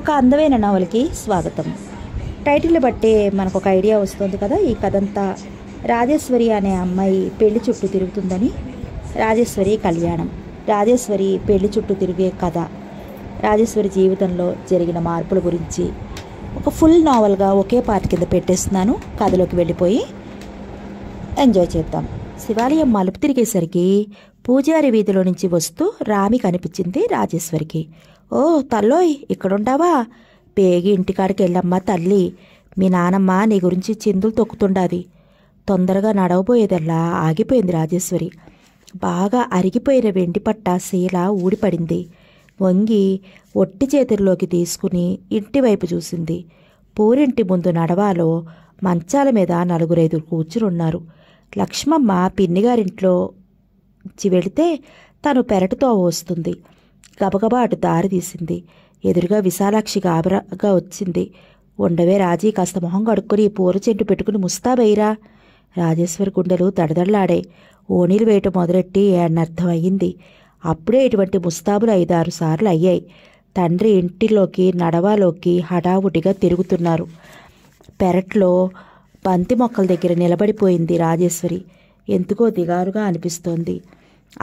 ఒక అందమైన నవలకి స్వాగతం టైటిల్ బట్టే మనకు ఒక ఐడియా వస్తుంది కదా ఈ కథంతా రాజేశ్వరి అనే అమ్మాయి పెళ్లి చుట్టూ తిరుగుతుందని రాజేశ్వరి కళ్యాణం రాజేశ్వరి పెళ్లి చుట్టూ తిరిగే కథ రాజేశ్వరి జీవితంలో జరిగిన మార్పుల గురించి ఒక ఫుల్ నావల్గా ఒకే పార్ట్ కింద పెట్టేస్తున్నాను కథలోకి వెళ్ళిపోయి ఎంజాయ్ చేద్దాం శివాలయం మలుపు తిరిగేసరికి పూజారి వీధిలో నుంచి వస్తూ రామి కనిపించింది రాజేశ్వరికి ఓ తల్లోయ్ ఇక్కడుండావా పేగి ఇంటికాడికి వెళ్ళమ్మా తల్లి మీ నానమ్మ నీ గురించి చిందులు తొక్కుతుండాది తొందరగా నడవబోయేదల్లా ఆగిపోయింది రాజేశ్వరి బాగా అరిగిపోయిన వెండి పట్ట శీల ఊడిపడింది వంగి ఒట్టి చేతుల్లోకి తీసుకుని ఇంటివైపు చూసింది పూరింటి ముందు నడవాలో మంచాల మీద నలుగురైదు కూర్చునున్నారు లక్ష్మమ్మ పిన్నిగారింట్లో వెళితే తను పెరటితో వస్తుంది గబగబా అటు దారి తీసింది ఎదురుగా విశాలాక్షి గాబరాగా వచ్చింది ఉండవే రాజీ కాస్త మొహం కడుక్కొని పోరు చెట్టు పెట్టుకుని ముస్తాబయ్యరా రాజేశ్వర గుండెలు దడదడలాడే ఓణీలు వేయటం మొదలెట్టి అర్థమైంది అప్పుడే ఇటువంటి ముస్తాబులు ఐదారు సార్లు అయ్యాయి తండ్రి ఇంటిలోకి నడవాలోకి హడావుడిగా తిరుగుతున్నారు పెరట్లో బంతి మొక్కల దగ్గర నిలబడిపోయింది రాజేశ్వరి ఎందుకో దిగారుగా అనిపిస్తోంది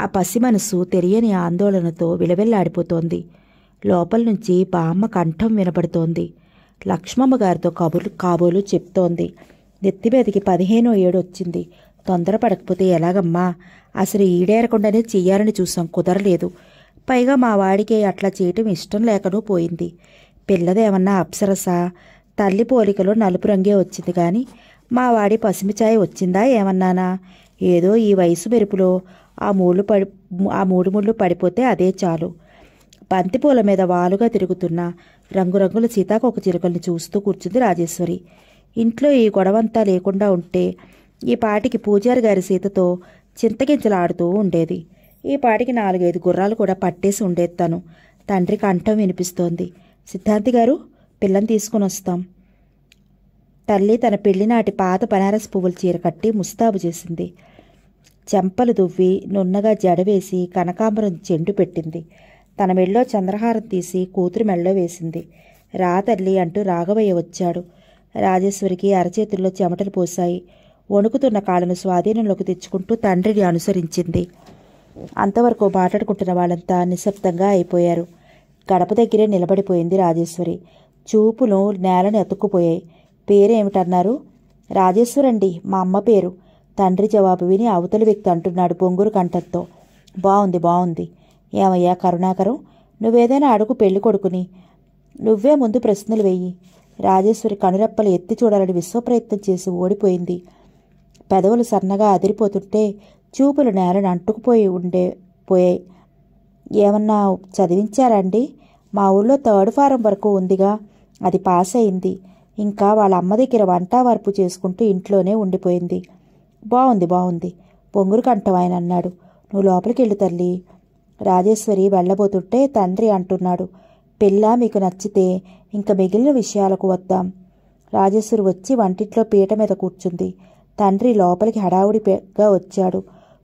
ఆ పసి మనసు తెలియని ఆందోళనతో విలవెల్లాడిపోతోంది లోపల నుంచి బామ్మ కంఠం వినపడుతోంది లక్ష్మమ్మ గారితో కబుర్లు కాబోలు చెప్తోంది నెత్తిమీదకి పదిహేనో ఏడు వచ్చింది తొందరపడకపోతే ఎలాగమ్మా అసలు ఈడేరకుండానే చెయ్యాలని చూసాం కుదరలేదు పైగా మా వాడికి అట్లా చేయటం ఇష్టం లేకనూ పోయింది పిల్లదేమన్నా అప్సరస తల్లి పోలికలో నలుపు రంగే వచ్చింది కానీ మా వాడి పసిమిచాయ వచ్చిందా ఏమన్నానా ఏదో ఈ వయసు మెరుపులో ఆ మూలు పడి ఆ మూడు ముళ్ళు పడిపోతే అదే చాలు బంతిపూల మీద వాలుగా తిరుగుతున్న రంగురంగుల సీతాకోక చిలుకల్ని చూస్తూ కూర్చుంది రాజేశ్వరి ఇంట్లో ఈ గొడవంతా లేకుండా ఉంటే ఈ పాటికి పూజారి గారి సీతతో చింతగించలాడుతూ ఉండేది ఈ పాటికి నాలుగైదు గుర్రాలు కూడా పట్టేసి ఉండేది తను తండ్రి కంఠం వినిపిస్తోంది సిద్ధాంతి గారు పిల్లని తీసుకుని వస్తాం తల్లి తన పెళ్లినాటి పాత బనారస్ పువ్వుల చీర కట్టి ముస్తాబు చేసింది చెంపలు దువ్వి నున్నగా జడవేసి కనకాంబరం చెండు పెట్టింది తన మెళ్ళో చంద్రహారం తీసి కూతురు మెళ్ళో వేసింది రాతల్లి అంటూ రాఘవయ్య వచ్చాడు రాజేశ్వరికి అరచేతుల్లో చెమటలు పోశాయి వణుకుతున్న కాళ్ళను స్వాధీనంలోకి తెచ్చుకుంటూ తండ్రిని అనుసరించింది అంతవరకు మాట్లాడుకుంటున్న వాళ్ళంతా నిశ్శబ్దంగా అయిపోయారు గడప దగ్గరే నిలబడిపోయింది రాజేశ్వరి చూపులు నేలను ఎత్తుక్కుపోయాయి పేరేమిటన్నారు రాజేశ్వరండి మా అమ్మ పేరు తండ్రి జవాబు విని అవతలి వ్యక్తి అంటున్నాడు బొంగురు కంఠంతో బాగుంది బాగుంది ఏమయ్యా కరుణాకరం నువ్వేదైనా అడుగు పెళ్లి కొడుకుని నువ్వే ముందు ప్రశ్నలు వెయ్యి రాజేశ్వరి కనురెప్పలు ఎత్తి చూడాలని విశ్వప్రయత్నం చేసి ఓడిపోయింది పెదవులు సన్నగా అదిరిపోతుంటే చూపులు నేలను అంటుకుపోయి ఉండే పోయాయి ఏమన్నా చదివించారండి మా ఊళ్ళో థర్డ్ ఫారం వరకు ఉందిగా అది పాస్ అయింది ఇంకా వాళ్ళ అమ్మ దగ్గర వంట వార్పు చేసుకుంటూ ఇంట్లోనే ఉండిపోయింది బాగుంది బాగుంది పొంగురు కంఠం ఆయన అన్నాడు నువ్వు లోపలికి వెళ్ళు తల్లి రాజేశ్వరి వెళ్ళబోతుంటే తండ్రి అంటున్నాడు పిల్ల మీకు నచ్చితే ఇంకా మిగిలిన విషయాలకు వద్దాం రాజేశ్వరి వచ్చి వంటింట్లో పీట మీద కూర్చుంది తండ్రి లోపలికి హడావుడిగా వచ్చాడు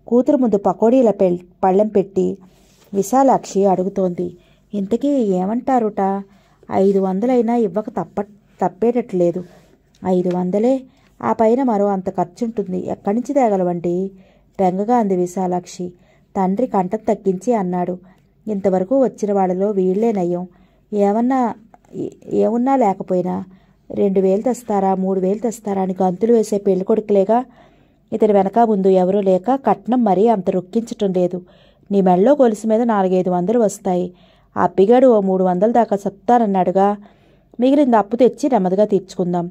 కూతురు ముందు పకోడీల పె పళ్ళెం పెట్టి విశాలాక్షి అడుగుతోంది ఇంతకీ ఏమంటారుట ఐదు వందలైనా ఇవ్వక తప్ప తప్పేటట్లేదు ఐదు వందలే ఆ పైన మరో అంత ఖర్చుంటుంది ఎక్కడి నుంచి తేగలవండి బెంగగా అంది విశాలాక్షి తండ్రి కంఠం తగ్గించి అన్నాడు ఇంతవరకు వచ్చిన వాళ్ళలో వీళ్లే నయం ఏమన్నా ఏమున్నా లేకపోయినా రెండు వేలు తెస్తారా మూడు వేలు తెస్తారా అని గంతులు వేసే పెళ్లి కొడుకులేగా ఇతని వెనక ముందు ఎవరూ లేక కట్నం మరీ అంత రొక్కించటం లేదు నీ మెళ్ళో గొలుసు మీద నాలుగైదు వందలు వస్తాయి ఆ ఓ మూడు వందల దాకా చెప్తానన్నాడుగా మిగిలింది అప్పు తెచ్చి నెమ్మదిగా తీర్చుకుందాం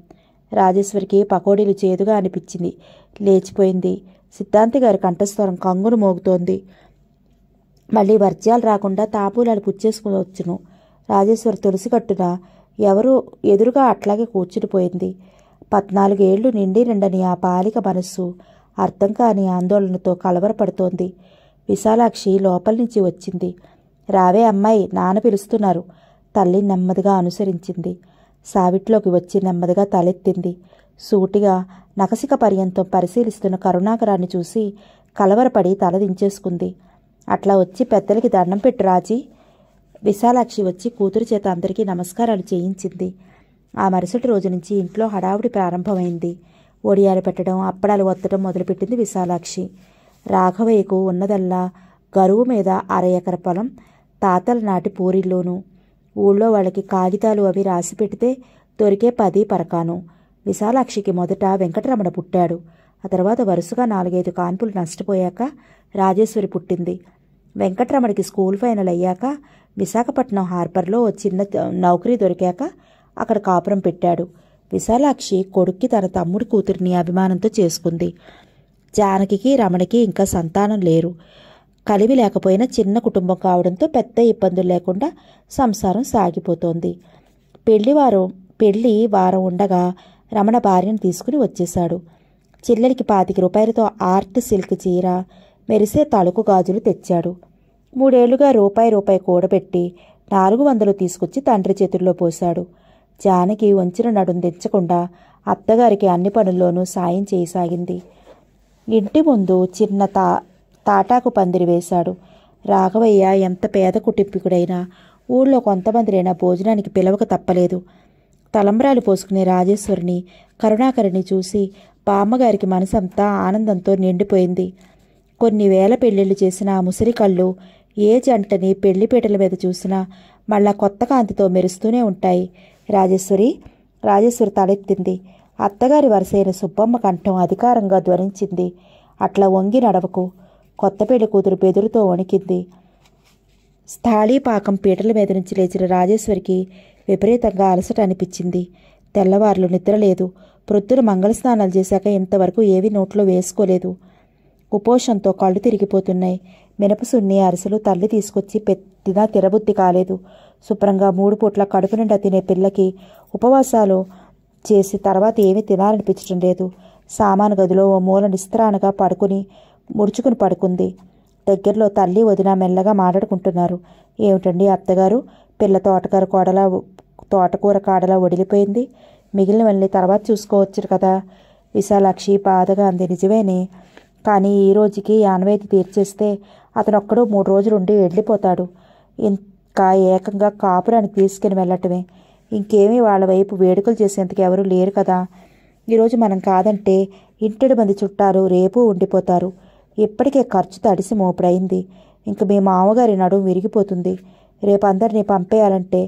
రాజేశ్వరికి పకోడీలు చేదుగా అనిపించింది లేచిపోయింది సిద్ధాంతి గారి కంఠస్వరం కంగును మోగుతోంది మళ్ళీ వర్జ్యాలు రాకుండా తాపూలాలు పుచ్చేసుకుని వచ్చును రాజేశ్వరి తులసికట్టున ఎవరు ఎదురుగా అట్లాగే కూర్చునిపోయింది పద్నాలుగేళ్లు నిండి నిండని ఆ బాలిక మనస్సు అర్థం కాని ఆందోళనతో కలవరపడుతోంది విశాలాక్షి లోపలి నుంచి వచ్చింది రావే అమ్మాయి నాన్న పిలుస్తున్నారు తల్లి నెమ్మదిగా అనుసరించింది సావిట్లోకి వచ్చి నెమ్మదిగా తలెత్తింది సూటిగా నకసిక పర్యంతం పరిశీలిస్తున్న కరుణాకరాన్ని చూసి కలవరపడి తల దించేసుకుంది అట్లా వచ్చి పెద్దలకి దండం పెట్టి రాజీ విశాలాక్షి వచ్చి కూతురు చేత అందరికీ నమస్కారాలు చేయించింది ఆ మరుసటి రోజు నుంచి ఇంట్లో హడావుడి ప్రారంభమైంది ఒడియాలు పెట్టడం అప్పడాలు వత్తడం మొదలుపెట్టింది విశాలాక్షి రాఘవయ్యకు ఉన్నదల్లా గరువు మీద అర ఎకర పొలం తాతల నాటి పూరిల్లోనూ ఊళ్ళో వాళ్ళకి కాగితాలు అవి రాసి పెడితే దొరికే పది పరకాను విశాలాక్షికి మొదట వెంకటరమణ పుట్టాడు ఆ తర్వాత వరుసగా నాలుగైదు కాన్పులు నష్టపోయాక రాజేశ్వరి పుట్టింది వెంకటరమణకి స్కూల్ ఫైనల్ అయ్యాక విశాఖపట్నం హార్బర్లో చిన్న నౌకరీ దొరికాక అక్కడ కాపురం పెట్టాడు విశాలాక్షి కొడుక్కి తన తమ్ముడి కూతురిని అభిమానంతో చేసుకుంది జానకి రమణికి ఇంకా సంతానం లేరు కలివి లేకపోయినా చిన్న కుటుంబం కావడంతో పెద్ద ఇబ్బందులు లేకుండా సంసారం సాగిపోతోంది పెళ్లి పెళ్లి వారం ఉండగా రమణ భార్యను తీసుకుని వచ్చేశాడు చెల్లెలికి పాతిక రూపాయలతో ఆర్ట్ సిల్క్ చీర మెరిసే తలుకు గాజులు తెచ్చాడు మూడేళ్లుగా రూపాయి రూపాయి కూడబెట్టి నాలుగు వందలు తీసుకొచ్చి తండ్రి చేతుల్లో పోశాడు జానకి వంచిన నడుం తెచ్చకుండా అత్తగారికి అన్ని పనుల్లోనూ సాయం చేయసాగింది ఇంటి ముందు చిన్న తా తాటాకు పందిరి వేశాడు రాఘవయ్య ఎంత పేద కుటుంబికుడైనా ఊళ్ళో కొంతమందినైనా భోజనానికి పిలవక తప్పలేదు తలంబ్రాలు పోసుకునే రాజేశ్వరిని కరుణాకరిని చూసి బామ్మగారికి మనసంతా ఆనందంతో నిండిపోయింది కొన్ని వేల పెళ్లిళ్ళు చేసిన ముసిరికళ్ళు ముసిరి కళ్ళు ఏ జంటని పెళ్లిపేటల మీద చూసినా మళ్ళా కొత్త కాంతితో మెరుస్తూనే ఉంటాయి రాజేశ్వరి రాజేశ్వరి తలెత్తింది అత్తగారి వరుసైన సుబ్బమ్మ కంఠం అధికారంగా ధ్వనించింది అట్లా వంగి నడవకు కొత్త పెళ్లి కూతురు బెదురుతో వణికింది స్థాళీపాకం పీటల మీద నుంచి లేచిన రాజేశ్వరికి విపరీతంగా అలసట అనిపించింది తెల్లవారులు నిద్రలేదు ప్రొద్దున మంగళస్నానాలు చేశాక ఇంతవరకు ఏవి నోట్లో వేసుకోలేదు ఉపోషంతో కళ్ళు తిరిగిపోతున్నాయి మినపసున్ని అరిసెలు తల్లి తీసుకొచ్చి పెట్టినా తిరబుద్ధి కాలేదు శుభ్రంగా మూడు పూట్ల కడుపు నిండా తినే పిల్లకి ఉపవాసాలు చేసి తర్వాత ఏమీ తినాలనిపించడం లేదు సామాను గదిలో ఓ మూల నిస్త్రానగా పడుకుని ముడుచుకుని పడుకుంది దగ్గరలో తల్లి వదిన మెల్లగా మాట్లాడుకుంటున్నారు ఏమిటండి అత్తగారు పిల్ల తోటకారు కోడల తోటకూర కాడల వడిలిపోయింది వెళ్ళి తర్వాత చూసుకోవచ్చు కదా విశాలాక్షి బాధగా అంది నిజమేనే కానీ ఈ రోజుకి యానవేది తీర్చేస్తే అతను ఒక్కడు మూడు రోజులు ఉండి వెళ్ళిపోతాడు ఇంకా ఏకంగా కాపురానికి తీసుకుని వెళ్ళటమే ఇంకేమీ వాళ్ళ వైపు వేడుకలు చేసేందుకు ఎవరూ లేరు కదా ఈరోజు మనం కాదంటే ఇంటి మంది చుట్టాలు రేపు ఉండిపోతారు ఇప్పటికే ఖర్చు తడిసి మోపుడైంది ఇంక మీ మామగారి నడుము విరిగిపోతుంది రేపందరినీ పంపేయాలంటే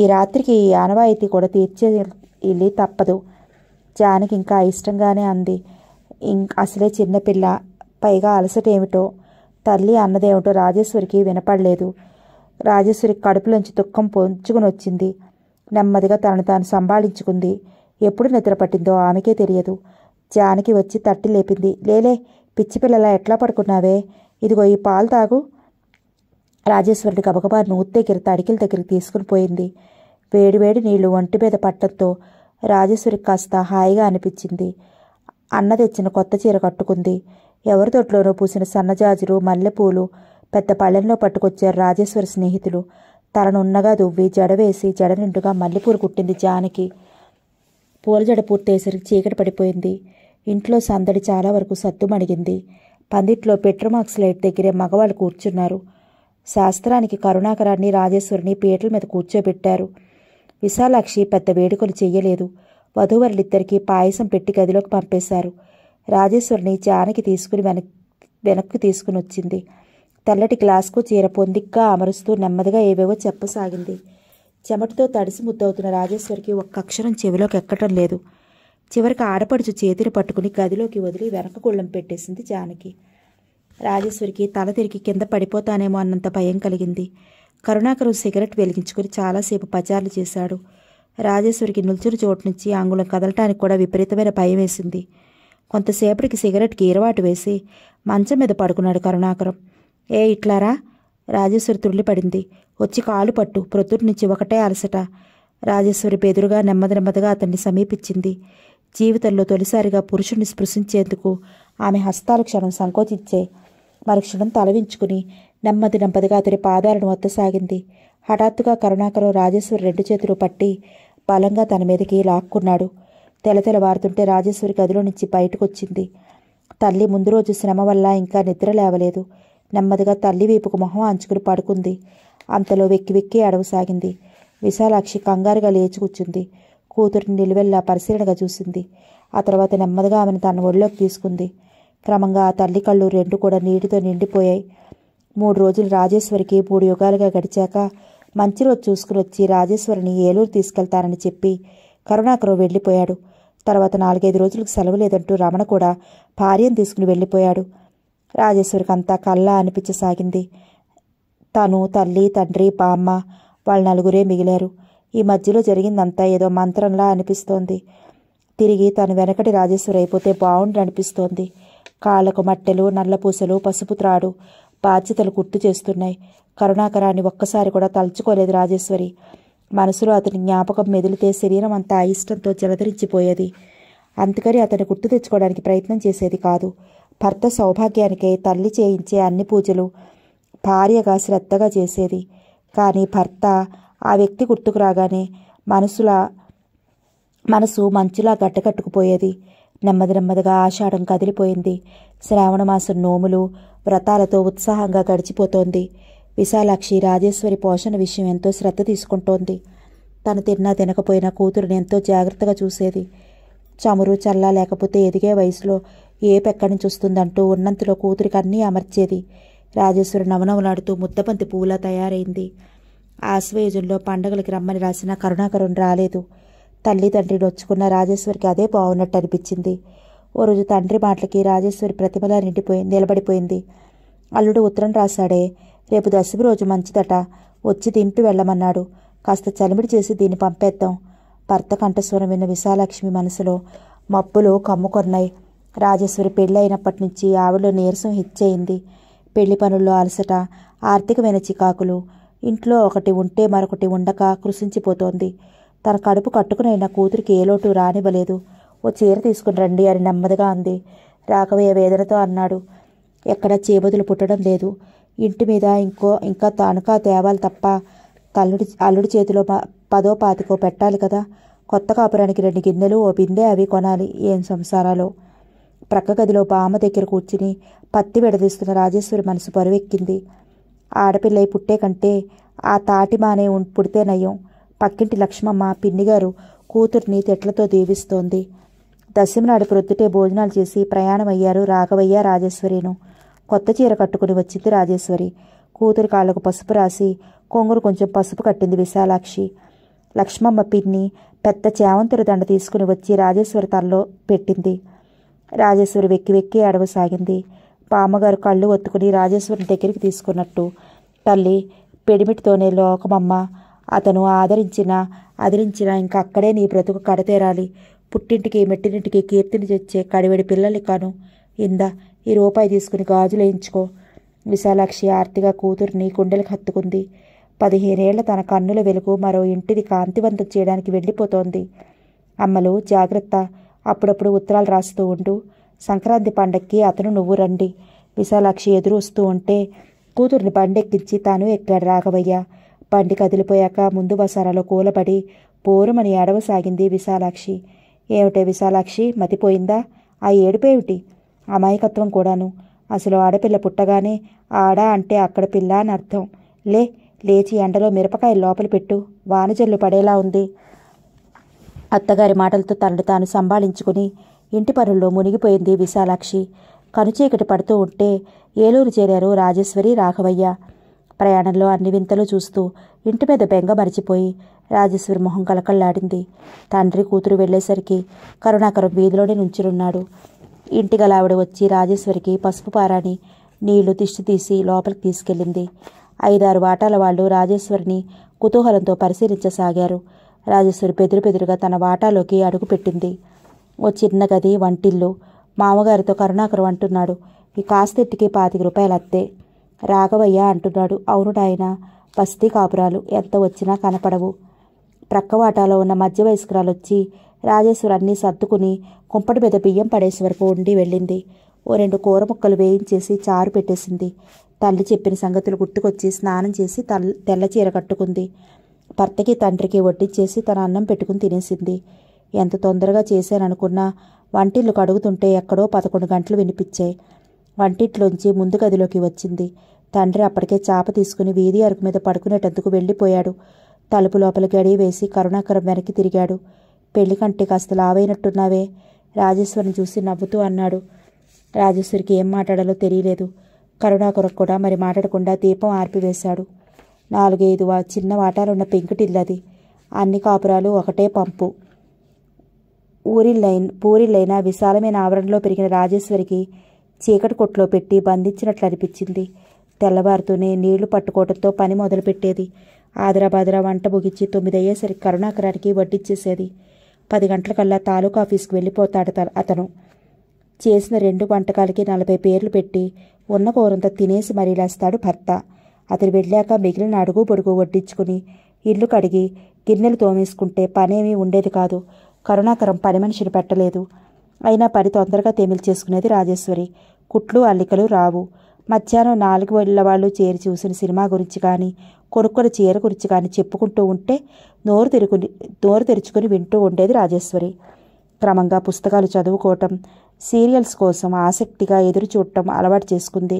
ఈ రాత్రికి ఈ ఆనవాయితీ కూడా తీర్చే ఇల్లి తప్పదు జానకి ఇంకా ఇష్టంగానే అంది ఇంక అసలే చిన్నపిల్ల పైగా అలసట ఏమిటో తల్లి అన్నదేమిటో రాజేశ్వరికి వినపడలేదు రాజేశ్వరికి కడుపులోంచి దుఃఖం పొంచుకుని వచ్చింది నెమ్మదిగా తనను తాను సంభాళించుకుంది ఎప్పుడు నిద్ర పట్టిందో ఆమెకే తెలియదు జానకి వచ్చి తట్టి లేపింది లేలే పిచ్చి పిల్లలా ఎట్లా పడుకున్నావే ఇదిగో ఈ పాలు తాగు రాజేశ్వరుడి గబగబా నూతి దగ్గర తడికిల దగ్గరికి తీసుకుని పోయింది వేడివేడి నీళ్లు ఒంటి మీద పట్టడంతో రాజేశ్వరికి కాస్త హాయిగా అనిపించింది అన్న తెచ్చిన కొత్త చీర కట్టుకుంది ఎవరి తొట్లోనో పూసిన సన్నజాజులు మల్లెపూలు పెద్ద పళ్ళెంలో పట్టుకొచ్చారు రాజేశ్వరి స్నేహితులు తలనున్నగా దువ్వి జడవేసి జడ నిండుగా మల్లెపూలు కుట్టింది జానకి పూల జడ పూర్తయ్యేసరికి చీకటి పడిపోయింది ఇంట్లో సందడి చాలా వరకు సత్తుమణిగింది పందిట్లో పెట్రోమాక్స్ లైట్ దగ్గరే మగవాళ్ళు కూర్చున్నారు శాస్త్రానికి కరుణాకరాన్ని రాజేశ్వరిని పీటల మీద కూర్చోబెట్టారు విశాలాక్షి పెద్ద వేడుకలు చెయ్యలేదు వధూవరులిద్దరికీ పాయసం పెట్టి గదిలోకి పంపేశారు రాజేశ్వరిని జానకి తీసుకుని వెనక్ వెనక్కి తీసుకుని వచ్చింది తెల్లటి గ్లాస్కు చీర పొందిగ్గా అమరుస్తూ నెమ్మదిగా ఏవేవో చెప్పసాగింది చెమటతో తడిసి ముద్దవుతున్న రాజేశ్వరికి ఒక్క అక్షరం చెవిలోకి ఎక్కటం లేదు చివరికి ఆడపడుచు చేతిని పట్టుకుని గదిలోకి వదిలి వెనక గుళ్ళం పెట్టేసింది జానకి రాజేశ్వరికి తల తిరిగి కింద పడిపోతానేమో అన్నంత భయం కలిగింది కరుణాకరం సిగరెట్ వెలిగించుకుని చాలాసేపు పచారులు చేశాడు రాజేశ్వరికి నిల్చుని చోటు నుంచి అంగుళం కదలటానికి కూడా విపరీతమైన భయం వేసింది కొంతసేపటికి సిగరెట్కి ఇరవాటు వేసి మంచం మీద పడుకున్నాడు కరుణాకరం ఏ ఇట్లారా రాజేశ్వరి తుళ్ళిపడింది వచ్చి కాలు పట్టు ప్రొద్దుటి నుంచి ఒకటే అలసట రాజేశ్వరి బెదురుగా నెమ్మది నెమ్మదిగా అతన్ని సమీపించింది జీవితంలో తొలిసారిగా పురుషుణ్ణి స్పృశించేందుకు ఆమె హస్తాలు క్షణం సంకోచించే మరుక్షణం క్షణం తలవించుకుని నెమ్మది నెమ్మదిగా అతని పాదాలను వద్దసాగింది హఠాత్తుగా కరుణాకరం రాజేశ్వరి రెండు చేతులు పట్టి బలంగా తన మీదకి లాక్కున్నాడు తెలతెలవారుతుంటే రాజేశ్వరి గదిలో నుంచి బయటకొచ్చింది తల్లి ముందు రోజు శ్రమ వల్ల ఇంకా నిద్ర లేవలేదు నెమ్మదిగా తల్లి వీపుకు మొహం అంచుకుని పడుకుంది అంతలో వెక్కి వెక్కి అడవసాగింది విశాలాక్షి కంగారుగా లేచి కూర్చుంది కూతురిని నిలువెల్లా పరిశీలనగా చూసింది ఆ తర్వాత నెమ్మదిగా ఆమెను తన ఒడిలోకి తీసుకుంది క్రమంగా ఆ తల్లి కళ్ళు రెండు కూడా నీటితో నిండిపోయాయి మూడు రోజులు రాజేశ్వరికి మూడు యుగాలుగా గడిచాక మంచి రోజు చూసుకుని వచ్చి రాజేశ్వరిని ఏలూరు తీసుకెళ్తానని చెప్పి కరుణాకరు వెళ్ళిపోయాడు తర్వాత నాలుగైదు రోజులకు సెలవు లేదంటూ రమణ కూడా భార్యను తీసుకుని వెళ్ళిపోయాడు రాజేశ్వరికి అంతా కల్లా అనిపించసాగింది తను తల్లి తండ్రి బామ్మ వాళ్ళ నలుగురే మిగిలారు ఈ మధ్యలో జరిగిందంతా ఏదో మంత్రంలా అనిపిస్తోంది తిరిగి తను వెనకటి రాజేశ్వరి అయిపోతే బాగుండు అనిపిస్తోంది కాళ్ళకు మట్టెలు నల్లపూసలు పసుపు త్రాడు బాధ్యతలు గుర్తు చేస్తున్నాయి కరుణాకరాన్ని ఒక్కసారి కూడా తలుచుకోలేదు రాజేశ్వరి మనసులో అతని జ్ఞాపకం మెదిలితే శరీరం అంతా అయిష్టంతో జలధరించిపోయేది అందుకని అతని గుర్తు తెచ్చుకోవడానికి ప్రయత్నం చేసేది కాదు భర్త సౌభాగ్యానికే తల్లి చేయించే అన్ని పూజలు భార్యగా శ్రద్ధగా చేసేది కానీ భర్త ఆ వ్యక్తి గుర్తుకు రాగానే మనసులా మనసు మంచులా గట్టకట్టుకుపోయేది నెమ్మది నెమ్మదిగా ఆషాఢం కదిలిపోయింది శ్రావణమాసం నోములు వ్రతాలతో ఉత్సాహంగా గడిచిపోతోంది విశాలాక్షి రాజేశ్వరి పోషణ విషయం ఎంతో శ్రద్ధ తీసుకుంటోంది తను తిన్నా తినకపోయినా కూతురుని ఎంతో జాగ్రత్తగా చూసేది చమురు చల్లా లేకపోతే ఎదిగే వయసులో ఏ పెక్కడి నుంచి వస్తుందంటూ ఉన్నంతలో కూతురికి అన్నీ అమర్చేది రాజేశ్వరి నవనవలాడుతూ ముద్దబంతి పువ్వులా తయారైంది ఆశ్వయుజుల్లో పండగలకి రమ్మని రాసిన కరుణాకరుణ్ రాలేదు తల్లి తండ్రి నొచ్చుకున్న రాజేశ్వరికి అదే బాగున్నట్టు అనిపించింది ఓ రోజు తండ్రి మాటలకి రాజేశ్వరి ప్రతిమలా నిండిపోయి నిలబడిపోయింది అల్లుడు ఉత్తరం రాశాడే రేపు దశమి రోజు మంచిదట వచ్చి దింపి వెళ్ళమన్నాడు కాస్త చలిమిడి చేసి దీన్ని పంపేద్దాం భర్త కంఠస్వరం విన్న విశాలక్ష్మి మనసులో మబ్బులు కమ్ముకొన్నాయి రాజేశ్వరి అయినప్పటి నుంచి ఆవిడలో నీరసం హిచ్చయింది పెళ్లి పనుల్లో అలసట ఆర్థికమైన చికాకులు ఇంట్లో ఒకటి ఉంటే మరొకటి ఉండక కృషించిపోతోంది తన కడుపు కట్టుకునైనా కూతురికి ఏ లోటు రానివ్వలేదు ఓ చీర తీసుకుని రండి అని నెమ్మదిగా అంది రాఘవయ్య వేదనతో అన్నాడు ఎక్కడ చేబదులు పుట్టడం లేదు ఇంటి మీద ఇంకో ఇంకా తానుకా తేవాలి తప్ప తల్లుడి అల్లుడి చేతిలో పదో పాతికో పెట్టాలి కదా కొత్త కాపురానికి రెండు గిన్నెలు ఓ బిందె అవి కొనాలి ఏం సంసారాలో ప్రక్క గదిలో బామ్మ దగ్గర కూర్చుని పత్తి విడదీస్తున్న రాజేశ్వరి మనసు బరువెక్కింది ఆడపిల్లై పుట్టే కంటే ఆ తాటిమానే పుడితే నయం పక్కింటి లక్ష్మమ్మ పిన్నిగారు కూతుర్ని తెట్లతో దీవిస్తోంది దశమినాడు ప్రొద్దుటే భోజనాలు చేసి ప్రయాణమయ్యారు రాఘవయ్య రాజేశ్వరిను కొత్త చీర కట్టుకుని వచ్చింది రాజేశ్వరి కూతురు కాళ్ళకు పసుపు రాసి కొంగురు కొంచెం పసుపు కట్టింది విశాలాక్షి లక్ష్మమ్మ పిన్ని పెద్ద చేవంతుడి దండ తీసుకుని వచ్చి రాజేశ్వరి తలలో పెట్టింది రాజేశ్వరి వెక్కి వెక్కి అడవసాగింది పామగారు కళ్ళు ఒత్తుకుని రాజేశ్వరుని దగ్గరికి తీసుకున్నట్టు తల్లి పెడిమిటితోనే లోకమమ్మ అతను ఆదరించిన అదిరించిన ఇంకా అక్కడే నీ బ్రతుకు కడతేరాలి పుట్టింటికి మెట్టినింటికి కీర్తిని తెచ్చే కడివెడి పిల్లలు కాను ఇందా ఈ రూపాయి తీసుకుని గాజులు వేయించుకో విశాలాక్షి ఆర్తిగా కూతుర్ని కుండెలకు హత్తుకుంది పదిహేనేళ్ల తన కన్నుల వెలుగు మరో ఇంటిది కాంతివంతం చేయడానికి వెళ్ళిపోతోంది అమ్మలు జాగ్రత్త అప్పుడప్పుడు ఉత్తరాలు రాస్తూ ఉండు సంక్రాంతి పండక్కి అతను నువ్వు రండి విశాలాక్షి ఎదురొస్తూ ఉంటే కూతుర్ని బండెక్కించి తాను ఎక్కాడు రాఘవయ్య బండి కదిలిపోయాక ముందు వసారాలో కూలబడి పోరుమని ఏడవసాగింది విశాలాక్షి ఏమిటే విశాలాక్షి మతిపోయిందా ఆ ఏడుపేమిటి అమాయకత్వం కూడాను అసలు ఆడపిల్ల పుట్టగానే ఆడ అంటే అక్కడ పిల్ల అని అర్థం లే లేచి ఎండలో మిరపకాయ లోపల పెట్టు వానజల్లు పడేలా ఉంది అత్తగారి మాటలతో తనను తాను సంభాళించుకుని ఇంటి పనుల్లో మునిగిపోయింది విశాలాక్షి కనుచీకటి పడుతూ ఉంటే ఏలూరు చేరారు రాజేశ్వరి రాఘవయ్య ప్రయాణంలో అన్ని వింతలు చూస్తూ ఇంటి మీద బెంగ మరిచిపోయి రాజేశ్వరి మొహం కలకల్లాడింది తండ్రి కూతురు వెళ్లేసరికి కరుణాకరం వీధిలోనే నుంచిరున్నాడు ఇంటి గలావిడ వచ్చి రాజేశ్వరికి పసుపు పారాని నీళ్లు తిష్టి తీసి లోపలికి తీసుకెళ్ళింది ఐదారు వాటాల వాళ్ళు రాజేశ్వరిని కుతూహలంతో పరిశీలించసాగారు రాజేశ్వరి బెదురు బెదురుగా తన వాటాలోకి అడుగుపెట్టింది ఓ చిన్న గది వంటిల్లు మామగారితో కరుణాకరు అంటున్నాడు ఈ కాస్తెట్టికి పాతిక రూపాయలు అత్తే రాఘవయ్య అంటున్నాడు అవును నాయన బస్తీ కాపురాలు ఎంత వచ్చినా కనపడవు ప్రక్కవాటాలో ఉన్న మధ్య వయస్కురాలు వచ్చి రాజేశ్వరాన్ని సర్దుకుని కుంపటి మీద బియ్యం పడేసి వరకు ఉండి వెళ్ళింది ఓ రెండు కూర ముక్కలు వేయించేసి చారు పెట్టేసింది తల్లి చెప్పిన సంగతులు గుర్తుకొచ్చి స్నానం చేసి తల్ తెల్ల చీర కట్టుకుంది భర్తకి తండ్రికి వడ్డించేసి తన అన్నం పెట్టుకుని తినేసింది ఎంత తొందరగా చేశాననుకున్నా వంటిల్లు కడుగుతుంటే ఎక్కడో పదకొండు గంటలు వినిపించాయి వంటిట్లోంచి ముందు గదిలోకి వచ్చింది తండ్రి అప్పటికే చాప తీసుకుని వీధి అరుగు మీద పడుకునేటందుకు వెళ్ళిపోయాడు తలుపు లోపల గడి వేసి కరుణాకరం వెనక్కి తిరిగాడు పెళ్లి కంటే కాస్త లావైనట్టున్నావే రాజేశ్వరిని చూసి నవ్వుతూ అన్నాడు రాజేశ్వరికి ఏం మాట్లాడాలో తెలియలేదు కరుణాకరం కూడా మరి మాట్లాడకుండా దీపం ఆర్పివేశాడు నాలుగైదు చిన్న వాటాలున్న పెంకుటిల్లది అన్ని కాపురాలు ఒకటే పంపు పూరి లైన విశాలమైన ఆవరణలో పెరిగిన రాజేశ్వరికి చీకటి కొట్లో పెట్టి బంధించినట్లు అనిపించింది తెల్లవారుతూనే నీళ్లు పట్టుకోవడంతో పని మొదలుపెట్టేది ఆదరాబాదరా వంట ముగించి తొమ్మిది అయ్యేసరికి కరుణాకరానికి వడ్డిచ్చేసేది పది గంటలకల్లా తాలూకా ఆఫీస్కి వెళ్ళిపోతాడు అతను చేసిన రెండు వంటకాలకి నలభై పేర్లు పెట్టి ఉన్న కోరంతా తినేసి మరీలేస్తాడు భర్త అతను వెళ్ళాక మిగిలిన అడుగు పొడుగు వడ్డించుకుని ఇల్లు కడిగి గిన్నెలు తోమేసుకుంటే పనేమీ ఉండేది కాదు కరుణాకరం పని మనిషిని పెట్టలేదు అయినా పని తొందరగా చేసుకునేది రాజేశ్వరి కుట్లు అల్లికలు రావు మధ్యాహ్నం నాలుగు వెళ్ళ వాళ్ళు చేరి చూసిన సినిమా గురించి కానీ కొనుక్కొని చీర గురించి కానీ చెప్పుకుంటూ ఉంటే నోరు తెరుకుని నోరు తెరుచుకుని వింటూ ఉండేది రాజేశ్వరి క్రమంగా పుస్తకాలు చదువుకోవటం సీరియల్స్ కోసం ఆసక్తిగా ఎదురు చూడటం అలవాటు చేసుకుంది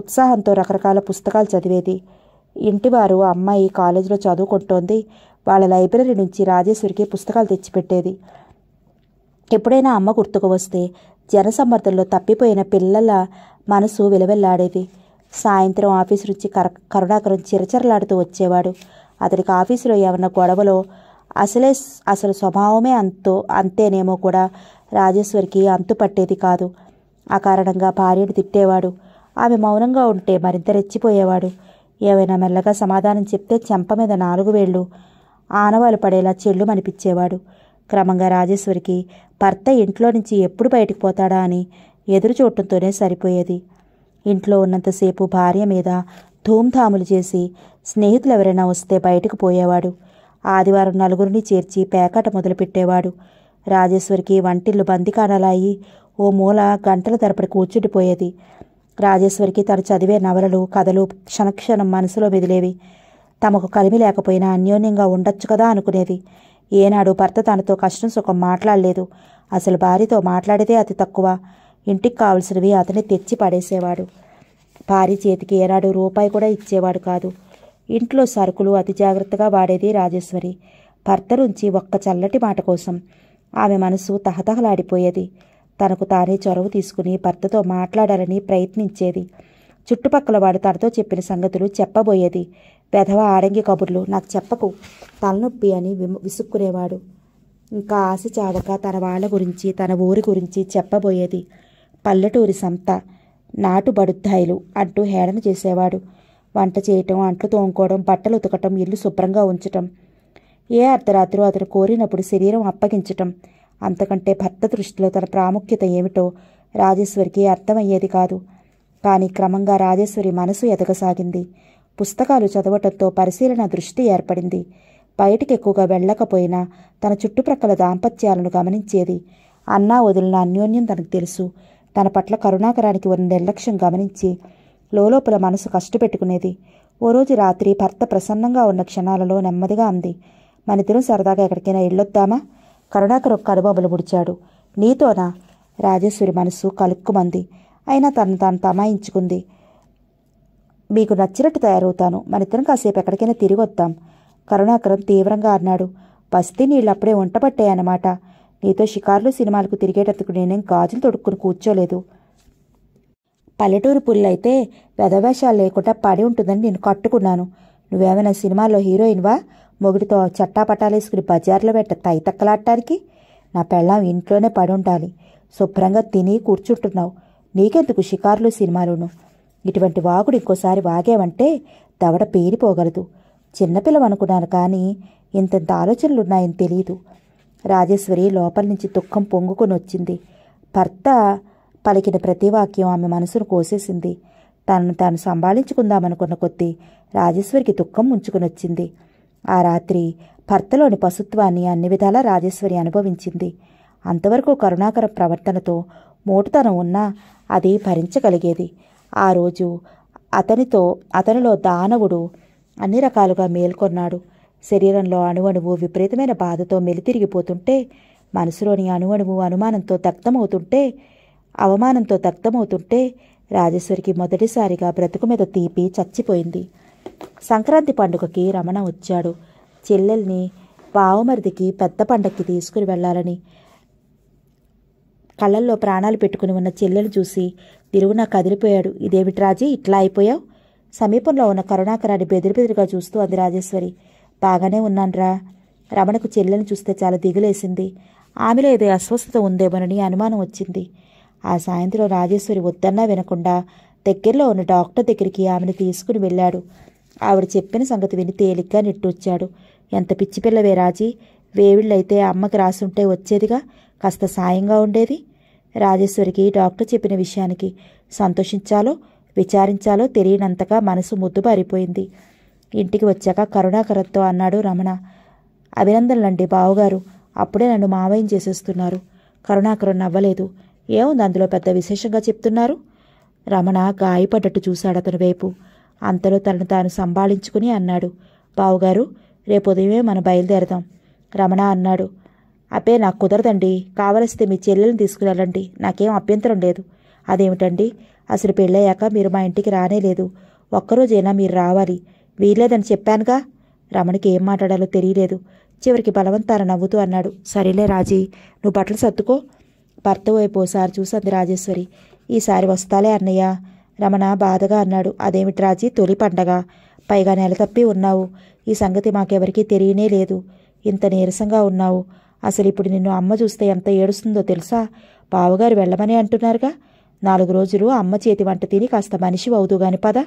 ఉత్సాహంతో రకరకాల పుస్తకాలు చదివేది ఇంటివారు అమ్మాయి కాలేజీలో చదువుకుంటోంది వాళ్ళ లైబ్రరీ నుంచి రాజేశ్వరికి పుస్తకాలు తెచ్చిపెట్టేది ఎప్పుడైనా అమ్మ గుర్తుకు వస్తే జనసమ్మర్దంలో తప్పిపోయిన పిల్లల మనసు విలవెల్లాడేది సాయంత్రం ఆఫీసు నుంచి కర కరుణాకరం చిరచరలాడుతూ వచ్చేవాడు అతడికి ఆఫీసులో ఏమన్నా గొడవలో అసలే అసలు స్వభావమే అంతో అంతేనేమో కూడా రాజేశ్వరికి అంతు పట్టేది కాదు ఆ కారణంగా భార్యను తిట్టేవాడు ఆమె మౌనంగా ఉంటే మరింత రెచ్చిపోయేవాడు ఏవైనా మెల్లగా సమాధానం చెప్తే చెంప మీద నాలుగు వేళ్ళు ఆనవాలు పడేలా చెళ్ళు మనిపించేవాడు క్రమంగా రాజేశ్వరికి భర్త ఇంట్లో నుంచి ఎప్పుడు బయటకు పోతాడా అని ఎదురు చూడటంతోనే సరిపోయేది ఇంట్లో ఉన్నంతసేపు భార్య మీద ధూమ్ధాములు చేసి స్నేహితులు ఎవరైనా వస్తే బయటకు పోయేవాడు ఆదివారం నలుగురిని చేర్చి పేకాట మొదలుపెట్టేవాడు రాజేశ్వరికి వంటిల్లు బందికాణలాయి ఓ మూల గంటల తరపడి కూర్చుండిపోయేది రాజేశ్వరికి తను చదివే నవలలు కథలు క్షణక్షణం మనసులో మెదిలేవి తమకు కలిమి లేకపోయినా అన్యోన్యంగా ఉండొచ్చు కదా అనుకునేది ఏనాడు భర్త తనతో కష్టం సుఖం మాట్లాడలేదు అసలు భార్యతో మాట్లాడితే అతి తక్కువ ఇంటికి కావలసినవి అతని తెచ్చి పడేసేవాడు భార్య చేతికి ఏనాడు రూపాయి కూడా ఇచ్చేవాడు కాదు ఇంట్లో సరుకులు అతి జాగ్రత్తగా వాడేది రాజేశ్వరి భర్త నుంచి ఒక్క చల్లటి మాట కోసం ఆమె మనసు తహతహలాడిపోయేది తనకు తానే చొరవ తీసుకుని భర్తతో మాట్లాడాలని ప్రయత్నించేది చుట్టుపక్కల వాడు తనతో చెప్పిన సంగతులు చెప్పబోయేది పెదవ ఆడంగి కబుర్లు నాకు చెప్పకు తలనొప్పి అని విసుక్కునేవాడు ఇంకా ఆశ చావక తన వాళ్ళ గురించి తన ఊరి గురించి చెప్పబోయేది పల్లెటూరి సంత నాటు బడుద్దాయిలు అంటూ హేళన చేసేవాడు వంట చేయటం అంట్లు తోముకోవడం బట్టలు ఉతకటం ఇల్లు శుభ్రంగా ఉంచటం ఏ అర్ధరాత్రి అతను కోరినప్పుడు శరీరం అప్పగించటం అంతకంటే భర్త దృష్టిలో తన ప్రాముఖ్యత ఏమిటో రాజేశ్వరికి అర్థమయ్యేది కాదు కానీ క్రమంగా రాజేశ్వరి మనసు ఎదగసాగింది పుస్తకాలు చదవటంతో పరిశీలన దృష్టి ఏర్పడింది బయటికి ఎక్కువగా వెళ్ళకపోయినా తన చుట్టుప్రక్కల దాంపత్యాలను గమనించేది అన్నా వదిలిన అన్యోన్యం తనకు తెలుసు తన పట్ల కరుణాకరానికి ఉన్న నిర్లక్ష్యం గమనించి లోపల మనసు కష్టపెట్టుకునేది ఓ రోజు రాత్రి భర్త ప్రసన్నంగా ఉన్న క్షణాలలో నెమ్మదిగా అంది మనిద్దరం సరదాగా ఎక్కడికైనా ఇళ్ళొద్దామా కరుణాకర్ ఒక్క అనుభవలు ముడిచాడు నీతోనా రాజేశ్వరి మనసు కలుక్కుమంది అయినా తను తాను తమాయించుకుంది మీకు నచ్చినట్టు తయారవుతాను మనిద్దరం కాసేపు ఎక్కడికైనా తిరిగి వద్దాం కరుణాకరం తీవ్రంగా అన్నాడు పసితే నీళ్ళు అప్పుడే వంటపట్టాయన్నమాట నీతో షికార్లు సినిమాలకు తిరిగేటందుకు నేనేం గాజులు తొడుక్కుని కూర్చోలేదు పల్లెటూరు పుల్లైతే వెధవేషాలు లేకుండా పడి ఉంటుందని నేను కట్టుకున్నాను నువ్వేమైనా సినిమాలో హీరోయిన్వా మొగుడితో చట్టా బజార్లో పెట్ట తైతక్కలాడటానికి నా పెళ్ళాం ఇంట్లోనే పడి ఉండాలి శుభ్రంగా తిని కూర్చుంటున్నావు నీకెందుకు షికార్లు సినిమాలును ఇటువంటి వాగుడు ఇంకోసారి వాగావంటే దవడ పేరిపోగలదు చిన్నపిల్లవనుకున్నాను కానీ ఇంతంత ఆలోచనలున్నాయని తెలియదు రాజేశ్వరి లోపల నుంచి దుఃఖం పొంగుకొని వచ్చింది భర్త పలికిన ప్రతి వాక్యం ఆమె మనసును కోసేసింది తనను తాను సంభాళించుకుందామనుకున్న కొద్దీ రాజేశ్వరికి దుఃఖం ముంచుకొని వచ్చింది ఆ రాత్రి భర్తలోని పశుత్వాన్ని అన్ని విధాలా రాజేశ్వరి అనుభవించింది అంతవరకు కరుణాకర ప్రవర్తనతో మోటుతనం ఉన్నా అది భరించగలిగేది ఆ రోజు అతనితో అతనిలో దానవుడు అన్ని రకాలుగా మేల్కొన్నాడు శరీరంలో అణువణువు విపరీతమైన బాధతో మెలితిరిగిపోతుంటే మనసులోని అణువణువు అనుమానంతో దగ్ధమవుతుంటే అవమానంతో దగ్ధమవుతుంటే రాజేశ్వరికి మొదటిసారిగా బ్రతుకు మీద తీపి చచ్చిపోయింది సంక్రాంతి పండుగకి రమణ వచ్చాడు చెల్లెల్ని బావమరిదికి పెద్ద పండక్కి తీసుకుని వెళ్ళాలని కళ్ళల్లో ప్రాణాలు పెట్టుకుని ఉన్న చెల్లెలు చూసి దిరుగునా కదిలిపోయాడు ఇదేమిటి రాజీ ఇట్లా అయిపోయావు సమీపంలో ఉన్న కరుణాకరాన్ని బెదిరిబెదిరిగా చూస్తూ అంది రాజేశ్వరి బాగానే ఉన్నాన్రా రమణకు చెల్లెని చూస్తే చాలా దిగులేసింది ఆమెలో ఏదో అస్వస్థత ఉందేమోనని అనుమానం వచ్చింది ఆ సాయంత్రం రాజేశ్వరి వద్దన్నా వినకుండా దగ్గరలో ఉన్న డాక్టర్ దగ్గరికి ఆమెను తీసుకుని వెళ్ళాడు ఆవిడ చెప్పిన సంగతి విని తేలిగ్గా నిట్టూర్చాడు ఎంత పిచ్చిపిల్లవే రాజీ వేవిళ్ళైతే అమ్మకి రాసుంటే వచ్చేదిగా కాస్త సాయంగా ఉండేది రాజేశ్వరికి డాక్టర్ చెప్పిన విషయానికి సంతోషించాలో విచారించాలో తెలియనంతగా మనసు ముద్దుబారిపోయింది ఇంటికి వచ్చాక కరుణాకరత్తో అన్నాడు రమణ అభినందనలండి బావుగారు అప్పుడే నన్ను మావయం చేసేస్తున్నారు కరుణాకరం నవ్వలేదు ఏముంది అందులో పెద్ద విశేషంగా చెప్తున్నారు రమణ గాయపడ్డట్టు చూశాడు అతని వైపు అంతలో తనను తాను సంభాళించుకుని అన్నాడు బావుగారు రేపు ఉదయమే మనం బయలుదేరదాం రమణ అన్నాడు అపే నాకు కుదరదండి కావలిస్తే మీ చెల్లెల్ని తీసుకువెళ్ళండి నాకేం అభ్యంతరం లేదు అదేమిటండి అసలు పెళ్ళయ్యాక మీరు మా ఇంటికి రానే లేదు ఒక్కరోజైనా మీరు రావాలి వీల్లేదని చెప్పానుగా రమణికి ఏం మాట్లాడాలో తెలియలేదు చివరికి బలవంతాన నవ్వుతూ అన్నాడు సరేలే రాజీ నువ్వు బట్టలు సర్దుకో భర్త వైపు ఓసారి చూసింది రాజేశ్వరి ఈసారి వస్తాలే అన్నయ్య రమణ బాధగా అన్నాడు అదేమిటి రాజీ తొలి పండగ పైగా నెల తప్పి ఉన్నావు ఈ సంగతి మాకెవరికీ తెలియనే లేదు ఇంత నీరసంగా ఉన్నావు అసలు ఇప్పుడు నిన్ను అమ్మ చూస్తే ఎంత ఏడుస్తుందో తెలుసా బావగారు వెళ్ళమని అంటున్నారుగా నాలుగు రోజులు అమ్మ చేతి వంట తిని కాస్త మనిషి అవుదుగాని పద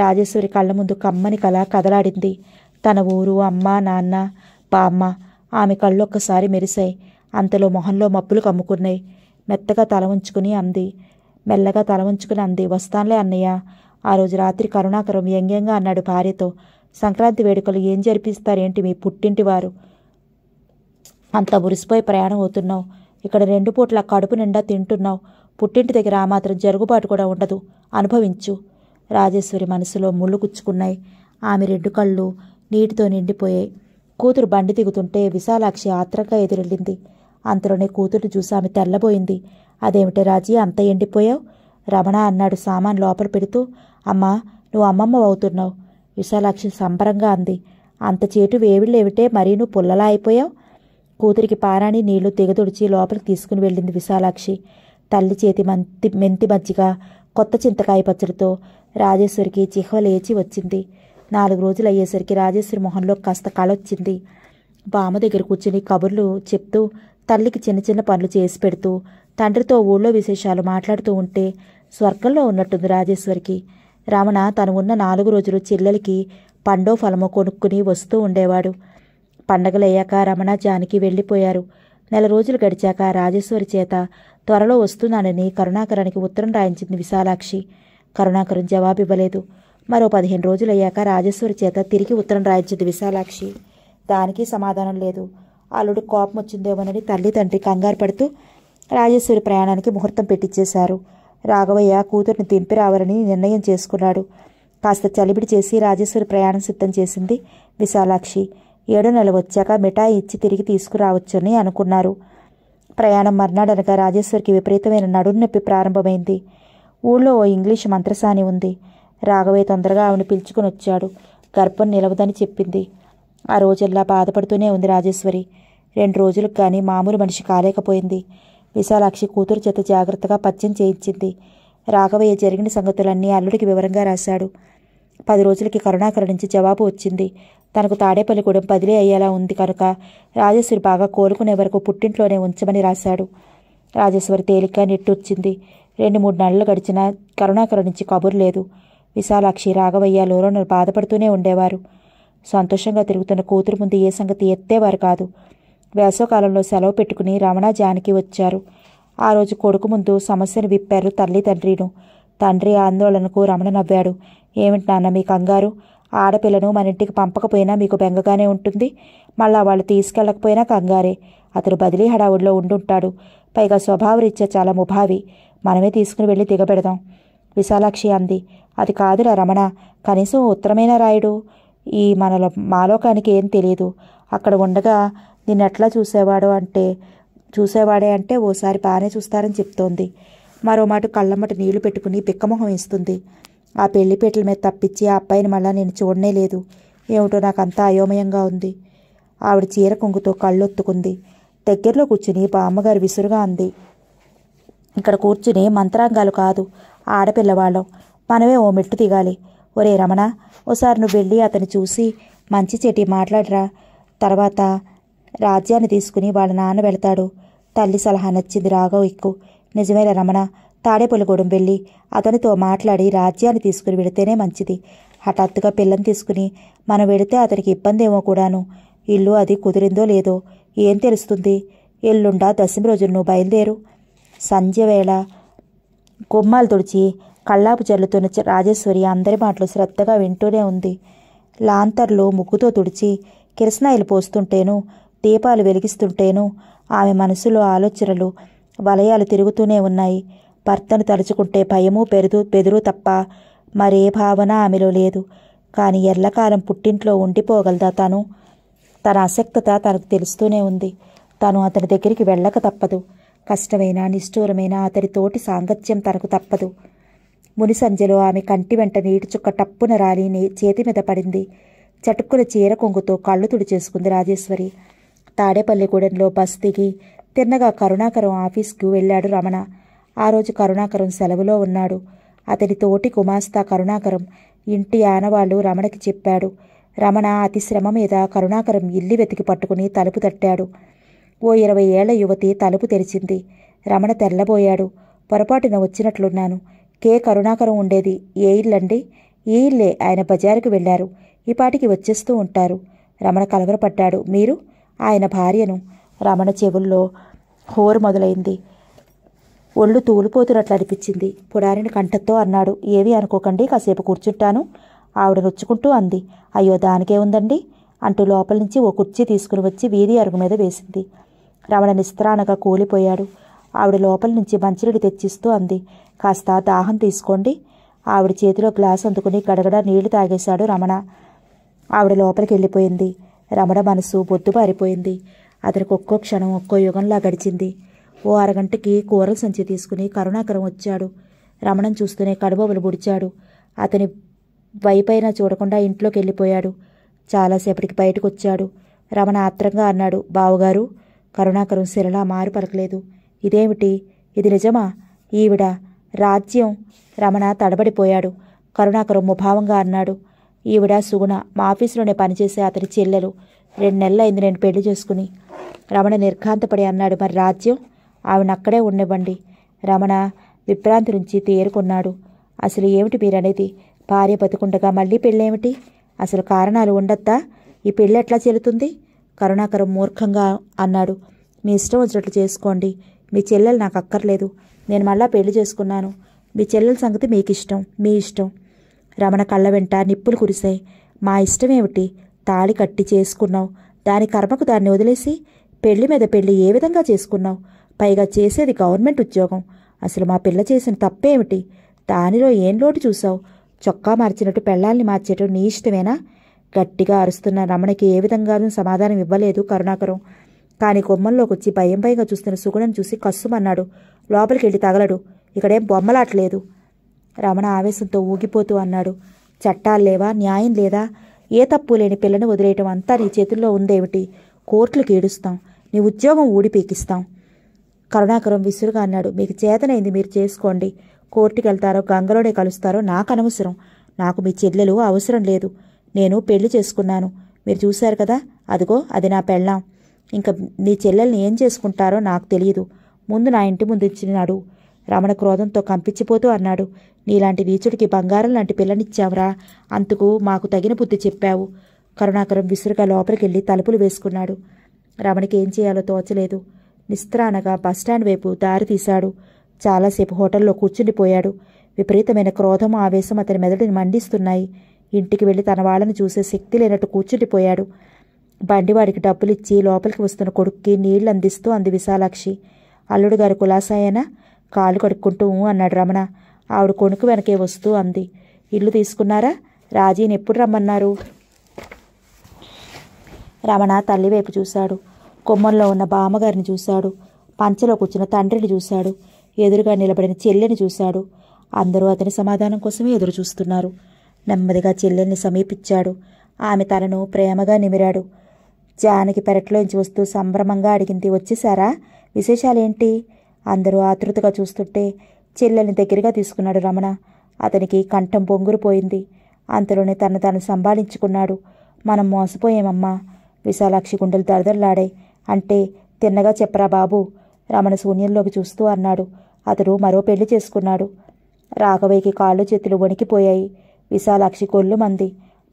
రాజేశ్వరి కళ్ళ ముందు కమ్మని కళ కదలాడింది తన ఊరు అమ్మ నాన్న బామ్మ ఆమె కళ్ళొక్కసారి మెరిశాయి అంతలో మొహంలో మప్పులు కమ్ముకున్నాయి మెత్తగా తల ఉంచుకుని అంది మెల్లగా తల ఉంచుకుని అంది వస్తాన్లే అన్నయ్య ఆ రోజు రాత్రి కరుణాకరం వ్యంగ్యంగా అన్నాడు భార్యతో సంక్రాంతి వేడుకలు ఏం జరిపిస్తారేంటి మీ పుట్టింటి వారు అంత మురిసిపోయి ప్రయాణం అవుతున్నావు ఇక్కడ రెండు పూట్ల కడుపు నిండా తింటున్నావు పుట్టింటి దగ్గర ఆ మాత్రం జరుగుబాటు కూడా ఉండదు అనుభవించు రాజేశ్వరి మనసులో ముళ్ళు గుచ్చుకున్నాయి ఆమె రెండు కళ్ళు నీటితో నిండిపోయాయి కూతురు బండి దిగుతుంటే విశాలాక్షి ఆత్రంగా ఎదురెళ్ళింది అంతలోనే కూతురు చూసి ఆమె తెల్లబోయింది అదేమిటే రాజీ అంత ఎండిపోయావు రమణ అన్నాడు సామాన్ లోపల పెడుతూ అమ్మా నువ్వు అమ్మమ్మ అవుతున్నావు విశాలాక్షి సంబరంగా అంది అంత చేటు వేవిళ్ళేమిటే మరీ నువ్వు పుల్లలా అయిపోయావు కూతురికి పారాణి నీళ్లు తెగతుడిచి లోపలికి తీసుకుని వెళ్ళింది విశాలాక్షి తల్లి చేతి మంతి మెంతి మజ్జిగ కొత్త చింతకాయ పచ్చడితో రాజేశ్వరికి చిహ్వ లేచి వచ్చింది నాలుగు రోజులు అయ్యేసరికి రాజేశ్వరి మొహంలో కాస్త కళొచ్చింది బామ దగ్గర కూర్చుని కబుర్లు చెప్తూ తల్లికి చిన్న చిన్న పనులు చేసి పెడుతూ తండ్రితో ఊళ్ళో విశేషాలు మాట్లాడుతూ ఉంటే స్వర్గంలో ఉన్నట్టుంది రాజేశ్వరికి రమణ తను ఉన్న నాలుగు రోజులు చెల్లెలికి పండో ఫలమో కొనుక్కుని వస్తూ ఉండేవాడు పండగలయ్యాక రమణ జానికి వెళ్ళిపోయారు నెల రోజులు గడిచాక రాజేశ్వరి చేత త్వరలో వస్తున్నానని కరుణాకరానికి ఉత్తరం రాయించింది విశాలాక్షి కరుణాకరం జవాబు ఇవ్వలేదు మరో పదిహేను రోజులయ్యాక రాజేశ్వరి చేత తిరిగి ఉత్తరం రాయించింది విశాలాక్షి దానికి సమాధానం లేదు అల్లుడు కోపం వచ్చిందేమోనని తల్లి తండ్రి కంగారు పడుతూ రాజేశ్వరి ప్రయాణానికి ముహూర్తం పెట్టించేశారు రాఘవయ్య కూతుర్ని దింపి రావాలని నిర్ణయం చేసుకున్నాడు కాస్త చలిబిడి చేసి రాజేశ్వరి ప్రయాణం సిద్ధం చేసింది విశాలాక్షి ఏడో నెల వచ్చాక మిఠాయి ఇచ్చి తిరిగి తీసుకురావచ్చని అనుకున్నారు ప్రయాణం మర్నాడనగా రాజేశ్వరికి విపరీతమైన నొప్పి ప్రారంభమైంది ఊళ్ళో ఓ ఇంగ్లీష్ మంత్రసాని ఉంది రాఘవయ్య తొందరగా ఆమెను పిలుచుకుని వచ్చాడు గర్భం నిలవదని చెప్పింది ఆ రోజల్లా బాధపడుతూనే ఉంది రాజేశ్వరి రెండు రోజులకు కానీ మామూలు మనిషి కాలేకపోయింది విశాలాక్షి కూతురు చేత జాగ్రత్తగా పత్యం చేయించింది రాఘవయ్య జరిగిన సంగతులన్నీ అల్లుడికి వివరంగా రాశాడు పది రోజులకి కరుణాకర నుంచి జవాబు వచ్చింది తనకు కూడా బదిలీ అయ్యేలా ఉంది కనుక రాజేశ్వరి బాగా కోలుకునే వరకు పుట్టింట్లోనే ఉంచమని రాశాడు రాజేశ్వరి తేలిక నిట్టూర్చింది రెండు మూడు నెలలు గడిచినా కరుణాకర నుంచి కబురు లేదు విశాలాక్షి రాఘవయ్య లోలోనలు బాధపడుతూనే ఉండేవారు సంతోషంగా తిరుగుతున్న కూతురు ముందు ఏ సంగతి ఎత్తేవారు కాదు వేసవకాలంలో సెలవు పెట్టుకుని రమణ జానికి వచ్చారు ఆ రోజు కొడుకు ముందు సమస్యను విప్పారు తల్లి తండ్రిను తండ్రి ఆందోళనకు రమణ నవ్వాడు ఏమిటి నాన్న మీ కంగారు ఆడపిల్లను మన ఇంటికి పంపకపోయినా మీకు బెంగగానే ఉంటుంది మళ్ళా వాళ్ళు తీసుకెళ్ళకపోయినా కంగారే అతను బదిలీ హడావుడిలో ఉండుంటాడు పైగా స్వభావరీత్యా చాలా ముభావి మనమే తీసుకుని వెళ్ళి దిగబెడదాం విశాలాక్షి అంది అది కాదురా రమణ కనీసం ఉత్తరమైన రాయుడు ఈ మన మాలోకానికి ఏం తెలియదు అక్కడ ఉండగా నిన్నెట్లా చూసేవాడు అంటే చూసేవాడే అంటే ఓసారి బాగానే చూస్తారని చెప్తోంది మరో మాట కళ్ళమ్మటి నీళ్లు పెట్టుకుని బిక్కమొహం ఇస్తుంది ఆ పెళ్లిపీటల మీద తప్పించి ఆ అబ్బాయిని మళ్ళా నేను చూడనే లేదు ఏమిటో నాకు అంతా అయోమయంగా ఉంది ఆవిడ చీర కొంగుతో కళ్ళొత్తుకుంది దగ్గరలో కూర్చుని బామ్మగారు విసురుగా అంది ఇక్కడ కూర్చుని మంత్రాంగాలు కాదు ఆడపిల్లవాళ్ళం మనమే ఓ మెట్టు దిగాలి ఒరే రమణ ఓసారి నువ్వు వెళ్ళి అతను చూసి మంచి చెటి మాట్లాడరా తర్వాత రాజ్యాన్ని తీసుకుని వాళ్ళ నాన్న వెళతాడు తల్లి సలహా నచ్చింది రాఘవ్ ఎక్కువ నిజమేలా రమణ తాడేపల్లిగూడెం వెళ్ళి అతనితో మాట్లాడి రాజ్యాన్ని తీసుకుని వెడితేనే మంచిది హఠాత్తుగా పిల్లని తీసుకుని మనం వెడితే అతనికి ఇబ్బంది ఏమో కూడాను ఇల్లు అది కుదిరిందో లేదో ఏం తెలుస్తుంది ఎల్లుండా దశమి రోజు నువ్వు బయలుదేరు సంధ్యవేళ గుమ్మాలు తుడిచి కళ్ళాపు జల్లుతున్న రాజేశ్వరి అందరి మాటలు శ్రద్ధగా వింటూనే ఉంది లాంతర్లు ముగ్గుతో తుడిచి కిరసనాయిలు పోస్తుంటేను దీపాలు వెలిగిస్తుంటేను ఆమె మనసులో ఆలోచనలు వలయాలు తిరుగుతూనే ఉన్నాయి భర్తను తలుచుకుంటే భయము పెరుదు బెదురు తప్ప మరే భావన ఆమెలో లేదు కానీ ఎల్లకాలం పుట్టింట్లో ఉండిపోగలదా తను తన అసక్తత తనకు తెలుస్తూనే ఉంది తను అతని దగ్గరికి వెళ్ళక తప్పదు కష్టమైన నిష్ఠూరమైన అతడి తోటి సాంగత్యం తనకు తప్పదు మునిసంజలో ఆమె కంటి వెంట నీటి చుక్క టప్పున రాలి చేతి మీద పడింది చటుక్కుల చీర కొంగుతో కళ్ళు తుడిచేసుకుంది రాజేశ్వరి తాడేపల్లిగూడెంలో బస్ దిగి తిన్నగా కరుణాకరం ఆఫీస్కు వెళ్ళాడు రమణ ఆ రోజు కరుణాకరం సెలవులో ఉన్నాడు అతని తోటి కుమాస్తా కరుణాకరం ఇంటి ఆనవాళ్లు రమణకి చెప్పాడు రమణ అతి శ్రమ మీద కరుణాకరం ఇల్లు వెతికి పట్టుకుని తలుపు తట్టాడు ఓ ఇరవై ఏళ్ల యువతి తలుపు తెరిచింది రమణ తెల్లబోయాడు పొరపాటున వచ్చినట్లున్నాను కే కరుణాకరం ఉండేది ఏ ఇల్లండి ఈ ఇల్లే ఆయన బజారుకు వెళ్లారు ఈపాటికి వచ్చేస్తూ ఉంటారు రమణ కలవరపడ్డాడు మీరు ఆయన భార్యను రమణ చెవుల్లో హోరు మొదలైంది ఒళ్ళు తూలిపోతున్నట్లు అనిపించింది పుడారిని కంఠంతో అన్నాడు ఏవి అనుకోకండి కాసేపు కూర్చుంటాను ఆవిడ నొచ్చుకుంటూ అంది అయ్యో దానికే ఉందండి అంటూ లోపల నుంచి ఓ కుర్చీ తీసుకుని వచ్చి వీధి అరుగు మీద వేసింది రమణ నిస్త్రానగా కూలిపోయాడు ఆవిడ లోపల నుంచి మంచినీళ్ళు తెచ్చిస్తూ అంది కాస్త దాహం తీసుకోండి ఆవిడ చేతిలో గ్లాస్ అందుకుని గడగడ నీళ్లు తాగేశాడు రమణ ఆవిడ లోపలికి వెళ్ళిపోయింది రమణ మనసు బొద్దు పారిపోయింది అతనికి ఒక్కో క్షణం ఒక్కో యుగంలా గడిచింది ఓ అరగంటకి కూరల సంచి తీసుకుని కరుణాకరం వచ్చాడు రమణం చూస్తూనే కడుబొబలు గుడిచాడు అతని వైపైన చూడకుండా ఇంట్లోకి వెళ్ళిపోయాడు చాలాసేపటికి బయటకు వచ్చాడు రమణ ఆత్రంగా అన్నాడు బావుగారు కరుణాకరం శిరలా మారు పలకలేదు ఇదేమిటి ఇది నిజమా ఈవిడ రాజ్యం రమణ తడబడిపోయాడు కరుణాకరం ముభావంగా అన్నాడు ఈవిడ సుగుణ మా ఆఫీసులోనే పనిచేసే అతని చెల్లెలు రెండు నెలలైంది నేను పెళ్లి చేసుకుని రమణ నిర్ఘాంతపడి అన్నాడు మరి రాజ్యం అక్కడే ఉండనివ్వండి రమణ విభ్రాంతి నుంచి తేరుకున్నాడు అసలు ఏమిటి మీరనేది భార్య బతుకుండగా మళ్ళీ పెళ్ళేమిటి అసలు కారణాలు ఉండొద్దా ఈ పెళ్ళి ఎట్లా చెల్లుతుంది కరుణాకరం మూర్ఖంగా అన్నాడు మీ ఇష్టం వచ్చినట్లు చేసుకోండి మీ చెల్లెలు నాకు అక్కర్లేదు నేను మళ్ళా పెళ్లి చేసుకున్నాను మీ చెల్లెల సంగతి మీకు ఇష్టం మీ ఇష్టం రమణ కళ్ళ వెంట నిప్పులు కురిశాయి మా ఇష్టం ఏమిటి తాళి కట్టి చేసుకున్నావు దాని కర్మకు దాన్ని వదిలేసి పెళ్లి మీద పెళ్లి ఏ విధంగా చేసుకున్నావు పైగా చేసేది గవర్నమెంట్ ఉద్యోగం అసలు మా పిల్ల చేసిన తప్పేమిటి దానిలో ఏం లోటు చూసావు చొక్కా మార్చినట్టు పెళ్ళాల్ని మార్చేటం నీ ఇష్టమేనా గట్టిగా అరుస్తున్న రమణకి ఏ విధంగానూ సమాధానం ఇవ్వలేదు కరుణాకరం కానీ కొమ్మల్లోకి వచ్చి భయం భయంగా చూస్తున్న సుగుణం చూసి కస్సుమన్నాడు లోపలికి వెళ్ళి తగలడు ఇక్కడేం బొమ్మలాట్లేదు రమణ ఆవేశంతో ఊగిపోతూ అన్నాడు చట్టాలు లేవా న్యాయం లేదా ఏ తప్పు లేని పిల్లను వదిలేయటం అంతా నీ చేతుల్లో ఉందేమిటి కోర్టులకు ఏడుస్తాం నీ ఉద్యోగం ఊడిపీకిస్తాం కరుణాకరం విసురుగా అన్నాడు మీకు చేతనైంది మీరు చేసుకోండి కోర్టుకి వెళ్తారో గంగలోనే కలుస్తారో నాకు అనవసరం నాకు మీ చెల్లెలు అవసరం లేదు నేను పెళ్లి చేసుకున్నాను మీరు చూశారు కదా అదిగో అది నా పెళ్ళాం ఇంకా నీ చెల్లెల్ని ఏం చేసుకుంటారో నాకు తెలియదు ముందు నా ఇంటి ముందు ఇచ్చినాడు రమణ క్రోధంతో కంపించిపోతూ అన్నాడు నీలాంటి నీచుడికి బంగారం లాంటి పిల్లనిచ్చావురా అందుకు మాకు తగిన బుద్ధి చెప్పావు కరుణాకరం విసురుగా లోపలికెళ్ళి తలుపులు వేసుకున్నాడు రమణకి ఏం చేయాలో తోచలేదు నిస్త్రానగా బస్టాండ్ వైపు దారి తీశాడు చాలాసేపు హోటల్లో కూర్చుండిపోయాడు విపరీతమైన క్రోధం ఆవేశం అతని మెదడుని మండిస్తున్నాయి ఇంటికి వెళ్ళి తన వాళ్ళని చూసే శక్తి లేనట్టు కూర్చుండిపోయాడు బండివాడికి డబ్బులిచ్చి లోపలికి వస్తున్న కొడుక్కి నీళ్లు అందిస్తూ అంది విశాలాక్షి అల్లుడు గారు కులాసాయనా కాలు కడుక్కుంటూ అన్నాడు రమణ ఆవిడ కొనుక్కు వెనకే వస్తూ అంది ఇల్లు తీసుకున్నారా రాజీని ఎప్పుడు రమ్మన్నారు రమణ తల్లి వైపు చూశాడు కొమ్మల్లో ఉన్న బామ్మగారిని చూశాడు పంచలో కూర్చున్న తండ్రిని చూశాడు ఎదురుగా నిలబడిన చెల్లెని చూశాడు అందరూ అతని సమాధానం కోసమే ఎదురు చూస్తున్నారు నెమ్మదిగా చెల్లెల్ని సమీపించాడు ఆమె తనను ప్రేమగా నిమిరాడు జానకి పెరట్లోంచి వస్తూ సంభ్రమంగా అడిగింది వచ్చేసారా విశేషాలేంటి అందరూ ఆతృతగా చూస్తుంటే చెల్లెల్ని దగ్గరగా తీసుకున్నాడు రమణ అతనికి కంఠం పొంగురుపోయింది అంతలోనే తను తాను సంభాళించుకున్నాడు మనం మోసపోయామమ్మా విశాలాక్షి గుండెలు దరదరలాడాయి అంటే తిన్నగా చెప్పరా బాబు రమణ శూన్యంలోకి చూస్తూ అన్నాడు అతడు మరో పెళ్లి చేసుకున్నాడు రాఘవయ్యకి కాళ్ళు చేతులు వణికిపోయాయి విశాలాక్షి కొళ్ళు మంది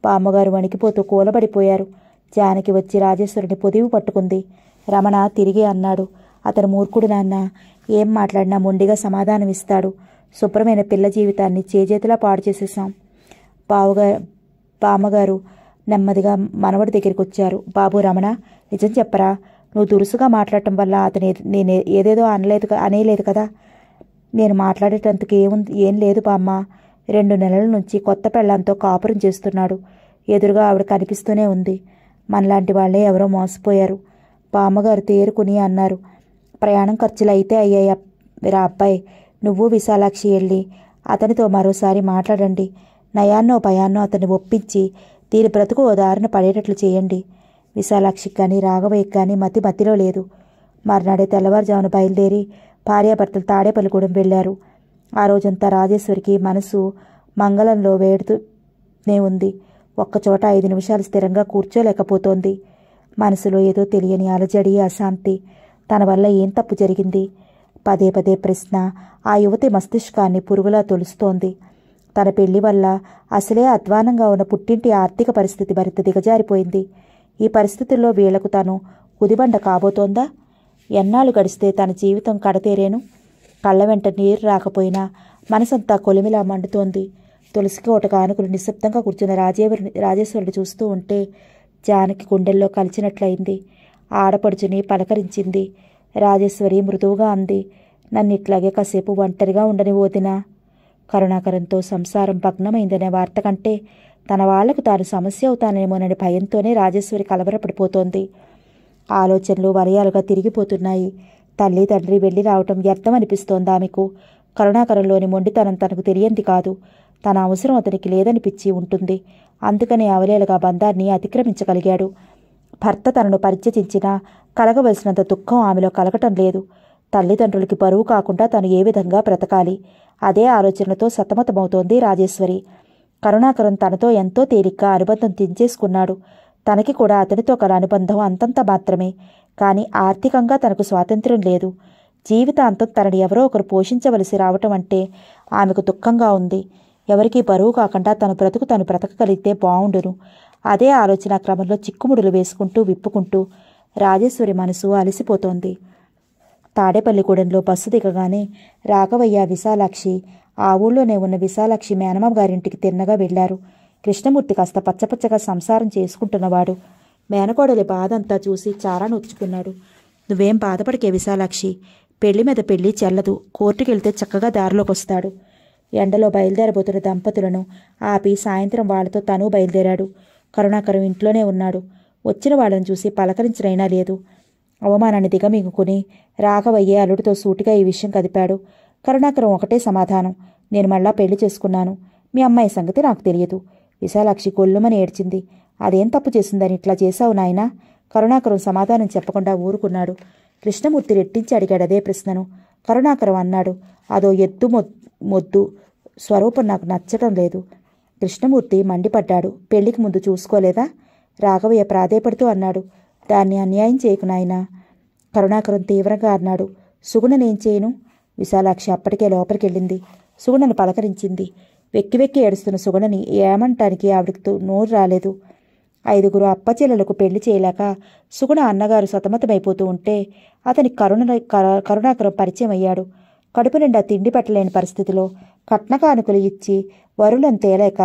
బామ్మగారు వణికిపోతూ కూలబడిపోయారు జానకి వచ్చి రాజేశ్వరుని పొదివి పట్టుకుంది రమణ తిరిగి అన్నాడు అతను మూర్ఖుడు నాన్న ఏం మాట్లాడినా మొండిగా సమాధానమిస్తాడు శుభ్రమైన పిల్ల జీవితాన్ని చేజేతిలా పాడు చేసేసాం పావుగా పామగారు నెమ్మదిగా మనవడి దగ్గరికి వచ్చారు బాబు రమణ నిజం చెప్పరా నువ్వు దురుసుగా మాట్లాడటం వల్ల అతను నేను ఏదేదో అనలేదు అనేలేదు కదా నేను మాట్లాడేటందుకు ఏముంది ఏం లేదు బామ్మ రెండు నెలల నుంచి కొత్త పెళ్ళంతో కాపురం చేస్తున్నాడు ఎదురుగా ఆవిడ కనిపిస్తూనే ఉంది మనలాంటి వాళ్ళే ఎవరో మోసపోయారు బామ్మగారు తేరుకుని అన్నారు ప్రయాణం ఖర్చులు అయితే అయ్యాయి రా అబ్బాయి నువ్వు విశాలాక్షి వెళ్ళి అతనితో మరోసారి మాట్లాడండి నయాన్నో భయాన్నో అతన్ని ఒప్పించి దీని బ్రతుకు ఓ దారిన పడేటట్లు చేయండి విశాలాక్షికి కానీ రాఘవయ్యకి కానీ మతి మతిలో లేదు మర్నాడే తెల్లవారుజామున బయలుదేరి భార్యాభర్తలు తాడేపల్లిగూడెం వెళ్ళారు ఆ రోజంతా రాజేశ్వరికి మనసు మంగళంలో వేడుతూనే ఉంది ఒక్కచోట ఐదు నిమిషాలు స్థిరంగా కూర్చోలేకపోతోంది మనసులో ఏదో తెలియని అలజడి అశాంతి తన వల్ల ఏం తప్పు జరిగింది పదే పదే ప్రశ్న ఆ యువతి మస్తిష్కాన్ని పురుగులా తొలుస్తోంది తన పెళ్లి వల్ల అసలే అధ్వానంగా ఉన్న పుట్టింటి ఆర్థిక పరిస్థితి మరింత దిగజారిపోయింది ఈ పరిస్థితుల్లో వీళ్లకు తాను కుదిబండ కాబోతోందా ఎన్నాళ్ళు గడిస్తే తన జీవితం కడతేరేను కళ్ళ వెంట నీరు రాకపోయినా మనసంతా కొలిమిలా మండుతోంది తులసి కోట కానుకులు నిశ్శబ్దంగా కూర్చున్న రాజేవరి రాజేశ్వరుడు చూస్తూ ఉంటే జానకి గుండెల్లో కలిచినట్లయింది ఆడపడుచుని పలకరించింది రాజేశ్వరి మృదువుగా అంది నన్ను ఇట్లాగే కాసేపు ఒంటరిగా ఉండని ఓదినా కరుణాకరంతో సంసారం భగ్నమైందనే వార్త కంటే తన వాళ్లకు తాను సమస్య అవుతానేమోనని భయంతోనే రాజేశ్వరి కలవరపడిపోతోంది ఆలోచనలు వలయాలుగా తిరిగిపోతున్నాయి తల్లి తండ్రి వెళ్ళి రావటం వ్యర్థం అనిపిస్తోంది ఆమెకు కరుణాకరంలోని మొండితనం తనకు తెలియంది కాదు తన అవసరం అతనికి లేదనిపించి ఉంటుంది అందుకనే అవలేలుగా బంధాన్ని అతిక్రమించగలిగాడు భర్త తనను పరిచయించినా కలగవలసినంత దుఃఖం ఆమెలో కలగటం లేదు తల్లిదండ్రులకి బరువు కాకుండా తను ఏ విధంగా బ్రతకాలి అదే ఆలోచనతో సతమతమవుతోంది రాజేశ్వరి కరుణాకరం తనతో ఎంతో తేలిగ్గా అనుబంధం తెంచేసుకున్నాడు తనకి కూడా అతనితో కల అనుబంధం అంతంత మాత్రమే కానీ ఆర్థికంగా తనకు స్వాతంత్ర్యం లేదు జీవితాంతం తనని ఎవరో ఒకరు పోషించవలసి రావటం అంటే ఆమెకు దుఃఖంగా ఉంది ఎవరికీ బరువు కాకుండా తన బ్రతుకు తను బ్రతకగలిగితే బావుండును అదే ఆలోచన క్రమంలో చిక్కుముడులు వేసుకుంటూ విప్పుకుంటూ రాజేశ్వరి మనసు అలసిపోతోంది తాడేపల్లిగూడెంలో బస్సు దిగగానే రాఘవయ్య విశాలాక్షి ఆ ఊళ్ళోనే ఉన్న విశాలాక్షి మేనమామ గారింటికి తిన్నగా వెళ్లారు కృష్ణమూర్తి కాస్త పచ్చపచ్చగా సంసారం చేసుకుంటున్నవాడు మేనకోడలి బాధంతా చూసి చారా నొచ్చుకున్నాడు నువ్వేం బాధపడికే విశాలాక్షి పెళ్లి మీద పెళ్లి చెల్లదు కోర్టుకెళ్తే చక్కగా దారిలోకి వస్తాడు ఎండలో బయలుదేరబోతున్న దంపతులను ఆపి సాయంత్రం వాళ్లతో తనూ బయలుదేరాడు కరుణాకరం ఇంట్లోనే ఉన్నాడు వచ్చిన వాళ్ళని చూసి పలకరించినైనా లేదు అవమానాన్ని దిగమింగుకుని రాఘవయ్యే అల్లుడితో సూటిగా ఈ విషయం కదిపాడు కరుణాకరం ఒకటే సమాధానం నేను మళ్ళా పెళ్లి చేసుకున్నాను మీ అమ్మాయి సంగతి నాకు తెలియదు విశాలాక్షి కొల్లుమని ఏడ్చింది అదేం తప్పు చేసిందని ఇట్లా చేశావు నాయనా కరుణాకరం సమాధానం చెప్పకుండా ఊరుకున్నాడు కృష్ణమూర్తి రెట్టించి అడిగాడు అదే ప్రశ్నను కరుణాకరం అన్నాడు అదో ఎద్దు మొద్దు స్వరూపం నాకు నచ్చటం లేదు కృష్ణమూర్తి మండిపడ్డాడు పెళ్లికి ముందు చూసుకోలేదా రాఘవయ్య ప్రాధేయపడుతూ అన్నాడు దాన్ని అన్యాయం చేయకు నాయనా కరుణాకరం తీవ్రంగా అన్నాడు సుగుణనేం చేయను విశాలాక్షి అప్పటికే లోపలికెళ్ళింది సుగుణను పలకరించింది వెక్కి వెక్కి ఏడుస్తున్న సుగుణని ఏమంటానికి ఆవిడకు నోరు రాలేదు ఐదుగురు అప్పచెల్లెలకు పెళ్లి చేయలేక సుగుణ అన్నగారు సతమతమైపోతూ ఉంటే అతని కరుణ కరుణాకరం పరిచయం అయ్యాడు కడుపు నిండా తిండి పెట్టలేని పరిస్థితిలో కట్నకానుకలు ఇచ్చి వరులను తేలేక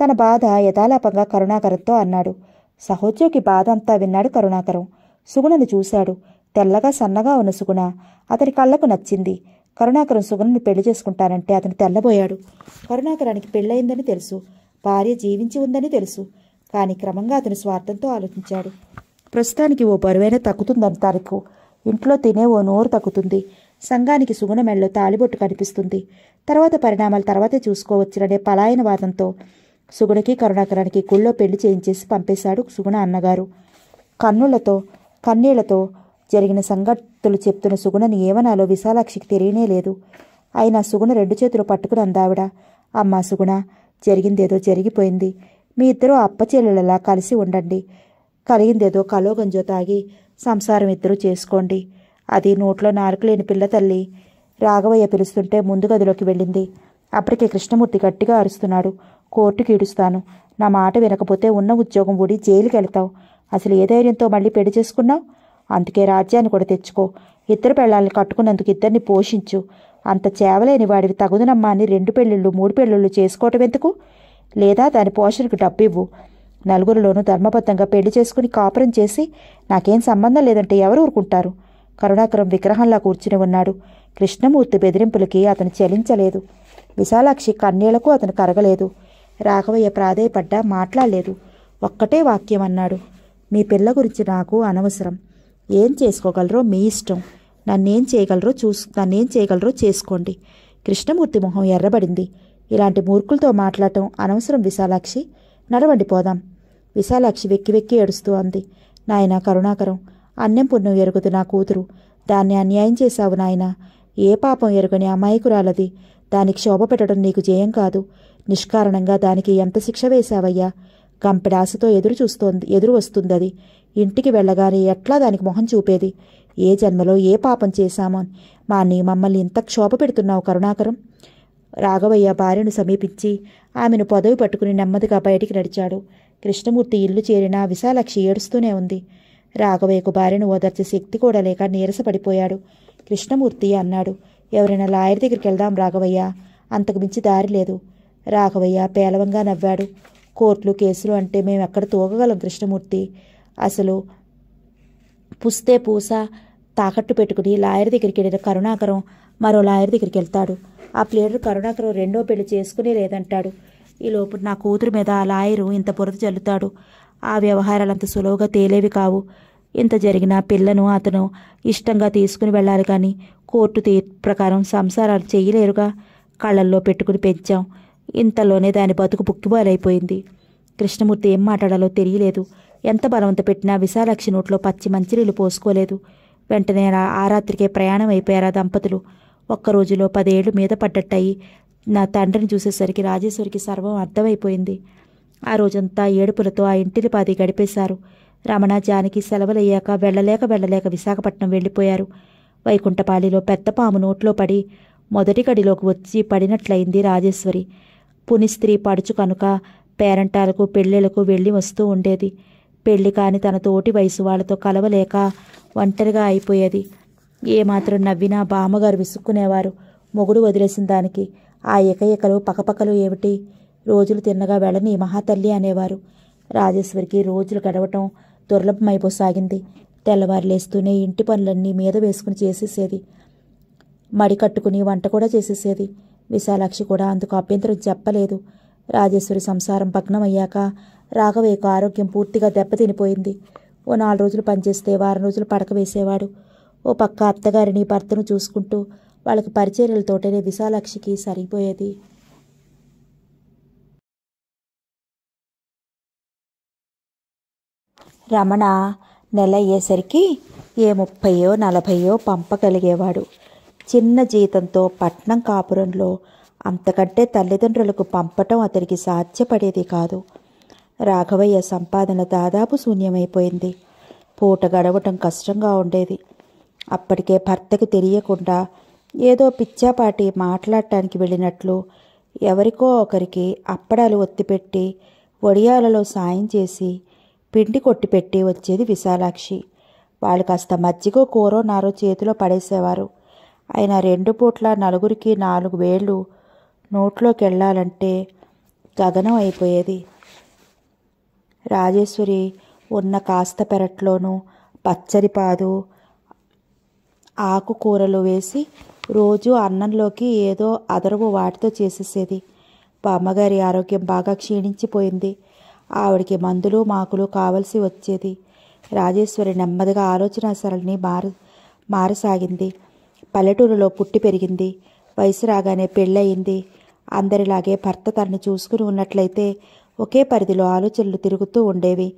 తన బాధ యథాలాపంగా కరుణాకరంతో అన్నాడు సహోద్యోగి బాధ అంతా విన్నాడు కరుణాకరం సుగుణను చూశాడు తెల్లగా సన్నగా ఉన్న సుగుణ అతని కళ్ళకు నచ్చింది కరుణాకరం సుగుణ్ని పెళ్లి చేసుకుంటానంటే అతను తెల్లబోయాడు కరుణాకరానికి పెళ్ళయిందని తెలుసు భార్య జీవించి ఉందని తెలుసు కానీ క్రమంగా అతను స్వార్థంతో ఆలోచించాడు ప్రస్తుతానికి ఓ బరువైన తగ్గుతుందని తనకు ఇంట్లో తినే ఓ నోరు తగ్గుతుంది సంఘానికి సుగుణ మెళ్ళలో తాలిబొట్టు కనిపిస్తుంది తర్వాత పరిణామాలు తర్వాతే చూసుకోవచ్చుననే పలాయన వాదంతో సుగుణకి కరుణాకరానికి గుళ్ళో పెళ్లి చేయించేసి పంపేశాడు సుగుణ అన్నగారు కన్నులతో కన్నీళ్లతో జరిగిన సంగతులు చెప్తున్న సుగుణని ఏమనాలో విశాలాక్షికి తెలియనే లేదు అయినా సుగుణ రెండు చేతులు పట్టుకుని అందావిడ అమ్మా సుగుణ జరిగిందేదో జరిగిపోయింది మీ ఇద్దరు అప్పచెల్లెలలా కలిసి ఉండండి కలిగిందేదో కలోగంజో తాగి సంసారం ఇద్దరూ చేసుకోండి అది నోట్లో నాలుగు లేని పిల్ల తల్లి రాఘవయ్య పిలుస్తుంటే ముందు గదిలోకి వెళ్ళింది అప్పటికే కృష్ణమూర్తి గట్టిగా అరుస్తున్నాడు కోర్టుకి ఈడుస్తాను నా మాట వినకపోతే ఉన్న ఉద్యోగం ఊడి జైలుకి వెళ్తావు అసలు ఏ ధైర్యంతో మళ్ళీ పెళ్లి చేసుకున్నావు అందుకే రాజ్యాన్ని కూడా తెచ్చుకో ఇద్దరు పెళ్ళాలని కట్టుకున్నందుకు ఇద్దరిని పోషించు అంత చేవలేని వాడివి తగుదనమ్మా అని రెండు పెళ్ళిళ్ళు మూడు పెళ్ళిళ్ళు చేసుకోవటం ఎందుకు లేదా దాని పోషణకు డబ్బు ఇవ్వు నలుగురిలోనూ ధర్మబద్ధంగా పెళ్లి చేసుకుని కాపురం చేసి నాకేం సంబంధం లేదంటే ఎవరు ఊరుకుంటారు కరుణాకరం విగ్రహంలా కూర్చుని ఉన్నాడు కృష్ణమూర్తి బెదిరింపులకి అతను చెలించలేదు విశాలాక్షి కన్నీళ్లకు అతను కరగలేదు రాఘవయ్య ప్రాధేయపడ్డా మాట్లాడలేదు ఒక్కటే వాక్యం అన్నాడు మీ పిల్ల గురించి నాకు అనవసరం ఏం చేసుకోగలరో మీ ఇష్టం నన్నేం చేయగలరో చూసు నన్నేం చేయగలరో చేసుకోండి కృష్ణమూర్తి మొహం ఎర్రబడింది ఇలాంటి మూర్ఖులతో మాట్లాడటం అనవసరం విశాలాక్షి నడవండి పోదాం విశాలాక్షి వెక్కి వెక్కి ఏడుస్తూ అంది నాయన కరుణాకరం అన్నం పుణ్యం ఎరుగుదు నా కూతురు దాన్ని అన్యాయం చేశావు నాయన ఏ పాపం ఎరుగని అమాయకురాలది దానికి శోభ పెట్టడం నీకు జయం కాదు నిష్కారణంగా దానికి ఎంత శిక్ష వేశావయ్యా గంపెడాసతో ఎదురు చూస్తోంది ఎదురు వస్తుందది ఇంటికి వెళ్ళగానే ఎట్లా దానికి మొహం చూపేది ఏ జన్మలో ఏ పాపం చేశామో మాని మమ్మల్ని ఇంత క్షోభ పెడుతున్నావు కరుణాకరం రాఘవయ్య భార్యను సమీపించి ఆమెను పొదవి పట్టుకుని నెమ్మదిగా బయటికి నడిచాడు కృష్ణమూర్తి ఇల్లు చేరిన విశాలక్షి ఏడుస్తూనే ఉంది రాఘవయ్యకు భార్యను ఓదార్చే శక్తి కూడా లేక నీరసపడిపోయాడు కృష్ణమూర్తి అన్నాడు ఎవరైనా లాయర్ దగ్గరికి వెళ్దాం రాఘవయ్య అంతకు మించి దారి లేదు రాఘవయ్య పేలవంగా నవ్వాడు కోర్టులు కేసులు అంటే మేము ఎక్కడ తోగగలం కృష్ణమూర్తి అసలు పుస్తే పూస తాకట్టు పెట్టుకుని లాయర్ దగ్గరికి వెళ్ళిన కరుణాకరం మరో లాయర్ దగ్గరికి వెళ్తాడు ఆ ప్లేయర్ కరుణాకరం రెండో పెళ్లి చేసుకునే లేదంటాడు ఈ లోపు నా కూతురు మీద ఆ లాయరు ఇంత బురద జల్లుతాడు ఆ వ్యవహారాలు అంత సులువుగా తేలేవి కావు ఇంత జరిగిన పిల్లను అతను ఇష్టంగా తీసుకుని వెళ్ళాలి కానీ కోర్టు తీ ప్రకారం సంసారాలు చేయలేరుగా కళ్ళల్లో పెట్టుకుని పెంచాం ఇంతలోనే దాని బతుకు బుక్కిబాలైపోయింది కృష్ణమూర్తి ఏం మాట్లాడాలో తెలియలేదు ఎంత బలవంత పెట్టినా విశాలాక్షి నోట్లో పచ్చి మంచిరీలు పోసుకోలేదు వెంటనే ఆ రాత్రికే ప్రయాణం అయిపోయారా దంపతులు ఒక్క రోజులో మీద పడ్డట్టయి నా తండ్రిని చూసేసరికి రాజేశ్వరికి సర్వం అర్థమైపోయింది ఆ రోజంతా ఏడుపులతో ఆ ఇంటిని పాది గడిపేశారు రమణ జానికి సెలవులయ్యాక వెళ్ళలేక వెళ్ళలేక విశాఖపట్నం వెళ్ళిపోయారు వైకుంఠపాళిలో పెద్ద పాము నోట్లో పడి మొదటి గడిలోకి వచ్చి పడినట్లయింది రాజేశ్వరి పుని స్త్రీ పడుచు కనుక పేరంటాలకు పెళ్ళిళ్ళకు వెళ్ళి వస్తూ ఉండేది పెళ్లి కాని తన తోటి వయసు వాళ్ళతో కలవలేక ఒంటరిగా అయిపోయేది ఏమాత్రం నవ్వినా బామ్మగారు విసుక్కునేవారు మొగుడు వదిలేసిన దానికి ఆ ఎకఎకలు పకపకలు ఏమిటి రోజులు తిన్నగా వెళ్ళని మహాతల్లి అనేవారు రాజేశ్వరికి రోజులు గడవటం దుర్లభమైపోసాగింది తెల్లవారు లేస్తూనే ఇంటి పనులన్నీ మీద వేసుకుని చేసేసేది మడి కట్టుకుని వంట కూడా చేసేసేది విశాలాక్షి కూడా అందుకు అభ్యంతరం చెప్పలేదు రాజేశ్వరి సంసారం భగ్నమయ్యాక రాఘవయ్యకు ఆరోగ్యం పూర్తిగా దెబ్బతినిపోయింది ఓ నాలుగు రోజులు పనిచేస్తే వారం రోజులు పడక వేసేవాడు ఓ పక్క అత్తగారిని భర్తను చూసుకుంటూ వాళ్ళకి పరిచర్యలతోటనే విశాలాక్షికి సరిపోయేది రమణ నెల అయ్యేసరికి ఏ ముప్పయో నలభయో పంపగలిగేవాడు చిన్న జీతంతో పట్నం కాపురంలో అంతకంటే తల్లిదండ్రులకు పంపటం అతనికి సాధ్యపడేది కాదు రాఘవయ్య సంపాదన దాదాపు శూన్యమైపోయింది పూట గడవటం కష్టంగా ఉండేది అప్పటికే భర్తకు తెలియకుండా ఏదో పిచ్చాపాటి మాట్లాడటానికి వెళ్ళినట్లు ఎవరికో ఒకరికి అప్పడాలు ఒత్తిపెట్టి వడియాలలో సాయం చేసి పిండి కొట్టిపెట్టి వచ్చేది విశాలాక్షి వాళ్ళు కాస్త మజ్జిగ కూరో నారో చేతిలో పడేసేవారు ఆయన రెండు పూట్ల నలుగురికి నాలుగు వేళ్ళు నోట్లోకి వెళ్ళాలంటే గగనం అయిపోయేది రాజేశ్వరి ఉన్న కాస్త పెరట్లోనూ పచ్చరిపాదు ఆకుకూరలు వేసి రోజు అన్నంలోకి ఏదో అదరువు వాటితో చేసేసేది అమ్మగారి ఆరోగ్యం బాగా క్షీణించిపోయింది ఆవిడికి మందులు మాకులు కావలసి వచ్చేది రాజేశ్వరి నెమ్మదిగా ఆలోచన సరళిని మార మారసాగింది పల్లెటూరులో పుట్టి పెరిగింది వయసు రాగానే పెళ్ళయింది అందరిలాగే భర్త తనని చూసుకుని ఉన్నట్లయితే ఒకే పరిధిలో ఆలోచనలు తిరుగుతూ ఉండేవి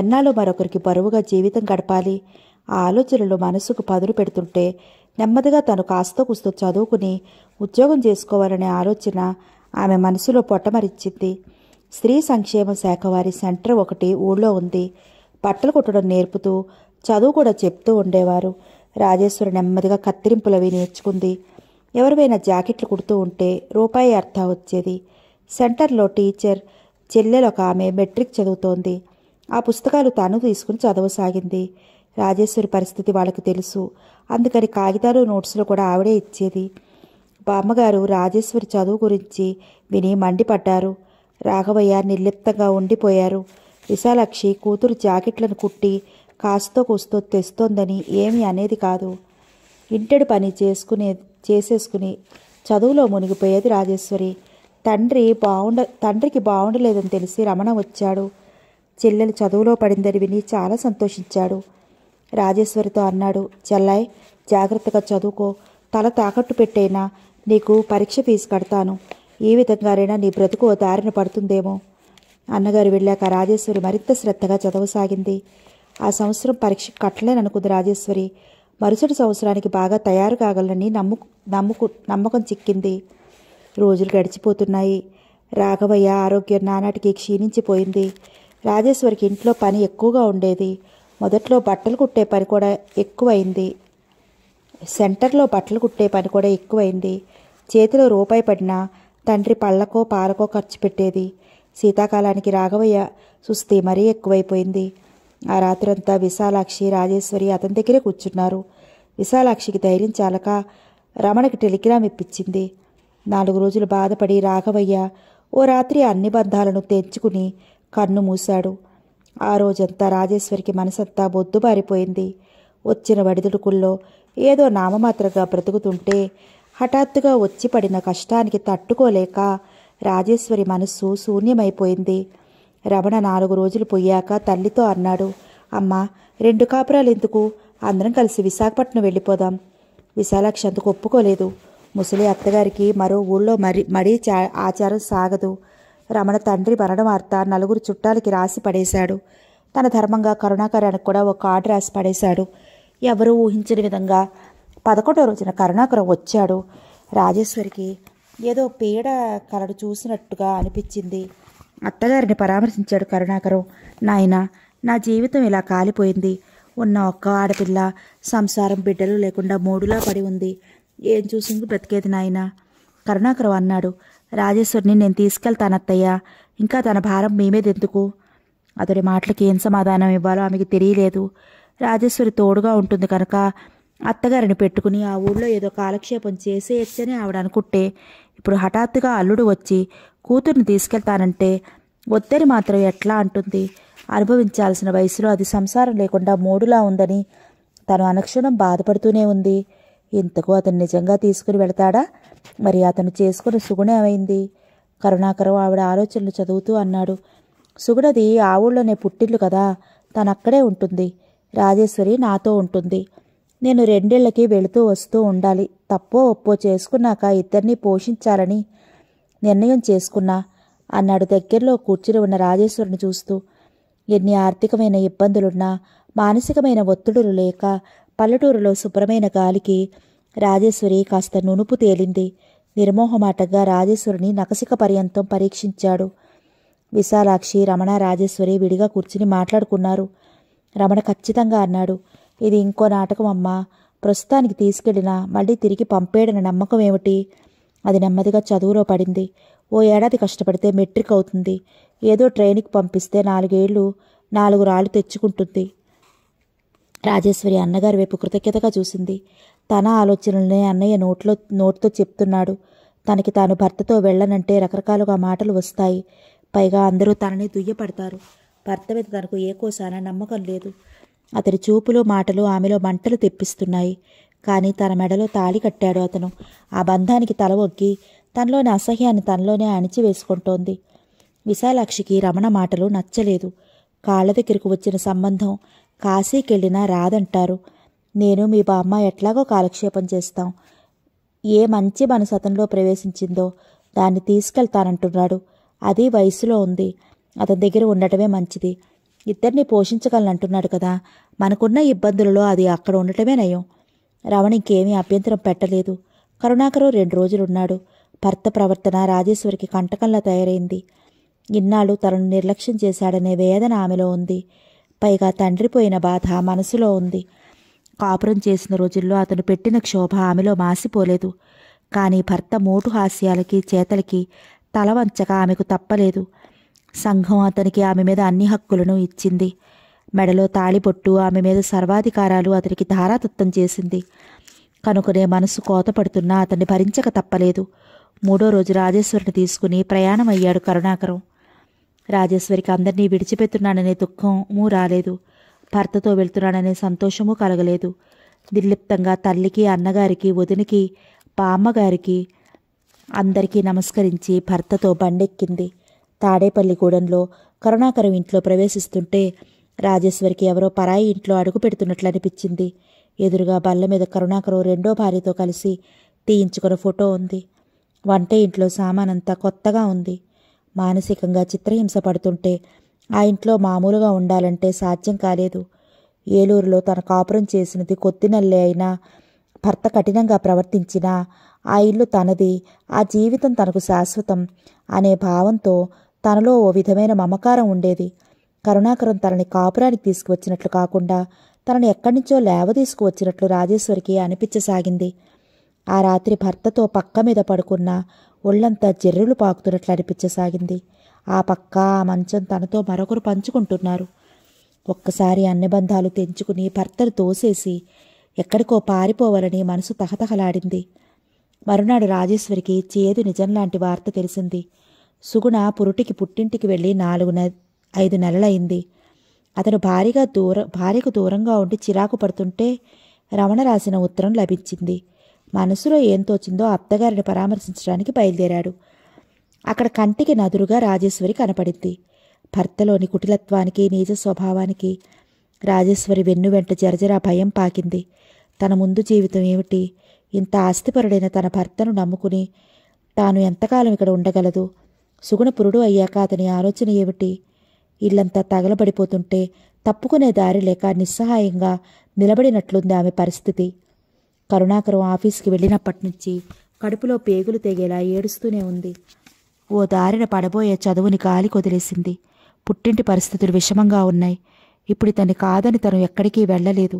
ఎన్నాళ్ళు మరొకరికి బరువుగా జీవితం గడపాలి ఆ ఆలోచనలు మనసుకు పదులు పెడుతుంటే నెమ్మదిగా తను కాస్త కుస్తో చదువుకుని ఉద్యోగం చేసుకోవాలనే ఆలోచన ఆమె మనసులో పొట్టమరిచింది స్త్రీ సంక్షేమ శాఖ వారి సెంటర్ ఒకటి ఊళ్ళో ఉంది బట్టలు కుట్టడం నేర్పుతూ చదువు కూడా చెప్తూ ఉండేవారు రాజేశ్వరి నెమ్మదిగా కత్తిరింపులవి నేర్చుకుంది ఎవరివైనా జాకెట్లు కుడుతూ ఉంటే రూపాయి అర్థం వచ్చేది సెంటర్లో టీచర్ చెల్లెలు ఒక ఆమె మెట్రిక్ చదువుతోంది ఆ పుస్తకాలు తాను తీసుకుని చదవసాగింది రాజేశ్వరి పరిస్థితి వాళ్ళకు తెలుసు అందుకని కాగితాలు నోట్స్లు కూడా ఆవిడే ఇచ్చేది బామ్మగారు రాజేశ్వరి చదువు గురించి విని మండిపడ్డారు రాఘవయ్య నిర్లిప్తంగా ఉండిపోయారు విశాలాక్షి కూతురు జాకెట్లను కుట్టి కాస్తో కూస్తో తెస్తోందని ఏమీ అనేది కాదు ఇంటడు పని చేసుకునే చేసేసుకుని చదువులో మునిగిపోయేది రాజేశ్వరి తండ్రి బాగుండ తండ్రికి బాగుండలేదని తెలిసి రమణ వచ్చాడు చెల్లెలు చదువులో పడిందని విని చాలా సంతోషించాడు రాజేశ్వరితో అన్నాడు చెల్లాయ్ జాగ్రత్తగా చదువుకో తల తాకట్టు పెట్టైనా నీకు పరీక్ష ఫీజు కడతాను ఏ విధంగానైనా నీ బ్రతుకు ఓ దారిన పడుతుందేమో అన్నగారు వెళ్ళాక రాజేశ్వరి మరింత శ్రద్ధగా చదవసాగింది ఆ సంవత్సరం పరీక్ష అనుకుంది రాజేశ్వరి మరుసటి సంవత్సరానికి బాగా తయారు కాగలని నమ్ము నమ్ముకు నమ్మకం చిక్కింది రోజులు గడిచిపోతున్నాయి రాఘవయ్య ఆరోగ్యం నానాటికి క్షీణించిపోయింది రాజేశ్వరికి ఇంట్లో పని ఎక్కువగా ఉండేది మొదట్లో బట్టలు కుట్టే పని కూడా ఎక్కువైంది సెంటర్లో బట్టలు కుట్టే పని కూడా ఎక్కువైంది చేతిలో రూపాయి పడినా తండ్రి పళ్ళకో పాలకో ఖర్చు పెట్టేది శీతాకాలానికి రాఘవయ్య సుస్థి మరీ ఎక్కువైపోయింది ఆ రాత్రంతా విశాలాక్షి రాజేశ్వరి అతని దగ్గరే కూర్చున్నారు విశాలాక్షికి ధైర్యం చాలక రమణకి టెలిగ్రామ్ ఇప్పించింది నాలుగు రోజులు బాధపడి రాఘవయ్య ఓ రాత్రి అన్ని బంధాలను తెంచుకుని కన్ను మూశాడు ఆ రోజంతా రాజేశ్వరికి మనసంతా బొద్దుబారిపోయింది వచ్చిన వడిదుడుకుల్లో ఏదో నామమాత్రగా బ్రతుకుతుంటే హఠాత్తుగా వచ్చి పడిన కష్టానికి తట్టుకోలేక రాజేశ్వరి మనస్సు శూన్యమైపోయింది రమణ నాలుగు రోజులు పోయాక తల్లితో అన్నాడు అమ్మ రెండు కాపురాలు ఎందుకు అందరం కలిసి విశాఖపట్నం వెళ్ళిపోదాం విశాలాక్షి అందుకు ఒప్పుకోలేదు ముసలి అత్తగారికి మరో ఊళ్ళో మరి మడీ ఆచారం సాగదు రమణ తండ్రి మరణ వార్త నలుగురు చుట్టాలకి రాసి పడేశాడు తన ధర్మంగా కరుణాకరానికి కూడా ఒక కార్డు రాసి పడేశాడు ఎవరూ ఊహించిన విధంగా పదకొండో రోజున కరుణాకరం వచ్చాడు రాజేశ్వరికి ఏదో పీడ కలడు చూసినట్టుగా అనిపించింది అత్తగారిని పరామర్శించాడు కరుణాకరం నాయన నా జీవితం ఇలా కాలిపోయింది ఉన్న ఒక్క ఆడపిల్ల సంసారం బిడ్డలు లేకుండా మూడులా పడి ఉంది ఏం చూసింది బ్రతికేది నాయన కరుణాకరం అన్నాడు రాజేశ్వరిని నేను తీసుకెళ్తానత్తయ్యా ఇంకా తన భారం మేమేదెందుకు అతడి మాటలకి ఏం సమాధానం ఇవ్వాలో ఆమెకి తెలియలేదు రాజేశ్వరి తోడుగా ఉంటుంది కనుక అత్తగారిని పెట్టుకుని ఆ ఊళ్ళో ఏదో కాలక్షేపం చేసేయచ్చని ఆవిడ అనుకుంటే ఇప్పుడు హఠాత్తుగా అల్లుడు వచ్చి కూతుర్ని తీసుకెళ్తానంటే ఒత్తిడి మాత్రం ఎట్లా అంటుంది అనుభవించాల్సిన వయసులో అది సంసారం లేకుండా మూడులా ఉందని తను అనుక్షణం బాధపడుతూనే ఉంది ఇంతకు అతను నిజంగా తీసుకుని వెళతాడా మరి అతను చేసుకుని సుగుణ ఏమైంది కరుణాకరం ఆవిడ ఆలోచనలు చదువుతూ అన్నాడు సుగుణది ఆ ఊళ్ళోనే పుట్టిల్లు కదా తనక్కడే ఉంటుంది రాజేశ్వరి నాతో ఉంటుంది నేను రెండేళ్లకి వెళుతూ వస్తూ ఉండాలి తప్పో ఒప్పో చేసుకున్నాక ఇద్దరిని పోషించాలని నిర్ణయం చేసుకున్నా అన్నాడు దగ్గరలో కూర్చుని ఉన్న రాజేశ్వరుని చూస్తూ ఎన్ని ఆర్థికమైన ఇబ్బందులున్నా మానసికమైన ఒత్తిడులు లేక పల్లెటూరులో శుభ్రమైన గాలికి రాజేశ్వరి కాస్త నునుపు తేలింది నిర్మోహమాటగా రాజేశ్వరిని నకసిక పర్యంతం పరీక్షించాడు విశాలాక్షి రమణ రాజేశ్వరి విడిగా కూర్చుని మాట్లాడుకున్నారు రమణ ఖచ్చితంగా అన్నాడు ఇది ఇంకో నాటకం అమ్మా ప్రస్తుతానికి తీసుకెళ్లినా మళ్ళీ తిరిగి పంపేడన నమ్మకం ఏమిటి అది నెమ్మదిగా చదువులో పడింది ఓ ఏడాది కష్టపడితే మెట్రిక్ అవుతుంది ఏదో ట్రైనింగ్ పంపిస్తే నాలుగేళ్లు నాలుగు రాళ్ళు తెచ్చుకుంటుంది రాజేశ్వరి అన్నగారి వైపు కృతజ్ఞతగా చూసింది తన ఆలోచనలనే అన్నయ్య నోట్లో నోట్తో చెప్తున్నాడు తనకి తాను భర్తతో వెళ్ళనంటే రకరకాలుగా మాటలు వస్తాయి పైగా అందరూ తనని దుయ్యపడతారు భర్త మీద తనకు ఏ ఏకోసాన నమ్మకం లేదు అతడి చూపులు మాటలు ఆమెలో మంటలు తెప్పిస్తున్నాయి కానీ తన మెడలో తాళి కట్టాడు అతను ఆ బంధానికి తల ఒగ్గి తనలోని అసహ్యాన్ని తనలోనే అణిచివేసుకుంటోంది విశాలాక్షికి రమణ మాటలు నచ్చలేదు కాళ్ళ దగ్గరకు వచ్చిన సంబంధం కాశీకెళ్ళినా రాదంటారు నేను మీ బామ్మ ఎట్లాగో కాలక్షేపం చేస్తాం ఏ మంచి మనసతంలో ప్రవేశించిందో దాన్ని తీసుకెళ్తానంటున్నాడు అది వయసులో ఉంది అతని దగ్గర ఉండటమే మంచిది ఇద్దరిని పోషించగలనంటున్నాడు కదా మనకున్న ఇబ్బందులలో అది అక్కడ ఉండటమే నయం రమణ ఇంకేమీ అభ్యంతరం పెట్టలేదు కరుణాకరు రెండు రోజులున్నాడు భర్త ప్రవర్తన రాజేశ్వరికి కంటకంలా తయారైంది ఇన్నాళ్ళు తనను నిర్లక్ష్యం చేశాడనే వేదన ఆమెలో ఉంది పైగా తండ్రి పోయిన బాధ మనసులో ఉంది కాపురం చేసిన రోజుల్లో అతను పెట్టిన క్షోభ ఆమెలో మాసిపోలేదు కానీ భర్త మోటు హాస్యాలకి చేతలకి తలవంచక ఆమెకు తప్పలేదు సంఘం అతనికి ఆమె మీద అన్ని హక్కులను ఇచ్చింది మెడలో తాళిపొట్టు ఆమె మీద సర్వాధికారాలు అతనికి ధారాతత్వం చేసింది కనుకనే మనసు కోతపడుతున్నా అతన్ని భరించక తప్పలేదు మూడో రోజు రాజేశ్వరుని తీసుకుని ప్రయాణం అయ్యాడు కరుణాకరం రాజేశ్వరికి అందరినీ విడిచిపెడుతున్నాననే దుఃఖము రాలేదు భర్తతో వెళ్తున్నాననే సంతోషము కలగలేదు నిర్లిప్తంగా తల్లికి అన్నగారికి వదినికి పామ్మగారికి అందరికీ నమస్కరించి భర్తతో బండెక్కింది తాడేపల్లి గూడెంలో కరుణాకరం ఇంట్లో ప్రవేశిస్తుంటే రాజేశ్వరికి ఎవరో పరాయి ఇంట్లో అడుగు పెడుతున్నట్లు అనిపించింది ఎదురుగా బల్ల మీద కరుణాకరం రెండో భార్యతో కలిసి తీయించుకున్న ఫోటో ఉంది వంట ఇంట్లో సామానంతా కొత్తగా ఉంది మానసికంగా చిత్రహింస పడుతుంటే ఆ ఇంట్లో మామూలుగా ఉండాలంటే సాధ్యం కాలేదు ఏలూరులో తన కాపురం చేసినది కొత్తినల్లే అయినా భర్త కఠినంగా ప్రవర్తించినా ఆ ఇల్లు తనది ఆ జీవితం తనకు శాశ్వతం అనే భావంతో తనలో ఓ విధమైన మమకారం ఉండేది కరుణాకరం తనని కాపురానికి తీసుకువచ్చినట్లు కాకుండా తనని ఎక్కడి నుంచో లేవ తీసుకువచ్చినట్లు రాజేశ్వరికి అనిపించసాగింది ఆ రాత్రి భర్తతో పక్క మీద పడుకున్న ఒళ్ళంతా జర్రులు పాకుతున్నట్లు అనిపించసాగింది ఆ పక్క ఆ మంచం తనతో మరొకరు పంచుకుంటున్నారు ఒక్కసారి అన్నబంధాలు తెంచుకుని భర్తను తోసేసి ఎక్కడికో పారిపోవాలని మనసు తహతహలాడింది మరునాడు రాజేశ్వరికి చేదు నిజం లాంటి వార్త తెలిసింది సుగుణ పురుటికి పుట్టింటికి వెళ్ళి నాలుగు నె ఐదు నెలలైంది అతను భారీగా దూర భార్యకు దూరంగా ఉండి చిరాకు పడుతుంటే రమణ రాసిన ఉత్తరం లభించింది మనసులో ఏం తోచిందో అత్తగారిని పరామర్శించడానికి బయలుదేరాడు అక్కడ కంటికి నదురుగా రాజేశ్వరి కనపడింది భర్తలోని కుటిలత్వానికి నీజ స్వభావానికి రాజేశ్వరి వెన్ను వెంట జరజరా భయం పాకింది తన ముందు జీవితం ఏమిటి ఇంత ఆస్తిపరుడైన తన భర్తను నమ్ముకుని తాను ఎంతకాలం ఇక్కడ ఉండగలదు సుగుణపురుడు అయ్యాక అతని ఆలోచన ఏమిటి ఇల్లంతా తగలబడిపోతుంటే తప్పుకునే దారి లేక నిస్సహాయంగా నిలబడినట్లుంది ఆమె పరిస్థితి కరుణాకరం ఆఫీస్కి వెళ్ళినప్పటి నుంచి కడుపులో పేగులు తెగేలా ఏడుస్తూనే ఉంది ఓ దారిన పడబోయే చదువుని గాలి కొదిలేసింది పుట్టింటి పరిస్థితులు విషమంగా ఉన్నాయి ఇప్పుడు తను కాదని తను ఎక్కడికి వెళ్ళలేదు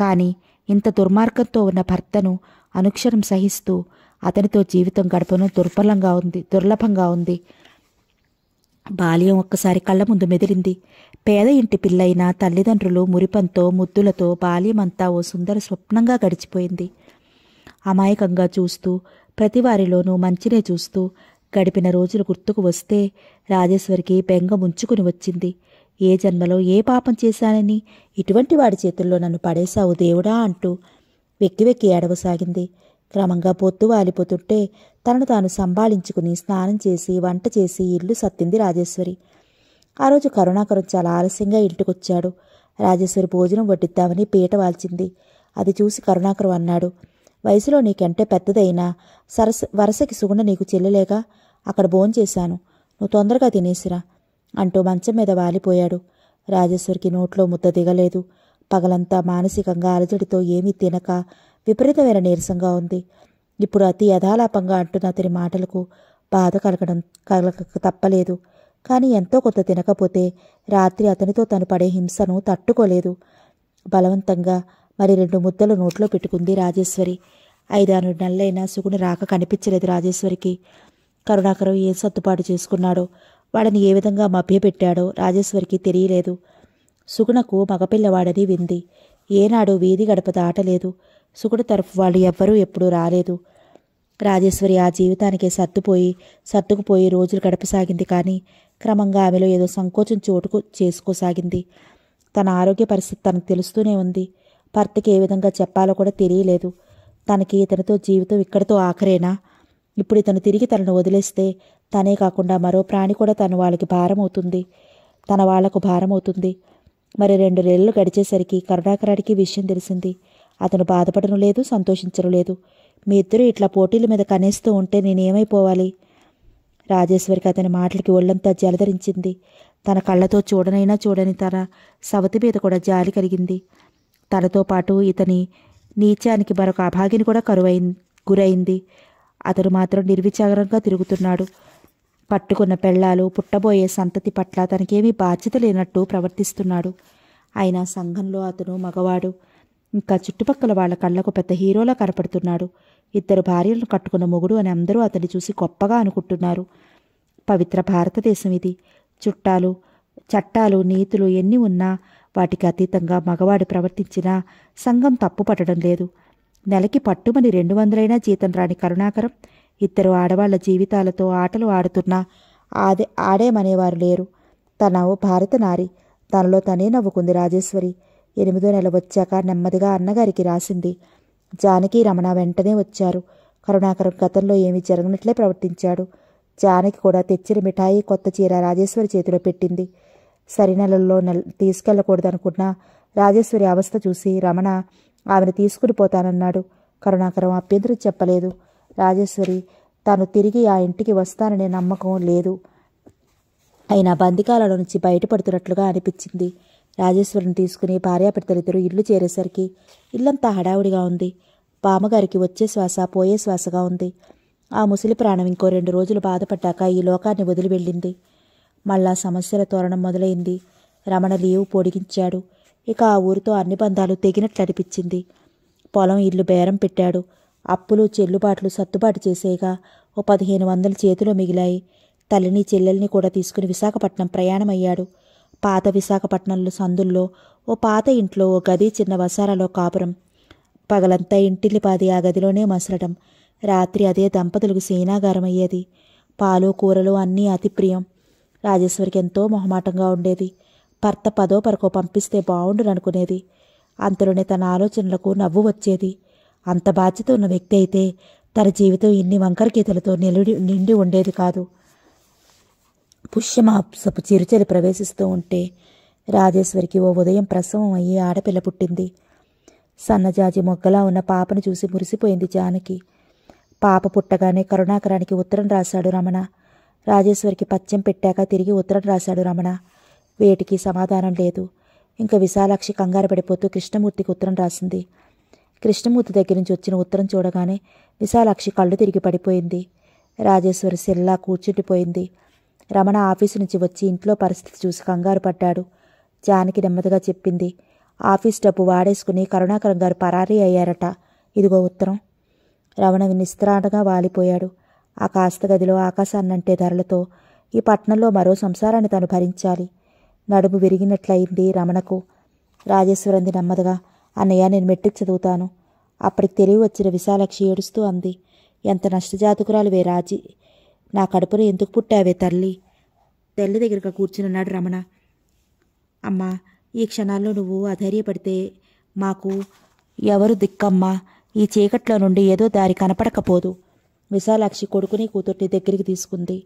కానీ ఇంత దుర్మార్గంతో ఉన్న భర్తను అనుక్షరం సహిస్తూ అతనితో జీవితం గడపను దుర్బలంగా ఉంది దుర్లభంగా ఉంది బాల్యం ఒక్కసారి కళ్ళ ముందు మెదిలింది పేద ఇంటి పిల్లైన తల్లిదండ్రులు మురిపంతో ముద్దులతో బాల్యమంతా ఓ సుందర స్వప్నంగా గడిచిపోయింది అమాయకంగా చూస్తూ ప్రతివారిలోనూ మంచినే చూస్తూ గడిపిన రోజులు గుర్తుకు వస్తే రాజేశ్వరికి బెంగ ముంచుకుని వచ్చింది ఏ జన్మలో ఏ పాపం చేశానని ఇటువంటి వాడి చేతుల్లో నన్ను పడేశావు దేవుడా అంటూ వెక్కి వెక్కి ఏడవసాగింది క్రమంగా పొత్తు వాలిపోతుంటే తనను తాను సంభాళించుకుని స్నానం చేసి వంట చేసి ఇల్లు సత్తింది రాజేశ్వరి ఆ రోజు కరుణాకరం చాలా ఆలస్యంగా ఇంటికొచ్చాడు రాజేశ్వరి భోజనం వడ్డిద్దామని పీట వాల్చింది అది చూసి కరుణాకరం అన్నాడు వయసులో నీకంటే పెద్దదైనా సరస వరసకి సుగుణ నీకు చెల్లెలేక అక్కడ భోంచేశాను నువ్వు తొందరగా తినేసిరా అంటూ మంచం మీద వాలిపోయాడు రాజేశ్వరికి నోట్లో ముద్ద దిగలేదు పగలంతా మానసికంగా అలజడితో ఏమీ తినక విపరీతమైన నీరసంగా ఉంది ఇప్పుడు అతి యథాలాపంగా అంటున్న అతని మాటలకు బాధ కలగడం కలగక తప్పలేదు కానీ ఎంతో కొంత తినకపోతే రాత్రి అతనితో తను పడే హింసను తట్టుకోలేదు బలవంతంగా మరి రెండు ముద్దలు నోట్లో పెట్టుకుంది రాజేశ్వరి ఐదారు నెలలైనా సుగుని రాక కనిపించలేదు రాజేశ్వరికి కరుణాకరం ఏం సర్దుబాటు చేసుకున్నాడో వాడిని ఏ విధంగా మభ్యపెట్టాడో రాజేశ్వరికి తెలియలేదు సుగుణకు మగపిల్లవాడని వింది ఏనాడు వీధి గడప దాటలేదు సుకుడు తరఫు వాళ్ళు ఎవ్వరూ ఎప్పుడూ రాలేదు రాజేశ్వరి ఆ జీవితానికే సర్దుపోయి సర్దుకుపోయి రోజులు గడపసాగింది కానీ క్రమంగా ఆమెలో ఏదో సంకోచం చోటుకు చేసుకోసాగింది తన ఆరోగ్య పరిస్థితి తనకు తెలుస్తూనే ఉంది భర్తకి ఏ విధంగా చెప్పాలో కూడా తెలియలేదు తనకి ఇతనితో జీవితం ఇక్కడితో ఆఖరేనా ఇప్పుడు ఇతను తిరిగి తనను వదిలేస్తే తనే కాకుండా మరో ప్రాణి కూడా తను వాళ్ళకి భారమవుతుంది తన వాళ్లకు భారమవుతుంది మరి రెండు నెలలు గడిచేసరికి కరుణాకరాడికి విషయం తెలిసింది అతను బాధపడను లేదు సంతోషించడం లేదు మీ ఇద్దరు ఇట్లా పోటీల మీద కనేస్తూ ఉంటే నేనేమైపోవాలి రాజేశ్వరికి అతని మాటలకి ఒళ్ళంతా జలధరించింది తన కళ్ళతో చూడనైనా చూడని తన సవతి మీద కూడా జాలి కలిగింది తనతో పాటు ఇతని నీచానికి మరొక అభాగిని కూడా కరువైంది గురైంది అతను మాత్రం నిర్విచారంగా తిరుగుతున్నాడు పట్టుకున్న పెళ్లాలు పుట్టబోయే సంతతి పట్ల తనకేమీ బాధ్యత లేనట్టు ప్రవర్తిస్తున్నాడు అయినా సంఘంలో అతను మగవాడు ఇంకా చుట్టుపక్కల వాళ్ళ కళ్ళకు పెద్ద హీరోలా కనపడుతున్నాడు ఇద్దరు భార్యలను కట్టుకున్న మొగుడు అని అందరూ అతన్ని చూసి గొప్పగా అనుకుంటున్నారు పవిత్ర భారతదేశం ఇది చుట్టాలు చట్టాలు నీతులు ఎన్ని ఉన్నా వాటికి అతీతంగా మగవాడు ప్రవర్తించినా సంఘం తప్పుపట్టడం లేదు నెలకి పట్టుమని రెండు వందలైనా జీతం రాని కరుణాకరం ఇద్దరు ఆడవాళ్ల జీవితాలతో ఆటలు ఆడుతున్నా ఆదే ఆడేమనేవారు లేరు తన ఓ భారత నారి తనలో తనే నవ్వుకుంది రాజేశ్వరి ఎనిమిదో నెల వచ్చాక నెమ్మదిగా అన్నగారికి రాసింది జానకి రమణ వెంటనే వచ్చారు కరుణాకరం గతంలో ఏమీ జరగనట్లే ప్రవర్తించాడు జానకి కూడా తెచ్చిన మిఠాయి కొత్త చీర రాజేశ్వరి చేతిలో పెట్టింది సరి నెలల్లో నెల తీసుకెళ్లకూడదనుకున్నా రాజేశ్వరి అవస్థ చూసి రమణ ఆమెను తీసుకుని పోతానన్నాడు కరుణాకరం అభ్యంతరం చెప్పలేదు రాజేశ్వరి తాను తిరిగి ఆ ఇంటికి వస్తాననే నమ్మకం లేదు అయినా బందికాలలో నుంచి బయటపడుతున్నట్లుగా అనిపించింది రాజేశ్వరిని తీసుకుని భార్యాభర్తలిద్దరూ ఇల్లు చేరేసరికి ఇల్లంతా హడావుడిగా ఉంది పామగారికి వచ్చే శ్వాస పోయే శ్వాసగా ఉంది ఆ ముసలి ప్రాణం ఇంకో రెండు రోజులు బాధపడ్డాక ఈ లోకాన్ని వదిలి వెళ్ళింది మళ్ళా సమస్యల తోరణం మొదలైంది రమణ లీవు పొడిగించాడు ఇక ఆ ఊరితో అన్ని బంధాలు తెగినట్లు అనిపించింది పొలం ఇల్లు బేరం పెట్టాడు అప్పులు చెల్లుబాట్లు సర్దుబాటు చేసేగా ఓ పదిహేను వందలు చేతిలో మిగిలాయి తల్లిని చెల్లెల్ని కూడా తీసుకుని విశాఖపట్నం ప్రయాణమయ్యాడు పాత విశాఖపట్నంలో సందుల్లో ఓ పాత ఇంట్లో ఓ గది చిన్న వసారాలో కాపురం పగలంతా పాది ఆ గదిలోనే మసలటం రాత్రి అదే దంపతులకు సేనాగారం అయ్యేది పాలు కూరలు అన్నీ అతి ప్రియం రాజేశ్వరికి ఎంతో మొహమాటంగా ఉండేది భర్త పదో పరకో పంపిస్తే బాగుండుననుకునేది అంతలోనే తన ఆలోచనలకు నవ్వు వచ్చేది అంత బాధ్యత ఉన్న వ్యక్తి అయితే తన జీవితం ఇన్ని వంకరకీతలతో నిలుడి నిండి ఉండేది కాదు పుష్యమాసపు చిరుచెలు ప్రవేశిస్తూ ఉంటే రాజేశ్వరికి ఓ ఉదయం ప్రసవం అయ్యి ఆడపిల్ల పుట్టింది సన్నజాజి మొగ్గలా ఉన్న పాపను చూసి మురిసిపోయింది జానకి పాప పుట్టగానే కరుణాకరానికి ఉత్తరం రాశాడు రమణ రాజేశ్వరికి పచ్చం పెట్టాక తిరిగి ఉత్తరం రాశాడు రమణ వేటికి సమాధానం లేదు ఇంకా విశాలాక్షి కంగారు పడిపోతూ కృష్ణమూర్తికి ఉత్తరం రాసింది కృష్ణమూర్తి దగ్గర నుంచి వచ్చిన ఉత్తరం చూడగానే విశాలాక్షి కళ్ళు తిరిగి పడిపోయింది రాజేశ్వరి సెల్లా కూర్చుండిపోయింది రమణ ఆఫీసు నుంచి వచ్చి ఇంట్లో పరిస్థితి చూసి కంగారు పడ్డాడు జానికి నెమ్మదిగా చెప్పింది ఆఫీస్ డబ్బు వాడేసుకుని కరుణాకరం గారు పరారీ అయ్యారట ఇదిగో ఉత్తరం రమణ నిస్త్రాణగా వాలిపోయాడు ఆ కాస్త గదిలో ఆకాశాన్నంటే ధరలతో ఈ పట్టణంలో మరో సంసారాన్ని తను భరించాలి నడుము విరిగినట్లయింది రమణకు రాజేశ్వరంది నెమ్మదిగా అన్నయ్య నేను మెట్రిక్ చదువుతాను అప్పటికి తెలివి వచ్చిన విశాలక్షి ఏడుస్తూ అంది ఎంత నష్టజాతకురాలు వే రాజీ నా కడుపులో ఎందుకు పుట్టావే తల్లి తల్లి దగ్గరగా కూర్చునున్నాడు రమణ అమ్మా ఈ క్షణాల్లో నువ్వు అధైర్యపడితే మాకు ఎవరు దిక్కమ్మా ఈ చీకట్లో నుండి ఏదో దారి కనపడకపోదు విశాలాక్షి కొడుకుని కూతుర్ని దగ్గరికి తీసుకుంది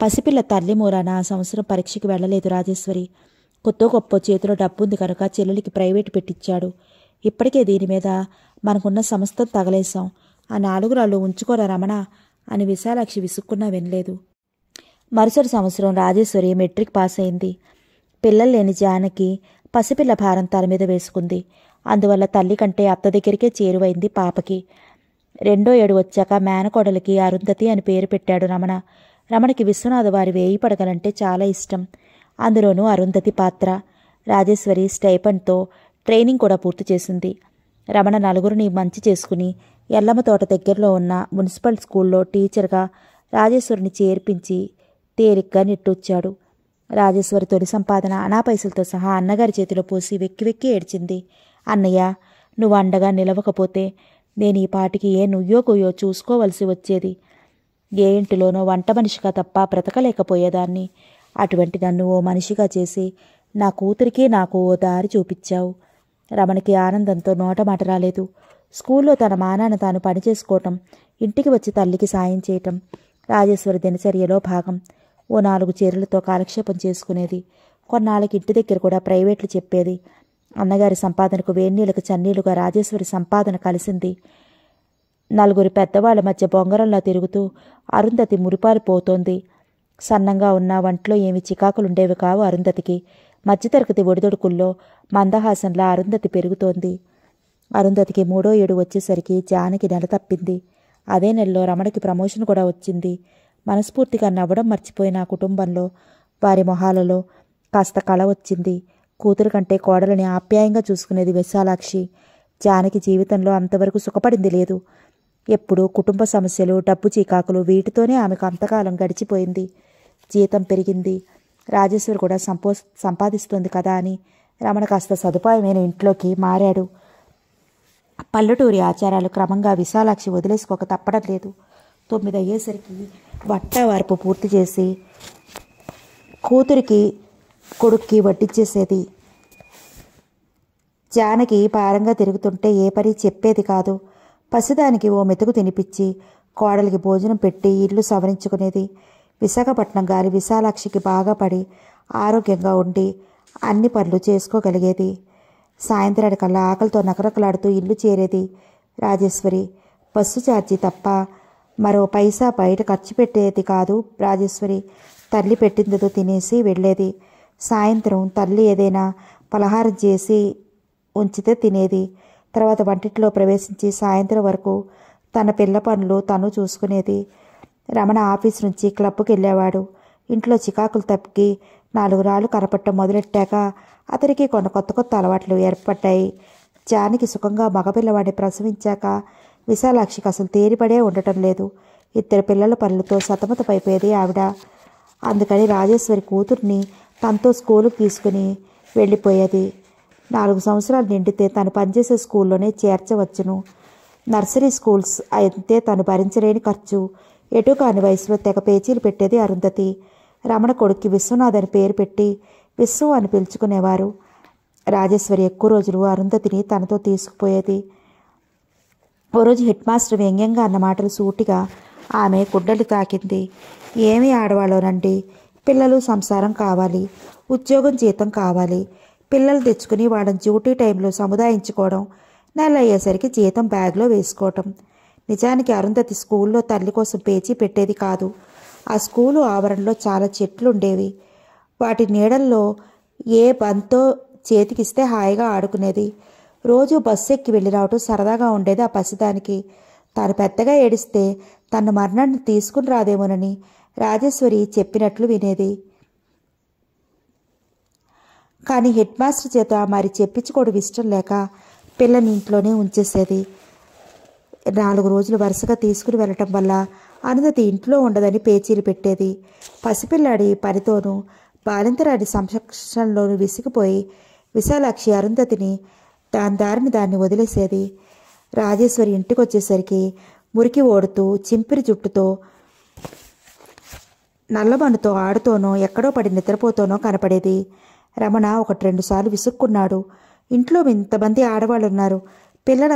పసిపిల్ల తల్లి మూలాన సంవత్సరం పరీక్షకి వెళ్ళలేదు రాజేశ్వరి కొత్త గొప్ప చేతిలో డబ్బుంది కనుక చెల్లెలికి ప్రైవేటు పెట్టించాడు ఇప్పటికే దీని మీద మనకున్న సమస్తం తగలేశాం ఆ నాలుగు రాళ్ళు ఉంచుకోరా రమణ అని విశాలాక్షి విసుక్కున్నా వినలేదు మరుసటి సంవత్సరం రాజేశ్వరి మెట్రిక్ పాస్ అయింది పిల్లలు లేని జానకి పసిపిల్ల భారం తల మీద వేసుకుంది అందువల్ల తల్లి కంటే అత్త దగ్గరికే చేరువైంది పాపకి రెండో ఏడు వచ్చాక మేనకోడలికి అరుంధతి అని పేరు పెట్టాడు రమణ రమణకి విశ్వనాథ వారి వేయి పడగలంటే చాలా ఇష్టం అందులోనూ అరుంధతి పాత్ర రాజేశ్వరి స్టైపన్తో ట్రైనింగ్ కూడా పూర్తి చేసింది రమణ నలుగురిని మంచి చేసుకుని ఎల్లమ్మ తోట దగ్గరలో ఉన్న మున్సిపల్ స్కూల్లో టీచర్గా రాజేశ్వరిని చేర్పించి తేలిగ్గా నెట్టుచ్చాడు రాజేశ్వరి తొలి సంపాదన అనా పైసలతో సహా అన్నగారి చేతిలో పోసి వెక్కి వెక్కి ఏడ్చింది అన్నయ్య నువ్వు అండగా నిలవకపోతే నేను ఈ పాటికి ఏ నుయ్యో కొయ్యో చూసుకోవలసి వచ్చేది ఏ ఇంటిలోనో వంట మనిషిగా తప్ప బ్రతకలేకపోయేదాన్ని అటువంటి నన్ను ఓ మనిషిగా చేసి నా కూతురికి నాకు ఓ దారి చూపించావు రమణికి ఆనందంతో నోట మాట రాలేదు స్కూల్లో తన మానాన తాను పనిచేసుకోవటం ఇంటికి వచ్చి తల్లికి సాయం చేయటం రాజేశ్వరి దినచర్యలో భాగం ఓ నాలుగు చీరలతో కాలక్షేపం చేసుకునేది కొన్నాళ్ళకి ఇంటి దగ్గర కూడా ప్రైవేట్లు చెప్పేది అన్నగారి సంపాదనకు వేణీలకు చన్నీలుగా రాజేశ్వరి సంపాదన కలిసింది నలుగురు పెద్దవాళ్ళ మధ్య బొంగరంలా తిరుగుతూ అరుంధతి మురిపారిపోతోంది సన్నంగా ఉన్న వంట్లో ఏమి చికాకులుండేవి కావు అరుంధతికి మధ్యతరగతి ఒడిదొడుకుల్లో మందహాసంలా అరుంధతి పెరుగుతోంది అరుంధతికి మూడో ఏడు వచ్చేసరికి జానకి నెల తప్పింది అదే నెలలో రమణకి ప్రమోషన్ కూడా వచ్చింది మనస్ఫూర్తిగా నవ్వడం మర్చిపోయిన కుటుంబంలో వారి మొహాలలో కాస్త కళ వచ్చింది కూతురు కంటే కోడలని ఆప్యాయంగా చూసుకునేది విశాలాక్షి జానకి జీవితంలో అంతవరకు సుఖపడింది లేదు ఎప్పుడు కుటుంబ సమస్యలు డబ్బు చీకాకులు వీటితోనే ఆమెకు అంతకాలం గడిచిపోయింది జీతం పెరిగింది రాజేశ్వరి కూడా సంపో సంపాదిస్తుంది కదా అని రమణ కాస్త సదుపాయమైన ఇంట్లోకి మారాడు పల్లెటూరి ఆచారాలు క్రమంగా విశాలాక్షి వదిలేసుకోక తప్పడం లేదు తొమ్మిది అయ్యేసరికి వట్టవార్పు పూర్తి చేసి కూతురికి కొడుక్కి వడ్డిచ్చేసేది జానకి పారంగా తిరుగుతుంటే ఏ పని చెప్పేది కాదు పసిదానికి ఓ మెతుకు తినిపించి కోడలికి భోజనం పెట్టి ఇల్లు సవరించుకునేది విశాఖపట్నం గారి విశాలాక్షికి బాగా పడి ఆరోగ్యంగా ఉండి అన్ని పనులు చేసుకోగలిగేది కల్లా ఆకలితో నకరకలాడుతూ ఇల్లు చేరేది రాజేశ్వరి బస్సు ఛార్జీ తప్ప మరో పైసా బయట ఖర్చు పెట్టేది కాదు రాజేశ్వరి తల్లి పెట్టిందితో తినేసి వెళ్ళేది సాయంత్రం తల్లి ఏదైనా పలహారం చేసి ఉంచితే తినేది తర్వాత వంటిట్లో ప్రవేశించి సాయంత్రం వరకు తన పిల్ల పనులు తను చూసుకునేది రమణ ఆఫీస్ నుంచి క్లబ్కి వెళ్ళేవాడు ఇంట్లో చికాకులు తప్పికి నాలుగు రాళ్ళు కనపట్టం మొదలెట్టాక అతనికి కొన్ని కొత్త కొత్త అలవాట్లు ఏర్పడ్డాయి జానికి సుఖంగా మగపిల్లవాడిని ప్రసవించాక విశాలాక్షికి అసలు తేరిపడే ఉండటం లేదు ఇద్దరు పిల్లల పనులతో సతమతమైపోయేది ఆవిడ అందుకని రాజేశ్వరి కూతుర్ని తనతో స్కూలుకు తీసుకుని వెళ్ళిపోయేది నాలుగు సంవత్సరాలు నిండితే తను పనిచేసే స్కూల్లోనే చేర్చవచ్చును నర్సరీ స్కూల్స్ అయితే తను భరించలేని ఖర్చు ఎటు కాని వయసులో తెగ పేచీలు పెట్టేది అరుంధతి రమణ కొడుక్కి విశ్వనాథ్ అని పేరు పెట్టి విశ్వ అని పిలుచుకునేవారు రాజేశ్వరి ఎక్కువ రోజులు అరుంధతిని తనతో తీసుకుపోయేది ఓ రోజు హెడ్ మాస్టర్ వ్యంగ్యంగా అన్న మాటలు సూటిగా ఆమె గుడ్డలు తాకింది ఏమి ఆడవాళ్ళోనండి పిల్లలు సంసారం కావాలి ఉద్యోగం జీతం కావాలి పిల్లలు తెచ్చుకుని వాళ్ళని డ్యూటీ టైంలో సముదాయించుకోవడం నెల అయ్యేసరికి జీతం బ్యాగ్లో వేసుకోవటం నిజానికి అరుంధతి స్కూల్లో తల్లి కోసం పేచీ పెట్టేది కాదు ఆ స్కూలు ఆవరణలో చాలా చెట్లుండేవి వాటి నీడల్లో ఏ బంతో చేతికిస్తే హాయిగా ఆడుకునేది రోజు బస్సు ఎక్కి వెళ్ళి రావటం సరదాగా ఉండేది ఆ పసిదానికి తాను పెద్దగా ఏడిస్తే తన మరణాన్ని తీసుకుని రాదేమోనని రాజేశ్వరి చెప్పినట్లు వినేది కానీ హెడ్ మాస్టర్ చేత మరి చెప్పించుకోవడం ఇష్టం లేక పిల్లని ఇంట్లోనే ఉంచేసేది నాలుగు రోజులు వరుసగా తీసుకుని వెళ్ళటం వల్ల అనుమతి ఇంట్లో ఉండదని పేచీలు పెట్టేది పసిపిల్లాడి పనితోనూ బాలింతరాడి సంరక్షణలోను విసిగిపోయి విశాలాక్షి అరుంధతిని దాని దారిని దాన్ని వదిలేసేది రాజేశ్వరి ఇంటికి వచ్చేసరికి మురికి ఓడుతూ చింపిరి జుట్టుతో నల్లమనుతో ఆడుతోనో ఎక్కడో పడి నిద్రపోతోనో కనపడేది రమణ ఒకటి రెండుసార్లు విసుక్కున్నాడు ఇంట్లో ఇంతమంది ఆడవాళ్ళున్నారు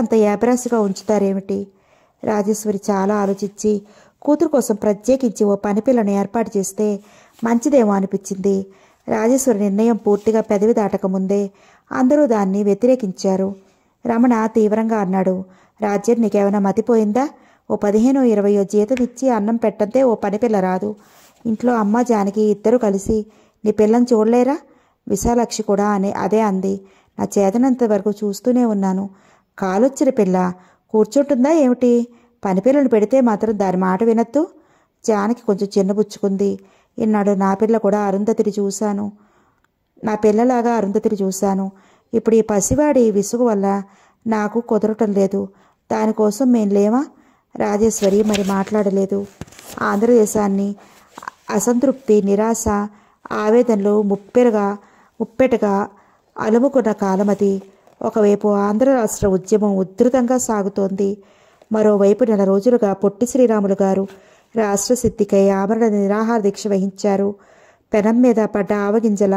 అంత ఏబరాసిగా ఉంచుతారేమిటి రాజేశ్వరి చాలా ఆలోచించి కూతురు కోసం ప్రత్యేకించి ఓ పని పిల్లను ఏర్పాటు చేస్తే మంచిదేమో అనిపించింది రాజేశ్వరి నిర్ణయం పూర్తిగా పెదవి దాటకముందే అందరూ దాన్ని వ్యతిరేకించారు రమణ తీవ్రంగా అన్నాడు రాజ్యం నీకేమైనా మతిపోయిందా ఓ పదిహేను ఇరవయో జీతం ఇచ్చి అన్నం పెట్టంతే ఓ పనిపిల్ల రాదు ఇంట్లో అమ్మ జానకి ఇద్దరు కలిసి నీ పిల్లని చూడలేరా విశాలక్షి కూడా అనే అదే అంది నా చేతనంత వరకు చూస్తూనే ఉన్నాను కాలొచ్చిన పిల్ల కూర్చుంటుందా ఏమిటి పిల్లలు పెడితే మాత్రం దాని మాట వినొద్దు జానకి కొంచెం చిన్నబుచ్చుకుంది ఇన్నాడు నా పిల్ల కూడా అరుంధతిని చూశాను నా పిల్లలాగా అరుంధతిని చూశాను ఇప్పుడు ఈ పసివాడి విసుగు వల్ల నాకు కుదరటం లేదు దానికోసం మేం లేవా రాజేశ్వరి మరి మాట్లాడలేదు ఆంధ్రదేశాన్ని అసంతృప్తి నిరాశ ఆవేదనలు ముప్పెరగా ముప్పెటగా అలుముకున్న కాలమది ఒకవైపు ఆంధ్ర రాష్ట్ర ఉద్యమం ఉధృతంగా సాగుతోంది మరోవైపు నెల రోజులుగా పొట్టి శ్రీరాములు గారు రాష్ట్ర సిద్ధికై ఆమరణ నిరాహార దీక్ష వహించారు పెనం మీద పడ్డ ఆవగింజల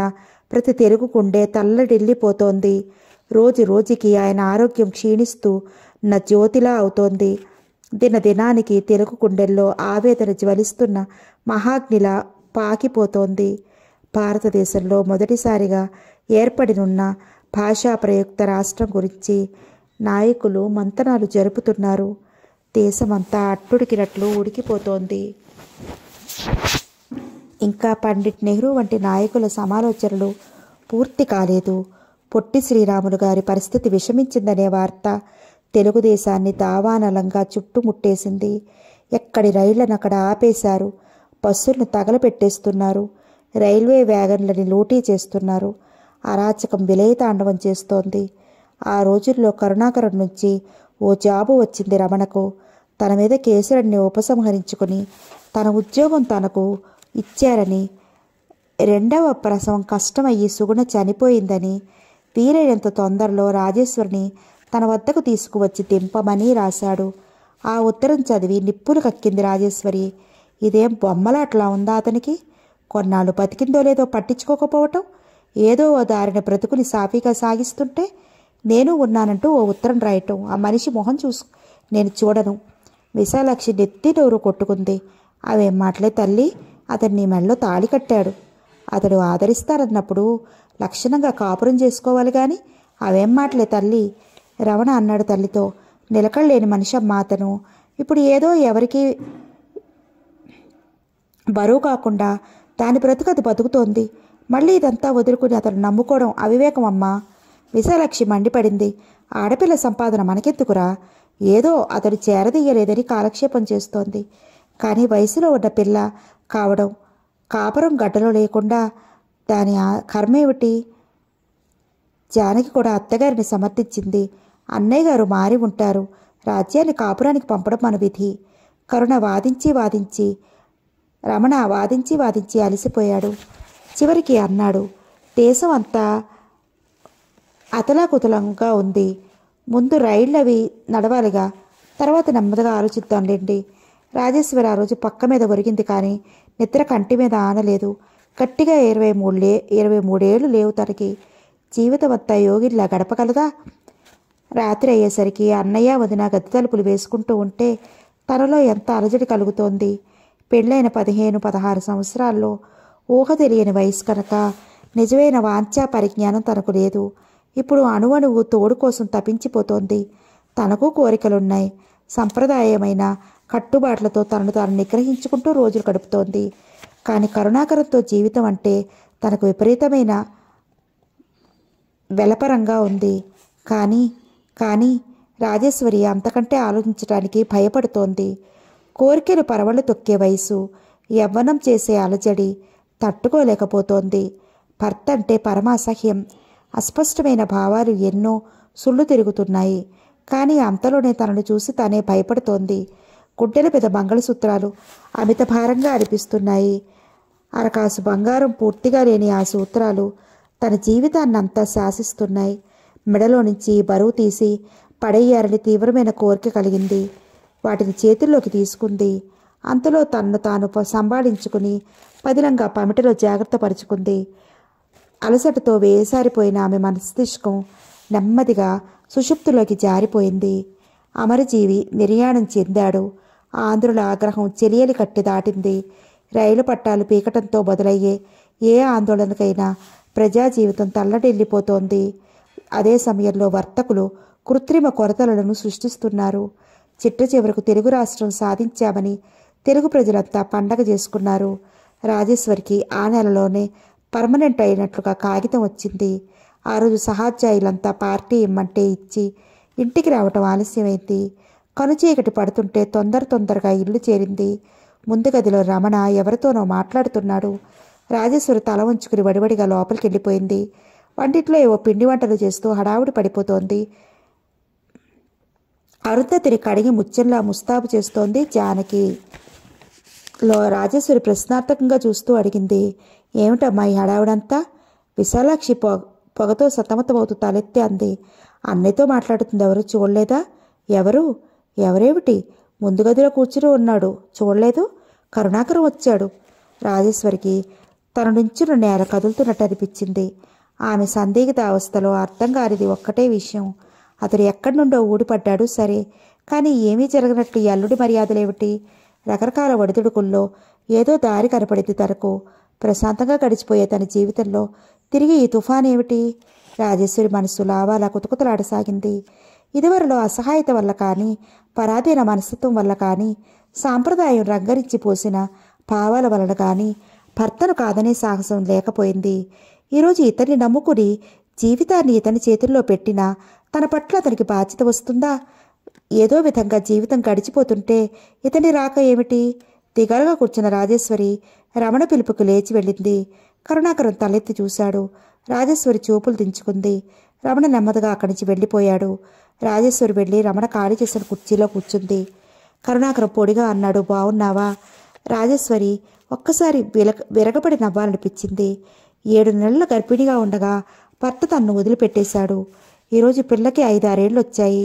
ప్రతి తెలుగు తల్లడిల్లిపోతోంది రోజు రోజుకి ఆయన ఆరోగ్యం క్షీణిస్తూ నా జ్యోతిలా అవుతోంది దినదినానికి తెలుగు కుండెల్లో ఆవేదన జ్వలిస్తున్న మహాగ్నిలా పాకిపోతోంది భారతదేశంలో మొదటిసారిగా ఏర్పడినున్న భాషా ప్రయుక్త రాష్ట్రం గురించి నాయకులు మంతనాలు జరుపుతున్నారు దేశమంతా అట్టుడికినట్లు ఉడికిపోతోంది ఇంకా పండిట్ నెహ్రూ వంటి నాయకుల సమాలోచనలు పూర్తి కాలేదు పొట్టి శ్రీరాములు గారి పరిస్థితి విషమించిందనే వార్త తెలుగుదేశాన్ని దావానలంగా చుట్టుముట్టేసింది ఎక్కడి రైళ్లను అక్కడ ఆపేశారు బస్సులను తగలపెట్టేస్తున్నారు రైల్వే వ్యాగన్లని లూటీ చేస్తున్నారు అరాచకం విలయతాండవం చేస్తోంది ఆ రోజుల్లో కరుణాకరం నుంచి ఓ జాబు వచ్చింది రమణకు తన మీద కేసరణ్ణి ఉపసంహరించుకుని తన ఉద్యోగం తనకు ఇచ్చారని రెండవ ప్రసవం కష్టమయ్యి సుగుణ చనిపోయిందని వీలైనంత తొందరలో రాజేశ్వరిని తన వద్దకు తీసుకువచ్చి దింపమని రాశాడు ఆ ఉత్తరం చదివి నిప్పులు కక్కింది రాజేశ్వరి ఇదేం బొమ్మలాట్లా ఉందా అతనికి కొన్నాళ్ళు బతికిందో లేదో పట్టించుకోకపోవటం ఏదో ఓ దారిన బ్రతుకుని సాఫీగా సాగిస్తుంటే నేను ఉన్నానంటూ ఓ ఉత్తరం రాయటం ఆ మనిషి మొహం చూసు నేను చూడను విశాలాక్షి నెత్తి నోరు కొట్టుకుంది అవేం మాటలే తల్లి అతను నీ మెళ్ళలో తాళి కట్టాడు అతడు ఆదరిస్తారన్నప్పుడు లక్షణంగా కాపురం చేసుకోవాలి కానీ అవేం మాటలే తల్లి రమణ అన్నాడు తల్లితో నిలకడలేని మనిషి అమ్మా అతను ఇప్పుడు ఏదో ఎవరికి బరువు కాకుండా దాని బ్రతుకు అది బతుకుతోంది మళ్ళీ ఇదంతా వదులుకుని అతను నమ్ముకోవడం అవివేకం అమ్మా విశాలక్షి మండిపడింది ఆడపిల్ల సంపాదన మనకెందుకురా ఏదో అతడు చేరదీయలేదని కాలక్షేపం చేస్తోంది కానీ వయసులో ఉన్న పిల్ల కావడం కాపురం గడ్డలో లేకుండా దాని కర్మేమిటి జానకి కూడా అత్తగారిని సమర్థించింది అన్నయ్య గారు మారి ఉంటారు రాజ్యాన్ని కాపురానికి పంపడం మన విధి కరుణ వాదించి వాదించి రమణ వాదించి వాదించి అలసిపోయాడు చివరికి అన్నాడు దేశం అంతా అతలాకుతలంగా ఉంది ముందు రైళ్ళు అవి నడవాలిగా తర్వాత నెమ్మదిగా ఆలోచిద్దాంలేండి రాజేశ్వరి ఆ రోజు పక్క మీద ఒరిగింది కానీ నిద్ర కంటి మీద ఆనలేదు గట్టిగా ఇరవై మూడులే ఇరవై మూడేళ్ళు లేవు తనకి జీవితం అంతా యోగిలా గడపగలదా రాత్రి అయ్యేసరికి అన్నయ్య వదిన గద్దె తలుపులు వేసుకుంటూ ఉంటే తనలో ఎంత అలజడి కలుగుతోంది పెళ్ళైన పదిహేను పదహారు సంవత్సరాల్లో ఊహ తెలియని వయసు కనుక నిజమైన వాంఛా పరిజ్ఞానం తనకు లేదు ఇప్పుడు అణువణువు తోడు కోసం తపించిపోతోంది తనకు కోరికలున్నాయి సంప్రదాయమైన కట్టుబాట్లతో తనను తాను నిగ్రహించుకుంటూ రోజులు గడుపుతోంది కానీ కరుణాకరంతో జీవితం అంటే తనకు విపరీతమైన వెలపరంగా ఉంది కానీ కానీ రాజేశ్వరి అంతకంటే ఆలోచించడానికి భయపడుతోంది కోరికలు పరవళ్ళు తొక్కే వయసు యవ్వనం చేసే అలజడి తట్టుకోలేకపోతోంది భర్త అంటే పరమాసహ్యం అస్పష్టమైన భావాలు ఎన్నో సుళ్ళు తిరుగుతున్నాయి కానీ అంతలోనే తనను చూసి తానే భయపడుతోంది గుడ్డెల మీద మంగళసూత్రాలు అమిత భారంగా అనిపిస్తున్నాయి అరకాసు బంగారం పూర్తిగా లేని ఆ సూత్రాలు తన జీవితాన్నంతా శాసిస్తున్నాయి మెడలో నుంచి బరువు తీసి పడేయాలని తీవ్రమైన కోరిక కలిగింది వాటిని చేతుల్లోకి తీసుకుంది అంతలో తనను తాను సంభాళించుకుని పదిలంగా పమిటలో జాగ్రత్త పరుచుకుంది అలసటతో వేసారిపోయిన ఆమె మనస్తిష్కం నెమ్మదిగా సుషుప్తులోకి జారిపోయింది అమరజీవి నిర్యాణం చెందాడు ఆంధ్రుల ఆగ్రహం చెలియలి కట్టి దాటింది రైలు పట్టాలు పీకటంతో బదులయ్యే ఏ ఆందోళనకైనా ప్రజా జీవితం తల్లడిల్లిపోతోంది అదే సమయంలో వర్తకులు కృత్రిమ కొరతలను సృష్టిస్తున్నారు చిట్ట చివరకు తెలుగు రాష్ట్రం సాధించామని తెలుగు ప్రజలంతా పండగ చేసుకున్నారు రాజేశ్వరికి ఆ నెలలోనే పర్మనెంట్ అయినట్లుగా కాగితం వచ్చింది ఆ రోజు సహాధ్యాయులంతా పార్టీ ఇమ్మంటే ఇచ్చి ఇంటికి రావటం ఆలస్యమైంది కనుచీకటి పడుతుంటే తొందర తొందరగా ఇల్లు చేరింది ముందు గదిలో రమణ ఎవరితోనో మాట్లాడుతున్నాడు రాజేశ్వరి తల ఉంచుకుని వడివడిగా లోపలికి వెళ్ళిపోయింది వంటింట్లో ఏవో పిండి వంటలు చేస్తూ హడావుడి పడిపోతోంది అరుంధతిని కడిగి ముచ్చెంలా ముస్తాబు చేస్తోంది జానకి లో రాజేశ్వరి ప్రశ్నార్థకంగా చూస్తూ అడిగింది ఏమిటమ్మా ఈ హడావిడంతా విశాలాక్షి పొ పొగతో సతమతమవుతూ తలెత్తి అంది అన్నయ్యతో మాట్లాడుతుంది ఎవరు చూడలేదా ఎవరు ఎవరేమిటి ముందు గదిలో కూర్చుని ఉన్నాడు చూడలేదు కరుణాకరం వచ్చాడు రాజేశ్వరికి తన నుంచి నేల కదులుతున్నట్టు అనిపించింది ఆమె సందిగ్ధ అవస్థలో అర్థం కానిది ఒక్కటే విషయం అతడు ఎక్కడి నుండో ఊడిపడ్డాడు సరే కానీ ఏమీ జరగనట్లు అల్లుడి మర్యాదలేమిటి రకరకాల ఒడిదుడుకుల్లో ఏదో దారి కనపడింది తనకు ప్రశాంతంగా గడిచిపోయే తన జీవితంలో తిరిగి ఈ తుఫాన్ ఏమిటి రాజేశ్వరి మనసు లావాలా కుతకుతలాడసాగింది ఇదివరలో అసహాయత వల్ల కానీ పరాధీన మనస్తత్వం వల్ల కానీ సాంప్రదాయం రంగరించి పోసిన పావాల వలన కానీ భర్తను కాదనే సాహసం లేకపోయింది ఈరోజు ఇతన్ని నమ్ముకుని జీవితాన్ని ఇతని చేతుల్లో పెట్టినా తన పట్ల అతనికి బాధ్యత వస్తుందా ఏదో విధంగా జీవితం గడిచిపోతుంటే ఇతని రాక ఏమిటి దిగాలుగా కూర్చున్న రాజేశ్వరి రమణ పిలుపుకు లేచి వెళ్ళింది కరుణాకరం తలెత్తి చూశాడు రాజేశ్వరి చూపులు దించుకుంది రమణ నెమ్మదిగా అక్కడి నుంచి వెళ్ళిపోయాడు రాజేశ్వరి వెళ్ళి రమణ ఖాళీ చేసిన కుర్చీలో కూర్చుంది కరుణాకరం పొడిగా అన్నాడు బాగున్నావా రాజేశ్వరి ఒక్కసారి విలగ విరగబడి నవ్వాలనిపించింది ఏడు నెలల గర్భిణిగా ఉండగా భర్త తన్ను వదిలిపెట్టేశాడు ఈరోజు పిల్లకి ఐదారేళ్ళు వచ్చాయి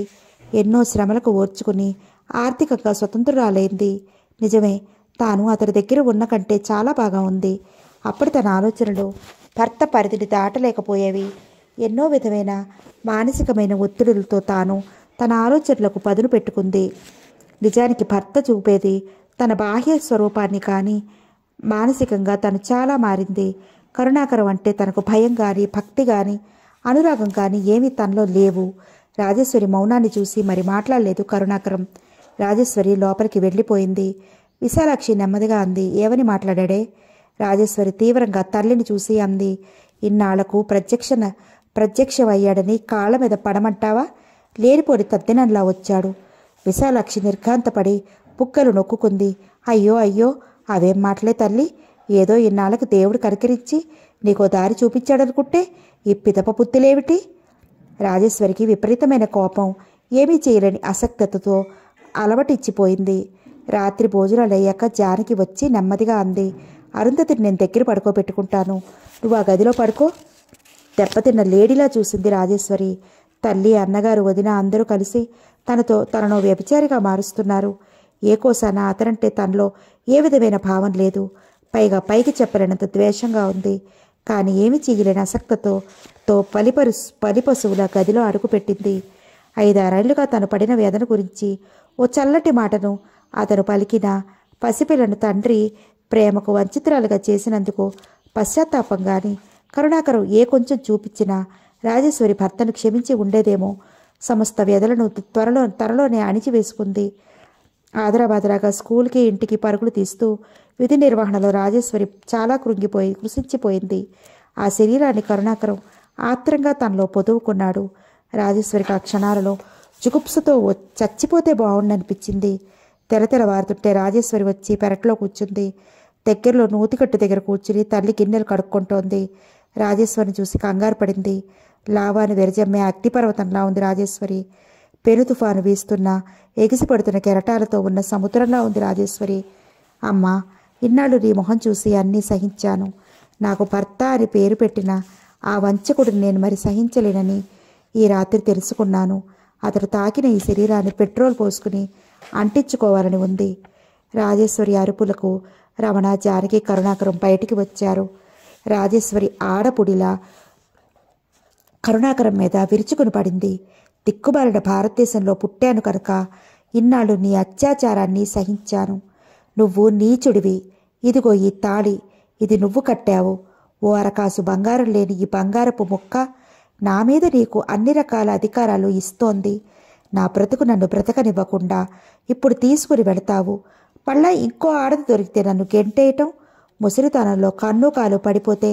ఎన్నో శ్రమలకు ఓర్చుకుని ఆర్థికంగా స్వతంత్రురాలైంది నిజమే తాను అతడి దగ్గర ఉన్న కంటే చాలా బాగా ఉంది అప్పుడు తన ఆలోచనలు భర్త పరిధిని దాటలేకపోయేవి ఎన్నో విధమైన మానసికమైన ఒత్తిడులతో తాను తన ఆలోచనలకు పదును పెట్టుకుంది నిజానికి భర్త చూపేది తన బాహ్య స్వరూపాన్ని కానీ మానసికంగా తను చాలా మారింది కరుణాకరం అంటే తనకు భయం కానీ భక్తి కానీ అనురాగం కానీ ఏమీ తనలో లేవు రాజేశ్వరి మౌనాన్ని చూసి మరి మాట్లాడలేదు కరుణాకరం రాజేశ్వరి లోపలికి వెళ్ళిపోయింది విశాలాక్షి నెమ్మదిగా అంది ఏమని మాట్లాడాడే రాజేశ్వరి తీవ్రంగా తల్లిని చూసి అంది ఇన్నాళ్లకు ప్రత్యక్షన ప్రత్యక్షమయ్యాడని కాళ్ళ మీద పడమంటావా లేనిపోని తద్దినంలా వచ్చాడు విశాలాక్షి నిర్ఘాంతపడి పుక్కలు నొక్కుకుంది అయ్యో అయ్యో అవేం మాటలే తల్లి ఏదో ఇన్నాళ్ళకు దేవుడు కరికరించి నీకో దారి చూపించాడనుకుంటే ఈ పిదప పుత్తులేమిటి రాజేశ్వరికి విపరీతమైన కోపం ఏమీ చేయలేని అసక్తతతో అలవటిచ్చిపోయింది రాత్రి భోజనాలు అయ్యాక జానకి వచ్చి నెమ్మదిగా అంది అరుంధతిని నేను దగ్గర పడుకోబెట్టుకుంటాను నువ్వు ఆ గదిలో పడుకో దెబ్బతిన్న లేడీలా చూసింది రాజేశ్వరి తల్లి అన్నగారు వదిన అందరూ కలిసి తనతో తనను వ్యభిచారిగా మారుస్తున్నారు ఏ కోసాన అతనంటే తనలో ఏ విధమైన భావం లేదు పైగా పైకి చెప్పలేనంత ద్వేషంగా ఉంది కానీ ఏమి చేయలేని అసక్తతో తో పలిపరు పలిపశువుల గదిలో అడుగుపెట్టింది ఐదారేళ్లుగా తను పడిన వేదన గురించి ఓ చల్లటి మాటను అతను పలికిన పసిపిల్లను తండ్రి ప్రేమకు వంచితురాలుగా చేసినందుకు పశ్చాత్తాపంగాని కరుణాకరు ఏ కొంచెం చూపించినా రాజేశ్వరి భర్తను క్షమించి ఉండేదేమో సమస్త వ్యధలను త్వరలో త్వరలోనే అణిచివేసుకుంది ఆదరాబాదరాగా స్కూల్కి ఇంటికి పరుగులు తీస్తూ విధి నిర్వహణలో రాజేశ్వరి చాలా కృంగిపోయి కృషించిపోయింది ఆ శరీరాన్ని కరుణాకరం ఆత్రంగా తనలో పొదువుకున్నాడు రాజేశ్వరికి ఆ క్షణాలలో జుగుప్సతో చచ్చిపోతే బాగుండనిపించింది తెర తెరవారుతుంటే రాజేశ్వరి వచ్చి పెరట్లో కూర్చుంది దగ్గరలో నూతికట్టు దగ్గర కూర్చుని తల్లి గిన్నెలు కడుక్కుంటోంది రాజేశ్వరిని చూసి కంగారు పడింది లావాని వెరజమ్మే అగ్నిపర్వతంలా ఉంది రాజేశ్వరి పెను తుఫాను వీస్తున్న ఎగిసిపడుతున్న కెరటాలతో ఉన్న సముద్రంలో ఉంది రాజేశ్వరి అమ్మ ఇన్నాళ్ళు నీ మొహం చూసి అన్నీ సహించాను నాకు భర్త అని పేరు పెట్టిన ఆ వంచకుడిని నేను మరి సహించలేనని ఈ రాత్రి తెలుసుకున్నాను అతడు తాకిన ఈ శరీరాన్ని పెట్రోల్ పోసుకుని అంటించుకోవాలని ఉంది రాజేశ్వరి అరుపులకు రమణ జానకి కరుణాకరం బయటికి వచ్చారు రాజేశ్వరి ఆడపుడిలా కరుణాకరం మీద విరుచుకుని పడింది దిక్కుబాలిన భారతదేశంలో పుట్టాను కనుక ఇన్నాళ్ళు నీ అత్యాచారాన్ని సహించాను నువ్వు నీచుడివి ఇదిగో ఈ తాళి ఇది నువ్వు కట్టావు ఓ అరకాసు బంగారం లేని ఈ బంగారపు ముక్క నా మీద నీకు అన్ని రకాల అధికారాలు ఇస్తోంది నా బ్రతుకు నన్ను బ్రతకనివ్వకుండా ఇప్పుడు తీసుకుని వెళతావు మళ్ళా ఇంకో ఆడది దొరికితే నన్ను గెంటేయటం ముసిరితనంలో కన్ను కాలు పడిపోతే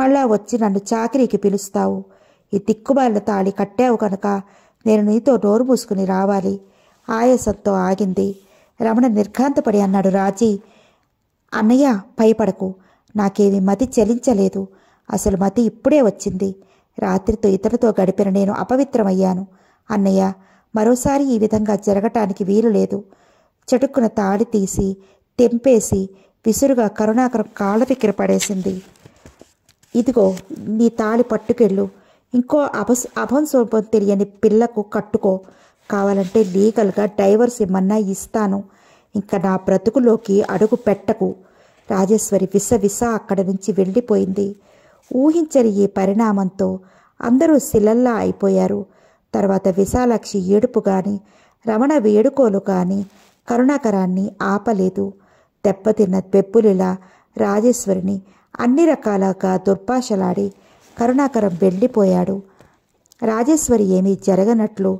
మళ్ళా వచ్చి నన్ను చాకరీకి పిలుస్తావు ఈ దిక్కుబాలిన తాళి కట్టావు కనుక నేను నీతో డోరు మూసుకుని రావాలి ఆయాసంతో ఆగింది రమణ నిర్ఘాంతపడి అన్నాడు రాజీ అన్నయ్య భయపడకు నాకేమి మతి చెలించలేదు అసలు మతి ఇప్పుడే వచ్చింది రాత్రితో ఇతరుతో గడిపిన నేను అపవిత్రమయ్యాను అన్నయ్య మరోసారి ఈ విధంగా జరగటానికి వీలు లేదు చటుక్కున తాడి తీసి తెంపేసి విసురుగా కరుణాకరం కాళ్ళ పడేసింది ఇదిగో నీ తాళి పట్టుకెళ్ళు ఇంకో అపస్ అభం తెలియని పిల్లకు కట్టుకో కావాలంటే లీగల్గా డైవర్స్ ఏమన్నా ఇస్తాను ఇంకా నా బ్రతుకులోకి అడుగు పెట్టకు రాజేశ్వరి విస విస అక్కడి నుంచి వెళ్ళిపోయింది ఊహించని ఈ పరిణామంతో అందరూ శిలల్లా అయిపోయారు తర్వాత విశాలక్షి ఏడుపు కానీ రమణ వేడుకోలు కానీ కరుణాకరాన్ని ఆపలేదు దెబ్బతిన్న బెబ్బులిలా రాజేశ్వరిని అన్ని రకాలుగా దుర్భాషలాడి కరుణాకరం వెళ్ళిపోయాడు రాజేశ్వరి ఏమీ జరగనట్లు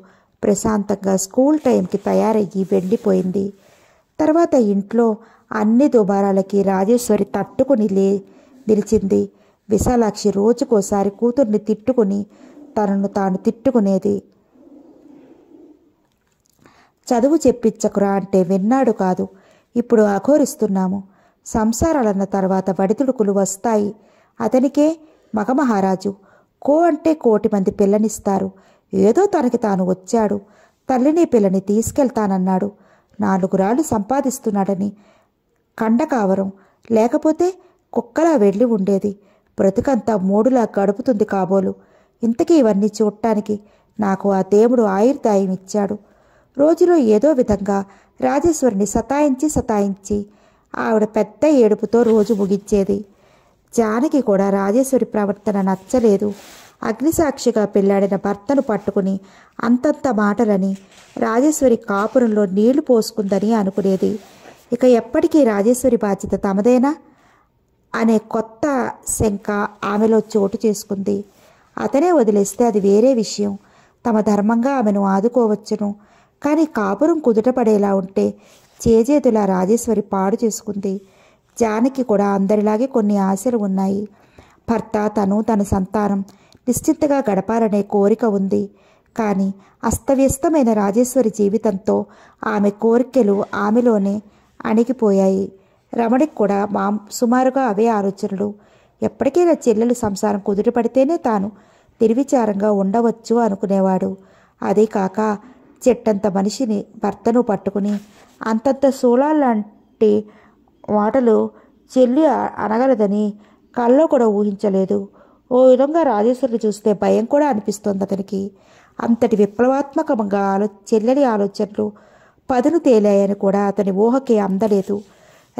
ప్రశాంతంగా స్కూల్ టైంకి తయారయ్యి వెళ్ళిపోయింది తర్వాత ఇంట్లో అన్ని దుబారాలకి రాజేశ్వరి తట్టుకుని లే నిలిచింది విశాలాక్షి రోజుకోసారి కూతుర్ని తిట్టుకుని తనను తాను తిట్టుకునేది చదువు చెప్పించకురా అంటే విన్నాడు కాదు ఇప్పుడు అఘోరిస్తున్నాము సంసారాలన్న తర్వాత వడితుడుకులు వస్తాయి అతనికే మగమహారాజు కో అంటే కోటి మంది పిల్లనిస్తారు ఏదో తనకి తాను వచ్చాడు తల్లిని పిల్లని తీసుకెళ్తానన్నాడు నాలుగురాళ్ళు సంపాదిస్తున్నాడని కండకావరం లేకపోతే కుక్కలా వెళ్ళి ఉండేది బ్రతుకంతా మూడులా గడుపుతుంది కాబోలు ఇంతకీ ఇవన్నీ చూడటానికి నాకు ఆ దేవుడు ఆయుర్దాయం ఇచ్చాడు రోజులో ఏదో విధంగా రాజేశ్వరిని సతాయించి సతాయించి ఆవిడ పెద్ద ఏడుపుతో రోజు ముగించేది జానకి కూడా రాజేశ్వరి ప్రవర్తన నచ్చలేదు అగ్నిసాక్షిగా పెళ్లాడిన భర్తను పట్టుకుని అంతంత మాటలని రాజేశ్వరి కాపురంలో నీళ్లు పోసుకుందని అనుకునేది ఇక ఎప్పటికీ రాజేశ్వరి బాధ్యత తమదేనా అనే కొత్త శంక ఆమెలో చోటు చేసుకుంది అతనే వదిలేస్తే అది వేరే విషయం తమ ధర్మంగా ఆమెను ఆదుకోవచ్చును కానీ కాపురం కుదుటపడేలా ఉంటే చేజేతులా రాజేశ్వరి పాడు చేసుకుంది జానకి కూడా అందరిలాగే కొన్ని ఆశలు ఉన్నాయి భర్త తను తన సంతానం నిశ్చింతగా గడపాలనే కోరిక ఉంది కానీ అస్తవ్యస్తమైన రాజేశ్వరి జీవితంతో ఆమె కోరికలు ఆమెలోనే అణిగిపోయాయి రమణికి కూడా మా సుమారుగా అవే ఆలోచనలు ఎప్పటికైనా చెల్లెలు సంసారం కుదురుపడితేనే తాను నిర్విచారంగా ఉండవచ్చు అనుకునేవాడు అదే కాక చెట్టంత మనిషిని భర్తను పట్టుకుని అంతంత సోలాలాంటి మాటలు చెల్లి అనగలదని కల్లో కూడా ఊహించలేదు ఓ విధంగా రాజేశ్వరిని చూస్తే భయం కూడా అనిపిస్తోంది అతనికి అంతటి విప్లవాత్మకంగా ఆలో చెల్లెని ఆలోచనలు పదును తేలాయని కూడా అతని ఊహకే అందలేదు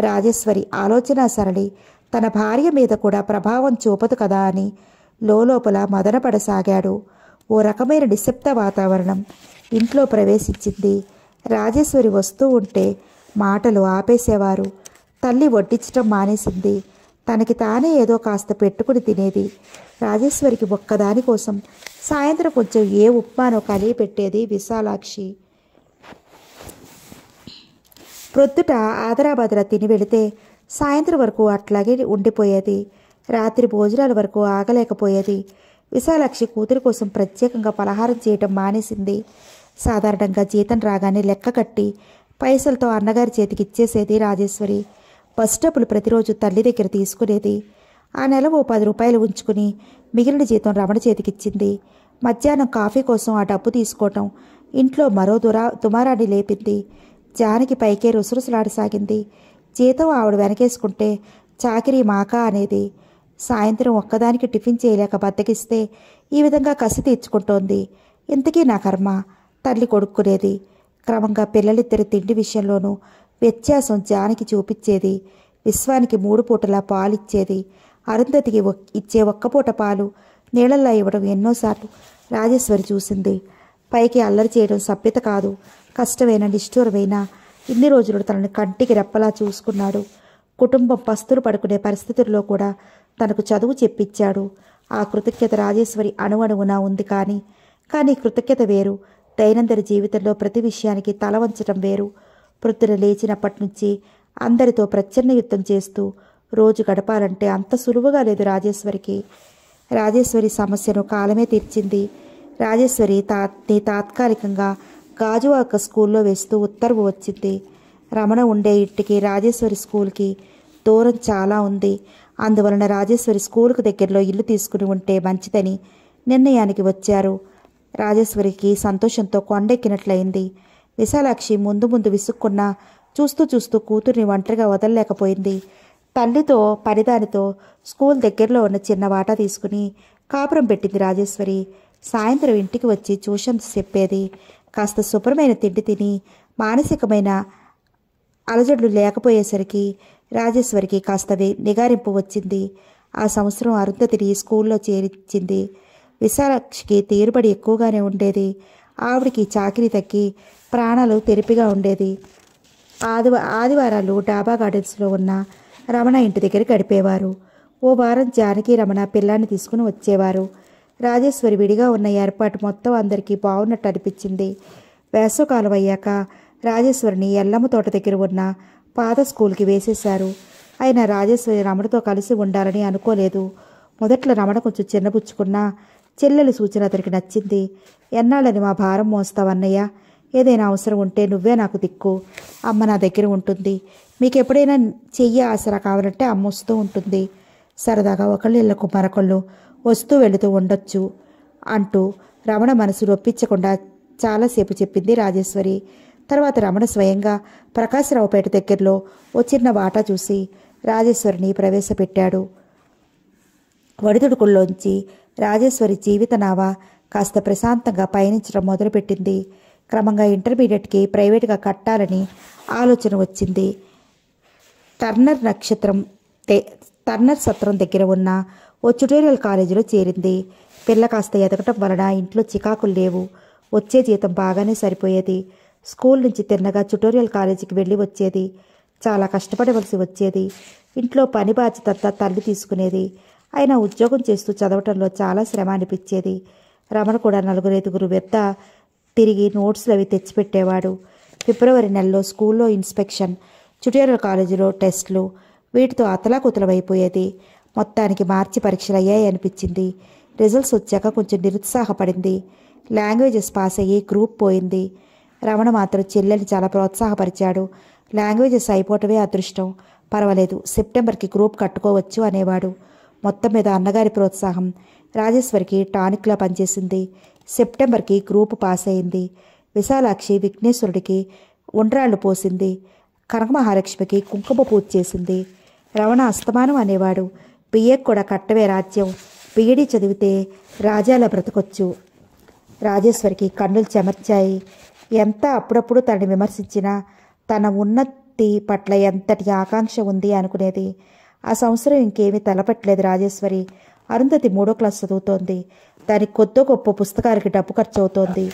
రాజేశ్వరి ఆలోచన సరళి తన భార్య మీద కూడా ప్రభావం చూపదు కదా అని లోపల మదనపడసాగాడు ఓ రకమైన నిశ్శబ్ద వాతావరణం ఇంట్లో ప్రవేశించింది రాజేశ్వరి వస్తూ ఉంటే మాటలు ఆపేసేవారు తల్లి వడ్డించటం మానేసింది తనకి తానే ఏదో కాస్త పెట్టుకుని తినేది రాజేశ్వరికి ఒక్కదాని కోసం సాయంత్రం కొంచెం ఏ ఉప్మానో కలిగి పెట్టేది విశాలాక్షి ప్రొద్దుట ఆదరాబద్ర తిని వెళితే సాయంత్రం వరకు అట్లాగే ఉండిపోయేది రాత్రి భోజనాల వరకు ఆగలేకపోయేది విశాలాక్షి కూతురి కోసం ప్రత్యేకంగా పలహారం చేయటం మానేసింది సాధారణంగా జీతం రాగానే లెక్క కట్టి పైసలతో అన్నగారి చేతికి ఇచ్చేసేది రాజేశ్వరి బస్ డబ్బులు ప్రతిరోజు తల్లి దగ్గర తీసుకునేది ఆ నెల ఓ పది రూపాయలు ఉంచుకుని మిగిలిన జీతం రమణ చేతికిచ్చింది మధ్యాహ్నం కాఫీ కోసం ఆ డబ్బు తీసుకోవటం ఇంట్లో మరో దురా దుమారాన్ని లేపింది జానకి పైకే రుసరుసలాడసాగింది జీతం ఆవిడ వెనకేసుకుంటే చాకిరీ మాకా అనేది సాయంత్రం ఒక్కదానికి టిఫిన్ చేయలేక బద్దకిస్తే ఈ విధంగా కసి తీర్చుకుంటోంది ఇంతకీ నా కర్మ తల్లి కొడుక్కునేది క్రమంగా పిల్లలిద్దరి తిండి విషయంలోనూ వ్యత్యాసం జానికి చూపించేది విశ్వానికి మూడు పూటలా పాలిచ్చేది అరుంధతికి ఇచ్చే ఒక్కపూట పాలు నీళ్ళల్లో ఇవ్వడం ఎన్నోసార్లు రాజేశ్వరి చూసింది పైకి అల్లరి చేయడం సభ్యత కాదు కష్టమైన నిష్ఠూరమైన ఇన్ని రోజులు తనని కంటికి రెప్పలా చూసుకున్నాడు కుటుంబం పస్తులు పడుకునే పరిస్థితుల్లో కూడా తనకు చదువు చెప్పించాడు ఆ కృతజ్ఞత రాజేశ్వరి అణువణువున ఉంది కానీ కానీ కృతజ్ఞత వేరు దైనందిన జీవితంలో ప్రతి విషయానికి తల వంచడం వేరు పృథున లేచినప్పటి నుంచి అందరితో ప్రచ్ఛన్న యుద్ధం చేస్తూ రోజు గడపాలంటే అంత సులువుగా లేదు రాజేశ్వరికి రాజేశ్వరి సమస్యను కాలమే తీర్చింది రాజేశ్వరి తాత్ని తాత్కాలికంగా గాజువాక స్కూల్లో వేస్తూ ఉత్తర్వు వచ్చింది రమణ ఉండే ఇంటికి రాజేశ్వరి స్కూల్కి దూరం చాలా ఉంది అందువలన రాజేశ్వరి స్కూల్కు దగ్గరలో ఇల్లు తీసుకుని ఉంటే మంచిదని నిర్ణయానికి వచ్చారు రాజేశ్వరికి సంతోషంతో కొండెక్కినట్లయింది విశాలాక్షి ముందు ముందు విసుక్కున్నా చూస్తూ చూస్తూ కూతుర్ని ఒంటరిగా వదలలేకపోయింది తల్లితో పనిదానితో స్కూల్ దగ్గరలో ఉన్న చిన్న వాటా తీసుకుని కాపురం పెట్టింది రాజేశ్వరి సాయంత్రం ఇంటికి వచ్చి ట్యూషన్ చెప్పేది కాస్త శుభ్రమైన తిండి తిని మానసికమైన అలజడులు లేకపోయేసరికి రాజేశ్వరికి కాస్త నిగారింపు వచ్చింది ఆ సంవత్సరం అరుంధతిని స్కూల్లో చేరించింది విశాలాక్షికి తీరుబడి ఎక్కువగానే ఉండేది ఆవిడికి చాకిరి తగ్గి ప్రాణాలు తెరిపిగా ఉండేది ఆదివ ఆదివారాలు డాబా గార్డెన్స్లో ఉన్న రమణ ఇంటి దగ్గర గడిపేవారు ఓ వారం జానకి రమణ పిల్లాన్ని తీసుకుని వచ్చేవారు రాజేశ్వరి విడిగా ఉన్న ఏర్పాటు మొత్తం అందరికీ బాగున్నట్టు అనిపించింది వేసవకాలం అయ్యాక రాజేశ్వరిని ఎల్లమ్మ తోట దగ్గర ఉన్న పాత స్కూల్కి వేసేశారు అయినా రాజేశ్వరి రమణతో కలిసి ఉండాలని అనుకోలేదు మొదట్లో రమణ కొంచెం చిన్నపుచ్చుకున్నా చెల్లెలి సూచన అతనికి నచ్చింది ఎన్నాళ్ళని మా భారం మోస్తావన్నయ్య ఏదైనా అవసరం ఉంటే నువ్వే నాకు దిక్కు అమ్మ నా దగ్గర ఉంటుంది మీకు ఎప్పుడైనా చెయ్యి ఆసరా కావాలంటే అమ్మ వస్తూ ఉంటుంది సరదాగా ఒకళ్ళు ఇళ్లకు మరొకళ్ళు వస్తూ వెళుతూ ఉండొచ్చు అంటూ రమణ మనసు రొప్పించకుండా చాలాసేపు చెప్పింది రాజేశ్వరి తర్వాత రమణ స్వయంగా ప్రకాశరావుపేట దగ్గరలో ఓ చిన్న వాటా చూసి రాజేశ్వరిని ప్రవేశపెట్టాడు వడిదుడుకుల్లోంచి రాజేశ్వరి జీవిత నావ కాస్త ప్రశాంతంగా పయనించడం మొదలుపెట్టింది క్రమంగా ఇంటర్మీడియట్కి ప్రైవేట్గా కట్టాలని ఆలోచన వచ్చింది టర్నర్ నక్షత్రం టర్నర్ సత్రం దగ్గర ఉన్న ఓ ట్యుటోరియల్ కాలేజీలో చేరింది పిల్ల కాస్త ఎదగటం వలన ఇంట్లో చికాకులు లేవు వచ్చే జీతం బాగానే సరిపోయేది స్కూల్ నుంచి తిన్నగా ట్యుటోరియల్ కాలేజీకి వెళ్ళి వచ్చేది చాలా కష్టపడవలసి వచ్చేది ఇంట్లో పని బాధ్యత తల్లి తీసుకునేది ఆయన ఉద్యోగం చేస్తూ చదవటంలో చాలా శ్రమ అనిపించేది రమణ కూడా నలుగురు ఐదుగురు వ్యర్థ తిరిగి నోట్స్లు అవి తెచ్చిపెట్టేవాడు ఫిబ్రవరి నెలలో స్కూల్లో ఇన్స్పెక్షన్ చుటియాల కాలేజీలో టెస్టులు వీటితో అతలాకుతలమైపోయేది మొత్తానికి మార్చి పరీక్షలు అయ్యాయి అనిపించింది రిజల్ట్స్ వచ్చాక కొంచెం నిరుత్సాహపడింది లాంగ్వేజెస్ పాస్ అయ్యి గ్రూప్ పోయింది రమణ మాత్రం చెల్లెని చాలా ప్రోత్సాహపరిచాడు లాంగ్వేజెస్ అయిపోవటమే అదృష్టం పర్వాలేదు సెప్టెంబర్కి గ్రూప్ కట్టుకోవచ్చు అనేవాడు మొత్తం మీద అన్నగారి ప్రోత్సాహం రాజేశ్వరికి టానిక్లా పనిచేసింది సెప్టెంబర్కి గ్రూపు పాస్ అయింది విశాలాక్షి విఘ్నేశ్వరుడికి ఉండ్రాళ్ళు పోసింది కనక మహాలక్ష్మికి కుంకుమ పూజ చేసింది రవణ అస్తమానం అనేవాడు బిఏ కూడా కట్టవే రాజ్యం బీడీ చదివితే రాజాల బ్రతకొచ్చు రాజేశ్వరికి కన్నులు చెమర్చాయి ఎంత అప్పుడప్పుడు తనని విమర్శించినా తన ఉన్నతి పట్ల ఎంతటి ఆకాంక్ష ఉంది అనుకునేది ఆ సంవత్సరం ఇంకేమీ తలపట్టలేదు రాజేశ్వరి అరుంధతి మూడో క్లాస్ చదువుతోంది దానికి కొద్ది గొప్ప పుస్తకాలకి డబ్బు ఖర్చు అవుతోంది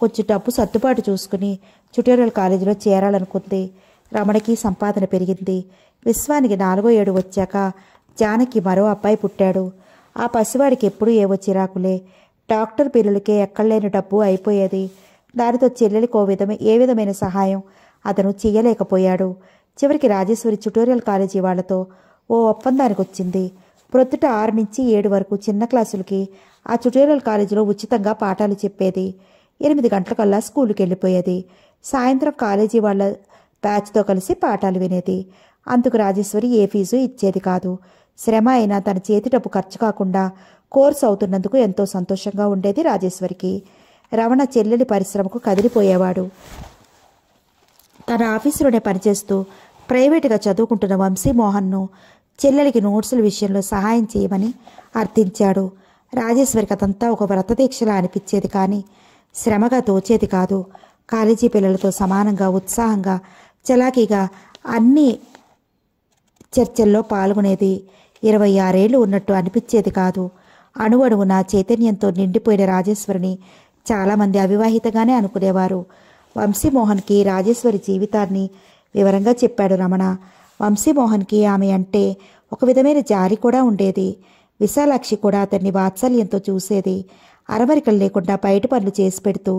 కొంచెం డబ్బు సర్దుబాటు చూసుకుని చుట్టూరల్ కాలేజీలో చేరాలనుకుంది రమణకి సంపాదన పెరిగింది విశ్వానికి నాలుగో ఏడు వచ్చాక జానకి మరో అబ్బాయి పుట్టాడు ఆ పసివాడికి ఎప్పుడూ ఏవో చిరాకులే డాక్టర్ బిల్లులకే ఎక్కడలేని డబ్బు అయిపోయేది దానితో చెల్లెలికి విధమే ఏ విధమైన సహాయం అతను చేయలేకపోయాడు చివరికి రాజేశ్వరి ట్యూటోరియల్ కాలేజీ వాళ్లతో ఓ ఒప్పందానికి వచ్చింది ప్రొద్దుట ఆరు నుంచి ఏడు వరకు చిన్న క్లాసులకి ఆ చుట్టూరల్ కాలేజీలో ఉచితంగా పాఠాలు చెప్పేది ఎనిమిది గంటలకల్లా స్కూల్కి వెళ్ళిపోయేది సాయంత్రం కాలేజీ వాళ్ళ బ్యాచ్తో కలిసి పాఠాలు వినేది అందుకు రాజేశ్వరి ఏ ఫీజు ఇచ్చేది కాదు శ్రమ అయినా తన చేతి డబ్బు ఖర్చు కాకుండా కోర్సు అవుతున్నందుకు ఎంతో సంతోషంగా ఉండేది రాజేశ్వరికి రమణ చెల్లెలి పరిశ్రమకు కదిలిపోయేవాడు తన ఆఫీసులోనే పనిచేస్తూ ప్రైవేటుగా చదువుకుంటున్న వంశీ మోహన్ను చెల్లెలకి నోట్సుల విషయంలో సహాయం చేయమని అర్థించాడు రాజేశ్వరికి అదంతా ఒక వ్రతదీక్షలా అనిపించేది కానీ శ్రమగా తోచేది కాదు కాలేజీ పిల్లలతో సమానంగా ఉత్సాహంగా చలాకీగా అన్ని చర్చల్లో పాల్గొనేది ఇరవై ఆరేళ్లు ఉన్నట్టు అనిపించేది కాదు నా చైతన్యంతో నిండిపోయిన రాజేశ్వరిని చాలామంది అవివాహితగానే అనుకునేవారు వంశీమోహన్కి రాజేశ్వరి జీవితాన్ని వివరంగా చెప్పాడు రమణ వంశీమోహన్కి ఆమె అంటే ఒక విధమైన జారి కూడా ఉండేది విశాలాక్షి కూడా అతన్ని వాత్సల్యంతో చూసేది అరమరికలు లేకుండా బయట పనులు చేసి పెడుతూ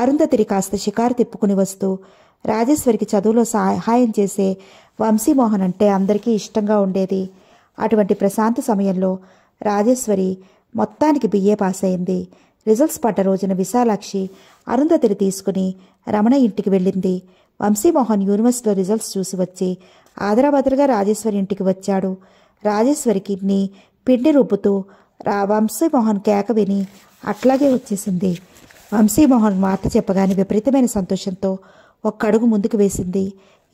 అరుంధతిరి కాస్త షికారు తిప్పుకుని వస్తూ రాజేశ్వరికి చదువులో సహాయం చేసే వంశీమోహన్ అంటే అందరికీ ఇష్టంగా ఉండేది అటువంటి ప్రశాంత సమయంలో రాజేశ్వరి మొత్తానికి బిఏ పాస్ అయింది రిజల్ట్స్ పడ్డ రోజున విశాలాక్షి అరుంధతిని తీసుకుని రమణ ఇంటికి వెళ్ళింది వంశీమోహన్ యూనివర్సిటీలో రిజల్ట్స్ చూసి వచ్చి ఆదరాబాదరగా రాజేశ్వరి ఇంటికి వచ్చాడు రాజేశ్వరి కిడ్నీ పిండి రూపుతూ రా వంశీమోహన్ కేక విని అట్లాగే వచ్చేసింది వంశీమోహన్ మాట చెప్పగానే విపరీతమైన సంతోషంతో ఒక్కడుగు ముందుకు వేసింది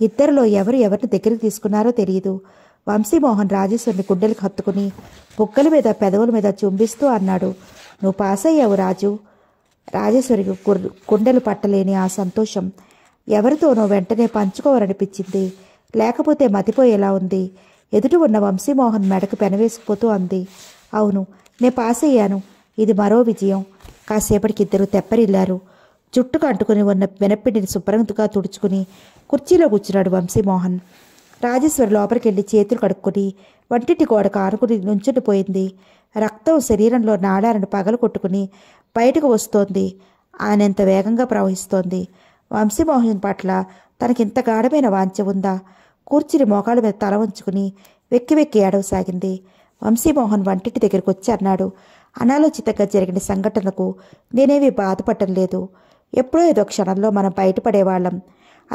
ఇద్దరిలో ఎవరు ఎవరిని దగ్గరికి తీసుకున్నారో తెలియదు వంశీమోహన్ రాజేశ్వరిని గుండెలకు హత్తుకుని బుక్కల మీద పెదవుల మీద చుంబిస్తూ అన్నాడు నువ్వు పాస్ అయ్యావు రాజు రాజేశ్వరికి గుండెలు పట్టలేని ఆ సంతోషం ఎవరితోనో వెంటనే పంచుకోవాలనిపించింది లేకపోతే మతిపోయేలా ఉంది ఎదుట ఉన్న వంశీమోహన్ మెడకు పెనవేసిపోతూ అంది అవును నే పాస్ అయ్యాను ఇది మరో విజయం కాసేపటికి ఇద్దరు తెప్పరిల్లారు జుట్టుకు అంటుకుని ఉన్న వినపిండిని శుభ్రంగా తుడుచుకుని కుర్చీలో కూర్చున్నాడు వంశీమోహన్ రాజేశ్వరి వెళ్ళి చేతులు కడుక్కొని వంటింటి గోడకు ఆనుకుని నుంచుండిపోయింది రక్తం శరీరంలో నాడాలను పగలు కొట్టుకుని బయటకు వస్తోంది ఎంత వేగంగా ప్రవహిస్తోంది వంశీమోహన్ పట్ల తనకింత గాఢమైన వాంచ ఉందా కూర్చుని మోకాళ్ళ మీద తల ఉంచుకుని వెక్కి వెక్కి ఏడవసాగింది వంశీమోహన్ వంటింటి దగ్గరికి వచ్చి అన్నాడు అనాలోచితంగా జరిగిన సంఘటనకు నేనేవి బాధపడటం లేదు ఎప్పుడో ఏదో క్షణంలో మనం బయటపడేవాళ్ళం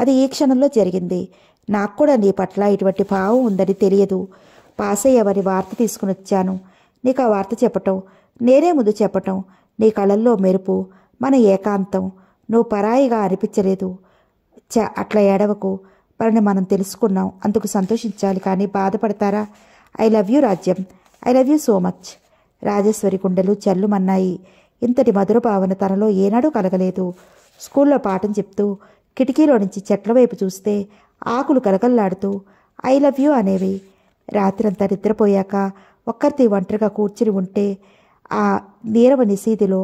అది ఈ క్షణంలో జరిగింది నాకు కూడా నీ పట్ల ఇటువంటి భావం ఉందని తెలియదు పాస్ అయ్యేవని వార్త తీసుకుని వచ్చాను నీకు ఆ వార్త చెప్పటం నేనే ముందు చెప్పటం నీ కళల్లో మెరుపు మన ఏకాంతం నువ్వు పరాయిగా అనిపించలేదు చ అట్లా ఏడవకు వాళ్ళని మనం తెలుసుకున్నాం అందుకు సంతోషించాలి కానీ బాధపడతారా I love you Rajyam I love you so much Rajeswari గుండెలు చల్లుమన్నాయి ఇంతటి మధుర భావన తనలో ఏనాడూ కలగలేదు స్కూల్లో పాఠం చెప్తూ కిటికీలో నుంచి చెట్ల వైపు చూస్తే ఆకులు కలగల్లాడుతూ ఐ లవ్ యూ అనేవి రాత్రంతా నిద్రపోయాక ఒక్కరిది ఒంటరిగా కూర్చుని ఉంటే ఆ నీరవ నిశీదిలో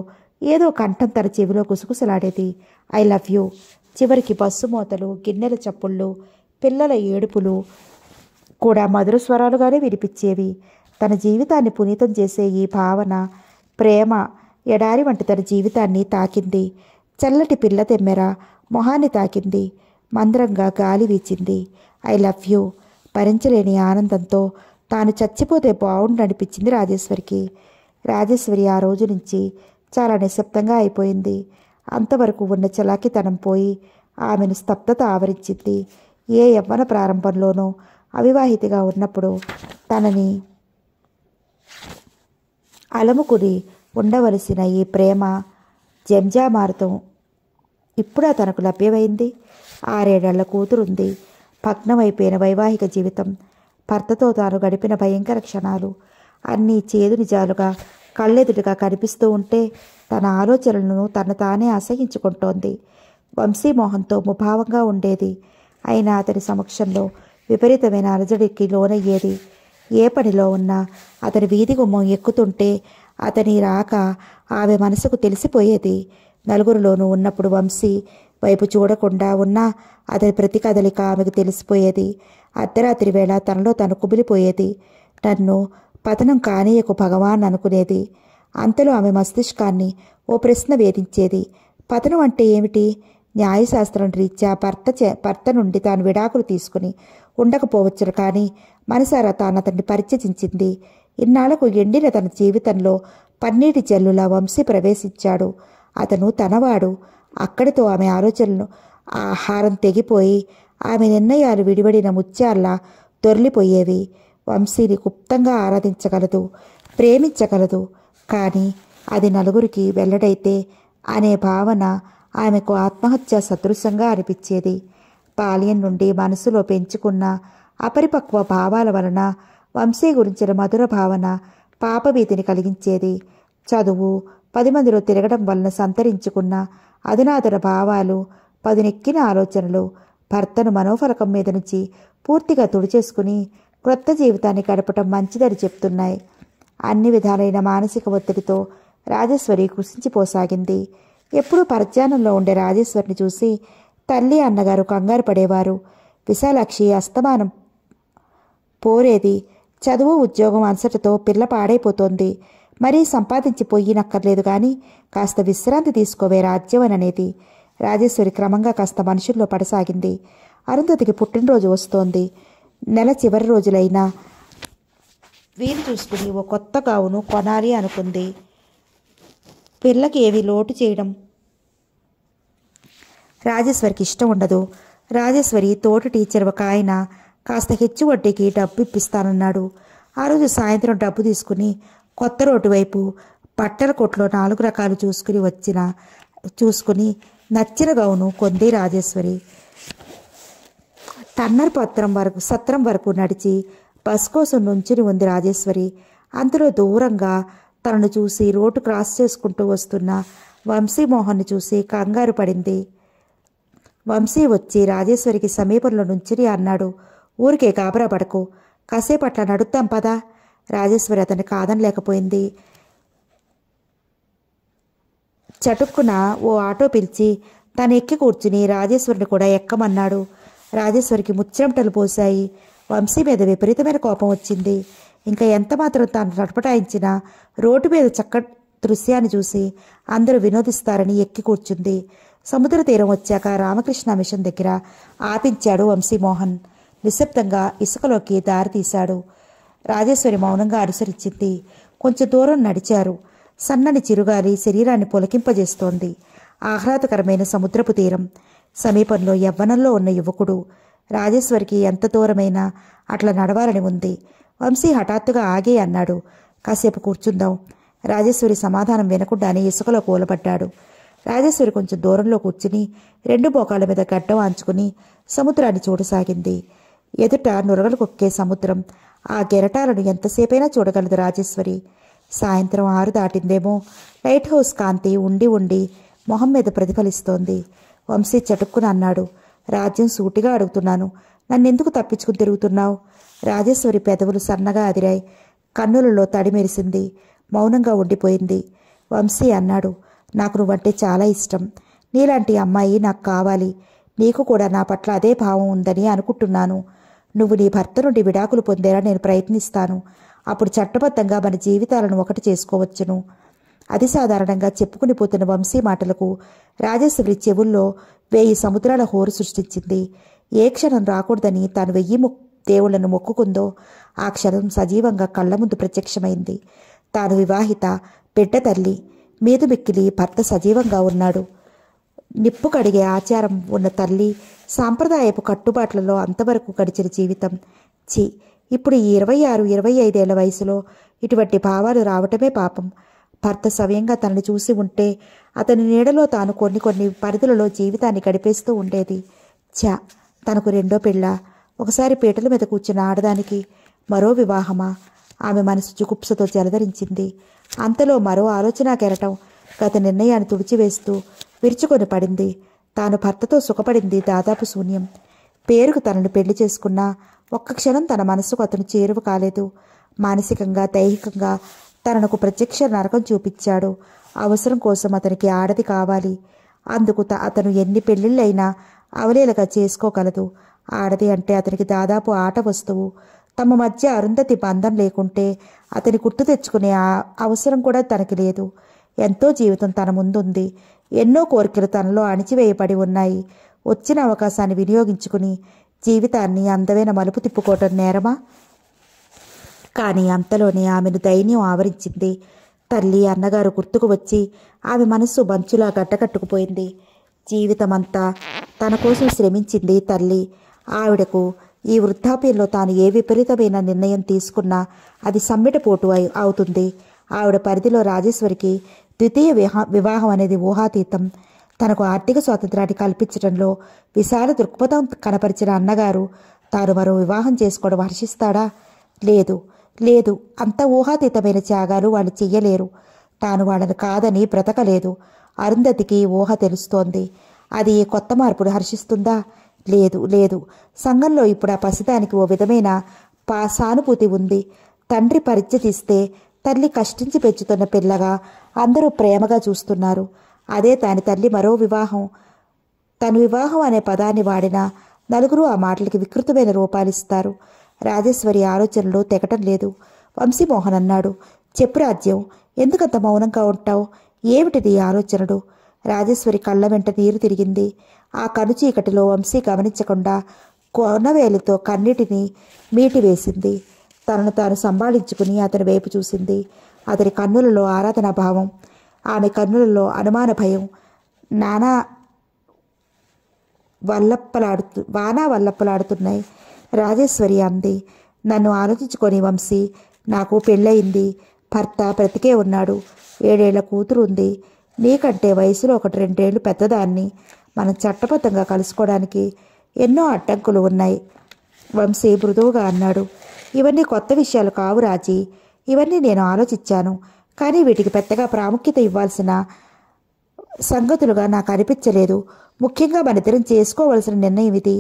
ఏదో కంఠం తన చెవిలో గుసగుసలాడేది ఐ లవ్ యూ చివరికి బస్సు మోతలు గిన్నెల చప్పుళ్ళు పిల్లల ఏడుపులు కూడా మధుర స్వరాలుగానే వినిపించేవి తన జీవితాన్ని పునీతం చేసే ఈ భావన ప్రేమ ఎడారి వంటి తన జీవితాన్ని తాకింది చల్లటి పిల్ల తెమ్మెర మొహాన్ని తాకింది మందరంగా గాలి వీచింది ఐ లవ్ యూ భరించలేని ఆనందంతో తాను చచ్చిపోతే బాగుండు అనిపించింది రాజేశ్వరికి రాజేశ్వరి ఆ రోజు నుంచి చాలా నిశ్శబ్దంగా అయిపోయింది అంతవరకు ఉన్న చలాకితనం పోయి ఆమెను స్తబ్దత ఆవరించింది ఏ యవ్వన ప్రారంభంలోనూ అవివాహితగా ఉన్నప్పుడు తనని అలముకుని ఉండవలసిన ఈ ప్రేమ జంజామారుతం ఇప్పుడా తనకు లభ్యమైంది ఆరేడేళ్ల కూతురుంది భగ్నమైపోయిన వైవాహిక జీవితం భర్తతో తాను గడిపిన భయంకర క్షణాలు అన్నీ చేదు నిజాలుగా కళ్ళెదుటిగా కనిపిస్తూ ఉంటే తన ఆలోచనలను తను తానే అసహించుకుంటోంది వంశీమోహన్తో ముభావంగా ఉండేది అయినా అతని సమక్షంలో విపరీతమైన అలజడికి లోనయ్యేది ఏ పనిలో ఉన్నా అతని వీధి గుమ్మం ఎక్కుతుంటే అతని రాక ఆమె మనసుకు తెలిసిపోయేది నలుగురిలోనూ ఉన్నప్పుడు వంశీ వైపు చూడకుండా ఉన్నా అతని ప్రతి కదలిక ఆమెకు తెలిసిపోయేది అర్ధరాత్రి వేళ తనలో తను కుబిలిపోయేది నన్ను పతనం కానీయకు భగవాన్ అనుకునేది అంతలో ఆమె మస్తిష్కాన్ని ఓ ప్రశ్న వేధించేది పతనం అంటే ఏమిటి న్యాయశాస్త్రం రీత్యా భర్త చే భర్త నుండి తాను విడాకులు తీసుకుని ఉండకపోవచ్చును కానీ మనసారా తాను అతన్ని పరిచయించింది ఇన్నాళ్లకు ఎండిన తన జీవితంలో పన్నీటి జల్లులా వంశీ ప్రవేశించాడు అతను తనవాడు అక్కడితో ఆమె ఆలోచనలు ఆహారం తెగిపోయి ఆమె నిర్ణయాలు విడివడిన ముత్యాల్లా తొరలిపోయేవి వంశీని గుప్తంగా ఆరాధించగలదు ప్రేమించగలదు కానీ అది నలుగురికి వెల్లడైతే అనే భావన ఆమెకు ఆత్మహత్య సదృశంగా అనిపించేది బాల్యం నుండి మనసులో పెంచుకున్న అపరిపక్వ భావాల వలన వంశీ గురించిన మధుర భావన పాపభీతిని కలిగించేది చదువు పది మందిలో తిరగడం వలన సంతరించుకున్న అధునాతన భావాలు పదునెక్కిన ఆలోచనలు భర్తను మనోఫలకం మీద నుంచి పూర్తిగా తుడిచేసుకుని క్రొత్త జీవితాన్ని గడపటం మంచిదని చెప్తున్నాయి అన్ని విధాలైన మానసిక ఒత్తిడితో రాజేశ్వరి కృషించిపోసాగింది ఎప్పుడూ పరధ్యానంలో ఉండే రాజేశ్వరిని చూసి తల్లి అన్నగారు కంగారు పడేవారు విశాలాక్షి అస్తమానం పోరేది చదువు ఉద్యోగం అంతటితో పిల్ల పాడైపోతోంది మరీ సంపాదించి నక్కర్లేదు కానీ కాస్త విశ్రాంతి తీసుకోవే రాజ్యం అనేది రాజేశ్వరి క్రమంగా కాస్త మనుషుల్లో పడసాగింది అరుంధతికి పుట్టినరోజు వస్తోంది నెల చివరి రోజులైనా వీలు చూసుకుని ఓ కొత్త గావును కొనాలి అనుకుంది పిల్లకి ఏవి లోటు చేయడం రాజేశ్వరికి ఇష్టం ఉండదు రాజేశ్వరి తోటి టీచర్ ఒక ఆయన కాస్త హెచ్చు వడ్డీకి డబ్బు ఇప్పిస్తానన్నాడు ఆ రోజు సాయంత్రం డబ్బు తీసుకుని కొత్త రోడ్డు వైపు పట్టల కొట్లో నాలుగు రకాలు చూసుకుని వచ్చిన చూసుకుని నచ్చిన గౌను కొంది రాజేశ్వరి టన్నర్ పత్రం వరకు సత్రం వరకు నడిచి బస్ కోసం నుంచుని ఉంది రాజేశ్వరి అందులో దూరంగా తనను చూసి రోడ్డు క్రాస్ చేసుకుంటూ వస్తున్న వంశీమోహన్ను చూసి కంగారు పడింది వంశీ వచ్చి రాజేశ్వరికి సమీపంలో నుంచుని అన్నాడు ఊరికే కాబరా పడకు కాసేపు అట్లా నడుద్దాం పదా రాజేశ్వరి అతని కాదనలేకపోయింది చటుక్కున ఓ ఆటో పిలిచి తను ఎక్కి కూర్చుని రాజేశ్వరిని కూడా ఎక్కమన్నాడు రాజేశ్వరికి ముచ్చెమటలు పోశాయి వంశీ మీద విపరీతమైన కోపం వచ్చింది ఇంకా ఎంత మాత్రం తాను నటపటాయించినా రోడ్డు మీద చక్క దృశ్యాన్ని చూసి అందరూ వినోదిస్తారని ఎక్కి కూర్చుంది సముద్ర తీరం వచ్చాక రామకృష్ణ మిషన్ దగ్గర ఆపించాడు వంశీమోహన్ నిశ్శబ్దంగా ఇసుకలోకి దారి తీశాడు రాజేశ్వరి మౌనంగా అనుసరించింది కొంచెం దూరం నడిచారు సన్నని చిరుగాలి శరీరాన్ని పులకింపజేస్తోంది ఆహ్లాదకరమైన సముద్రపు తీరం సమీపంలో యవ్వనంలో ఉన్న యువకుడు రాజేశ్వరికి ఎంత దూరమైనా అట్లా నడవాలని ఉంది వంశీ హఠాత్తుగా ఆగే అన్నాడు కాసేపు కూర్చుందాం రాజేశ్వరి సమాధానం వినకుండానే ఇసుకలో కూలబడ్డాడు రాజేశ్వరి కొంచెం దూరంలో కూర్చుని రెండు బోకాల మీద గడ్డం ఆంచుకుని సముద్రాన్ని చూడసాగింది ఎదుట నురగలు కొక్కే సముద్రం ఆ గెరటాలను ఎంతసేపైనా చూడగలదు రాజేశ్వరి సాయంత్రం ఆరు దాటిందేమో లైట్ హౌస్ కాంతి ఉండి ఉండి మొహం మీద ప్రతిఫలిస్తోంది వంశీ చటుక్కున అన్నాడు రాజ్యం సూటిగా అడుగుతున్నాను నన్నెందుకు తప్పించుకుని తిరుగుతున్నావు రాజేశ్వరి పెదవులు సన్నగా అదిరాయి కన్నులలో తడి మెరిసింది మౌనంగా ఉండిపోయింది వంశీ అన్నాడు నాకు నువ్వంటే చాలా ఇష్టం నీలాంటి అమ్మాయి నాకు కావాలి నీకు కూడా నా పట్ల అదే భావం ఉందని అనుకుంటున్నాను నువ్వు నీ భర్త నుండి విడాకులు పొందేలా నేను ప్రయత్నిస్తాను అప్పుడు చట్టబద్ధంగా మన జీవితాలను ఒకటి చేసుకోవచ్చును అతి సాధారణంగా చెప్పుకుని పోతున్న వంశీ మాటలకు రాజేశ్వరి చెవుల్లో వేయి సముద్రాల హోరు సృష్టించింది ఏ క్షణం రాకూడదని తాను వెయ్యి దేవుళ్లను మొక్కుకుందో ఆ క్షణం సజీవంగా కళ్ళ ముందు ప్రత్యక్షమైంది తాను వివాహిత బిడ్డ తల్లి మీదు మిక్కిలి భర్త సజీవంగా ఉన్నాడు నిప్పు కడిగే ఆచారం ఉన్న తల్లి సాంప్రదాయపు కట్టుబాట్లలో అంతవరకు గడిచిన జీవితం చి ఇప్పుడు ఈ ఇరవై ఆరు ఇరవై ఐదేళ్ల వయసులో ఇటువంటి భావాలు రావటమే పాపం భర్త స్వయంగా తనని చూసి ఉంటే అతని నీడలో తాను కొన్ని కొన్ని పరిధులలో జీవితాన్ని గడిపేస్తూ ఉండేది ఛా తనకు రెండో పిల్ల ఒకసారి పీటల మీద కూర్చున్న ఆడదానికి మరో వివాహమా ఆమె మనసు జుగుప్సతో జలధరించింది అంతలో మరో ఆలోచన కెరటం గత నిర్ణయాన్ని తుడిచివేస్తూ విరుచుకొని పడింది తాను భర్తతో సుఖపడింది దాదాపు శూన్యం పేరుకు తనను పెళ్లి చేసుకున్నా ఒక్క క్షణం తన మనసుకు అతను చేరువ కాలేదు మానసికంగా దైహికంగా తనకు ప్రత్యక్ష నరకం చూపించాడు అవసరం కోసం అతనికి ఆడది కావాలి అందుకు అతను ఎన్ని పెళ్ళిళ్ళైనా అవలేలగా చేసుకోగలదు ఆడది అంటే అతనికి దాదాపు ఆట వస్తువు తమ మధ్య అరుంధతి బంధం లేకుంటే అతని గుర్తు తెచ్చుకునే అవసరం కూడా తనకి లేదు ఎంతో జీవితం తన ముందుంది ఎన్నో కోరికలు తనలో అణిచివేయబడి ఉన్నాయి వచ్చిన అవకాశాన్ని వినియోగించుకుని జీవితాన్ని అందమైన మలుపు తిప్పుకోవటం నేరమా కానీ అంతలోనే ఆమెను దైన్యం ఆవరించింది తల్లి అన్నగారు గుర్తుకు వచ్చి ఆమె మనస్సు బంచులా గడ్డకట్టుకుపోయింది జీవితమంతా తన కోసం శ్రమించింది తల్లి ఆవిడకు ఈ వృద్ధాప్యంలో తాను ఏ విపరీతమైన నిర్ణయం తీసుకున్నా అది పోటు అవుతుంది ఆవిడ పరిధిలో రాజేశ్వరికి ద్వితీయ వివాహం అనేది ఊహాతీతం తనకు ఆర్థిక స్వాతంత్రాన్ని కల్పించడంలో విశాల దృక్పథం కనపరిచిన అన్నగారు తాను మరో వివాహం చేసుకోవడం హర్షిస్తాడా లేదు లేదు అంత ఊహాతీతమైన త్యాగాలు వాళ్ళు చెయ్యలేరు తాను వాళ్ళని కాదని బ్రతకలేదు అరుంధతికి ఊహ తెలుస్తోంది అది కొత్త మార్పులు హర్షిస్తుందా లేదు లేదు సంఘంలో ఇప్పుడు ఆ పసిదానికి ఓ విధమైన పా సానుభూతి ఉంది తండ్రి పరీక్ష తీస్తే తల్లి కష్టించి పెంచుతున్న పిల్లగా అందరూ ప్రేమగా చూస్తున్నారు అదే తాని తల్లి మరో వివాహం తను వివాహం అనే పదాన్ని వాడిన నలుగురు ఆ మాటలకి వికృతమైన రూపాలిస్తారు రాజేశ్వరి ఆలోచనలో తెగటం లేదు వంశీమోహన్ అన్నాడు చెప్పు రాజ్యం ఎందుకంత మౌనంగా ఉంటావు ఏమిటిది ఆలోచనడు రాజేశ్వరి కళ్ళ వెంట నీరు తిరిగింది ఆ కనుచీకటిలో వంశీ గమనించకుండా కొనవేలితో కన్నిటిని మీటి వేసింది తనను తాను సంభాళించుకుని అతని వైపు చూసింది అతని కన్నులలో ఆరాధనాభావం భావం ఆమె కన్నులలో అనుమాన భయం నానా వల్లప్పలాడుతు వానా వల్లప్పలాడుతున్నాయి రాజేశ్వరి అంది నన్ను ఆలోచించుకొని వంశీ నాకు పెళ్ళయింది భర్త బ్రతికే ఉన్నాడు ఏడేళ్ల కూతురు ఉంది నీకంటే వయసులో ఒకటి రెండేళ్లు పెద్దదాన్ని మనం చట్టబద్ధంగా కలుసుకోవడానికి ఎన్నో అడ్డంకులు ఉన్నాయి వంశీ మృదువుగా అన్నాడు ఇవన్నీ కొత్త విషయాలు కావు రాజీ ఇవన్నీ నేను ఆలోచించాను కానీ వీటికి పెద్దగా ప్రాముఖ్యత ఇవ్వాల్సిన సంగతులుగా నాకు అనిపించలేదు ముఖ్యంగా మనిద్దరం చేసుకోవలసిన నిర్ణయం ఇది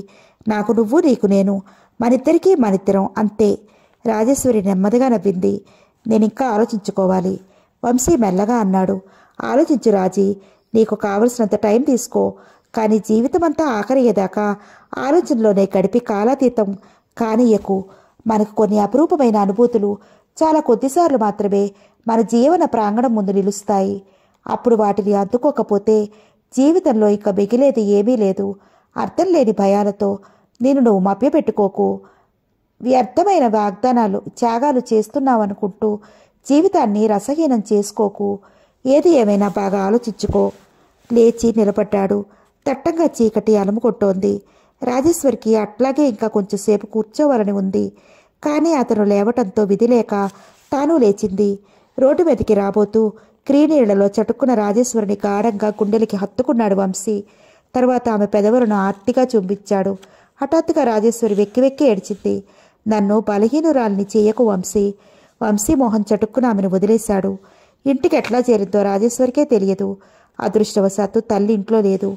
నాకు నువ్వు నీకు నేను మనిద్దరికీ మనిద్దరం అంతే రాజేశ్వరి నెమ్మదిగా నవ్వింది నేనింకా ఆలోచించుకోవాలి వంశీ మెల్లగా అన్నాడు ఆలోచించు రాజీ నీకు కావలసినంత టైం తీసుకో కానీ జీవితమంతా ఆఖరయ్యేదాకా ఆలోచనలోనే గడిపి కాలాతీతం కానీయకు మనకు కొన్ని అపురూపమైన అనుభూతులు చాలా కొద్దిసార్లు మాత్రమే మన జీవన ప్రాంగణం ముందు నిలుస్తాయి అప్పుడు వాటిని అందుకోకపోతే జీవితంలో ఇక మిగిలేది ఏమీ లేదు అర్థం లేని భయాలతో నేను నువ్వు మభ్యపెట్టుకోకు వ్యర్థమైన వాగ్దానాలు త్యాగాలు చేస్తున్నావనుకుంటూ జీవితాన్ని రసహీనం చేసుకోకు ఏది ఏమైనా బాగా ఆలోచించుకో లేచి నిలబడ్డాడు దట్టంగా చీకటి అలముకొట్టోంది రాజేశ్వరికి అట్లాగే ఇంకా కొంచెంసేపు కూర్చోవాలని ఉంది కానీ అతను లేవటంతో విధిలేక తాను లేచింది రోడ్డు మీదకి రాబోతూ క్రీనీళ్లలో చటుక్కున్న రాజేశ్వరిని గాఢంగా గుండెలకి హత్తుకున్నాడు వంశీ తర్వాత ఆమె పెదవులను ఆర్తిగా చూపించాడు హఠాత్తుగా రాజేశ్వరి వెక్కి వెక్కి ఏడ్చింది నన్ను బలహీనురాల్ని చేయకు వంశీ వంశీ మోహన్ చటుక్కున ఆమెను వదిలేశాడు ఇంటికి ఎట్లా చేరుద్దో రాజేశ్వరికే తెలియదు అదృష్టవశాత్తు తల్లి ఇంట్లో లేదు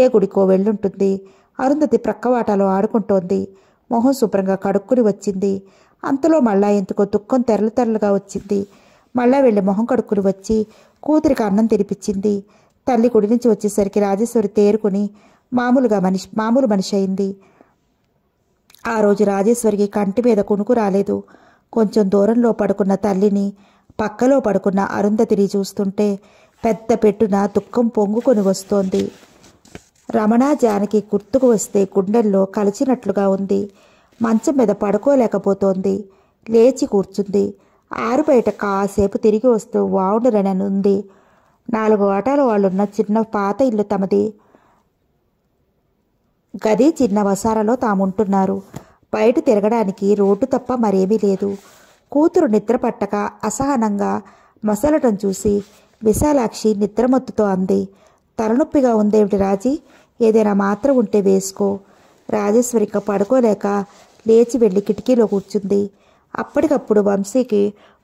ఏ గుడికో వెళ్ళుంటుంది అరుంధతి ప్రక్కవాటాలో ఆడుకుంటోంది మొహం శుభ్రంగా కడుక్కుని వచ్చింది అంతలో మళ్ళా ఎందుకో దుఃఖం తెరలు తెరలుగా వచ్చింది మళ్ళా వెళ్ళి మొహం కడుక్కుని వచ్చి కూతురికి అన్నం తినిపించింది తల్లి గుడి నుంచి వచ్చేసరికి రాజేశ్వరి తేరుకుని మామూలుగా మనిషి మామూలు మనిషి అయింది ఆ రోజు రాజేశ్వరికి కంటి మీద కొనుకు రాలేదు కొంచెం దూరంలో పడుకున్న తల్లిని పక్కలో పడుకున్న అరుంధతిని చూస్తుంటే పెద్ద పెట్టున దుఃఖం పొంగుకొని వస్తోంది రమణ జానకి గుర్తుకు వస్తే గుండెల్లో కలిచినట్లుగా ఉంది మంచం మీద పడుకోలేకపోతోంది లేచి కూర్చుంది ఆరు బయట కాసేపు తిరిగి వస్తూ బాగుండరని ఉంది నాలుగు ఆటల వాళ్ళున్న చిన్న పాత ఇల్లు తమది గది చిన్న వసారలో తాముంటున్నారు బయట తిరగడానికి రోడ్డు తప్ప మరేమీ లేదు కూతురు నిద్రపట్టక అసహనంగా మసలటం చూసి విశాలాక్షి నిద్రమత్తుతో అంది తలనొప్పిగా ఉందేమిటి రాజీ ఏదైనా మాత్రం ఉంటే వేసుకో రాజేశ్వరి ఇంకా పడుకోలేక లేచి వెళ్ళి కిటికీలో కూర్చుంది అప్పటికప్పుడు వంశీకి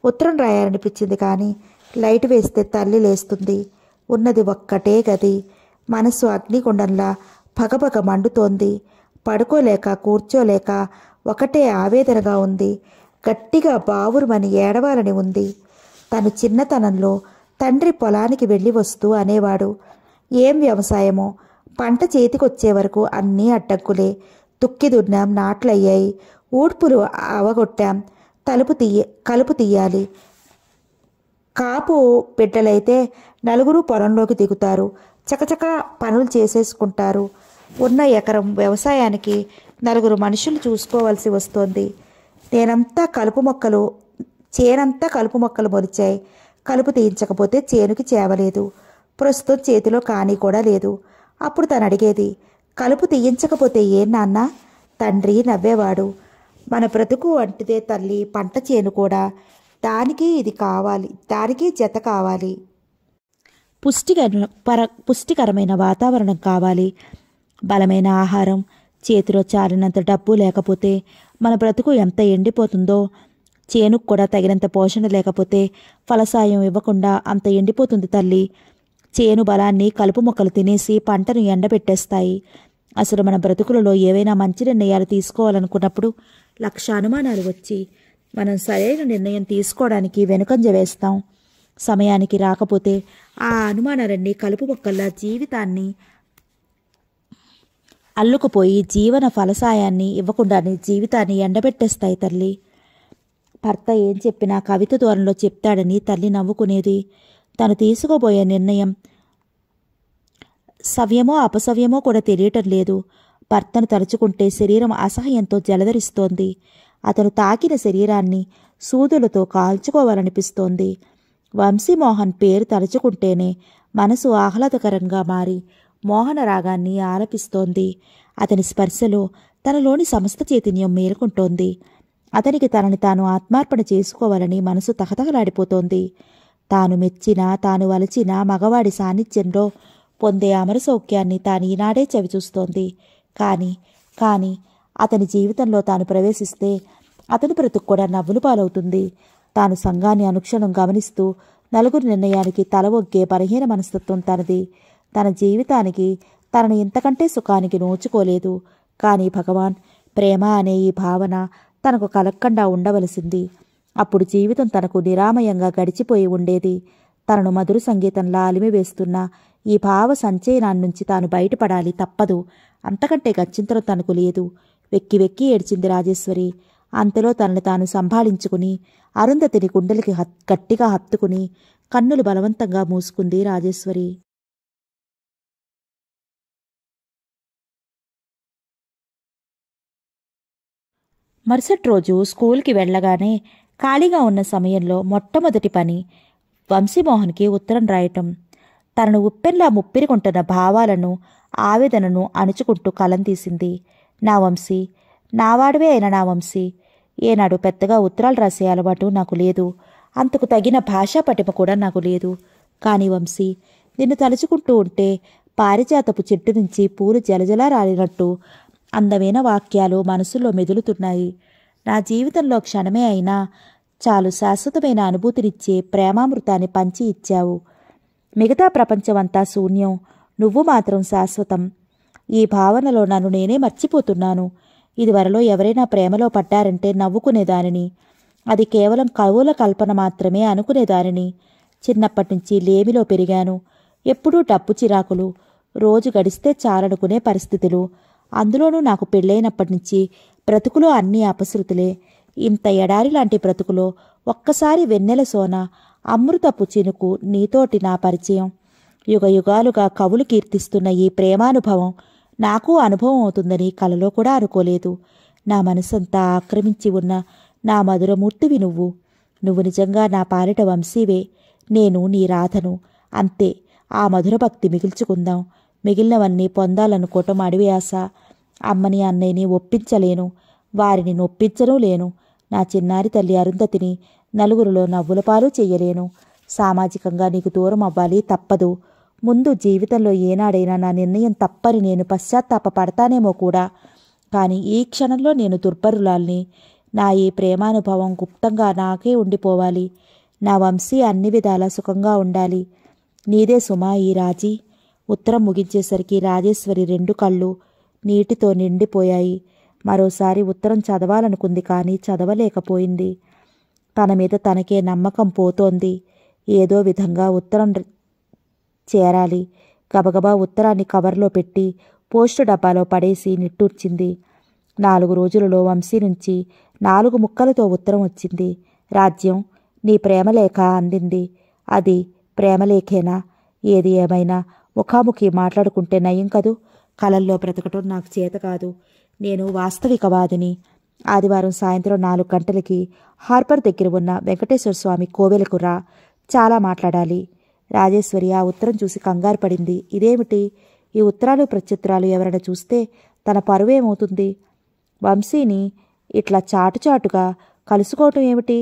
ఉత్తరం రాయాలనిపించింది కానీ లైట్ వేస్తే తల్లి లేస్తుంది ఉన్నది ఒక్కటే గది మనసు అగ్నిగుండంలా పగపగ మండుతోంది పడుకోలేక కూర్చోలేక ఒకటే ఆవేదనగా ఉంది గట్టిగా బావురుమని ఏడవాలని ఉంది తను చిన్నతనంలో తండ్రి పొలానికి వెళ్ళి వస్తూ అనేవాడు ఏం వ్యవసాయమో పంట చేతికొచ్చే వరకు అన్నీ అడ్డగ్గులే తుక్కి దున్నాం నాట్లయ్యాయి ఊడ్పులు అవగొట్టాం తలుపు తీయ కలుపు తీయాలి కాపు బిడ్డలైతే నలుగురు పొలంలోకి దిగుతారు చకచక పనులు చేసేసుకుంటారు ఉన్న ఎకరం వ్యవసాయానికి నలుగురు మనుషులు చూసుకోవాల్సి వస్తోంది నేనంతా కలుపు మొక్కలు చేనంతా కలుపు మొక్కలు మొలిచాయి కలుపు తీయించకపోతే చేనుకి చేవలేదు ప్రస్తుతం చేతిలో కానీ కూడా లేదు అప్పుడు తను అడిగేది కలుపు తీయించకపోతే ఏం నాన్న తండ్రి నవ్వేవాడు మన బ్రతుకు వంటిదే తల్లి పంట చేను కూడా దానికి ఇది కావాలి దానికి జత కావాలి పుష్టికర పుష్టికరమైన వాతావరణం కావాలి బలమైన ఆహారం చేతిలో చాలినంత డబ్బు లేకపోతే మన బ్రతుకు ఎంత ఎండిపోతుందో చేనుకు కూడా తగినంత పోషణ లేకపోతే ఫలసాయం ఇవ్వకుండా అంత ఎండిపోతుంది తల్లి చేను బలాన్ని కలుపు మొక్కలు తినేసి పంటను ఎండబెట్టేస్తాయి అసలు మన బ్రతుకులలో ఏవైనా మంచి నిర్ణయాలు తీసుకోవాలనుకున్నప్పుడు లక్ష అనుమానాలు వచ్చి మనం సరైన నిర్ణయం తీసుకోవడానికి వెనుకంజ వేస్తాం సమయానికి రాకపోతే ఆ అనుమానాలన్నీ కలుపు మొక్కల్లా జీవితాన్ని అల్లుకుపోయి జీవన ఫలసాయాన్ని ఇవ్వకుండానే జీవితాన్ని ఎండబెట్టేస్తాయి తల్లి భర్త ఏం చెప్పినా కవిత దూరంలో చెప్తాడని తల్లి నవ్వుకునేది తను తీసుకోబోయే నిర్ణయం సవ్యమో అపసవ్యమో కూడా తెలియటం లేదు భర్తను తలుచుకుంటే శరీరం అసహ్యంతో జలధరిస్తోంది అతను తాకిన శరీరాన్ని సూదులతో కాల్చుకోవాలనిపిస్తోంది వంశీమోహన్ పేరు తలుచుకుంటేనే మనసు ఆహ్లాదకరంగా మారి మోహన రాగాన్ని ఆలపిస్తోంది అతని స్పర్శలో తనలోని సమస్త చైతన్యం మేలుకుంటోంది అతనికి తనని తాను ఆత్మార్పణ చేసుకోవాలని మనసు తహతహలాడిపోతోంది తాను మెచ్చిన తాను వలచిన మగవాడి సాన్నిధ్యంలో పొందే అమర సౌఖ్యాన్ని తాను ఈనాడే చవిచూస్తోంది కానీ కానీ అతని జీవితంలో తాను ప్రవేశిస్తే అతని బ్రతుకు కూడా నవ్వులు పాలవుతుంది తాను సంఘాన్ని అనుక్షణం గమనిస్తూ నలుగురు నిర్ణయానికి తల ఒగ్గే బలహీన మనస్తత్వం తనది తన జీవితానికి తనను ఇంతకంటే సుఖానికి నోచుకోలేదు కానీ భగవాన్ ప్రేమ అనే ఈ భావన తనకు కలక్కండా ఉండవలసింది అప్పుడు జీవితం తనకు నిరామయంగా గడిచిపోయి ఉండేది తనను మధుర సంగీతంలా అలిమివేస్తున్న ఈ భావ సంచయనాన్నించి తాను బయటపడాలి తప్పదు అంతకంటే గచ్చింతరం తనకు లేదు వెక్కి వెక్కి ఏడ్చింది రాజేశ్వరి అంతలో తనను తాను సంభాళించుకుని అరుంధతిని గుండెలకి హత్ గట్టిగా హత్తుకుని కన్నులు బలవంతంగా మూసుకుంది రాజేశ్వరి మరుసటి రోజు స్కూల్కి వెళ్ళగానే ఖాళీగా ఉన్న సమయంలో మొట్టమొదటి పని వంశీమోహన్కి ఉత్తరం రాయటం తనను ఉప్పెన్లా ముప్పిరికుంటున్న భావాలను ఆవేదనను అణుచుకుంటూ కలం తీసింది నా వంశీ వాడవే అయిన నా వంశీ ఏనాడు పెద్దగా ఉత్తరాలు రాసే అలవాటు నాకు లేదు అంతకు తగిన భాషా పటిమ కూడా నాకు లేదు కానీ వంశీ నిన్ను తలుచుకుంటూ ఉంటే పారిజాతపు చెట్టు నుంచి పూలు జలజలా రాలినట్టు అందమైన వాక్యాలు మనసులో మెదులుతున్నాయి నా జీవితంలో క్షణమే అయినా చాలు శాశ్వతమైన అనుభూతినిచ్చే ప్రేమామృతాన్ని పంచి ఇచ్చావు మిగతా ప్రపంచమంతా శూన్యం నువ్వు మాత్రం శాశ్వతం ఈ భావనలో నన్ను నేనే మర్చిపోతున్నాను ఇదివరలో ఎవరైనా ప్రేమలో పడ్డారంటే నవ్వుకునేదానిని అది కేవలం కవుల కల్పన మాత్రమే అనుకునేదానిని చిన్నప్పటి నుంచి లేమిలో పెరిగాను ఎప్పుడూ డబ్బు చిరాకులు రోజు గడిస్తే చాలనుకునే పరిస్థితులు అందులోనూ నాకు పెళ్ళైనప్పటి నుంచి బ్రతుకులో అన్ని అపశృతులే ఇంత ఎడారి లాంటి బ్రతుకులో ఒక్కసారి వెన్నెల సోన అమృతపు చినుకు నీతోటి నా పరిచయం యుగ యుగాలుగా కవులు కీర్తిస్తున్న ఈ ప్రేమానుభవం నాకు అనుభవం అవుతుందని కలలో కూడా అనుకోలేదు నా మనసంతా ఆక్రమించి ఉన్న నా మధురమూర్తివి నువ్వు నువ్వు నిజంగా నా పాలిట వంశీవే నేను నీ రాధను అంతే ఆ మధుర భక్తి మిగిల్చుకుందాం మిగిలినవన్నీ పొందాలనుకోవటం అడవి ఆశ అమ్మని అన్నయ్యని ఒప్పించలేను వారిని నొప్పించను లేను నా చిన్నారి తల్లి అరుంధతిని నలుగురిలో నవ్వుల పాలు చేయలేను సామాజికంగా నీకు దూరం అవ్వాలి తప్పదు ముందు జీవితంలో ఏనాడైనా నా నిర్ణయం తప్పని నేను పశ్చాత్తాప పడతానేమో కూడా కానీ ఈ క్షణంలో నేను దుర్భరులాల్ని నా ఈ ప్రేమానుభవం గుప్తంగా నాకే ఉండిపోవాలి నా వంశీ అన్ని విధాలా సుఖంగా ఉండాలి నీదే సుమా ఈ రాజీ ఉత్తరం ముగించేసరికి రాజేశ్వరి రెండు కళ్ళు నీటితో నిండిపోయాయి మరోసారి ఉత్తరం చదవాలనుకుంది కానీ చదవలేకపోయింది తన మీద తనకే నమ్మకం పోతోంది ఏదో విధంగా ఉత్తరం చేరాలి గబగబా ఉత్తరాన్ని కవర్లో పెట్టి పోస్టు డబ్బాలో పడేసి నిట్టూర్చింది నాలుగు రోజులలో వంశీ నుంచి నాలుగు ముక్కలతో ఉత్తరం వచ్చింది రాజ్యం నీ ప్రేమలేఖ అందింది అది ప్రేమలేఖేనా ఏది ఏమైనా ముఖాముఖి మాట్లాడుకుంటే నయం కదూ కలల్లో బ్రతకటం నాకు చేత కాదు నేను వాస్తవికవాదిని ఆదివారం సాయంత్రం నాలుగు గంటలకి హార్బర్ దగ్గర ఉన్న వెంకటేశ్వర స్వామి కోవెలకు రా చాలా మాట్లాడాలి రాజేశ్వరి ఆ ఉత్తరం చూసి కంగారు పడింది ఇదేమిటి ఈ ఉత్తరాలు ప్రత్యుత్తరాలు ఎవరైనా చూస్తే తన పరువేమవుతుంది వంశీని ఇట్లా చాటుచాటుగా కలుసుకోవటం ఏమిటి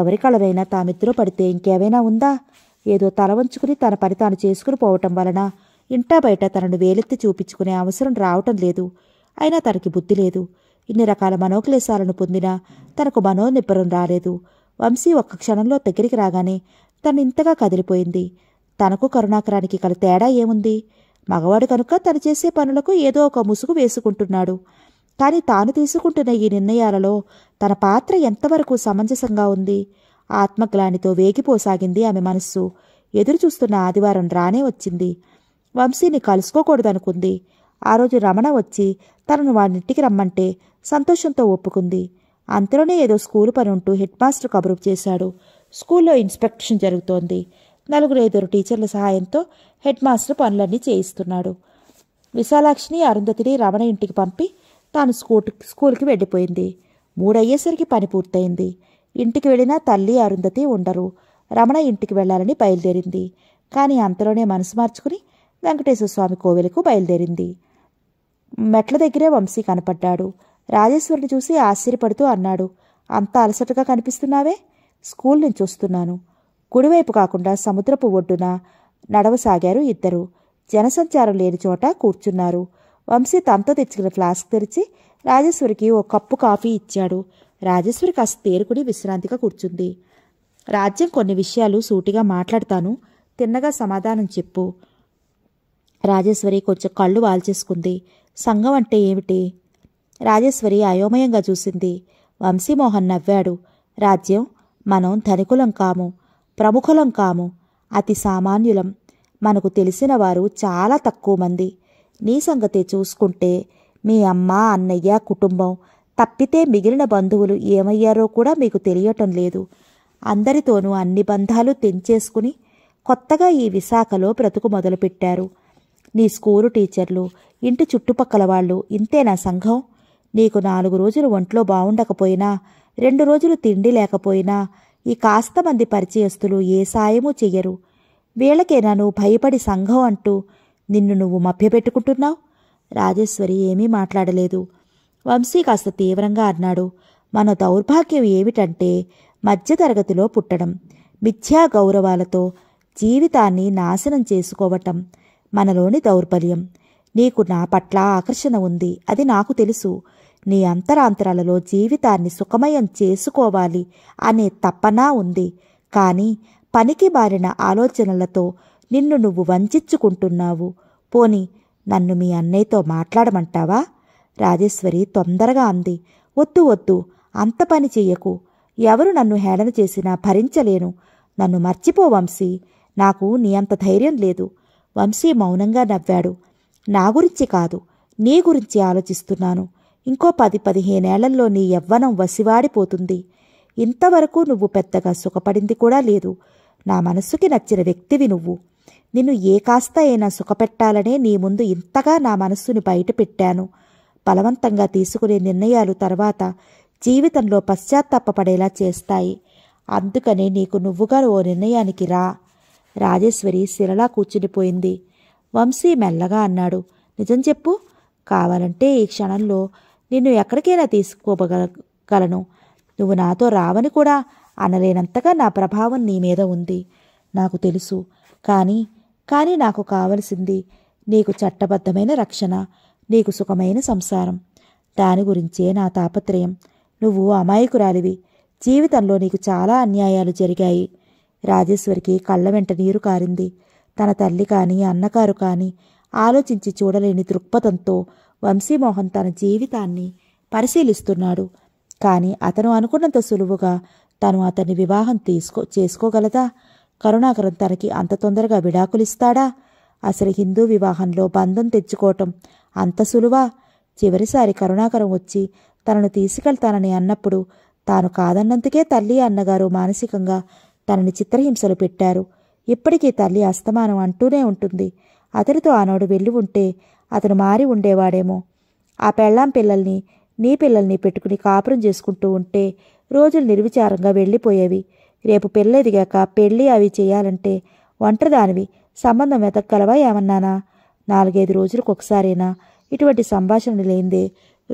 ఎవరి కలరైనా తామిద్దరూ పడితే ఇంకేమైనా ఉందా ఏదో తల వంచుకుని తన పని తాను చేసుకుని పోవటం వలన ఇంటా బయట తనను వేలెత్తి చూపించుకునే అవసరం రావటం లేదు అయినా తనకి బుద్ధి లేదు ఇన్ని రకాల మనోక్లేశాలను పొందినా తనకు మనోనిబ్బరం రాలేదు వంశీ ఒక్క క్షణంలో దగ్గరికి రాగానే తను ఇంతగా కదిలిపోయింది తనకు కరుణాకరానికి కల తేడా ఏముంది మగవాడు కనుక తను చేసే పనులకు ఏదో ఒక ముసుగు వేసుకుంటున్నాడు కానీ తాను తీసుకుంటున్న ఈ నిర్ణయాలలో తన పాత్ర ఎంతవరకు సమంజసంగా ఉంది ఆత్మగ్లానితో వేగిపోసాగింది ఆమె మనస్సు ఎదురుచూస్తున్న ఆదివారం రానే వచ్చింది వంశీని కలుసుకోకూడదనుకుంది ఆ రోజు రమణ వచ్చి తనను వాడింటికి రమ్మంటే సంతోషంతో ఒప్పుకుంది అంతలోనే ఏదో స్కూలు పని ఉంటూ హెడ్ మాస్టర్ కబురు చేశాడు స్కూల్లో ఇన్స్పెక్షన్ జరుగుతోంది నలుగురు ఐదుగురు టీచర్ల సహాయంతో హెడ్ మాస్టర్ పనులన్నీ చేయిస్తున్నాడు విశాలాక్షిని అరుంధతిని రమణ ఇంటికి పంపి తాను స్కూ స్కూల్కి వెళ్ళిపోయింది మూడయ్యేసరికి పని పూర్తయింది ఇంటికి వెళ్ళినా తల్లి అరుంధతి ఉండరు రమణ ఇంటికి వెళ్లాలని బయలుదేరింది కానీ అంతలోనే మనసు మార్చుకుని వెంకటేశ్వర స్వామి కోవెలకు బయలుదేరింది మెట్ల దగ్గరే వంశీ కనపడ్డాడు రాజేశ్వరిని చూసి ఆశ్చర్యపడుతూ అన్నాడు అంత అలసటగా కనిపిస్తున్నావే స్కూల్ నుంచి వస్తున్నాను కుడివైపు కాకుండా సముద్రపు ఒడ్డున నడవసాగారు ఇద్దరు జనసంచారం లేని చోట కూర్చున్నారు వంశీ తనతో తెచ్చుకున్న ఫ్లాస్క్ తెరిచి రాజేశ్వరికి ఓ కప్పు కాఫీ ఇచ్చాడు రాజేశ్వరి కాస్త తేరుకుని విశ్రాంతిగా కూర్చుంది రాజ్యం కొన్ని విషయాలు సూటిగా మాట్లాడతాను తిన్నగా సమాధానం చెప్పు రాజేశ్వరి కొంచెం కళ్ళు వాల్చేసుకుంది సంఘం అంటే ఏమిటి రాజేశ్వరి అయోమయంగా చూసింది వంశీమోహన్ నవ్వాడు రాజ్యం మనం ధనికులం కాము ప్రముఖులం కాము అతి సామాన్యులం మనకు తెలిసిన వారు చాలా తక్కువ మంది నీ సంగతి చూసుకుంటే మీ అమ్మ అన్నయ్య కుటుంబం తప్పితే మిగిలిన బంధువులు ఏమయ్యారో కూడా మీకు తెలియటం లేదు అందరితోనూ అన్ని బంధాలు తెంచేసుకుని కొత్తగా ఈ విశాఖలో బ్రతుకు మొదలుపెట్టారు నీ స్కూలు టీచర్లు ఇంటి చుట్టుపక్కల వాళ్ళు ఇంతేనా సంఘం నీకు నాలుగు రోజులు ఒంట్లో బావుండకపోయినా రెండు రోజులు తిండి లేకపోయినా ఈ కాస్త మంది పరిచయస్తులు ఏ సాయమూ చెయ్యరు వీళ్ళకేనా నువ్వు భయపడి సంఘం అంటూ నిన్ను నువ్వు మభ్యపెట్టుకుంటున్నావు రాజేశ్వరి ఏమీ మాట్లాడలేదు వంశీ కాస్త తీవ్రంగా అన్నాడు మన దౌర్భాగ్యం ఏమిటంటే మధ్యతరగతిలో పుట్టడం మిథ్యా గౌరవాలతో జీవితాన్ని నాశనం చేసుకోవటం మనలోని దౌర్బల్యం నీకు నా పట్ల ఆకర్షణ ఉంది అది నాకు తెలుసు నీ అంతరాంతరాలలో జీవితాన్ని సుఖమయం చేసుకోవాలి అనే తప్పనా ఉంది కానీ పనికి బారిన ఆలోచనలతో నిన్ను నువ్వు వంచుకుంటున్నావు పోని నన్ను మీ అన్నయ్యతో మాట్లాడమంటావా రాజేశ్వరి తొందరగా అంది వద్దు వద్దు అంత పని చెయ్యకు ఎవరు నన్ను హేళన చేసినా భరించలేను నన్ను మర్చిపో వంశీ నాకు నీ అంత ధైర్యం లేదు వంశీ మౌనంగా నవ్వాడు నా గురించి కాదు నీ గురించి ఆలోచిస్తున్నాను ఇంకో పది పదిహేనేళ్లలో నీ యవ్వనం వసివాడిపోతుంది ఇంతవరకు నువ్వు పెద్దగా సుఖపడింది కూడా లేదు నా మనస్సుకి నచ్చిన వ్యక్తివి నువ్వు నిన్ను ఏ కాస్త అయినా సుఖపెట్టాలనే నీ ముందు ఇంతగా నా మనస్సుని బయటపెట్టాను పెట్టాను బలవంతంగా తీసుకునే నిర్ణయాలు తర్వాత జీవితంలో పశ్చాత్తాపడేలా చేస్తాయి అందుకనే నీకు నువ్వుగా ఓ నిర్ణయానికి రా రాజేశ్వరి సిరలా కూర్చునిపోయింది వంశీ మెల్లగా అన్నాడు నిజం చెప్పు కావాలంటే ఈ క్షణంలో నిన్ను ఎక్కడికైనా తీసుకోగలను నువ్వు నాతో రావని కూడా అనలేనంతగా నా ప్రభావం నీ మీద ఉంది నాకు తెలుసు కానీ కానీ నాకు కావలసింది నీకు చట్టబద్ధమైన రక్షణ నీకు సుఖమైన సంసారం దాని గురించే నా తాపత్రయం నువ్వు అమాయకురాలివి జీవితంలో నీకు చాలా అన్యాయాలు జరిగాయి రాజేశ్వరికి కళ్ళ వెంట నీరు కారింది తన తల్లి కానీ అన్నకారు కానీ ఆలోచించి చూడలేని దృక్పథంతో వంశీమోహన్ తన జీవితాన్ని పరిశీలిస్తున్నాడు కానీ అతను అనుకున్నంత సులువుగా తను అతన్ని వివాహం తీసుకో చేసుకోగలదా కరుణాకరం తనకి అంత తొందరగా విడాకులిస్తాడా అసలు హిందూ వివాహంలో బంధం తెచ్చుకోవటం అంత సులువా చివరిసారి కరుణాకరం వచ్చి తనను తీసుకెళ్తానని అన్నప్పుడు తాను కాదన్నందుకే తల్లి అన్నగారు మానసికంగా తనని చిత్రహింసలు పెట్టారు ఇప్పటికీ తల్లి అస్తమానం అంటూనే ఉంటుంది అతడితో ఆనాడు వెళ్ళి ఉంటే అతను మారి ఉండేవాడేమో ఆ పెళ్ళాం పిల్లల్ని నీ పిల్లల్ని పెట్టుకుని కాపురం చేసుకుంటూ ఉంటే రోజులు నిర్విచారంగా వెళ్ళిపోయేవి రేపు పెళ్ళెదిగాక పెళ్ళి అవి చేయాలంటే ఒంటరిదానివి సంబంధం వెతకగలవా ఏమన్నానా నాలుగైదు రోజులకు ఒకసారైనా ఇటువంటి సంభాషణ లేనిదే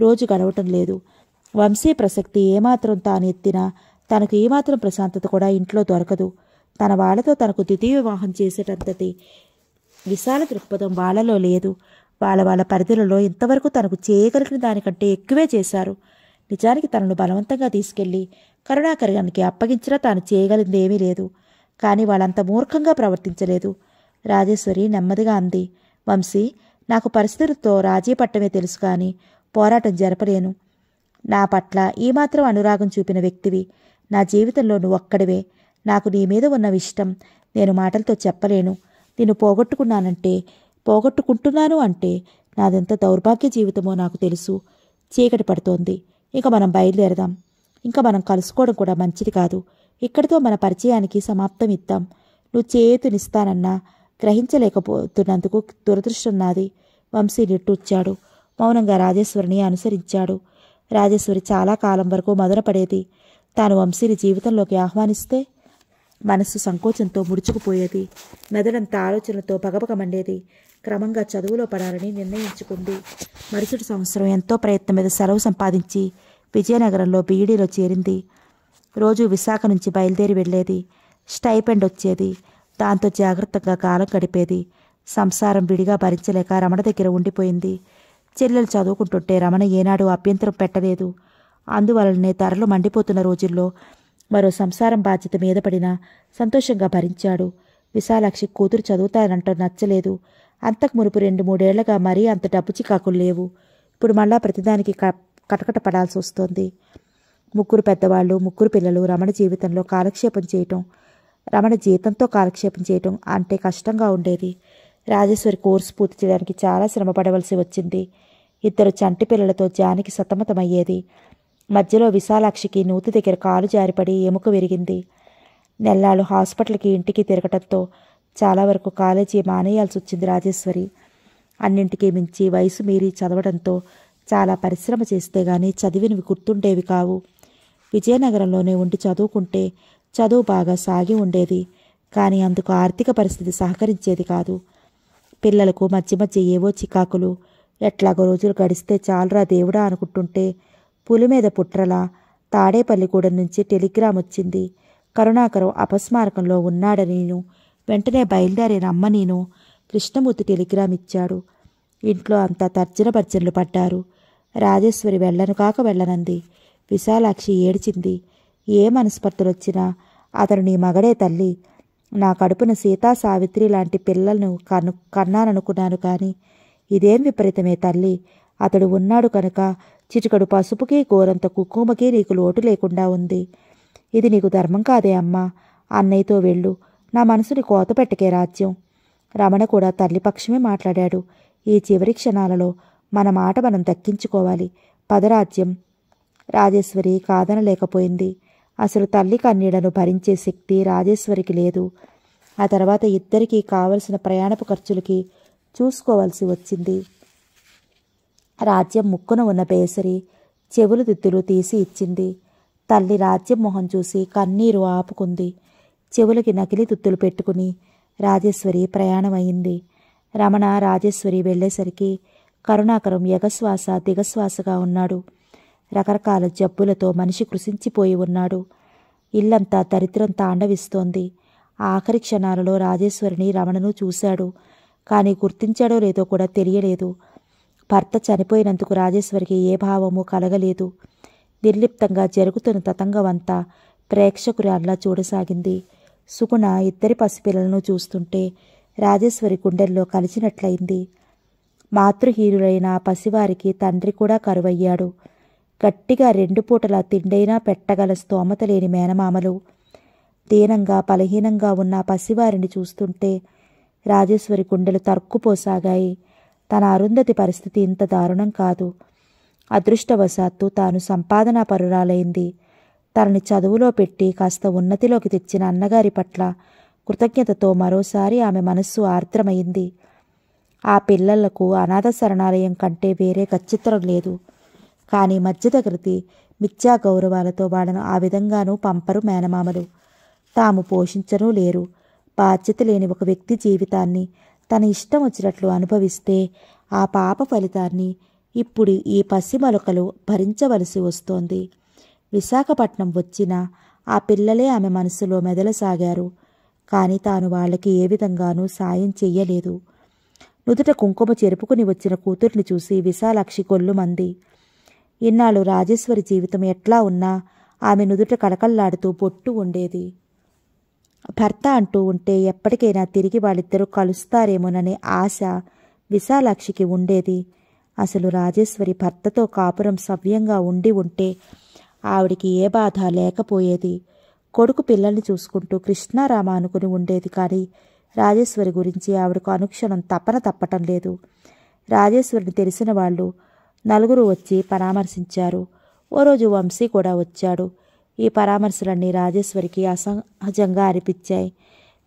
రోజు గడవటం లేదు వంశీ ప్రసక్తి ఏమాత్రం తాను ఎత్తినా తనకు ఏమాత్రం ప్రశాంతత కూడా ఇంట్లో దొరకదు తన వాళ్ళతో తనకు ద్వితీయ వివాహం చేసేటంతటి విశాల దృక్పథం వాళ్ళలో లేదు వాళ్ళ వాళ్ళ పరిధులలో ఇంతవరకు తనకు చేయగలిగిన దానికంటే ఎక్కువే చేశారు నిజానికి తనను బలవంతంగా తీసుకెళ్లి కరుణాకరానికి అప్పగించినా తాను చేయగలిగింది ఏమీ లేదు కానీ వాళ్ళంత మూర్ఖంగా ప్రవర్తించలేదు రాజేశ్వరి నెమ్మదిగా అంది వంశీ నాకు పరిస్థితులతో రాజీ పట్టమే తెలుసు కానీ పోరాటం జరపలేను నా పట్ల ఏమాత్రం అనురాగం చూపిన వ్యక్తివి నా జీవితంలో నువ్వు ఒక్కడివే నాకు నీ మీద ఉన్న ఇష్టం నేను మాటలతో చెప్పలేను నేను పోగొట్టుకున్నానంటే పోగొట్టుకుంటున్నాను అంటే నాదెంత దౌర్భాగ్య జీవితమో నాకు తెలుసు చీకటి పడుతోంది ఇంకా మనం బయలుదేరదాం ఇంకా మనం కలుసుకోవడం కూడా మంచిది కాదు ఇక్కడితో మన పరిచయానికి సమాప్తం ఇద్దాం నువ్వు చేతునిస్తానన్నా గ్రహించలేకపోతున్నందుకు దురదృష్టం నాది వంశీ నిట్టూర్చాడు మౌనంగా రాజేశ్వరిని అనుసరించాడు రాజేశ్వరి చాలా కాలం వరకు మదనపడేది తాను వంశీని జీవితంలోకి ఆహ్వానిస్తే మనస్సు సంకోచంతో ముడుచుకుపోయేది మెదడంతా ఆలోచనలతో పగపగ మండేది క్రమంగా చదువులో పడాలని నిర్ణయించుకుంది మరుసటి సంవత్సరం ఎంతో ప్రయత్నం మీద సెలవు సంపాదించి విజయనగరంలో బీఈడీలో చేరింది రోజు విశాఖ నుంచి బయలుదేరి వెళ్ళేది స్టైపెండ్ వచ్చేది దాంతో జాగ్రత్తగా కాలం గడిపేది సంసారం విడిగా భరించలేక రమణ దగ్గర ఉండిపోయింది చెల్లెలు చదువుకుంటుంటే రమణ ఏనాడు అభ్యంతరం పెట్టలేదు అందువలనే ధరలు మండిపోతున్న రోజుల్లో మరో సంసారం బాధ్యత మీద పడినా సంతోషంగా భరించాడు విశాలాక్షి కూతురు చదువుతానంటూ నచ్చలేదు అంతకు మునుపు రెండు మూడేళ్లగా మరీ అంత డబ్బు చికాకులు లేవు ఇప్పుడు మళ్ళా ప్రతిదానికి కటకట పడాల్సి వస్తోంది ముగ్గురు పెద్దవాళ్ళు ముగ్గురు పిల్లలు రమణ జీవితంలో కాలక్షేపం చేయటం రమణ జీతంతో కాలక్షేపం చేయటం అంటే కష్టంగా ఉండేది రాజేశ్వరి కోర్సు పూర్తి చేయడానికి చాలా శ్రమ వచ్చింది ఇద్దరు చంటి పిల్లలతో జానికి సతమతమయ్యేది మధ్యలో విశాలాక్షికి నూతి దగ్గర కాలు జారిపడి ఎముక విరిగింది నెల్లాళ్ళు హాస్పిటల్కి ఇంటికి తిరగటంతో చాలా వరకు కాలేజీ మానేయాల్సి వచ్చింది రాజేశ్వరి అన్నింటికీ మించి వయసు మీరి చదవడంతో చాలా పరిశ్రమ చేస్తే గానీ చదివినవి గుర్తుండేవి కావు విజయనగరంలోనే ఉండి చదువుకుంటే చదువు బాగా సాగి ఉండేది కానీ అందుకు ఆర్థిక పరిస్థితి సహకరించేది కాదు పిల్లలకు మధ్య మధ్య ఏవో చికాకులు ఎట్లాగో రోజులు గడిస్తే చాలురా దేవుడా అనుకుంటుంటే పులి మీద పుట్రలా తాడేపల్లిగూడెం నుంచి టెలిగ్రామ్ వచ్చింది కరుణాకరం అపస్మారకంలో ఉన్నాడనీను వెంటనే బయలుదేరిన అమ్మ నేను కృష్ణమూర్తి టెలిగ్రామ్ ఇచ్చాడు ఇంట్లో అంతా తర్జన భర్జనలు పడ్డారు రాజేశ్వరి వెళ్ళను కాక వెళ్ళనంది విశాలాక్షి ఏడ్చింది ఏ మనస్పర్ధలు వచ్చినా అతను నీ మగడే తల్లి నా కడుపున సీతా సావిత్రి లాంటి పిల్లలను కను కన్నాననుకున్నాను కానీ ఇదేం విపరీతమే తల్లి అతడు ఉన్నాడు కనుక చిచుకడు పసుపుకి గోరంత కుంకుమకి నీకు లోటు లేకుండా ఉంది ఇది నీకు ధర్మం కాదే అమ్మా అన్నయ్యతో వెళ్ళు నా మనసుని కోత పెట్టకే రాజ్యం రమణ కూడా తల్లిపక్షమే మాట్లాడాడు ఈ చివరి క్షణాలలో మన మాట మనం దక్కించుకోవాలి పదరాజ్యం రాజేశ్వరి కాదనలేకపోయింది అసలు తల్లి కన్నీళ్లను భరించే శక్తి రాజేశ్వరికి లేదు ఆ తర్వాత ఇద్దరికీ కావలసిన ప్రయాణపు ఖర్చులకి చూసుకోవాల్సి వచ్చింది రాజ్యం ముక్కున ఉన్న బేసరి చెవులు దిద్దులు తీసి ఇచ్చింది తల్లి రాజ్యం మొహం చూసి కన్నీరు ఆపుకుంది చెవులకి నకిలీ దుత్తులు పెట్టుకుని రాజేశ్వరి ప్రయాణమైంది రమణ రాజేశ్వరి వెళ్లేసరికి కరుణాకరం యగశ్వాస దిగశ్వాసగా ఉన్నాడు రకరకాల జబ్బులతో మనిషి కృషించిపోయి ఉన్నాడు ఇల్లంతా దరిద్రం తాండవిస్తోంది ఆఖరి క్షణాలలో రాజేశ్వరిని రమణను చూశాడు కానీ గుర్తించాడో లేదో కూడా తెలియలేదు భర్త చనిపోయినందుకు రాజేశ్వరికి ఏ భావము కలగలేదు నిర్లిప్తంగా జరుగుతున్న తతంగమంతా ప్రేక్షకురాల్లా చూడసాగింది సుగుణ ఇద్దరి పసిపిల్లలను చూస్తుంటే రాజేశ్వరి గుండెల్లో కలిసినట్లయింది మాతృహీనులైన పసివారికి తండ్రి కూడా కరువయ్యాడు గట్టిగా రెండు పూటల తిండైనా పెట్టగల స్తోమత లేని మేనమామలు దీనంగా బలహీనంగా ఉన్న పసివారిని చూస్తుంటే రాజేశ్వరి గుండెలు తరుక్కుపోసాగాయి తన అరుంధతి పరిస్థితి ఇంత దారుణం కాదు అదృష్టవశాత్తు తాను సంపాదనా పరురాలైంది తనని చదువులో పెట్టి కాస్త ఉన్నతిలోకి తెచ్చిన అన్నగారి పట్ల కృతజ్ఞతతో మరోసారి ఆమె మనస్సు ఆర్ద్రమైంది ఆ పిల్లలకు అనాథ శరణాలయం కంటే వేరే ఖచ్చితం లేదు కానీ దగ్గరికి మిథ్యా గౌరవాలతో వాళ్ళను ఆ విధంగానూ పంపరు మేనమామలు తాము పోషించరు లేరు బాధ్యత లేని ఒక వ్యక్తి జీవితాన్ని తన ఇష్టం వచ్చినట్లు అనుభవిస్తే ఆ పాప ఫలితాన్ని ఇప్పుడు ఈ పసిమొలకలు భరించవలసి వస్తోంది విశాఖపట్నం వచ్చిన ఆ పిల్లలే ఆమె మనసులో మెదలసాగారు కానీ తాను వాళ్ళకి ఏ విధంగానూ సాయం చెయ్యలేదు నుదుట కుంకుమ చెరుపుకుని వచ్చిన కూతుర్ని చూసి విశాలాక్షి కొల్లుమంది ఇన్నాళ్ళు రాజేశ్వరి జీవితం ఎట్లా ఉన్నా ఆమె నుదుట కళకళ్లాడుతూ బొట్టు ఉండేది భర్త అంటూ ఉంటే ఎప్పటికైనా తిరిగి వాళ్ళిద్దరూ కలుస్తారేమోననే ఆశ విశాలాక్షికి ఉండేది అసలు రాజేశ్వరి భర్తతో కాపురం సవ్యంగా ఉండి ఉంటే ఆవిడికి ఏ బాధ లేకపోయేది కొడుకు పిల్లల్ని చూసుకుంటూ కృష్ణారామ అనుకుని ఉండేది కానీ రాజేశ్వరి గురించి ఆవిడకు అనుక్షణం తపన తప్పటం లేదు రాజేశ్వరిని తెలిసిన వాళ్ళు నలుగురు వచ్చి పరామర్శించారు ఓ రోజు వంశీ కూడా వచ్చాడు ఈ పరామర్శలన్నీ రాజేశ్వరికి అసహజంగా అనిపించాయి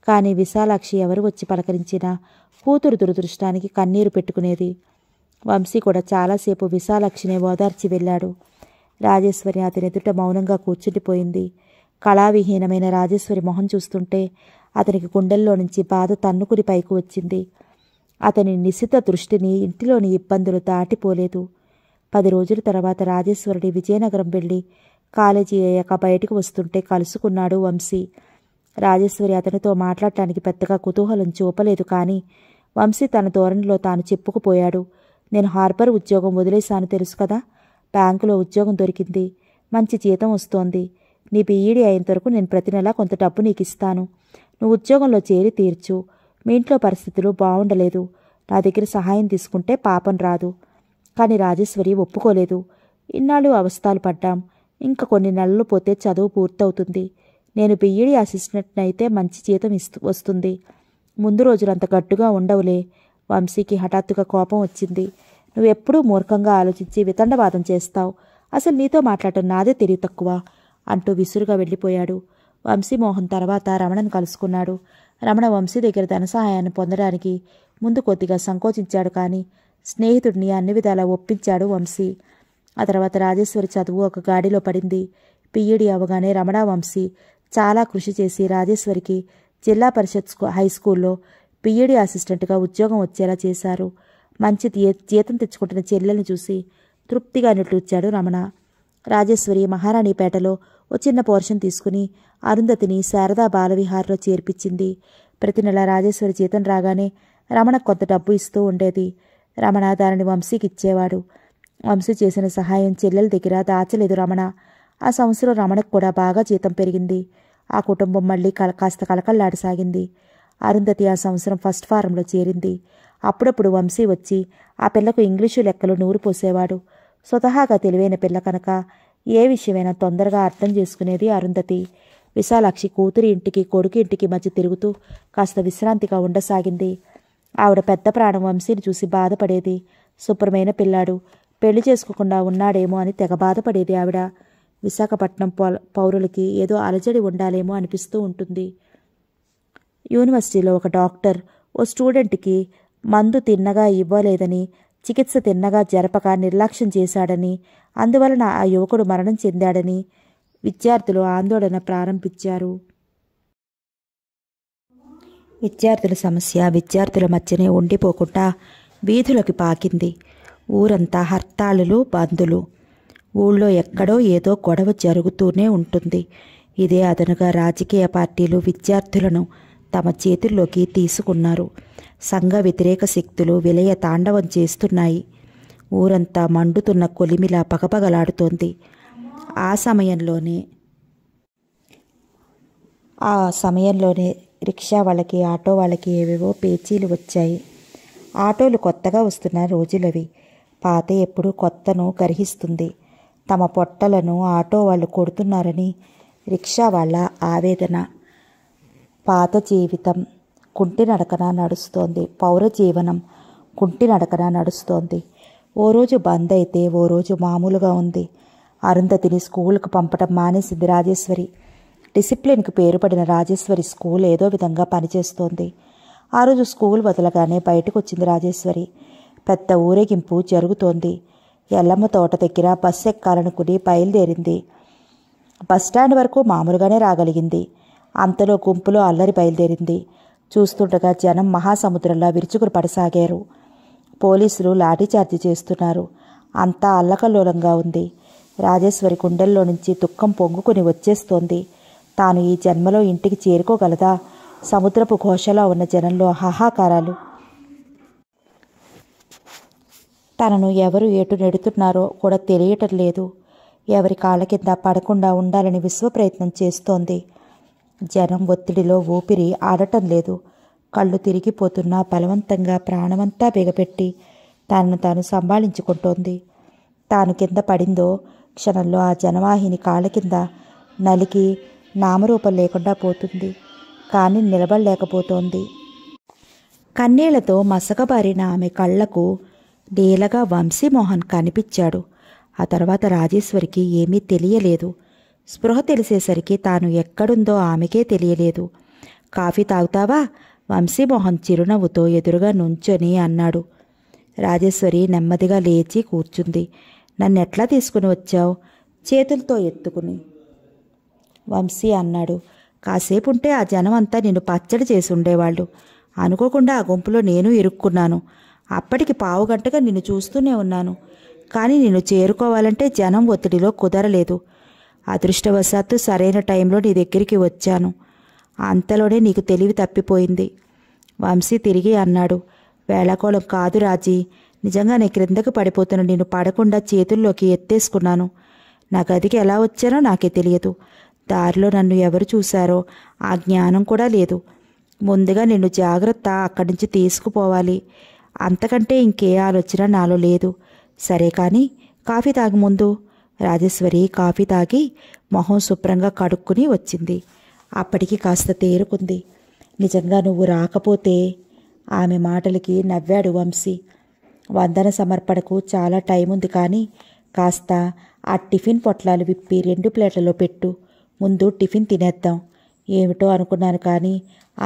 కానీ విశాలాక్షి ఎవరు వచ్చి పలకరించినా కూతురు దురదృష్టానికి కన్నీరు పెట్టుకునేది వంశీ కూడా చాలాసేపు విశాలాక్షిని ఓదార్చి వెళ్ళాడు రాజేశ్వరి అతని ఎదుట మౌనంగా కూర్చుండిపోయింది కళావిహీనమైన రాజేశ్వరి మొహం చూస్తుంటే అతనికి గుండెల్లో నుంచి బాధ తన్నుకుని పైకి వచ్చింది అతని నిశిత దృష్టిని ఇంటిలోని ఇబ్బందులు దాటిపోలేదు పది రోజుల తర్వాత రాజేశ్వరుడి విజయనగరం వెళ్ళి కాలేజీ అయ్యాక బయటకు వస్తుంటే కలుసుకున్నాడు వంశీ రాజేశ్వరి అతనితో మాట్లాడటానికి పెద్దగా కుతూహలం చూపలేదు కానీ వంశీ తన ధోరణిలో తాను చెప్పుకుపోయాడు నేను హార్బర్ ఉద్యోగం వదిలేశాను తెలుసు కదా బ్యాంకులో ఉద్యోగం దొరికింది మంచి జీతం వస్తోంది నీ బీఈడీ అయిన వరకు నేను ప్రతి నెలా కొంత డబ్బు నీకు ఇస్తాను నువ్వు ఉద్యోగంలో చేరి తీర్చు మీ ఇంట్లో పరిస్థితులు బాగుండలేదు నా దగ్గర సహాయం తీసుకుంటే పాపం రాదు కానీ రాజేశ్వరి ఒప్పుకోలేదు ఇన్నాళ్ళు అవస్థలు పడ్డాం ఇంకా కొన్ని నెలలు పోతే చదువు పూర్తవుతుంది నేను బిఈడి అసిస్టెంట్నైతే మంచి జీతం ఇస్తు వస్తుంది ముందు రోజులంత గట్టుగా ఉండవులే వంశీకి హఠాత్తుగా కోపం వచ్చింది నువ్వెప్పుడూ మూర్ఖంగా ఆలోచించి వితండవాదం చేస్తావు అసలు నీతో మాట్లాడటం నాదే తెలివి తక్కువ అంటూ విసురుగా వెళ్ళిపోయాడు వంశీమోహన్ తర్వాత రమణను కలుసుకున్నాడు రమణ వంశీ దగ్గర ధనసహాయాన్ని పొందడానికి ముందు కొద్దిగా సంకోచించాడు కానీ స్నేహితుడిని అన్ని విధాలా ఒప్పించాడు వంశీ ఆ తర్వాత రాజేశ్వరి చదువు ఒక గాడిలో పడింది పిఈడి అవగానే రమణ వంశీ చాలా కృషి చేసి రాజేశ్వరికి జిల్లా పరిషత్ స్కూ హై స్కూల్లో పిఈడి అసిస్టెంట్గా ఉద్యోగం వచ్చేలా చేశారు మంచి జీతం తెచ్చుకుంటున్న చెల్లెల్ని చూసి తృప్తిగా నిట్టూర్చాడు రమణ రాజేశ్వరి మహారాణిపేటలో ఓ చిన్న పోర్షన్ తీసుకుని అరుంధతిని శారదా బాలవిహార్లో చేర్పించింది ప్రతి నెల రాజేశ్వరి జీతం రాగానే రమణ కొంత డబ్బు ఇస్తూ ఉండేది రమణ దానిని వంశీకిచ్చేవాడు వంశీ చేసిన సహాయం చెల్లెల దగ్గర దాచలేదు రమణ ఆ సంవత్సరం రమణకు కూడా బాగా జీతం పెరిగింది ఆ కుటుంబం మళ్ళీ కల కాస్త కలకల్లాడసాగింది అరుంధతి ఆ సంవత్సరం ఫస్ట్ ఫారంలో చేరింది అప్పుడప్పుడు వంశీ వచ్చి ఆ పిల్లకు ఇంగ్లీషు లెక్కలు నూరు పోసేవాడు స్వతహాగా తెలివైన పిల్ల కనుక ఏ విషయమైనా తొందరగా అర్థం చేసుకునేది అరుంధతి విశాలాక్షి కూతురి ఇంటికి కొడుకు ఇంటికి మధ్య తిరుగుతూ కాస్త విశ్రాంతిగా ఉండసాగింది ఆవిడ పెద్ద ప్రాణవంశీని చూసి బాధపడేది శుభ్రమైన పిల్లాడు పెళ్లి చేసుకోకుండా ఉన్నాడేమో అని తెగ బాధపడేది ఆవిడ విశాఖపట్నం పౌరులకి ఏదో అలజడి ఉండాలేమో అనిపిస్తూ ఉంటుంది యూనివర్సిటీలో ఒక డాక్టర్ ఓ స్టూడెంట్కి మందు తిన్నగా ఇవ్వలేదని చికిత్స తిన్నగా జరపక నిర్లక్ష్యం చేశాడని అందువలన ఆ యువకుడు మరణం చెందాడని విద్యార్థులు ఆందోళన ప్రారంభించారు విద్యార్థుల సమస్య విద్యార్థుల మధ్యనే ఉండిపోకుండా వీధులకు పాకింది ఊరంతా హర్తాళులు బంధులు ఊళ్ళో ఎక్కడో ఏదో గొడవ జరుగుతూనే ఉంటుంది ఇదే అదనుగా రాజకీయ పార్టీలు విద్యార్థులను తమ చేతుల్లోకి తీసుకున్నారు సంఘ వ్యతిరేక శక్తులు విలయ తాండవం చేస్తున్నాయి ఊరంతా మండుతున్న కొలిమిలా పగపగలాడుతోంది ఆ సమయంలోనే ఆ సమయంలోనే రిక్షా వాళ్ళకి ఆటో వాళ్ళకి ఏవేవో పేచీలు వచ్చాయి ఆటోలు కొత్తగా వస్తున్న రోజులవి పాత ఎప్పుడు కొత్తను గర్హిస్తుంది తమ పొట్టలను ఆటో వాళ్ళు కొడుతున్నారని రిక్షా వాళ్ళ ఆవేదన పాత జీవితం కుంటి నడకన నడుస్తోంది పౌర జీవనం కుంటి నడకన నడుస్తోంది ఓ రోజు బంద్ అయితే ఓ రోజు మామూలుగా ఉంది అరుంధతిని స్కూల్కు పంపటం మానేసింది రాజేశ్వరి డిసిప్లిన్కు పేరుపడిన రాజేశ్వరి స్కూల్ ఏదో విధంగా పనిచేస్తోంది ఆ రోజు స్కూల్ వదలగానే బయటకు వచ్చింది రాజేశ్వరి పెద్ద ఊరేగింపు జరుగుతోంది ఎల్లమ్మ తోట దగ్గర బస్సు ఎక్కాలనుకుని బయలుదేరింది బస్టాండ్ వరకు మామూలుగానే రాగలిగింది అంతలో గుంపులో అల్లరి బయలుదేరింది చూస్తుండగా జనం మహాసముద్రంలో విరుచుకులు పడసాగారు పోలీసులు లాఠీచార్జి చేస్తున్నారు అంతా అల్లకల్లోలంగా ఉంది రాజేశ్వరి గుండెల్లో నుంచి దుఃఖం పొంగుకొని వచ్చేస్తోంది తాను ఈ జన్మలో ఇంటికి చేరుకోగలదా సముద్రపు ఘోషలో ఉన్న జనంలో హాహాకారాలు తనను ఎవరు ఎటు నెడుతున్నారో కూడా తెలియటం లేదు ఎవరి కాళ్ళ కింద పడకుండా ఉండాలని విశ్వప్రయత్నం చేస్తోంది జనం ఒత్తిడిలో ఊపిరి ఆడటం లేదు కళ్ళు తిరిగిపోతున్నా బలవంతంగా ప్రాణమంతా బిగపెట్టి తనను తాను సంభాళించుకుంటోంది తాను కింద పడిందో క్షణంలో ఆ జనవాహిని కాళ్ళ కింద నలికి నామరూపం లేకుండా పోతుంది కానీ నిలబడలేకపోతోంది కన్నీళ్లతో మసకబారిన ఆమె కళ్లకు నీలగా వంశీమోహన్ కనిపించాడు ఆ తర్వాత రాజేశ్వరికి ఏమీ తెలియలేదు స్పృహ తెలిసేసరికి తాను ఎక్కడుందో ఆమెకే తెలియలేదు కాఫీ తాగుతావా వంశీమోహన్ చిరునవ్వుతో ఎదురుగా నుంచొని అన్నాడు రాజేశ్వరి నెమ్మదిగా లేచి కూర్చుంది నన్నెట్లా తీసుకుని వచ్చావు చేతులతో ఎత్తుకుని వంశీ అన్నాడు కాసేపు ఉంటే ఆ జనం అంతా నిన్ను పచ్చడి చేసి ఉండేవాళ్ళు అనుకోకుండా ఆ గుంపులో నేను ఇరుక్కున్నాను అప్పటికి పావుగంటగా నిన్ను చూస్తూనే ఉన్నాను కానీ నిన్ను చేరుకోవాలంటే జనం ఒత్తిడిలో కుదరలేదు అదృష్టవశాత్తు సరైన టైంలో నీ దగ్గరికి వచ్చాను అంతలోనే నీకు తెలివి తప్పిపోయింది వంశీ తిరిగి అన్నాడు వేళాకోళం కాదు రాజీ నిజంగా నీ క్రిందకు పడిపోతున్న నేను పడకుండా చేతుల్లోకి ఎత్తేసుకున్నాను నా గదికి ఎలా వచ్చానో నాకే తెలియదు దారిలో నన్ను ఎవరు చూశారో ఆ జ్ఞానం కూడా లేదు ముందుగా నిన్ను జాగ్రత్త అక్కడి నుంచి తీసుకుపోవాలి అంతకంటే ఇంకే ఆలోచన నాలో లేదు సరే కానీ కాఫీ తాగి ముందు రాజేశ్వరి కాఫీ తాగి మొహం శుభ్రంగా కడుక్కుని వచ్చింది అప్పటికి కాస్త తేరుకుంది నిజంగా నువ్వు రాకపోతే ఆమె మాటలకి నవ్వాడు వంశీ వందన సమర్పణకు చాలా టైం ఉంది కానీ కాస్త ఆ టిఫిన్ పొట్లాలు విప్పి రెండు ప్లేట్లలో పెట్టు ముందు టిఫిన్ తినేద్దాం ఏమిటో అనుకున్నాను కానీ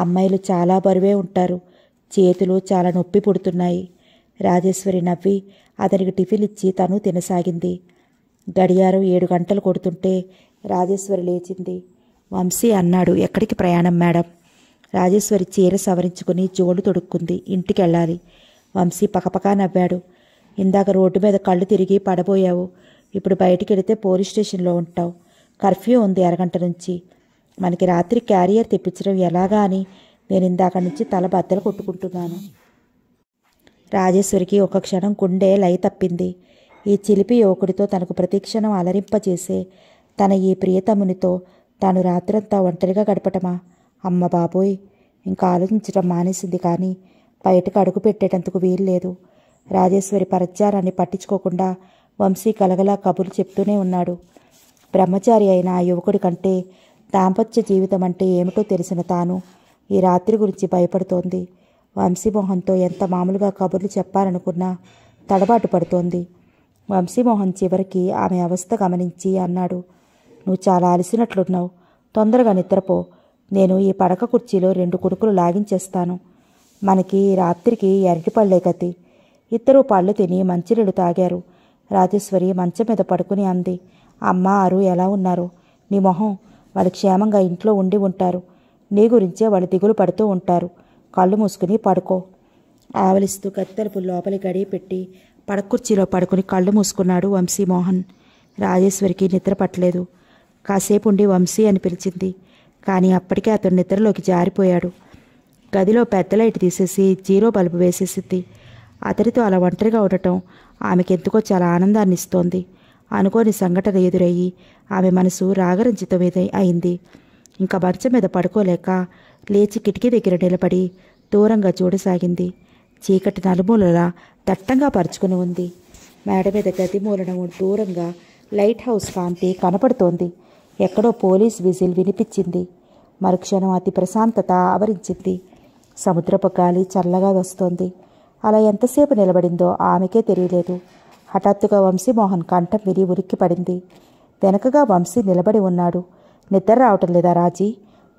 అమ్మాయిలు చాలా బరువే ఉంటారు చేతులు చాలా నొప్పి పుడుతున్నాయి రాజేశ్వరి నవ్వి అతనికి టిఫిన్ ఇచ్చి తను తినసాగింది గడియారం ఏడు గంటలు కొడుతుంటే రాజేశ్వరి లేచింది వంశీ అన్నాడు ఎక్కడికి ప్రయాణం మేడం రాజేశ్వరి చీర సవరించుకుని జోడు తొడుక్కుంది ఇంటికి వెళ్ళాలి వంశీ పకపకా నవ్వాడు ఇందాక రోడ్డు మీద కళ్ళు తిరిగి పడబోయావు ఇప్పుడు బయటికి వెళితే పోలీస్ స్టేషన్లో ఉంటావు కర్ఫ్యూ ఉంది అరగంట నుంచి మనకి రాత్రి క్యారియర్ తెప్పించడం ఎలాగా అని నేను ఇందాక నుంచి తల బద్దలు కొట్టుకుంటున్నాను రాజేశ్వరికి ఒక క్షణం గుండె లై తప్పింది ఈ చిలిపి యువకుడితో తనకు ప్రతిక్షణం చేసే తన ఈ ప్రియతమునితో తాను రాత్రంతా ఒంటరిగా గడపటమా అమ్మ బాబోయ్ ఇంకా ఆలోచించడం మానేసింది కానీ బయటకు అడుగు పెట్టేటందుకు వీల్లేదు రాజేశ్వరి పరిచారాన్ని పట్టించుకోకుండా వంశీ కలగలా కబుర్లు చెప్తూనే ఉన్నాడు బ్రహ్మచారి అయిన ఆ యువకుడి కంటే దాంపత్య జీవితం అంటే ఏమిటో తెలిసిన తాను ఈ రాత్రి గురించి భయపడుతోంది వంశీమోహన్తో ఎంత మామూలుగా కబుర్లు చెప్పాలనుకున్నా తడబాటు పడుతోంది వంశీమోహన్ చివరికి ఆమె అవస్థ గమనించి అన్నాడు నువ్వు చాలా అలసినట్లున్నావు తొందరగా నిద్రపో నేను ఈ పడక కుర్చీలో రెండు కుడుకులు లాగించేస్తాను మనకి రాత్రికి అరటిపళ్ళే గతి ఇద్దరూ పళ్ళు తిని మంచినీళ్ళు తాగారు రాజేశ్వరి మంచం మీద పడుకుని అంది అమ్మ ఆరు ఎలా ఉన్నారు నీ మొహం వాళ్ళు క్షేమంగా ఇంట్లో ఉండి ఉంటారు నీ గురించే వాళ్ళు దిగులు పడుతూ ఉంటారు కళ్ళు మూసుకుని పడుకో ఆవలిస్తూ కత్తెలుపు లోపలి గడియ పెట్టి పడకుర్చీలో పడుకుని కళ్ళు మూసుకున్నాడు వంశీ మోహన్ రాజేశ్వరికి నిద్ర పట్టలేదు కాసేపు ఉండి వంశీ అని పిలిచింది కానీ అప్పటికే అతను నిద్రలోకి జారిపోయాడు గదిలో పెద్ద లైట్ తీసేసి జీరో బల్బు వేసేసింది అతడితో అలా ఒంటరిగా ఉండటం ఆమెకెందుకో చాలా ఆనందాన్ని ఇస్తోంది అనుకోని సంఘటన ఎదురయ్యి ఆమె మనసు రాగరంజితమేదై అయింది ఇంకా మంచ మీద పడుకోలేక లేచి కిటికీ దగ్గర నిలబడి దూరంగా చూడసాగింది చీకటి నలుమూలలా దట్టంగా పరుచుకుని ఉంది మేడ మీద గది మూలన దూరంగా లైట్ హౌస్ కాంతి కనపడుతోంది ఎక్కడో పోలీస్ విజిల్ వినిపించింది మరుక్షణం అతి ప్రశాంతత ఆవరించింది సముద్రపు గాలి చల్లగా వస్తోంది అలా ఎంతసేపు నిలబడిందో ఆమెకే తెలియలేదు హఠాత్తుగా వంశీ మోహన్ కంఠం విరి ఉరికి పడింది వెనకగా వంశీ నిలబడి ఉన్నాడు నిద్ర రావటం లేదా రాజీ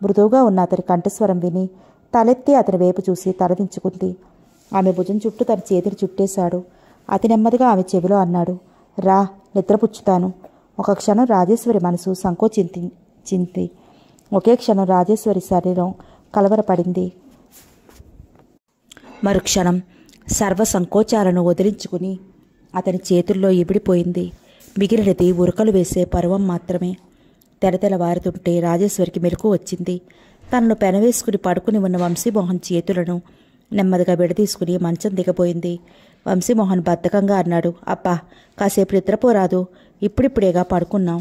మృదువుగా ఉన్న అతని కంఠస్వరం విని తలెత్తి అతని వైపు చూసి తలదించుకుంది ఆమె భుజం చుట్టూ తన చేతిని చుట్టేశాడు అతి నెమ్మదిగా ఆమె చెవిలో అన్నాడు రా నిద్రపుచ్చుతాను ఒక క్షణం రాజేశ్వరి మనసు సంకోచింది చింది ఒకే క్షణం రాజేశ్వరి శరీరం కలవరపడింది మరుక్షణం సర్వ సంకోచాలను వదిలించుకుని అతని చేతుల్లో ఎబిడిపోయింది మిగిలినది ఉరకలు వేసే పర్వం మాత్రమే తెరతెలవారుతుంటే రాజేశ్వరికి మెలకు వచ్చింది తనను పెనవేసుకుని పడుకుని ఉన్న వంశీమోహన్ చేతులను నెమ్మదిగా విడదీసుకుని మంచం దిగబోయింది వంశీమోహన్ బద్ధకంగా అన్నాడు అప్పా కాసేపు నిద్రపోరాదు ఇప్పుడిప్పుడేగా పడుకున్నాం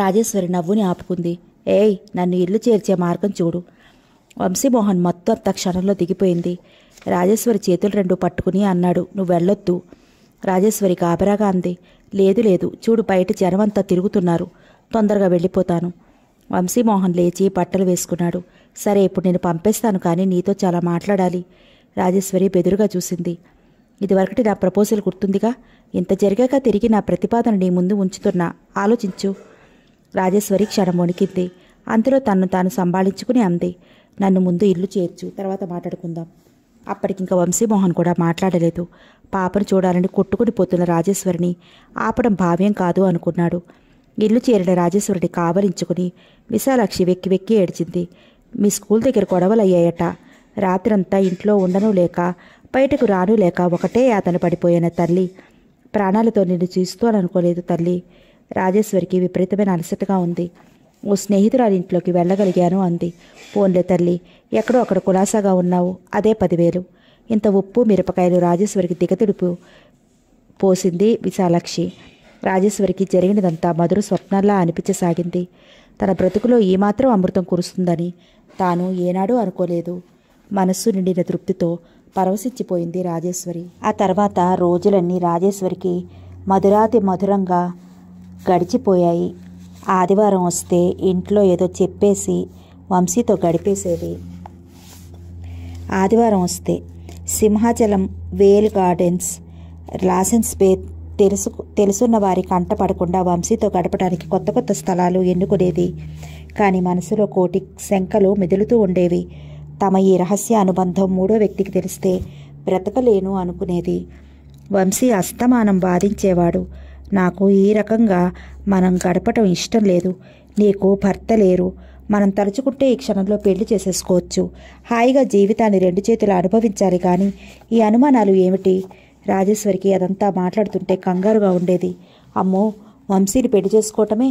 రాజేశ్వరి నవ్వుని ఆపుకుంది ఏయ్ నన్ను ఇల్లు చేర్చే మార్గం చూడు వంశీమోహన్ మొత్తం అంత క్షణంలో దిగిపోయింది రాజేశ్వరి చేతులు రెండు పట్టుకుని అన్నాడు నువ్వు వెళ్ళొద్దు రాజేశ్వరి కాబరాగా అంది లేదు లేదు చూడు బయట జనమంతా తిరుగుతున్నారు తొందరగా వెళ్ళిపోతాను వంశీమోహన్ లేచి బట్టలు వేసుకున్నాడు సరే ఇప్పుడు నేను పంపేస్తాను కానీ నీతో చాలా మాట్లాడాలి రాజేశ్వరి బెదురుగా చూసింది ఇదివరకటి నా ప్రపోజల్ గుర్తుందిగా ఇంత జరిగాక తిరిగి నా ప్రతిపాదన నీ ముందు ఉంచుతున్నా ఆలోచించు రాజేశ్వరి క్షణం వణికింది అంతలో తను తాను సంభాళించుకుని అంది నన్ను ముందు ఇల్లు చేర్చు తర్వాత మాట్లాడుకుందాం అప్పటికింక వంశీమోహన్ కూడా మాట్లాడలేదు పాపను చూడాలని కొట్టుకుని పోతున్న రాజేశ్వరిని ఆపడం భావ్యం కాదు అనుకున్నాడు ఇల్లు చేరిన రాజేశ్వరిని కావలించుకుని విశాలాక్షి వెక్కి వెక్కి ఏడ్చింది మీ స్కూల్ దగ్గర గొడవలయ్యాయట రాత్రంతా ఇంట్లో ఉండను లేక బయటకు రాను లేక ఒకటే యాతన పడిపోయిన తల్లి ప్రాణాలతో నిన్ను అనుకోలేదు తల్లి రాజేశ్వరికి విపరీతమైన అలసటగా ఉంది ఓ స్నేహితురాలి ఇంట్లోకి వెళ్ళగలిగాను అంది పోన్లే తల్లి ఎక్కడో అక్కడ కులాసాగా ఉన్నావు అదే పదివేలు ఇంత ఉప్పు మిరపకాయలు రాజేశ్వరికి దిగతుడుపు పోసింది విశాలాక్షి రాజేశ్వరికి జరిగినదంతా మధుర స్వప్నంలా అనిపించసాగింది తన బ్రతుకులో ఏమాత్రం అమృతం కురుస్తుందని తాను ఏనాడూ అనుకోలేదు మనస్సు నిండిన తృప్తితో పరవశించిపోయింది రాజేశ్వరి ఆ తర్వాత రోజులన్నీ రాజేశ్వరికి మధురాతి మధురంగా గడిచిపోయాయి ఆదివారం వస్తే ఇంట్లో ఏదో చెప్పేసి వంశీతో గడిపేసేది ఆదివారం వస్తే సింహాచలం వేల్ గార్డెన్స్ లాసెన్స్ బే తెలుసు తెలుసున్న వారి కంట పడకుండా వంశీతో గడపడానికి కొత్త కొత్త స్థలాలు ఎన్నుకునేది కానీ మనసులో కోటి శంకలు మెదులుతూ ఉండేవి తమ ఈ రహస్య అనుబంధం మూడో వ్యక్తికి తెలిస్తే బ్రతకలేను అనుకునేది వంశీ అస్తమానం బాధించేవాడు నాకు ఈ రకంగా మనం గడపటం ఇష్టం లేదు నీకు భర్త లేరు మనం తలుచుకుంటే ఈ క్షణంలో పెళ్లి చేసేసుకోవచ్చు హాయిగా జీవితాన్ని రెండు చేతులు అనుభవించాలి కానీ ఈ అనుమానాలు ఏమిటి రాజేశ్వరికి అదంతా మాట్లాడుతుంటే కంగారుగా ఉండేది అమ్మో వంశీని పెళ్లి చేసుకోవటమే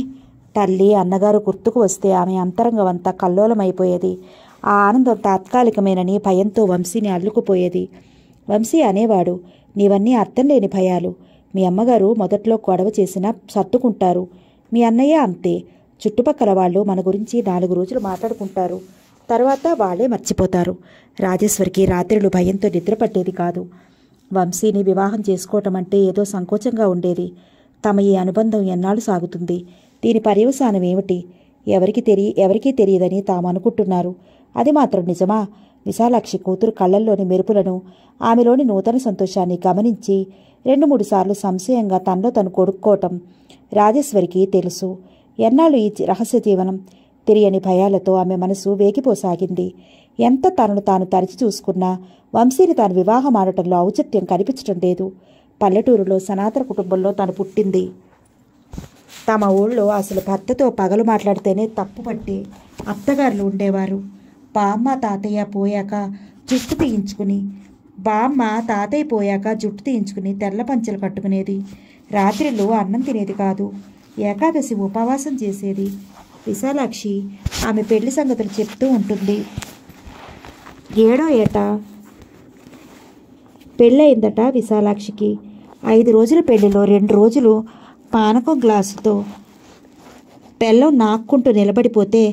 తల్లి అన్నగారు గుర్తుకు వస్తే ఆమె అంతరంగం అంతా కల్లోలమైపోయేది ఆ ఆనందం తాత్కాలికమేనని భయంతో వంశీని అల్లుకుపోయేది వంశీ అనేవాడు నీవన్నీ అర్థం లేని భయాలు మీ అమ్మగారు మొదట్లో గొడవ చేసినా సర్దుకుంటారు మీ అన్నయ్య అంతే చుట్టుపక్కల వాళ్ళు మన గురించి నాలుగు రోజులు మాట్లాడుకుంటారు తర్వాత వాళ్ళే మర్చిపోతారు రాజేశ్వరికి రాత్రులు భయంతో నిద్రపట్టేది కాదు వంశీని వివాహం చేసుకోవటం అంటే ఏదో సంకోచంగా ఉండేది తమ ఈ అనుబంధం ఎన్నాళ్ళు సాగుతుంది దీని పర్యవసానం ఏమిటి ఎవరికి తెలియ ఎవరికీ తెలియదని తాము అనుకుంటున్నారు అది మాత్రం నిజమా విశాలాక్షి కూతురు కళ్ళల్లోని మెరుపులను ఆమెలోని నూతన సంతోషాన్ని గమనించి రెండు మూడు సార్లు సంశయంగా తనలో తను కొడుక్కోవటం రాజేశ్వరికి తెలుసు ఎన్నాళ్ళు ఈ రహస్య జీవనం తెలియని భయాలతో ఆమె మనసు వేగిపోసాగింది ఎంత తనను తాను తరిచి చూసుకున్నా వంశీని తాను వివాహమాడటంలో ఔచిత్యం కనిపించటం లేదు పల్లెటూరులో సనాతన కుటుంబంలో తను పుట్టింది తమ ఊళ్ళో అసలు భర్తతో పగలు మాట్లాడితేనే తప్పుపట్టి అత్తగారులు ఉండేవారు బామ్మ తాతయ్య పోయాక జుట్టు తీయించుకుని బామ్మ తాతయ్య పోయాక జుట్టు తీయించుకుని తెల్ల పంచలు కట్టుకునేది రాత్రిలో అన్నం తినేది కాదు ఏకాదశి ఉపవాసం చేసేది విశాలాక్షి ఆమె పెళ్లి సంగతులు చెప్తూ ఉంటుంది ఏడో ఏట పెళ్ళయిందట విశాలాక్షికి ఐదు రోజుల పెళ్లిలో రెండు రోజులు పానకం గ్లాసుతో పెళ్ళం నాక్కుంటూ నిలబడిపోతే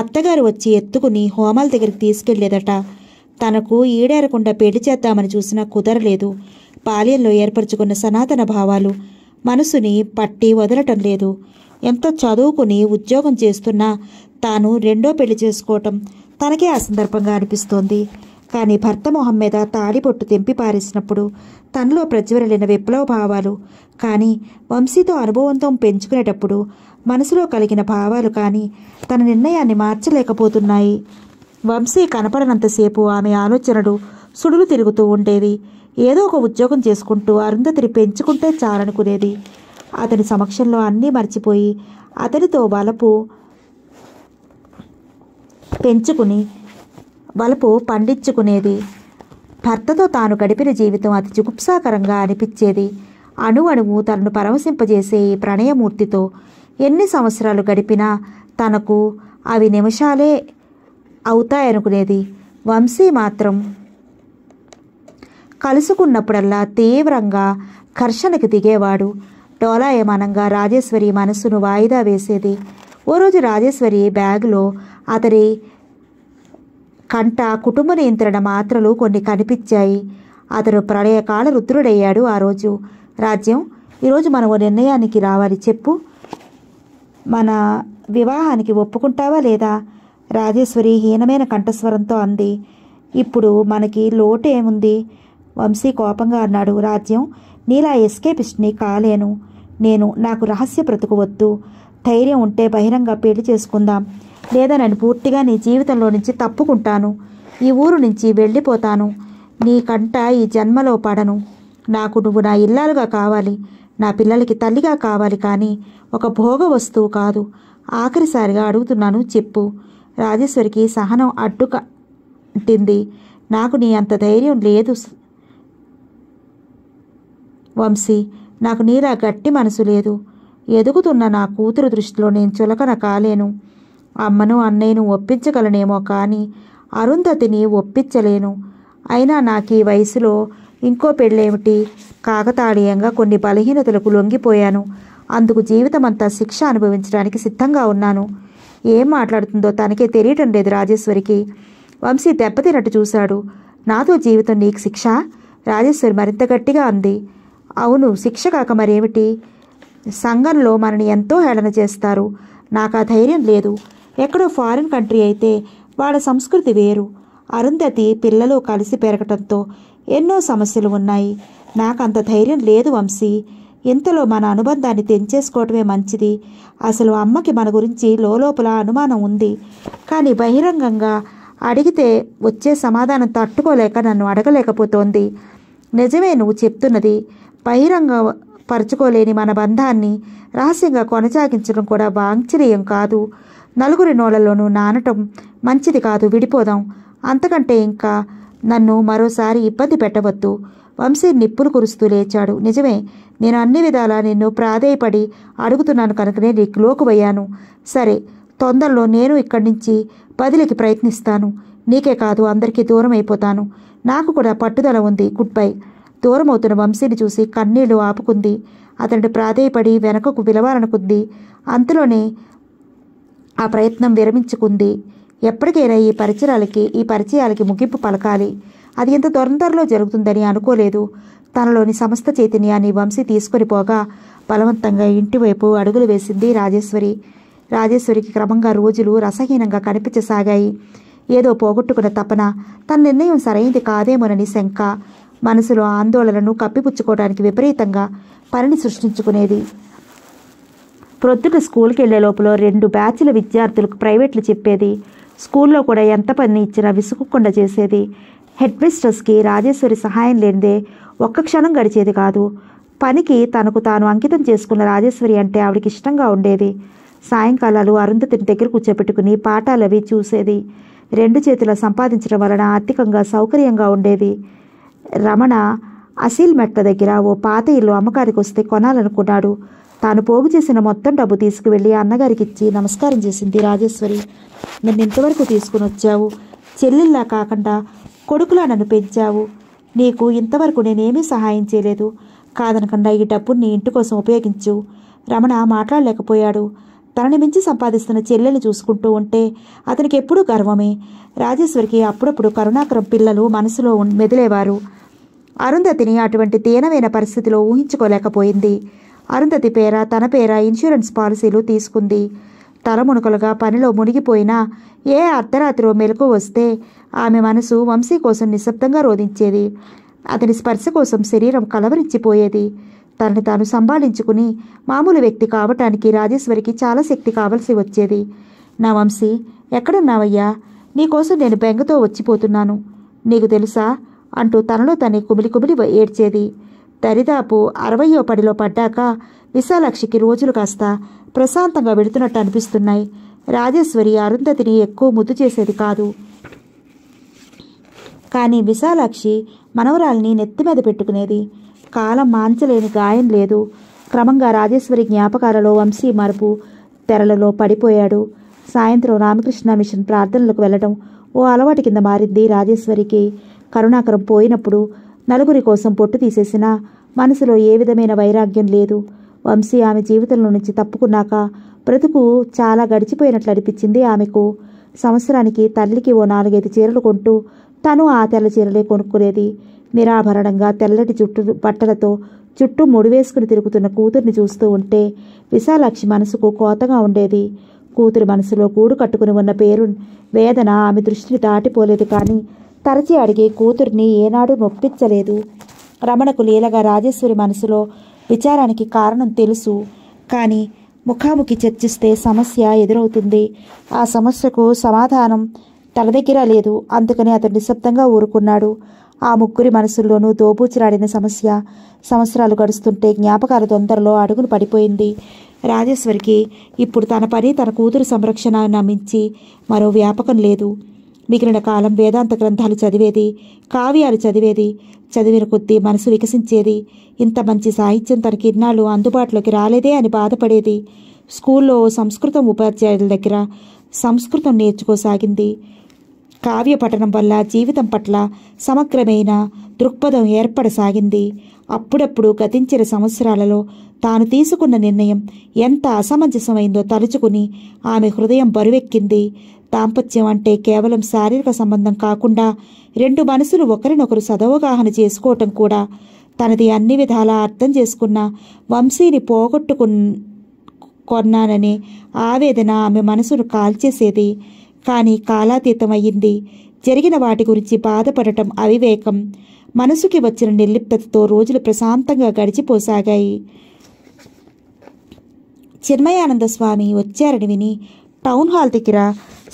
అత్తగారు వచ్చి ఎత్తుకుని హోమాల దగ్గరికి తీసుకెళ్లేదట తనకు ఈడేరకుండా పెళ్లి చేద్దామని చూసినా కుదరలేదు పాలయంలో ఏర్పరచుకున్న సనాతన భావాలు మనసుని పట్టి వదలటం లేదు ఎంత చదువుకుని ఉద్యోగం చేస్తున్నా తాను రెండో పెళ్లి చేసుకోవటం తనకే అసందర్భంగా అనిపిస్తోంది కానీ భర్త మొహం మీద తాళిపొట్టు తెంపి పారేసినప్పుడు తనలో ప్రజ్వరలిన విప్లవ భావాలు కానీ వంశీతో అనుభవంతో పెంచుకునేటప్పుడు మనసులో కలిగిన భావాలు కానీ తన నిర్ణయాన్ని మార్చలేకపోతున్నాయి వంశీ కనపడనంతసేపు ఆమె ఆలోచనలు సుడులు తిరుగుతూ ఉండేవి ఏదో ఒక ఉద్యోగం చేసుకుంటూ అరుంధతిని పెంచుకుంటే చాలనుకునేది అతని సమక్షంలో అన్నీ మర్చిపోయి అతనితో వలపు పెంచుకుని వలపు పండించుకునేది భర్తతో తాను గడిపిన జీవితం అతి జుగుప్సాకరంగా అనిపించేది అణు అణువు తనను పరమసింపజేసే ఈ ప్రణయమూర్తితో ఎన్ని సంవత్సరాలు గడిపినా తనకు అవి నిమిషాలే అవుతాయనుకునేది వంశీ మాత్రం కలుసుకున్నప్పుడల్లా తీవ్రంగా ఘర్షణకు దిగేవాడు డోలాయమానంగా రాజేశ్వరి మనసును వాయిదా వేసేది ఓ రోజు రాజేశ్వరి బ్యాగ్లో అతడి కంట కుటుంబ నియంత్రణ మాత్రలు కొన్ని కనిపించాయి అతడు ప్రళయకాల రుద్రుడయ్యాడు ఆ రోజు రాజ్యం ఈరోజు మనం ఓ నిర్ణయానికి రావాలి చెప్పు మన వివాహానికి ఒప్పుకుంటావా లేదా రాజేశ్వరి హీనమైన కంఠస్వరంతో అంది ఇప్పుడు మనకి లోటు ఏముంది వంశీ కోపంగా అన్నాడు రాజ్యం నీలా ఎస్కేపిస్ట్ని కాలేను నేను నాకు రహస్య బ్రతుకు వద్దు ధైర్యం ఉంటే బహిరంగ పెళ్లి చేసుకుందాం లేదా నేను పూర్తిగా నీ జీవితంలో నుంచి తప్పుకుంటాను ఈ ఊరు నుంచి వెళ్ళిపోతాను నీ కంట ఈ జన్మలో పడను నాకు నువ్వు నా ఇల్లాలుగా కావాలి నా పిల్లలకి తల్లిగా కావాలి కానీ ఒక భోగ వస్తువు కాదు ఆఖరిసారిగా అడుగుతున్నాను చెప్పు రాజేశ్వరికి సహనం అడ్డుక అంటింది నాకు నీ అంత ధైర్యం లేదు వంశీ నాకు నీరా గట్టి మనసు లేదు ఎదుగుతున్న నా కూతురు దృష్టిలో నేను చులకన కాలేను అమ్మను అన్నయ్యను ఒప్పించగలనేమో కానీ అరుంధతిని ఒప్పించలేను అయినా నాకు ఈ వయసులో ఇంకో పెళ్ళేమిటి కాకతాళీయంగా కొన్ని బలహీనతలకు లొంగిపోయాను అందుకు జీవితమంతా శిక్ష అనుభవించడానికి సిద్ధంగా ఉన్నాను ఏం మాట్లాడుతుందో తనకే తెలియటం లేదు రాజేశ్వరికి వంశీ దెబ్బతినట్టు చూశాడు నాతో జీవితం నీకు శిక్ష రాజేశ్వరి మరింత గట్టిగా అంది అవును శిక్ష కాక మరేమిటి సంఘంలో మనని ఎంతో హేళన చేస్తారు నాకు ఆ ధైర్యం లేదు ఎక్కడో ఫారిన్ కంట్రీ అయితే వాళ్ళ సంస్కృతి వేరు అరుంధతి పిల్లలు కలిసి పెరగటంతో ఎన్నో సమస్యలు ఉన్నాయి నాకు అంత ధైర్యం లేదు వంశీ ఇంతలో మన అనుబంధాన్ని తెంచేసుకోవటమే మంచిది అసలు అమ్మకి మన గురించి లోపల అనుమానం ఉంది కానీ బహిరంగంగా అడిగితే వచ్చే సమాధానం తట్టుకోలేక నన్ను అడగలేకపోతోంది నిజమే నువ్వు చెప్తున్నది బహిరంగ పరచుకోలేని మన బంధాన్ని రహస్యంగా కొనసాగించడం కూడా వాంఛనీయం కాదు నలుగురి నోళ్లలోనూ నానటం మంచిది కాదు విడిపోదాం అంతకంటే ఇంకా నన్ను మరోసారి ఇబ్బంది పెట్టవద్దు వంశీ నిప్పులు కురుస్తూ లేచాడు నిజమే నేను అన్ని విధాలా నిన్ను ప్రాధేయపడి అడుగుతున్నాను కనుకనే నీకు లోకువయ్యాను సరే తొందరలో నేను ఇక్కడి నుంచి బదిలికి ప్రయత్నిస్తాను నీకే కాదు అందరికీ దూరం అయిపోతాను నాకు కూడా పట్టుదల ఉంది గుడ్ బై దూరమవుతున్న వంశీని చూసి కన్నీళ్లు ఆపుకుంది అతడిని ప్రాధేయపడి వెనకకు పిలవాలనుకుంది అంతలోనే ఆ ప్రయత్నం విరమించుకుంది ఎప్పటికైనా ఈ పరిచయాలకి ఈ పరిచయాలకి ముగింపు పలకాలి అది ఎంత దొరందరలో జరుగుతుందని అనుకోలేదు తనలోని సమస్త చైతన్యాన్ని వంశీ తీసుకొని పోగా బలవంతంగా ఇంటివైపు అడుగులు వేసింది రాజేశ్వరి రాజేశ్వరికి క్రమంగా రోజులు రసహీనంగా కనిపించసాగాయి ఏదో పోగొట్టుకున్న తపన తన నిర్ణయం సరైంది కాదేమోనని శంక మనసులో ఆందోళనను కప్పిపుచ్చుకోవడానికి విపరీతంగా పనిని సృష్టించుకునేది ప్రొద్దుట స్కూల్కి వెళ్లే లోపల రెండు బ్యాచ్ల విద్యార్థులకు ప్రైవేట్లు చెప్పేది స్కూల్లో కూడా ఎంత పని ఇచ్చినా విసుగకుండా చేసేది హెడ్ మిస్ట్రస్కి రాజేశ్వరి సహాయం లేనిదే ఒక్క క్షణం గడిచేది కాదు పనికి తనకు తాను అంకితం చేసుకున్న రాజేశ్వరి అంటే ఆవిడకి ఇష్టంగా ఉండేది సాయంకాలాలు అరుంధతిని దగ్గర కూర్చోపెట్టుకుని పాఠాలవి చూసేది రెండు చేతుల సంపాదించడం వలన ఆర్థికంగా సౌకర్యంగా ఉండేది రమణ అసీల్ మెట్ల దగ్గర ఓ పాత ఇల్లు అమ్మగారికి వస్తే కొనాలనుకున్నాడు తాను పోగు చేసిన మొత్తం డబ్బు తీసుకువెళ్ళి అన్నగారికి ఇచ్చి నమస్కారం చేసింది రాజేశ్వరి నన్ను ఇంతవరకు తీసుకుని వచ్చావు చెల్లెల్లా కాకుండా కొడుకులా నన్ను పెంచావు నీకు ఇంతవరకు నేనేమీ సహాయం చేయలేదు కాదనకుండా ఈ డబ్బుని ఇంటి కోసం ఉపయోగించు రమణ మాట్లాడలేకపోయాడు తనని మించి సంపాదిస్తున్న చెల్లెల్ని చూసుకుంటూ ఉంటే అతనికి ఎప్పుడూ గర్వమే రాజేశ్వరికి అప్పుడప్పుడు కరుణాకరం పిల్లలు మనసులో మెదిలేవారు అరుంధతిని అటువంటి తీనమైన పరిస్థితిలో ఊహించుకోలేకపోయింది అరుంధతి పేర తన పేర ఇన్సూరెన్స్ పాలసీలు తీసుకుంది తలమునుకలుగా పనిలో మునిగిపోయినా ఏ అర్ధరాత్రిలో మెలకు వస్తే ఆమె మనసు వంశీ కోసం నిశ్శబ్దంగా రోధించేది అతని స్పర్శ కోసం శరీరం కలవరించిపోయేది తనని తాను సంభాళించుకుని మామూలు వ్యక్తి కావటానికి రాజేశ్వరికి చాలా శక్తి కావలసి వచ్చేది నా వంశీ ఎక్కడున్నావయ్యా నీకోసం నేను బెంగతో వచ్చిపోతున్నాను నీకు తెలుసా అంటూ తనలో తనే కుమిలి కుమిలి ఏడ్చేది దరిదాపు అరవయో పడిలో పడ్డాక విశాలాక్షికి రోజులు కాస్త ప్రశాంతంగా వెడుతున్నట్టు అనిపిస్తున్నాయి రాజేశ్వరి అరుంధతిని ఎక్కువ ముద్దు చేసేది కాదు కానీ విశాలాక్షి మనవరాల్ని నెత్తిమీద పెట్టుకునేది కాలం మాంచలేని గాయం లేదు క్రమంగా రాజేశ్వరి జ్ఞాపకాలలో వంశీ మరుపు తెరలలో పడిపోయాడు సాయంత్రం రామకృష్ణ మిషన్ ప్రార్థనలకు వెళ్ళడం ఓ అలవాటు కింద మారింది రాజేశ్వరికి కరుణాకరం పోయినప్పుడు నలుగురి కోసం పొట్టు తీసేసిన మనసులో ఏ విధమైన వైరాగ్యం లేదు వంశీ ఆమె జీవితంలో నుంచి తప్పుకున్నాక బ్రతుకు చాలా గడిచిపోయినట్లు అనిపించింది ఆమెకు సంవత్సరానికి తల్లికి ఓ నాలుగైదు చీరలు కొంటూ తను ఆ తెల్ల చీరలే కొనుక్కునేది నిరాభరణంగా తెల్లటి జుట్టు బట్టలతో చుట్టూ ముడివేసుకుని తిరుగుతున్న కూతుర్ని చూస్తూ ఉంటే విశాలాక్షి మనసుకు కోతగా ఉండేది కూతురి మనసులో గూడు కట్టుకుని ఉన్న పేరు వేదన ఆమె దృష్టిని దాటిపోలేదు కానీ తరచి అడిగి కూతుర్ని ఏనాడు నొప్పించలేదు రమణకు లీలగా రాజేశ్వరి మనసులో విచారానికి కారణం తెలుసు కానీ ముఖాముఖి చర్చిస్తే సమస్య ఎదురవుతుంది ఆ సమస్యకు సమాధానం తల దగ్గర లేదు అందుకని అతను నిశ్శబ్దంగా ఊరుకున్నాడు ఆ ముగ్గురి మనసుల్లోనూ దోబూచిరాడిన సమస్య సంవత్సరాలు గడుస్తుంటే జ్ఞాపకాల తొందరలో అడుగును పడిపోయింది రాజేశ్వరికి ఇప్పుడు తన పని తన కూతురు సంరక్షణ నమ్మించి మరో వ్యాపకం లేదు మిగిలిన కాలం వేదాంత గ్రంథాలు చదివేది కావ్యాలు చదివేది చదివిన కొద్దీ మనసు వికసించేది ఇంత మంచి సాహిత్యం తన కిర్ణాలు అందుబాటులోకి రాలేదే అని బాధపడేది స్కూల్లో సంస్కృతం ఉపాధ్యాయుల దగ్గర సంస్కృతం నేర్చుకోసాగింది కావ్య పఠనం వల్ల జీవితం పట్ల సమగ్రమైన దృక్పథం ఏర్పడసాగింది అప్పుడప్పుడు గతించిన సంవత్సరాలలో తాను తీసుకున్న నిర్ణయం ఎంత అసమంజసమైందో తలుచుకుని ఆమె హృదయం బరువెక్కింది దాంపత్యం అంటే కేవలం శారీరక సంబంధం కాకుండా రెండు మనసులు ఒకరినొకరు సదవగాహన చేసుకోవటం కూడా తనది అన్ని విధాలా అర్థం చేసుకున్న వంశీని పోగొట్టుకు కొన్నాననే ఆవేదన ఆమె మనసును కాల్చేసేది కానీ కాలాతీతమయ్యింది జరిగిన వాటి గురించి బాధపడటం అవివేకం మనసుకి వచ్చిన నిర్లిప్తతో రోజులు ప్రశాంతంగా గడిచిపోసాగాయి చిన్మయానంద స్వామి వచ్చారని విని టౌన్ హాల్ దగ్గర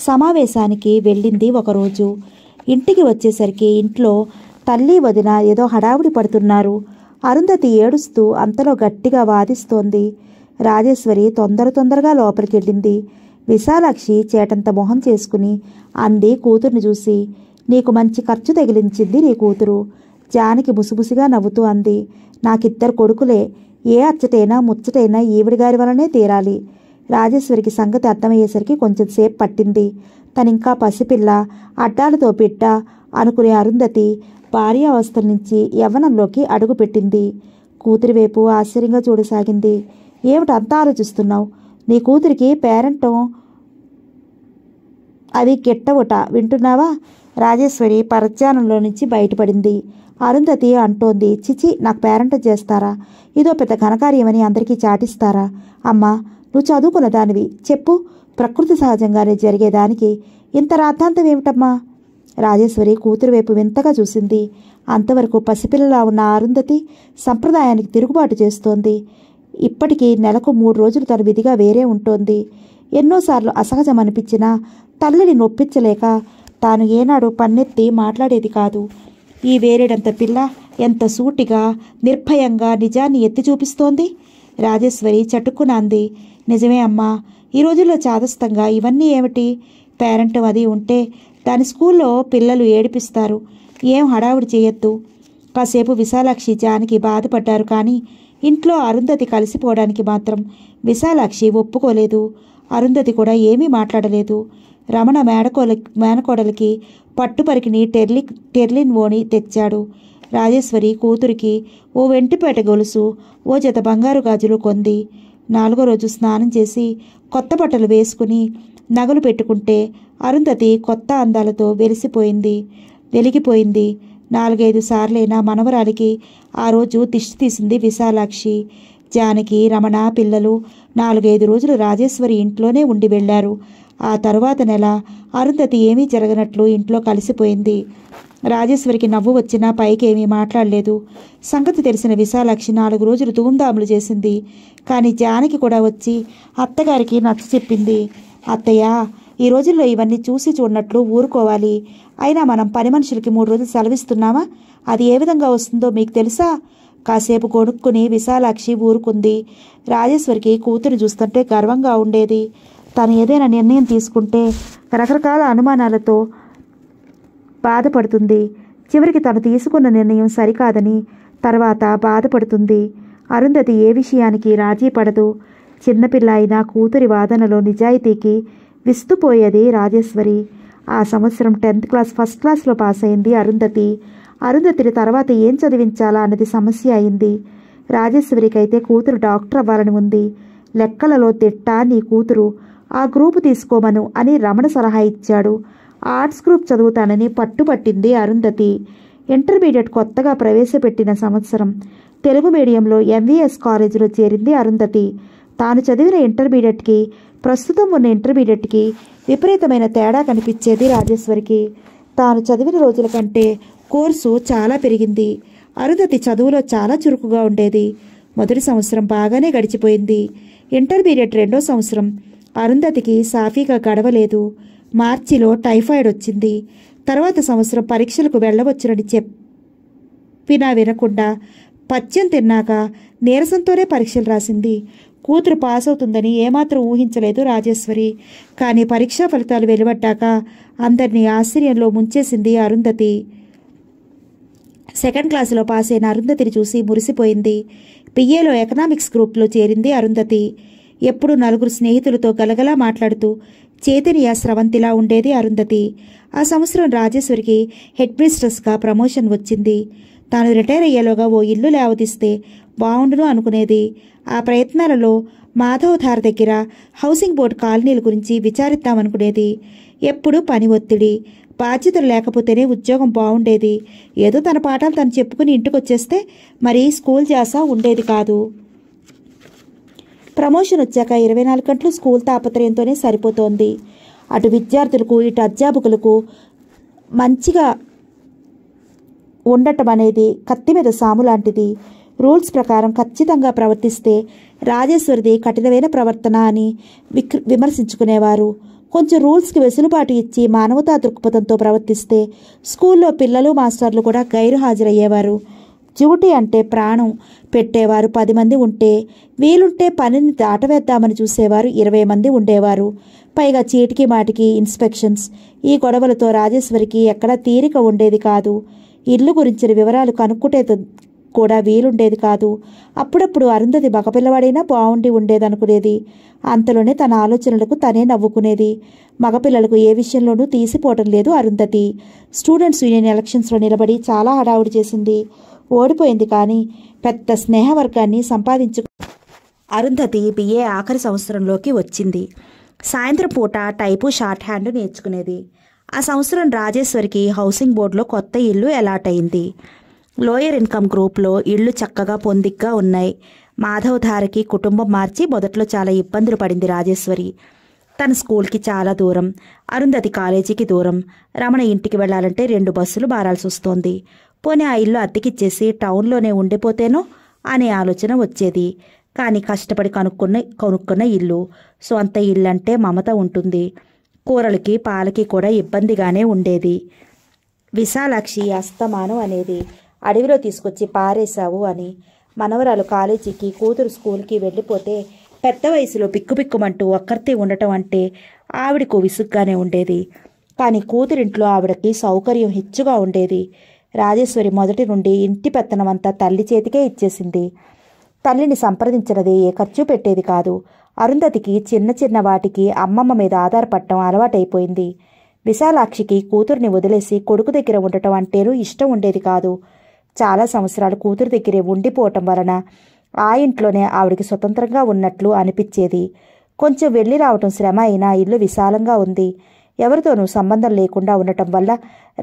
సమావేశానికి వెళ్ళింది ఒకరోజు ఇంటికి వచ్చేసరికి ఇంట్లో తల్లి వదిన ఏదో హడావుడి పడుతున్నారు అరుంధతి ఏడుస్తూ అంతలో గట్టిగా వాదిస్తోంది రాజేశ్వరి తొందర తొందరగా లోపలికెళ్ళింది విశాలాక్షి చేటంత మొహం చేసుకుని అంది కూతుర్ని చూసి నీకు మంచి ఖర్చు తగిలించింది నీ కూతురు జానికి ముసిముసిగా నవ్వుతూ అంది నాకిద్దరు కొడుకులే ఏ అచ్చటైనా ముచ్చటైనా ఈవిడిగారి వలనే తీరాలి రాజేశ్వరికి సంగతి అర్థమయ్యేసరికి కొంచెం సేపు పట్టింది తనింకా పసిపిల్ల అడ్డాలతో పిట్ట అనుకునే అరుంధతి భార్యావస్థల నుంచి యవ్వనంలోకి అడుగుపెట్టింది కూతురివైపు ఆశ్చర్యంగా చూడసాగింది ఏమిటంతా ఆలోచిస్తున్నావు నీ కూతురికి పేరెంట్ అవి గిట్టవుట వింటున్నావా రాజేశ్వరి పరధ్యానంలో నుంచి బయటపడింది అరుంధతి అంటోంది చిచి నాకు పేరెంట్ చేస్తారా ఇదో పెద్ద ఘనకార్యమని అందరికీ చాటిస్తారా అమ్మా నువ్వు చదువుకున్న దానివి చెప్పు ప్రకృతి సహజంగానే జరిగేదానికి ఇంత రాద్ధాంతం ఏమిటమ్మా రాజేశ్వరి కూతురు వైపు వింతగా చూసింది అంతవరకు పసిపిల్లలా ఉన్న అరుంధతి సంప్రదాయానికి తిరుగుబాటు చేస్తోంది ఇప్పటికీ నెలకు మూడు రోజులు తన విధిగా వేరే ఉంటోంది ఎన్నోసార్లు అసహజం అనిపించినా తల్లిని నొప్పించలేక తాను ఏనాడు పన్నెత్తి మాట్లాడేది కాదు ఈ వేరేడంత పిల్ల ఎంత సూటిగా నిర్భయంగా నిజాన్ని ఎత్తి చూపిస్తోంది రాజేశ్వరి చటుక్కునాంది నిజమే అమ్మా ఈ రోజుల్లో చాదస్తంగా ఇవన్నీ ఏమిటి పేరెంట్ అది ఉంటే దాని స్కూల్లో పిల్లలు ఏడిపిస్తారు ఏం హడావుడి చేయొద్దు కాసేపు విశాలాక్షి జానికి బాధపడ్డారు కానీ ఇంట్లో అరుంధతి కలిసిపోవడానికి మాత్రం విశాలాక్షి ఒప్పుకోలేదు అరుంధతి కూడా ఏమీ మాట్లాడలేదు రమణ మేడకోల మేనకోడలికి పట్టుపరికి టెర్లి టెర్లిన్ ఓని తెచ్చాడు రాజేశ్వరి కూతురికి ఓ వెంటిపేట గొలుసు ఓ జత బంగారు గాజులు కొంది నాలుగో రోజు స్నానం చేసి కొత్త బట్టలు వేసుకుని నగలు పెట్టుకుంటే అరుంధతి కొత్త అందాలతో వెలిసిపోయింది వెలిగిపోయింది నాలుగైదు సార్లైనా మనవరాలికి ఆ రోజు తిష్టి తీసింది విశాలాక్షి జానకి రమణ పిల్లలు నాలుగైదు రోజులు రాజేశ్వరి ఇంట్లోనే ఉండి వెళ్ళారు ఆ తరువాత నెల అరుంధతి ఏమీ జరగనట్లు ఇంట్లో కలిసిపోయింది రాజేశ్వరికి నవ్వు వచ్చినా పైకేమీ మాట్లాడలేదు సంగతి తెలిసిన విశాలాక్షి నాలుగు రోజులు తూందాములు చేసింది కానీ జానకి కూడా వచ్చి అత్తగారికి నచ్చ చెప్పింది అత్తయ్య ఈ రోజుల్లో ఇవన్నీ చూసి చూడనట్లు ఊరుకోవాలి అయినా మనం పని మనుషులకి మూడు రోజులు సెలవిస్తున్నామా అది ఏ విధంగా వస్తుందో మీకు తెలుసా కాసేపు కొనుక్కుని విశాలాక్షి ఊరుకుంది రాజేశ్వరికి కూతురు చూస్తుంటే గర్వంగా ఉండేది తను ఏదైనా నిర్ణయం తీసుకుంటే రకరకాల అనుమానాలతో బాధపడుతుంది చివరికి తను తీసుకున్న నిర్ణయం సరికాదని తర్వాత బాధపడుతుంది అరుంధతి ఏ విషయానికి రాజీ పడదు చిన్నపిల్ల అయిన కూతురి వాదనలో నిజాయితీకి విస్తుపోయేది రాజేశ్వరి ఆ సంవత్సరం టెన్త్ క్లాస్ ఫస్ట్ క్లాస్లో పాస్ అయింది అరుంధతి అరుంధతిని తర్వాత ఏం చదివించాలా అన్నది సమస్య అయింది రాజేశ్వరికి అయితే కూతురు డాక్టర్ అవ్వాలని ఉంది లెక్కలలో తిట్ట నీ కూతురు ఆ గ్రూపు తీసుకోమను అని రమణ సలహా ఇచ్చాడు ఆర్ట్స్ గ్రూప్ చదువుతానని పట్టుపట్టింది అరుంధతి ఇంటర్మీడియట్ కొత్తగా ప్రవేశపెట్టిన సంవత్సరం తెలుగు మీడియంలో ఎంవీఎస్ కాలేజీలో చేరింది అరుంధతి తాను చదివిన ఇంటర్మీడియట్కి ప్రస్తుతం ఉన్న ఇంటర్మీడియట్కి విపరీతమైన తేడా కనిపించేది రాజేశ్వరికి తాను చదివిన రోజుల కంటే కోర్సు చాలా పెరిగింది అరుదతి చదువులో చాలా చురుకుగా ఉండేది మొదటి సంవత్సరం బాగానే గడిచిపోయింది ఇంటర్మీడియట్ రెండో సంవత్సరం అరుంధతికి సాఫీగా గడవలేదు మార్చిలో టైఫాయిడ్ వచ్చింది తర్వాత సంవత్సరం పరీక్షలకు వెళ్ళవచ్చునని చెప్పినా వినకుండా పత్యం తిన్నాక నీరసంతోనే పరీక్షలు రాసింది కూతురు పాస్ అవుతుందని ఏమాత్రం ఊహించలేదు రాజేశ్వరి కానీ పరీక్షా ఫలితాలు వెలువడ్డాక అందరినీ ఆశ్చర్యంలో ముంచేసింది అరుంధతి సెకండ్ క్లాసులో పాస్ అయిన అరుంధతిని చూసి మురిసిపోయింది పిఏలో ఎకనామిక్స్ గ్రూప్లో చేరింది అరుంధతి ఎప్పుడు నలుగురు స్నేహితులతో గలగలా మాట్లాడుతూ చైతన్య స్రవంతిలా ఉండేది అరుంధతి ఆ సంవత్సరం రాజేశ్వరికి హెడ్ మిస్ట్రెస్గా ప్రమోషన్ వచ్చింది తాను రిటైర్ అయ్యేలోగా ఓ ఇల్లు లేవదీస్తే బాగుండును అనుకునేది ఆ ప్రయత్నాలలో మాధవ్ ధార్ దగ్గర హౌసింగ్ బోర్డు కాలనీల గురించి విచారిద్దామనుకునేది ఎప్పుడు పని ఒత్తిడి బాధ్యతలు లేకపోతేనే ఉద్యోగం బాగుండేది ఏదో తన పాఠాలు తను చెప్పుకుని ఇంటికి వచ్చేస్తే మరి స్కూల్ జాస ఉండేది కాదు ప్రమోషన్ వచ్చాక ఇరవై నాలుగు గంటలు స్కూల్ తాపత్రయంతోనే సరిపోతోంది అటు విద్యార్థులకు ఇటు అధ్యాపకులకు మంచిగా ఉండటం అనేది కత్తి మీద సాము లాంటిది రూల్స్ ప్రకారం ఖచ్చితంగా ప్రవర్తిస్తే రాజేశ్వరిది కఠినమైన ప్రవర్తన అని విక్ర విమర్శించుకునేవారు కొంచెం రూల్స్కి వెసులుబాటు ఇచ్చి మానవతా దృక్పథంతో ప్రవర్తిస్తే స్కూల్లో పిల్లలు మాస్టర్లు కూడా గైరు హాజరయ్యేవారు డ్యూటీ అంటే ప్రాణం పెట్టేవారు పది మంది ఉంటే వీలుంటే పనిని దాటవేద్దామని చూసేవారు ఇరవై మంది ఉండేవారు పైగా చీటికి మాటికి ఇన్స్పెక్షన్స్ ఈ గొడవలతో రాజేశ్వరికి ఎక్కడా తీరిక ఉండేది కాదు ఇల్లు గురించిన వివరాలు కనుక్కుంటే కూడా వీలుండేది కాదు అప్పుడప్పుడు అరుంధతి మగపిల్లవాడైనా బాగుండి ఉండేదనుకునేది అంతలోనే తన ఆలోచనలకు తనే నవ్వుకునేది మగపిల్లలకు ఏ విషయంలోనూ తీసిపోవటం లేదు అరుంధతి స్టూడెంట్స్ యూనియన్ ఎలక్షన్స్లో నిలబడి చాలా హడావుడి చేసింది ఓడిపోయింది కానీ పెద్ద స్నేహవర్గాన్ని సంపాదించు అరుంధతి బిఏ ఆఖరి సంవత్సరంలోకి వచ్చింది సాయంత్రం పూట టైపు షార్ట్ హ్యాండ్ నేర్చుకునేది ఆ సంవత్సరం రాజేశ్వరికి హౌసింగ్ బోర్డులో కొత్త ఇల్లు అలాట్ అయింది లోయర్ ఇన్కమ్ గ్రూప్లో ఇళ్లు చక్కగా పొందిగ్గా ఉన్నాయి మాధవ్ ధారకి కుటుంబం మార్చి మొదట్లో చాలా ఇబ్బందులు పడింది రాజేశ్వరి తన స్కూల్కి చాలా దూరం అరుంధతి కాలేజీకి దూరం రమణ ఇంటికి వెళ్ళాలంటే రెండు బస్సులు బారాల్సి వస్తోంది పోనీ ఆ ఇల్లు అద్దెకిచ్చేసి టౌన్లోనే ఉండిపోతేనో అనే ఆలోచన వచ్చేది కానీ కష్టపడి కనుక్కున్న కొనుక్కున్న ఇల్లు సొంత ఇల్లు అంటే మమత ఉంటుంది కూరలకి పాలకి కూడా ఇబ్బందిగానే ఉండేది విశాలాక్షి అస్తమానం అనేది అడవిలో తీసుకొచ్చి పారేశావు అని మనవరాలు కాలేజీకి కూతురు స్కూల్కి వెళ్ళిపోతే పెద్ద వయసులో పిక్కుపిక్కుమంటూ ఒక్కరితే ఉండటం అంటే ఆవిడకు విసుగ్గానే ఉండేది కానీ కూతురింట్లో ఆవిడకి సౌకర్యం హెచ్చుగా ఉండేది రాజేశ్వరి మొదటి నుండి ఇంటి పెత్తనమంతా తల్లి చేతికే ఇచ్చేసింది తల్లిని సంప్రదించినది ఏ ఖర్చు పెట్టేది కాదు అరుంధతికి చిన్న చిన్న వాటికి అమ్మమ్మ మీద ఆధారపడటం అలవాటైపోయింది విశాలాక్షికి కూతుర్ని వదిలేసి కొడుకు దగ్గర ఉండటం అంటేనూ ఇష్టం ఉండేది కాదు చాలా సంవత్సరాలు కూతురు దగ్గరే ఉండిపోవటం వలన ఆ ఇంట్లోనే ఆవిడికి స్వతంత్రంగా ఉన్నట్లు అనిపించేది కొంచెం వెళ్ళి రావటం శ్రమ అయినా ఇల్లు విశాలంగా ఉంది ఎవరితోనూ సంబంధం లేకుండా ఉండటం వల్ల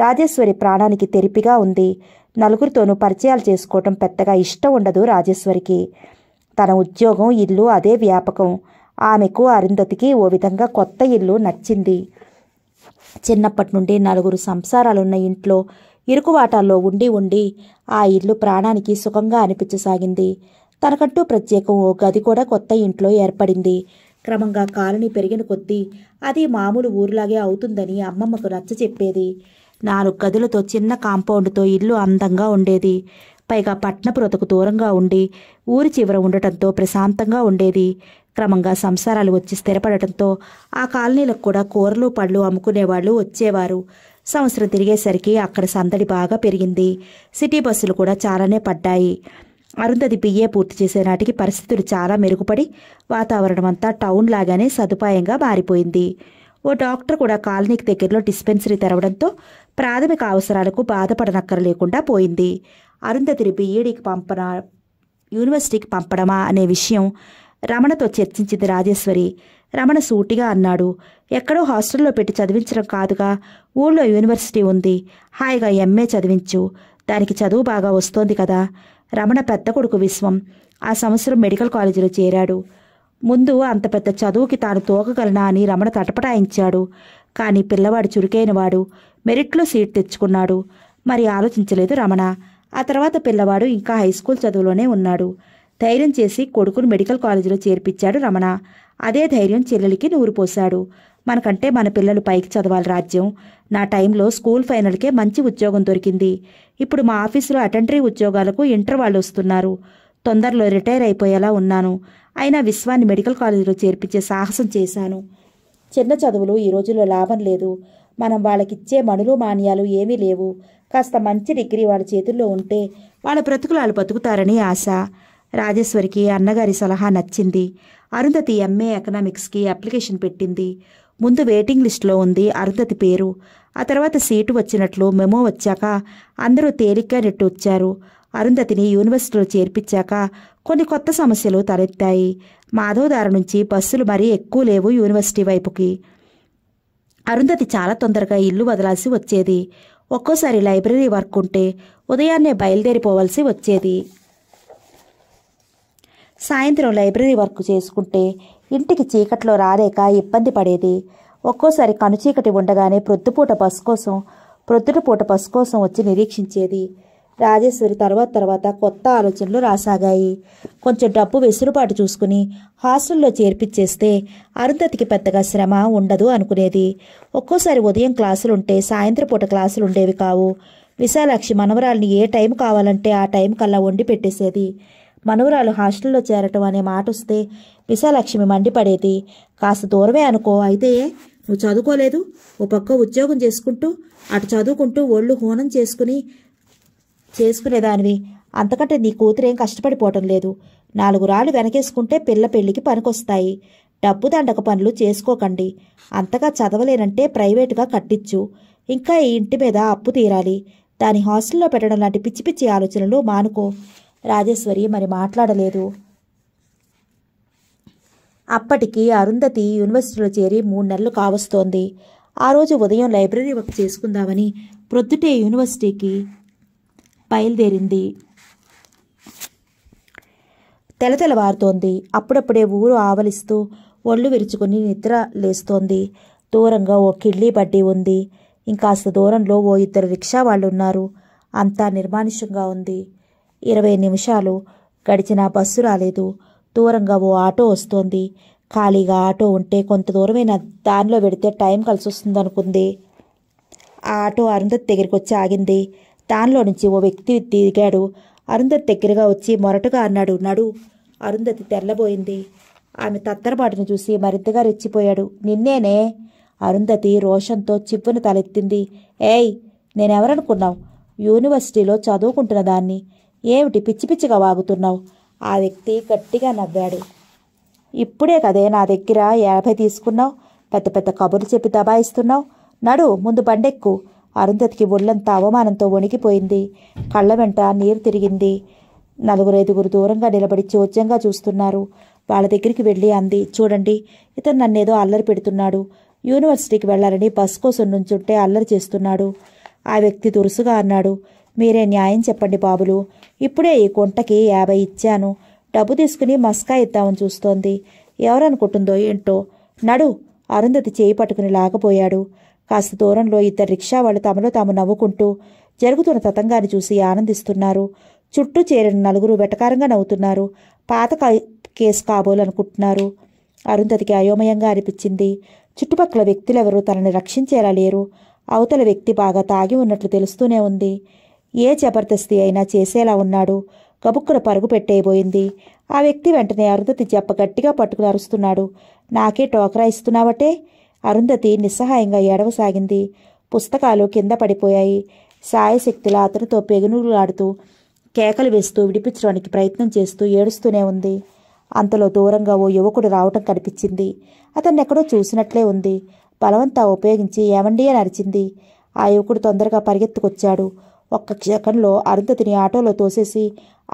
రాజేశ్వరి ప్రాణానికి తెరిపిగా ఉంది నలుగురితోనూ పరిచయాలు చేసుకోవటం పెద్దగా ఇష్టం ఉండదు రాజేశ్వరికి తన ఉద్యోగం ఇల్లు అదే వ్యాపకం ఆమెకు అరుంధతికి ఓ విధంగా కొత్త ఇల్లు నచ్చింది చిన్నప్పటి నుండి నలుగురు సంసారాలున్న ఇంట్లో ఇరుకువాటాల్లో ఉండి ఉండి ఆ ఇల్లు ప్రాణానికి సుఖంగా అనిపించసాగింది తనకంటూ ప్రత్యేకం ఓ గది కూడా కొత్త ఇంట్లో ఏర్పడింది క్రమంగా కాలనీ పెరిగిన కొద్దీ అది మామూలు ఊరిలాగే అవుతుందని అమ్మమ్మకు నచ్చ చెప్పేది నాలుగు గదులతో చిన్న కాంపౌండ్తో ఇల్లు అందంగా ఉండేది పైగా పట్న బ్రతకు దూరంగా ఉండి ఊరి చివర ఉండటంతో ప్రశాంతంగా ఉండేది క్రమంగా సంసారాలు వచ్చి స్థిరపడటంతో ఆ కాలనీలకు కూడా కూరలు పళ్ళు అమ్ముకునేవాళ్ళు వచ్చేవారు సంవత్సరం తిరిగేసరికి అక్కడ సందడి బాగా పెరిగింది సిటీ బస్సులు కూడా చాలానే పడ్డాయి అరుంధతి బిఏ పూర్తి చేసే నాటికి పరిస్థితులు చాలా మెరుగుపడి వాతావరణం అంతా టౌన్ లాగానే సదుపాయంగా మారిపోయింది ఓ డాక్టర్ కూడా కాలనీకి దగ్గరలో డిస్పెన్సరీ తెరవడంతో ప్రాథమిక అవసరాలకు బాధపడనక్కర లేకుండా పోయింది అరుంధతిని బీఈడికి పంపన యూనివర్సిటీకి పంపడమా అనే విషయం రమణతో చర్చించింది రాజేశ్వరి రమణ సూటిగా అన్నాడు ఎక్కడో హాస్టల్లో పెట్టి చదివించడం కాదుగా ఊళ్ళో యూనివర్సిటీ ఉంది హాయిగా ఎంఏ చదివించు దానికి చదువు బాగా వస్తోంది కదా రమణ పెద్ద కొడుకు విశ్వం ఆ సంవత్సరం మెడికల్ కాలేజీలో చేరాడు ముందు అంత పెద్ద చదువుకి తాను తోకగలనా అని రమణ తటపటాయించాడు కానీ పిల్లవాడు చురుకైనవాడు మెరిట్లో సీట్ తెచ్చుకున్నాడు మరి ఆలోచించలేదు రమణ ఆ తర్వాత పిల్లవాడు ఇంకా హై స్కూల్ చదువులోనే ఉన్నాడు ధైర్యం చేసి కొడుకును మెడికల్ కాలేజీలో చేర్పించాడు రమణ అదే ధైర్యం చెల్లెలికి నూరు పోశాడు మనకంటే మన పిల్లలు పైకి చదవాలి రాజ్యం నా టైంలో స్కూల్ ఫైనల్కే మంచి ఉద్యోగం దొరికింది ఇప్పుడు మా ఆఫీసులో అటెండరీ ఉద్యోగాలకు ఇంటర్ వాళ్ళు వస్తున్నారు తొందరలో రిటైర్ అయిపోయేలా ఉన్నాను అయినా విశ్వాన్ని మెడికల్ కాలేజీలో చేర్పించే సాహసం చేశాను చిన్న చదువులు ఈ రోజుల్లో లాభం లేదు మనం వాళ్ళకిచ్చే మనులు మాన్యాలు ఏమీ లేవు కాస్త మంచి డిగ్రీ వాళ్ళ చేతుల్లో ఉంటే వాళ్ళ బ్రతుకులు వాళ్ళు బతుకుతారని ఆశ రాజేశ్వరికి అన్నగారి సలహా నచ్చింది అరుంధతి ఎంఏ ఎకనామిక్స్కి అప్లికేషన్ పెట్టింది ముందు వెయిటింగ్ లిస్ట్లో ఉంది అరుంధతి పేరు ఆ తర్వాత సీటు వచ్చినట్లు మెమో వచ్చాక అందరూ తేలిగ్గా నెట్టు వచ్చారు అరుంధతిని యూనివర్సిటీలో చేర్పించాక కొన్ని కొత్త సమస్యలు తలెత్తాయి మాధవదార నుంచి బస్సులు మరీ ఎక్కువ లేవు యూనివర్సిటీ వైపుకి అరుంధతి చాలా తొందరగా ఇల్లు వదలాల్సి వచ్చేది ఒక్కోసారి లైబ్రరీ వర్క్ ఉంటే ఉదయాన్నే బయలుదేరిపోవలసి వచ్చేది సాయంత్రం లైబ్రరీ వర్క్ చేసుకుంటే ఇంటికి చీకట్లో రాలేక ఇబ్బంది పడేది ఒక్కోసారి కనుచీకటి ఉండగానే ప్రొద్దుపూట బస్ కోసం ప్రొద్దుటపూట బస్సు కోసం వచ్చి నిరీక్షించేది రాజేశ్వరి తర్వాత తర్వాత కొత్త ఆలోచనలు రాసాగాయి కొంచెం డబ్బు వెసులుబాటు చూసుకుని హాస్టల్లో చేర్పించేస్తే అరుంధతికి పెద్దగా శ్రమ ఉండదు అనుకునేది ఒక్కోసారి ఉదయం క్లాసులుంటే పూట క్లాసులు ఉండేవి కావు విశాలాక్షి మనవరాల్ని ఏ టైం కావాలంటే ఆ టైం కల్లా వండి పెట్టేసేది మనవరాలు హాస్టల్లో చేరటం అనే మాట వస్తే విశాలక్ష్మి మండిపడేది కాస్త దూరమే అనుకో అయితే నువ్వు చదువుకోలేదు ఓ పక్క ఉద్యోగం చేసుకుంటూ అటు చదువుకుంటూ ఒళ్ళు హోనం చేసుకుని చేసుకునేదానివి అంతకంటే నీ కూతురేం కష్టపడిపోవటం లేదు నాలుగు రాళ్ళు వెనకేసుకుంటే పిల్ల పెళ్లికి పనికొస్తాయి డబ్బు దండక పనులు చేసుకోకండి అంతగా చదవలేనంటే ప్రైవేటుగా కట్టించు ఇంకా ఈ ఇంటి మీద అప్పు తీరాలి దాని హాస్టల్లో పెట్టడం లాంటి పిచ్చి పిచ్చి ఆలోచనలు మానుకో రాజేశ్వరి మరి మాట్లాడలేదు అప్పటికి అరుంధతి యూనివర్సిటీలో చేరి మూడు నెలలు కావస్తోంది ఆ రోజు ఉదయం లైబ్రరీ వర్క్ చేసుకుందామని ప్రొద్దుటే యూనివర్సిటీకి బయలుదేరింది తెలతెలవారుతోంది అప్పుడప్పుడే ఊరు ఆవలిస్తూ ఒళ్ళు విరుచుకుని నిద్ర లేస్తోంది దూరంగా ఓ కిళ్ళీ బడ్డీ ఉంది ఇంకాస్త దూరంలో ఓ ఇద్దరు రిక్షా వాళ్ళు ఉన్నారు అంతా నిర్మానుష్యంగా ఉంది ఇరవై నిమిషాలు గడిచిన బస్సు రాలేదు దూరంగా ఓ ఆటో వస్తోంది ఖాళీగా ఆటో ఉంటే కొంత దూరమైన దానిలో పెడితే టైం కలిసి వస్తుంది అనుకుంది ఆ ఆటో అరుంధతి దగ్గరికి వచ్చి ఆగింది దానిలో నుంచి ఓ వ్యక్తి దిగాడు అరుంధతి దగ్గరగా వచ్చి మొరటుగా అన్నాడు నడు అరుంధతి తెల్లబోయింది ఆమె తత్తరపాటును చూసి మరింతగా రెచ్చిపోయాడు నిన్నేనే అరుంధతి రోషంతో చిప్పును తలెత్తింది ఏయ్ నేనెవరనుకున్నావు యూనివర్సిటీలో చదువుకుంటున్న దాన్ని ఏమిటి పిచ్చి పిచ్చిగా వాగుతున్నావు ఆ వ్యక్తి గట్టిగా నవ్వాడు ఇప్పుడే కదే నా దగ్గర యాభై తీసుకున్నావు పెద్ద పెద్ద కబుర్లు చెప్పి దబాయిస్తున్నావు నడు ముందు బండెక్కు అరుంధతికి ఒళ్ళంతా అవమానంతో వణికిపోయింది కళ్ళ వెంట నీరు తిరిగింది నలుగురు ఐదుగురు దూరంగా నిలబడి చోద్యంగా చూస్తున్నారు వాళ్ళ దగ్గరికి వెళ్ళి అంది చూడండి ఇతను నన్నేదో అల్లరి పెడుతున్నాడు యూనివర్సిటీకి వెళ్ళాలని బస్ కోసం నుంచుంటే అల్లరి చేస్తున్నాడు ఆ వ్యక్తి దురుసుగా అన్నాడు మీరే న్యాయం చెప్పండి బాబులు ఇప్పుడే ఈ కుంటకి యాభై ఇచ్చాను డబ్బు తీసుకుని మస్కా ఇద్దామని చూస్తోంది ఎవరనుకుంటుందో ఏంటో నడు అరుంధతి చేయి పట్టుకుని లాగపోయాడు కాస్త దూరంలో ఇద్దరు రిక్షా వాళ్ళు తమలో తాము నవ్వుకుంటూ జరుగుతున్న తతంగాన్ని చూసి ఆనందిస్తున్నారు చుట్టూ చేరిన నలుగురు వెటకారంగా నవ్వుతున్నారు పాత కేసు కాబోలనుకుంటున్నారు అరుంధతికి అయోమయంగా అనిపించింది చుట్టుపక్కల వ్యక్తులెవరూ తనని రక్షించేలా లేరు అవతల వ్యక్తి బాగా తాగి ఉన్నట్లు తెలుస్తూనే ఉంది ఏ జబర్దస్తి అయినా చేసేలా ఉన్నాడు గబుక్కున పరుగు పెట్టేయబోయింది ఆ వ్యక్తి వెంటనే అరుంధతి జప్ప గట్టిగా పట్టుకుని అరుస్తున్నాడు నాకే టోకరా ఇస్తున్నావటే అరుంధతి నిస్సహాయంగా ఏడవసాగింది పుస్తకాలు కింద పడిపోయాయి సాయశక్తిలా అతనితో పెగునుగులాడుతూ కేకలు వేస్తూ విడిపించడానికి ప్రయత్నం చేస్తూ ఏడుస్తూనే ఉంది అంతలో దూరంగా ఓ యువకుడు రావటం కనిపించింది అతన్ని ఎక్కడో చూసినట్లే ఉంది బలవంతా ఉపయోగించి ఏమండి అని అరిచింది ఆ యువకుడు తొందరగా పరిగెత్తుకొచ్చాడు ఒక్క క్షకంలో అరుంధతిని ఆటోలో తోసేసి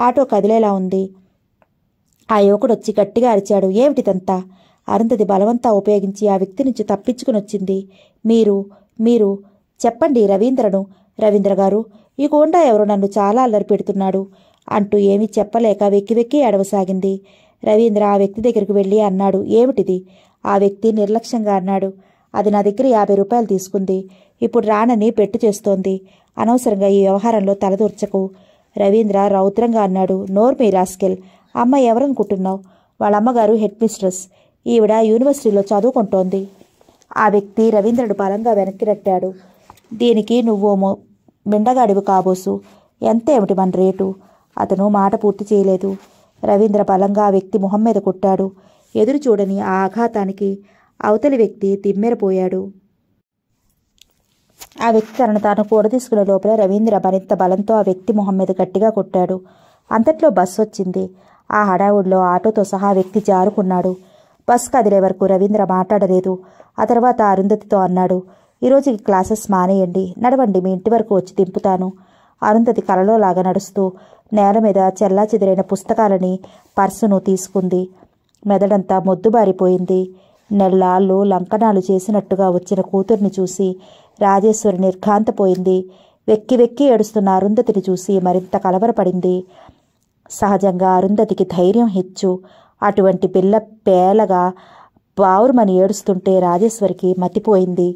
ఆటో కదిలేలా ఉంది ఆ యువకుడు వచ్చి గట్టిగా అరిచాడు ఏమిటిదంతా అరుంధతి బలవంతా ఉపయోగించి ఆ వ్యక్తి నుంచి తప్పించుకుని వచ్చింది మీరు మీరు చెప్పండి రవీంద్రను రవీంద్ర గారు ఈ గోండా ఎవరు నన్ను చాలా అల్లరి పెడుతున్నాడు అంటూ ఏమీ చెప్పలేక వెక్కి వెక్కి అడవసాగింది రవీంద్ర ఆ వ్యక్తి దగ్గరికి వెళ్ళి అన్నాడు ఏమిటిది ఆ వ్యక్తి నిర్లక్ష్యంగా అన్నాడు అది నా దగ్గర యాభై రూపాయలు తీసుకుంది ఇప్పుడు రానని పెట్టు చేస్తోంది అనవసరంగా ఈ వ్యవహారంలో తలదూర్చకు రవీంద్ర రౌద్రంగా అన్నాడు నోర్మీ రాస్కెల్ అమ్మ ఎవరనుకుంటున్నావు వాళ్ళ అమ్మగారు హెడ్ మిస్ట్రెస్ ఈవిడ యూనివర్సిటీలో చదువుకుంటోంది ఆ వ్యక్తి రవీంద్రుడు బలంగా వెనక్కి రట్టాడు దీనికి నువ్వు మిండగాడివి కాబోసు ఎంత ఏమిటి మన రేటు అతను మాట పూర్తి చేయలేదు రవీంద్ర బలంగా ఆ వ్యక్తి మొహం మీద కొట్టాడు ఎదురు చూడని ఆ ఆఘాతానికి అవతలి వ్యక్తి తిమ్మెరపోయాడు ఆ వ్యక్తి తనను తాను కూడ తీసుకునే లోపల రవీంద్ర మరింత బలంతో ఆ వ్యక్తి మొహం మీద గట్టిగా కొట్టాడు అంతట్లో బస్సు వచ్చింది ఆ హడావుడిలో ఆటోతో సహా వ్యక్తి జారుకున్నాడు బస్ కదిలే వరకు రవీంద్ర మాట్లాడలేదు ఆ తర్వాత అరుంధతితో అన్నాడు ఈరోజు క్లాసెస్ మానేయండి నడవండి మీ ఇంటి వరకు వచ్చి దింపుతాను అరుంధతి కలలో లాగా నడుస్తూ నేల మీద చెల్లా చెదిరైన పుస్తకాలని పర్సును తీసుకుంది మెదడంతా మొద్దుబారిపోయింది నెల్లాళ్ళు లంకనాలు చేసినట్టుగా వచ్చిన కూతుర్ని చూసి రాజేశ్వరి నిర్ఘాంతపోయింది వెక్కి వెక్కి ఏడుస్తున్న అరుంధతిని చూసి మరింత కలవరపడింది సహజంగా అరుంధతికి ధైర్యం హెచ్చు అటువంటి పిల్ల పేలగా బావురుమని ఏడుస్తుంటే రాజేశ్వరికి మతిపోయింది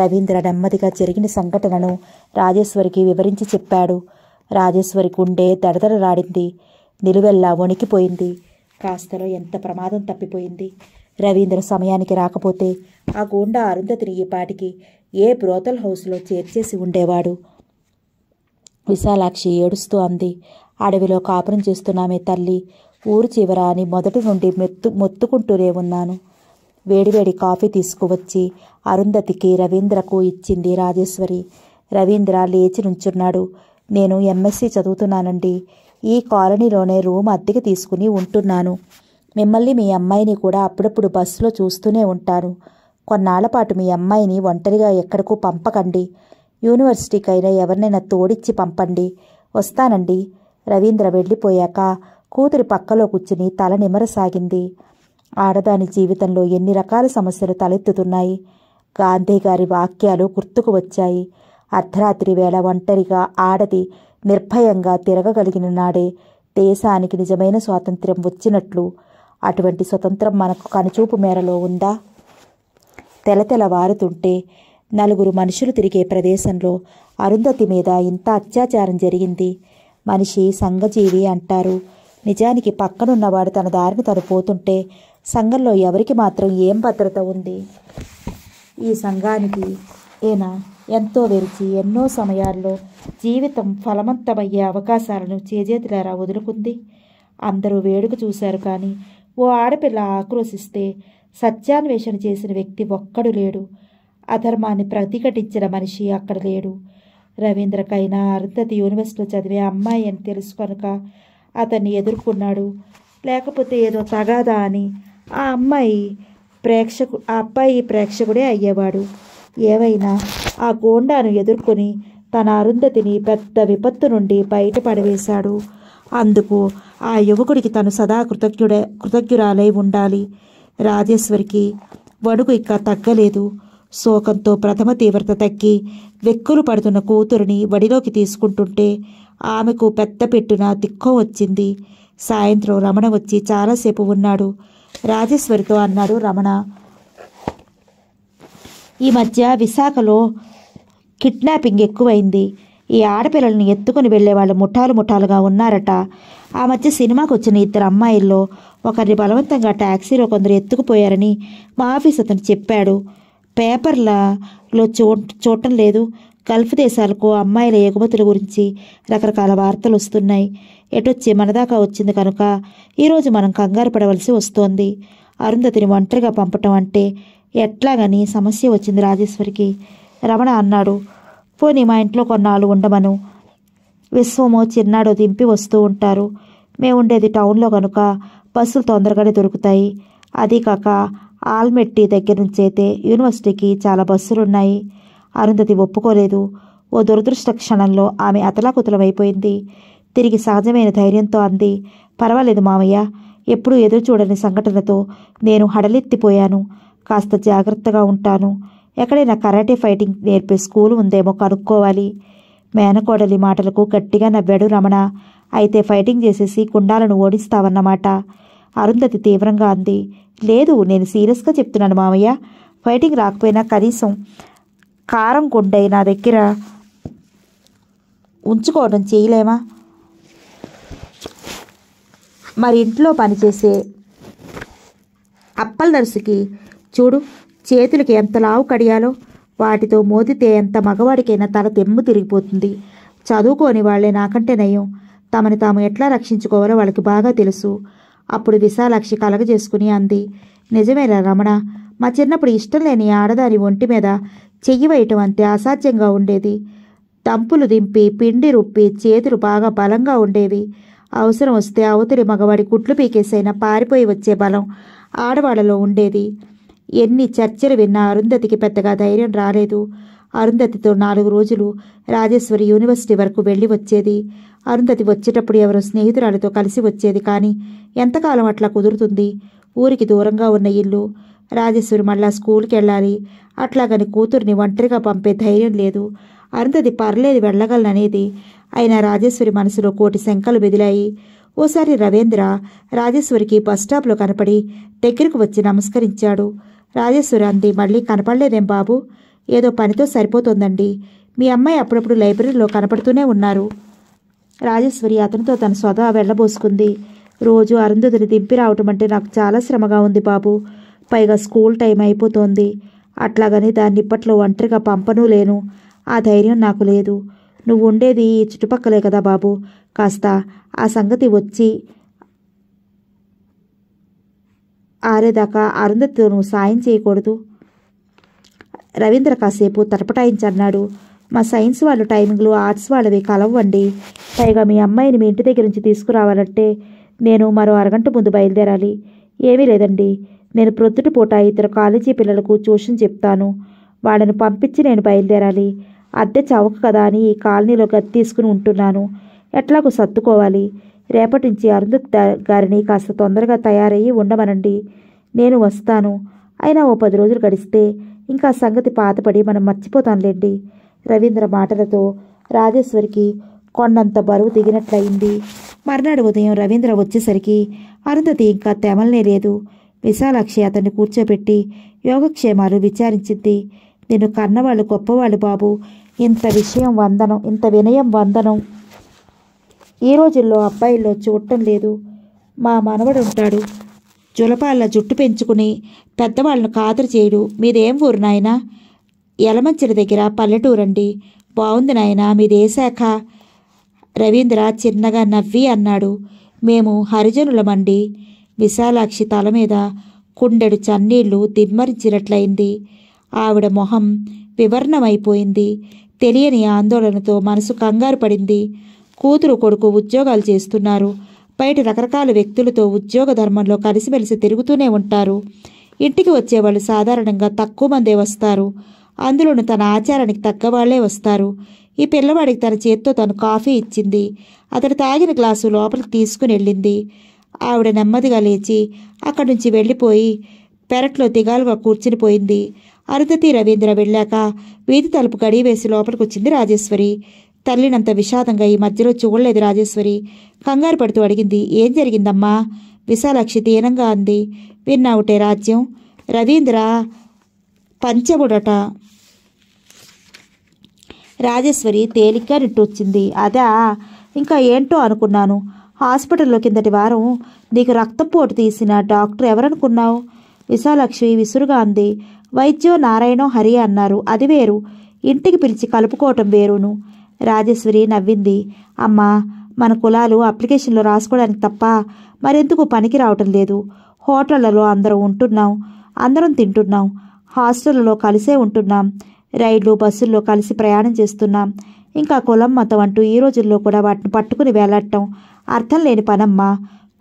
రవీంద్ర నెమ్మదిగా జరిగిన సంఘటనను రాజేశ్వరికి వివరించి చెప్పాడు రాజేశ్వరి గుండె దడదడ రాడింది నిలువెల్లా వణికిపోయింది కాస్తలో ఎంత ప్రమాదం తప్పిపోయింది రవీంద్ర సమయానికి రాకపోతే ఆ గుండా అరుంధతిని ఈ పాటికి ఏ బ్రోతల్ హౌస్లో చేర్చేసి ఉండేవాడు విశాలాక్షి ఏడుస్తూ అంది అడవిలో కాపురం చేస్తున్నామే తల్లి ఊరు చివర అని మొదటి నుండి మెత్తు మొత్తుకుంటూనే ఉన్నాను వేడివేడి కాఫీ తీసుకువచ్చి అరుంధతికి రవీంద్రకు ఇచ్చింది రాజేశ్వరి రవీంద్ర లేచి నుంచున్నాడు నేను ఎంఎస్సీ చదువుతున్నానండి ఈ కాలనీలోనే రూమ్ అద్దెకి తీసుకుని ఉంటున్నాను మిమ్మల్ని మీ అమ్మాయిని కూడా అప్పుడప్పుడు బస్సులో చూస్తూనే ఉంటాను కొన్నాళ్లపాటు మీ అమ్మాయిని ఒంటరిగా ఎక్కడకు పంపకండి యూనివర్సిటీకైనా ఎవరినైనా తోడిచ్చి పంపండి వస్తానండి రవీంద్ర వెళ్ళిపోయాక కూతురి పక్కలో కూర్చుని తల నిమరసాగింది ఆడదాని జీవితంలో ఎన్ని రకాల సమస్యలు తలెత్తుతున్నాయి గాంధీగారి వాక్యాలు గుర్తుకు వచ్చాయి అర్ధరాత్రి వేళ ఒంటరిగా ఆడది నిర్భయంగా తిరగగలిగిన నాడే దేశానికి నిజమైన స్వాతంత్ర్యం వచ్చినట్లు అటువంటి స్వతంత్రం మనకు కనుచూపు మేరలో ఉందా తెలతెలవారుతుంటే నలుగురు మనుషులు తిరిగే ప్రదేశంలో అరుంధతి మీద ఇంత అత్యాచారం జరిగింది మనిషి సంఘజీవి అంటారు నిజానికి పక్కనున్నవాడు తన దారిని తను పోతుంటే సంఘంలో ఎవరికి మాత్రం ఏం భద్రత ఉంది ఈ సంఘానికి ఈయన ఎంతో వెరిచి ఎన్నో సమయాల్లో జీవితం ఫలవంతమయ్యే అవకాశాలను చేజేతిలారా వదులుకుంది అందరూ వేడుక చూశారు కానీ ఓ ఆడపిల్ల ఆక్రోశిస్తే సత్యాన్వేషణ చేసిన వ్యక్తి ఒక్కడు లేడు అధర్మాన్ని ప్రతిఘటించిన మనిషి అక్కడ లేడు రవీంద్రకైనా అరుంధతి యూనివర్సిటీలో చదివే అమ్మాయి అని తెలుసు కనుక అతన్ని ఎదుర్కొన్నాడు లేకపోతే ఏదో తగాదా అని ఆ అమ్మాయి ప్రేక్షకు ఆ అబ్బాయి ప్రేక్షకుడే అయ్యేవాడు ఏవైనా ఆ గోండాను ఎదుర్కొని తన అరుంధతిని పెద్ద విపత్తు నుండి బయటపడవేశాడు అందుకు ఆ యువకుడికి తను సదా కృతజ్ఞుడే కృతజ్ఞురాలై ఉండాలి రాజేశ్వరికి వణుకు ఇంకా తగ్గలేదు శోకంతో ప్రథమ తీవ్రత తగ్గి వెక్కులు పడుతున్న కూతురిని వడిలోకి తీసుకుంటుంటే ఆమెకు పెద్ద పెట్టున దిక్కో వచ్చింది సాయంత్రం రమణ వచ్చి చాలాసేపు ఉన్నాడు రాజేశ్వరితో అన్నాడు రమణ ఈ మధ్య విశాఖలో కిడ్నాపింగ్ ఎక్కువైంది ఈ ఆడపిల్లల్ని ఎత్తుకుని వెళ్లే వాళ్ళు ముఠాలు ముఠాలుగా ఉన్నారట ఆ మధ్య సినిమాకు వచ్చిన ఇద్దరు అమ్మాయిల్లో ఒకరిని బలవంతంగా ట్యాక్సీలో కొందరు ఎత్తుకుపోయారని మా ఆఫీస్ అతను చెప్పాడు పేపర్లలో చూ చూడటం లేదు గల్ఫ్ దేశాలకు అమ్మాయిల ఎగుమతుల గురించి రకరకాల వార్తలు వస్తున్నాయి ఎటొచ్చి మనదాకా వచ్చింది కనుక ఈరోజు మనం కంగారు పడవలసి వస్తోంది అరుంధతిని ఒంటరిగా పంపటం అంటే ఎట్లాగని సమస్య వచ్చింది రాజేశ్వరికి రమణ అన్నాడు పోనీ మా ఇంట్లో కొన్నాళ్ళు ఉండమను విశ్వమో చిన్నాడో దింపి వస్తూ ఉంటారు మేముండేది టౌన్లో కనుక బస్సులు తొందరగానే దొరుకుతాయి అది కాక ఆల్మెట్టి దగ్గర నుంచి అయితే యూనివర్సిటీకి చాలా బస్సులు ఉన్నాయి అరుంధతి ఒప్పుకోలేదు ఓ దురదృష్ట క్షణంలో ఆమె అతలాకుతలమైపోయింది తిరిగి సహజమైన ధైర్యంతో అంది పర్వాలేదు మామయ్య ఎప్పుడూ ఎదురు చూడని సంఘటనతో నేను హడలెత్తిపోయాను కాస్త జాగ్రత్తగా ఉంటాను ఎక్కడైనా కరాటే ఫైటింగ్ నేర్పే స్కూల్ ఉందేమో కనుక్కోవాలి మేనకోడలి మాటలకు గట్టిగా నవ్వాడు రమణ అయితే ఫైటింగ్ చేసేసి కుండాలను ఓడిస్తావన్నమాట అరుంధతి తీవ్రంగా అంది లేదు నేను సీరియస్గా చెప్తున్నాను మామయ్య ఫైటింగ్ రాకపోయినా కనీసం కారం కొండై నా దగ్గర ఉంచుకోవడం చేయలేమా మరి ఇంట్లో పనిచేసే అప్పల నర్సుకి చూడు చేతులకి ఎంత లావు కడియాలో వాటితో మోదితే ఎంత మగవాడికైనా తల తెమ్ము తిరిగిపోతుంది చదువుకోని వాళ్లే నాకంటే నయం తమని తాము ఎట్లా రక్షించుకోవాలో వాళ్ళకి బాగా తెలుసు అప్పుడు విశాలాక్షి కలగ చేసుకుని అంది నిజమేరా రమణ మా చిన్నప్పుడు ఇష్టం లేని ఆడదాని ఒంటి మీద చెయ్యి వేయటం అంతే అసాధ్యంగా ఉండేది తంపులు దింపి పిండి రుప్పి చేతులు బాగా బలంగా ఉండేవి అవసరం వస్తే అవతలి మగవాడి కుట్లు పీకేసైనా పారిపోయి వచ్చే బలం ఆడవాళ్ళలో ఉండేది ఎన్ని చర్చలు విన్నా అరుంధతికి పెద్దగా ధైర్యం రాలేదు అరుంధతితో నాలుగు రోజులు రాజేశ్వరి యూనివర్సిటీ వరకు వెళ్ళి వచ్చేది అరుంధతి వచ్చేటప్పుడు ఎవరో స్నేహితురాలతో కలిసి వచ్చేది కానీ ఎంతకాలం అట్లా కుదురుతుంది ఊరికి దూరంగా ఉన్న ఇల్లు రాజేశ్వరి మళ్ళా స్కూల్కి వెళ్ళాలి అట్లాగని కూతుర్ని ఒంటరిగా పంపే ధైర్యం లేదు అరుంధతి పర్లేదు వెళ్ళగలననేది అయినా రాజేశ్వరి మనసులో కోటి శంకలు బెదిలాయి ఓసారి రవేంద్ర రాజేశ్వరికి బస్టాప్లో కనపడి దగ్గరకు వచ్చి నమస్కరించాడు రాజేశ్వరి అంది మళ్ళీ కనపడలేదేం బాబు ఏదో పనితో సరిపోతుందండి మీ అమ్మాయి అప్పుడప్పుడు లైబ్రరీలో కనపడుతూనే ఉన్నారు రాజేశ్వరి అతనితో తన స్వదా వెళ్ళబోసుకుంది రోజు అరుంధతిని దింపి రావటం అంటే నాకు చాలా శ్రమగా ఉంది బాబు పైగా స్కూల్ టైం అయిపోతోంది అట్లాగని దాన్ని ఇప్పట్లో ఒంటరిగా పంపను లేను ఆ ధైర్యం నాకు లేదు నువ్వు ఉండేది ఈ చుట్టుపక్కలే కదా బాబు కాస్త ఆ సంగతి వచ్చి ఆరేదాకా అరుంధతితో నువ్వు సాయం చేయకూడదు రవీంద్ర కాసేపు తటపటాయించన్నాడు మా సైన్స్ వాళ్ళ టైమింగ్లు ఆర్ట్స్ వాళ్ళవి కలవండి పైగా మీ అమ్మాయిని మీ ఇంటి దగ్గర నుంచి తీసుకురావాలంటే నేను మరో అరగంట ముందు బయలుదేరాలి ఏమీ లేదండి నేను ప్రొద్దుటి పూట ఇద్దరు కాలేజీ పిల్లలకు ట్యూషన్ చెప్తాను వాళ్ళని పంపించి నేను బయలుదేరాలి అద్దె చవక కదా అని ఈ కాలనీలో గది తీసుకుని ఉంటున్నాను ఎట్లాగో సర్దుకోవాలి రేపటి నుంచి అరుంధతి గారిని కాస్త తొందరగా తయారయ్యి ఉండమనండి నేను వస్తాను అయినా ఓ పది రోజులు గడిస్తే ఇంకా సంగతి పాతపడి మనం మర్చిపోతాంలేండి రవీంద్ర మాటలతో రాజేశ్వరికి కొండంత బరువు దిగినట్లయింది మర్నాడు ఉదయం రవీంద్ర వచ్చేసరికి అరుంధతి ఇంకా తెమలనే లేదు విశాలాక్షి అతన్ని కూర్చోబెట్టి యోగక్షేమాలు విచారించింది నేను కన్నవాళ్ళు గొప్పవాళ్ళు బాబు ఇంత విషయం వందనం ఇంత వినయం వందనం ఈ రోజుల్లో అబ్బాయిల్లో చూడటం లేదు మా మనవడు ఉంటాడు జులపాల జుట్టు పెంచుకుని పెద్దవాళ్ళను ఖాతరు చేయడు మీదేం ఊరు నాయన ఎలమంచిల దగ్గర పల్లెటూరండి బాగుంది నాయన శాఖ రవీంద్ర చిన్నగా నవ్వి అన్నాడు మేము హరిజనులమండి విశాలాక్షి తల మీద కుండెడు చన్నీళ్లు దిమ్మరించినట్లయింది ఆవిడ మొహం వివర్ణమైపోయింది తెలియని ఆందోళనతో మనసు కంగారు పడింది కూతురు కొడుకు ఉద్యోగాలు చేస్తున్నారు బయట రకరకాల వ్యక్తులతో ఉద్యోగ ధర్మంలో కలిసిమెలిసి తిరుగుతూనే ఉంటారు ఇంటికి వచ్చేవాళ్ళు సాధారణంగా తక్కువ మందే వస్తారు అందులోనూ తన ఆచారానికి తగ్గవాళ్లే వస్తారు ఈ పిల్లవాడికి తన చేత్తో తను కాఫీ ఇచ్చింది అతడు తాగిన గ్లాసు లోపలికి తీసుకుని వెళ్ళింది ఆవిడ నెమ్మదిగా లేచి అక్కడి నుంచి వెళ్ళిపోయి పెరట్లో దిగాలుగా పోయింది అరుధతి రవీంద్ర వెళ్ళాక వీధి తలుపు గడివేసి లోపలికి వచ్చింది రాజేశ్వరి తల్లినంత విషాదంగా ఈ మధ్యలో చూడలేదు రాజేశ్వరి కంగారు పడుతూ అడిగింది ఏం జరిగిందమ్మా విశాలాక్షి దీనంగా అంది విన్నావుటే రాజ్యం రవీంద్ర పంచబుడట రాజేశ్వరి తేలిగ్గా నిట్టొచ్చింది అదా ఇంకా ఏంటో అనుకున్నాను హాస్పిటల్లో కిందటి వారం నీకు రక్తపోటు తీసిన డాక్టర్ ఎవరనుకున్నావు విశాలాక్షి విసురుగా అంది వైద్యో నారాయణో హరి అన్నారు అది వేరు ఇంటికి పిలిచి కలుపుకోవటం వేరును రాజేశ్వరి నవ్వింది అమ్మా మన కులాలు అప్లికేషన్లో రాసుకోవడానికి తప్ప మరెందుకు పనికి రావటం లేదు హోటళ్లలో అందరం ఉంటున్నాం అందరం తింటున్నాం హాస్టళ్లలో కలిసే ఉంటున్నాం రైళ్లు బస్సుల్లో కలిసి ప్రయాణం చేస్తున్నాం ఇంకా కులం మతం అంటూ ఈ రోజుల్లో కూడా వాటిని పట్టుకుని వేలాడటం అర్థం లేని పనమ్మా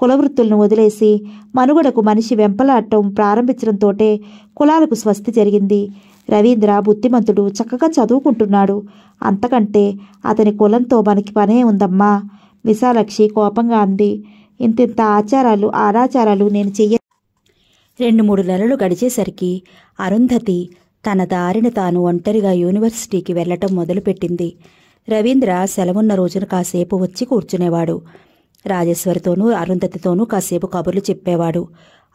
కులవృత్తులను వదిలేసి మనుగడకు మనిషి వెంపలాడటం ప్రారంభించడంతోటే కులాలకు స్వస్తి జరిగింది రవీంద్ర బుద్ధిమంతుడు చక్కగా చదువుకుంటున్నాడు అంతకంటే అతని కులంతో మనకి పనే ఉందమ్మా విశాలక్షి కోపంగా అంది ఇంతింత ఆచారాలు ఆరాచారాలు నేను చెయ్య రెండు మూడు నెలలు గడిచేసరికి అరుంధతి తన దారిని తాను ఒంటరిగా యూనివర్సిటీకి వెళ్లటం మొదలుపెట్టింది రవీంద్ర సెలవున్న రోజున కాసేపు వచ్చి కూర్చునేవాడు రాజేశ్వరితోనూ అరుంధతితోనూ కాసేపు కబుర్లు చెప్పేవాడు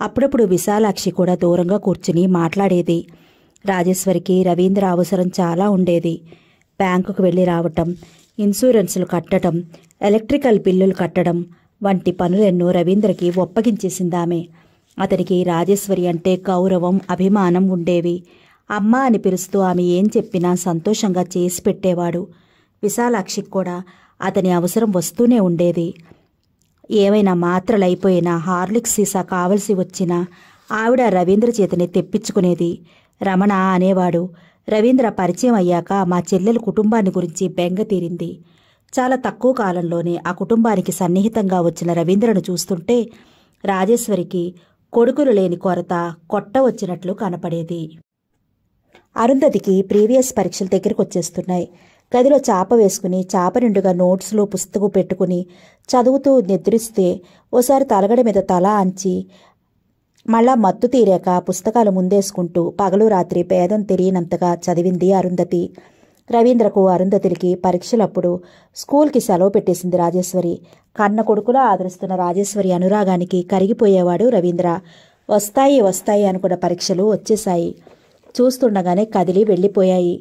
అప్పుడప్పుడు విశాలాక్షి కూడా దూరంగా కూర్చుని మాట్లాడేది రాజేశ్వరికి రవీంద్ర అవసరం చాలా ఉండేది బ్యాంకుకు వెళ్ళి రావటం ఇన్సూరెన్సులు కట్టడం ఎలక్ట్రికల్ బిల్లులు కట్టడం వంటి పనులెన్నో రవీంద్రకి ఒప్పగించేసిందామె అతనికి రాజేశ్వరి అంటే గౌరవం అభిమానం ఉండేవి అమ్మ అని పిలుస్తూ ఆమె ఏం చెప్పినా సంతోషంగా చేసి పెట్టేవాడు విశాలాక్షికి కూడా అతని అవసరం వస్తూనే ఉండేది ఏమైనా మాత్రలైపోయినా హార్లిక్స్ సీసా కావలసి వచ్చినా ఆవిడ రవీంద్ర చేతిని తెప్పించుకునేది రమణ అనేవాడు రవీంద్ర పరిచయం అయ్యాక మా చెల్లెలు కుటుంబాన్ని గురించి బెంగ తీరింది చాలా తక్కువ కాలంలోనే ఆ కుటుంబానికి సన్నిహితంగా వచ్చిన రవీంద్రను చూస్తుంటే రాజేశ్వరికి కొడుకులు లేని కొరత కొట్ట వచ్చినట్లు కనపడేది అరుంధతికి ప్రీవియస్ పరీక్షలు దగ్గరకు వచ్చేస్తున్నాయి గదిలో చాప వేసుకుని చాప నిండుగా నోట్స్లో పుస్తకం పెట్టుకుని చదువుతూ నిద్రిస్తే ఓసారి తలగడ మీద తల అంచి మళ్ళా మత్తు తీరాక పుస్తకాలు ముందేసుకుంటూ పగలు రాత్రి పేదం తెలియనంతగా చదివింది అరుంధతి రవీంద్రకు అరుంధతికి పరీక్షలప్పుడు స్కూల్కి సెలవు పెట్టేసింది రాజేశ్వరి కన్న కొడుకులా ఆదరిస్తున్న రాజేశ్వరి అనురాగానికి కరిగిపోయేవాడు రవీంద్ర వస్తాయి వస్తాయి అనుకున్న పరీక్షలు వచ్చేశాయి చూస్తుండగానే కదిలి వెళ్ళిపోయాయి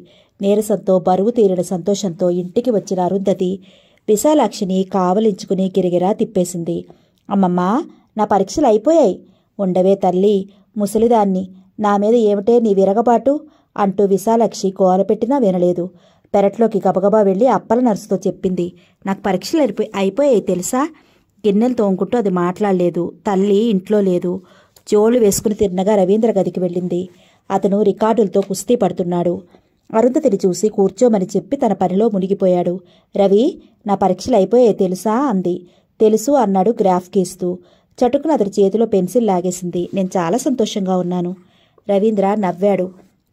నీరసంతో బరువు తీరిన సంతోషంతో ఇంటికి వచ్చిన అరుంధతి విశాలాక్షిని కావలించుకుని గిరిగిరా తిప్పేసింది అమ్మమ్మా నా పరీక్షలు అయిపోయాయి ఉండవే తల్లి ముసలిదాన్ని నా మీద ఏమిటే నీ విరగబాటు అంటూ విశాలక్షి కోరపెట్టినా వినలేదు పెరట్లోకి గబగబా వెళ్ళి అప్పల నర్సుతో చెప్పింది నాకు పరీక్షలు అయిపోయి అయిపోయాయి తెలుసా గిన్నెలు తోముకుంటూ అది మాట్లాడలేదు తల్లి ఇంట్లో లేదు జోలు వేసుకుని తిన్నగా రవీంద్ర గదికి వెళ్ళింది అతను రికార్డులతో కుస్తీ పడుతున్నాడు అరుంధతిని చూసి కూర్చోమని చెప్పి తన పనిలో మునిగిపోయాడు రవి నా పరీక్షలు అయిపోయాయి తెలుసా అంది తెలుసు అన్నాడు గ్రాఫ్ గీస్తూ చటుకున అతడి చేతిలో పెన్సిల్ లాగేసింది నేను చాలా సంతోషంగా ఉన్నాను రవీంద్ర నవ్వాడు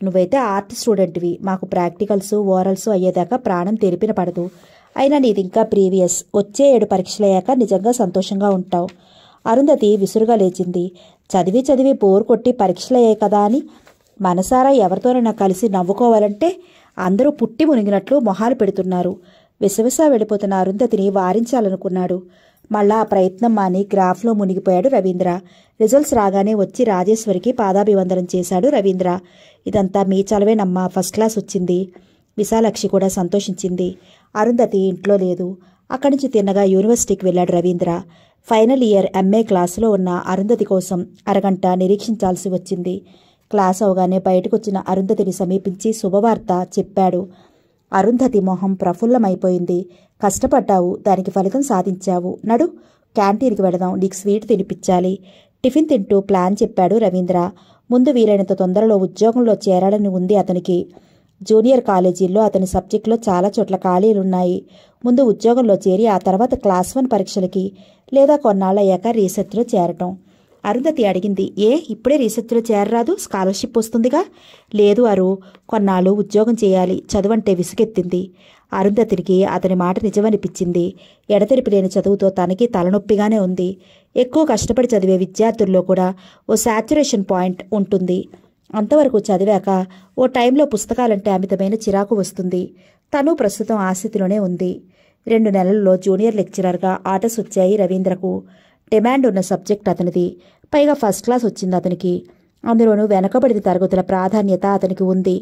నువ్వైతే ఆర్ట్ స్టూడెంట్వి మాకు ప్రాక్టికల్స్ ఓరల్స్ అయ్యేదాకా ప్రాణం తెరిపిన పడదు అయినా నీది ఇంకా ప్రీవియస్ వచ్చే ఏడు పరీక్షలయ్యాక నిజంగా సంతోషంగా ఉంటావు అరుంధతి విసురుగా లేచింది చదివి చదివి బోర్ కొట్టి పరీక్షలయ్యాయి కదా అని మనసారా ఎవరితోనైనా కలిసి నవ్వుకోవాలంటే అందరూ పుట్టి మునిగినట్లు మొహాలు పెడుతున్నారు విసవిసా వెళ్ళిపోతున్న అరుంధతిని వారించాలనుకున్నాడు మళ్ళా ఆ ప్రయత్నం మాని గ్రాఫ్లో మునిగిపోయాడు రవీంద్ర రిజల్ట్స్ రాగానే వచ్చి రాజేశ్వరికి పాదాభివందనం చేశాడు రవీంద్ర ఇదంతా మీ చలవేనమ్మా ఫస్ట్ క్లాస్ వచ్చింది విశాలక్షి కూడా సంతోషించింది అరుంధతి ఇంట్లో లేదు అక్కడి నుంచి తిన్నగా యూనివర్సిటీకి వెళ్ళాడు రవీంద్ర ఫైనల్ ఇయర్ ఎంఏ క్లాసులో ఉన్న అరుంధతి కోసం అరగంట నిరీక్షించాల్సి వచ్చింది క్లాస్ అవగానే బయటకొచ్చిన అరుంధతిని సమీపించి శుభవార్త చెప్పాడు అరుంధతి మొహం ప్రఫుల్లమైపోయింది కష్టపడ్డావు దానికి ఫలితం సాధించావు నడు క్యాంటీన్కి వెళదాం నీకు స్వీట్ తినిపించాలి టిఫిన్ తింటూ ప్లాన్ చెప్పాడు రవీంద్ర ముందు వీలైనంత తొందరలో ఉద్యోగంలో చేరాలని ఉంది అతనికి జూనియర్ కాలేజీల్లో అతని సబ్జెక్టులో చాలా చోట్ల ఖాళీలున్నాయి ముందు ఉద్యోగంలో చేరి ఆ తర్వాత క్లాస్ వన్ పరీక్షలకి లేదా కొన్నాళ్ళయ్యాక రీసెర్చ్లో చేరటం అరుంధతి అడిగింది ఏ ఇప్పుడే రీసెర్చ్లో చేరరాదు స్కాలర్షిప్ వస్తుందిగా లేదు అరు కొన్నాళ్ళు ఉద్యోగం చేయాలి చదువంటే విసుగెత్తింది అరుంధతికి అతని మాట నిజమనిపించింది ఎడతెరిపి లేని చదువుతో తనకి తలనొప్పిగానే ఉంది ఎక్కువ కష్టపడి చదివే విద్యార్థుల్లో కూడా ఓ శాచురేషన్ పాయింట్ ఉంటుంది అంతవరకు చదివాక ఓ టైంలో పుస్తకాలంటే అమితమైన చిరాకు వస్తుంది తను ప్రస్తుతం ఆసితిలోనే ఉంది రెండు నెలల్లో జూనియర్ లెక్చరర్గా ఆర్డర్స్ వచ్చాయి రవీంద్రకు డిమాండ్ ఉన్న సబ్జెక్ట్ అతనిది పైగా ఫస్ట్ క్లాస్ వచ్చింది అతనికి అందులోనూ వెనకబడిన తరగతుల ప్రాధాన్యత అతనికి ఉంది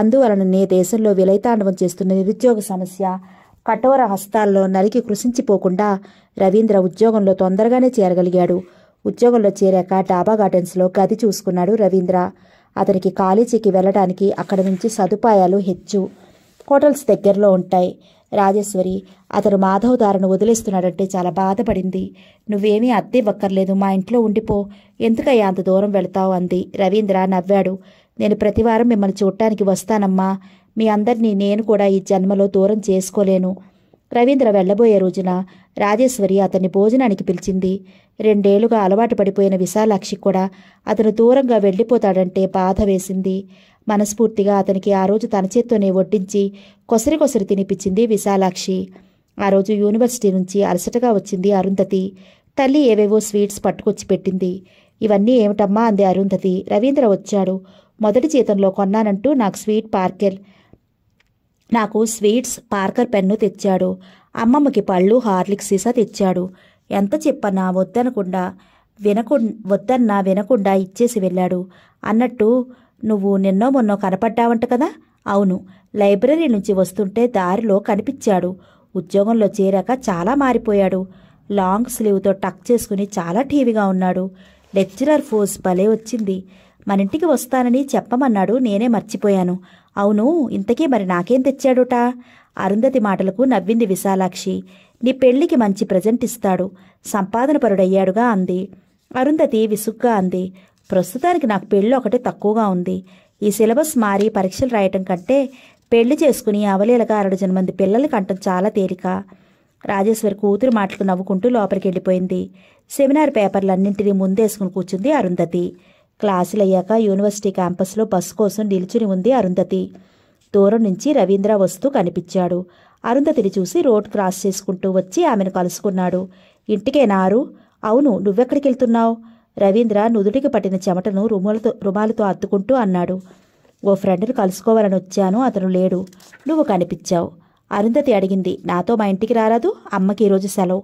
అందువలననే దేశంలో విలైతాండవం చేస్తున్న నిరుద్యోగ సమస్య కఠోర హస్తాల్లో నలికి కృషించిపోకుండా రవీంద్ర ఉద్యోగంలో తొందరగానే చేరగలిగాడు ఉద్యోగంలో చేరాక డాబా గార్డెన్స్లో గది చూసుకున్నాడు రవీంద్ర అతనికి కాలేజీకి వెళ్ళడానికి అక్కడ నుంచి సదుపాయాలు హెచ్చు హోటల్స్ దగ్గరలో ఉంటాయి రాజేశ్వరి అతను మాధవ్ దారును వదిలేస్తున్నాడంటే చాలా బాధపడింది నువ్వేమీ అద్దే ఇవ్వక్కర్లేదు మా ఇంట్లో ఉండిపో ఎందుకయ్యా అంత దూరం వెళతావు అంది రవీంద్ర నవ్వాడు నేను ప్రతివారం మిమ్మల్ని చూడటానికి వస్తానమ్మా మీ అందరినీ నేను కూడా ఈ జన్మలో దూరం చేసుకోలేను రవీంద్ర వెళ్లబోయే రోజున రాజేశ్వరి అతన్ని భోజనానికి పిలిచింది రెండేళ్లుగా అలవాటు పడిపోయిన విశాలాక్షి కూడా అతను దూరంగా వెళ్ళిపోతాడంటే బాధ వేసింది మనస్ఫూర్తిగా అతనికి ఆ రోజు తన చేత్తోనే వడ్డించి కొసరి కొసరి తినిపించింది విశాలాక్షి ఆ రోజు యూనివర్సిటీ నుంచి అలసటగా వచ్చింది అరుంధతి తల్లి ఏవేవో స్వీట్స్ పట్టుకొచ్చి పెట్టింది ఇవన్నీ ఏమిటమ్మా అంది అరుంధతి రవీంద్ర వచ్చాడు మొదటి జీతంలో కొన్నానంటూ నాకు స్వీట్ పార్కెల్ నాకు స్వీట్స్ పార్కర్ పెన్ను తెచ్చాడు అమ్మమ్మకి పళ్ళు హార్లిక్స్ సీసా తెచ్చాడు ఎంత చెప్పన్నా వద్దనకుండా వినకు వద్దన్నా వినకుండా ఇచ్చేసి వెళ్ళాడు అన్నట్టు నువ్వు నిన్నో మొన్నో కనపడ్డావంట కదా అవును లైబ్రరీ నుంచి వస్తుంటే దారిలో కనిపించాడు ఉద్యోగంలో చేరాక చాలా మారిపోయాడు లాంగ్ స్లీవ్తో టక్ చేసుకుని చాలా టీవీగా ఉన్నాడు లెక్చరర్ ఫోర్స్ భలే వచ్చింది మన ఇంటికి వస్తానని చెప్పమన్నాడు నేనే మర్చిపోయాను అవును ఇంతకీ మరి నాకేం తెచ్చాడుట అరుంధతి మాటలకు నవ్వింది విశాలాక్షి నీ పెళ్లికి మంచి ప్రజెంట్ ఇస్తాడు సంపాదన పరుడయ్యాడుగా అంది అరుంధతి విసుగ్గా అంది ప్రస్తుతానికి నాకు పెళ్ళి ఒకటి తక్కువగా ఉంది ఈ సిలబస్ మారి పరీక్షలు రాయటం కంటే పెళ్లి చేసుకుని అవలీలగా అరడజన మంది పిల్లలు కంటం చాలా తేలిక రాజేశ్వరి కూతురు మాటలు నవ్వుకుంటూ లోపలికి వెళ్ళిపోయింది సెమినార్ పేపర్లన్నింటినీ ముందేసుకుని కూర్చుంది అరుంధతి క్లాసులు అయ్యాక యూనివర్సిటీ క్యాంపస్లో బస్సు కోసం నిలుచుని ఉంది అరుంధతి దూరం నుంచి రవీంద్ర వస్తూ కనిపించాడు అరుంధతిని చూసి రోడ్ క్రాస్ చేసుకుంటూ వచ్చి ఆమెను కలుసుకున్నాడు ఇంటికే నారు అవును నువ్వెక్కడికి వెళ్తున్నావు రవీంద్ర నుదుటికి పట్టిన చెమటను రుమాలతో రుమాలతో అత్తుకుంటూ అన్నాడు ఓ ఫ్రెండ్ను కలుసుకోవాలని వచ్చాను అతను లేడు నువ్వు కనిపించావు అరుంధతి అడిగింది నాతో మా ఇంటికి రారాదు అమ్మకి ఈరోజు సెలవు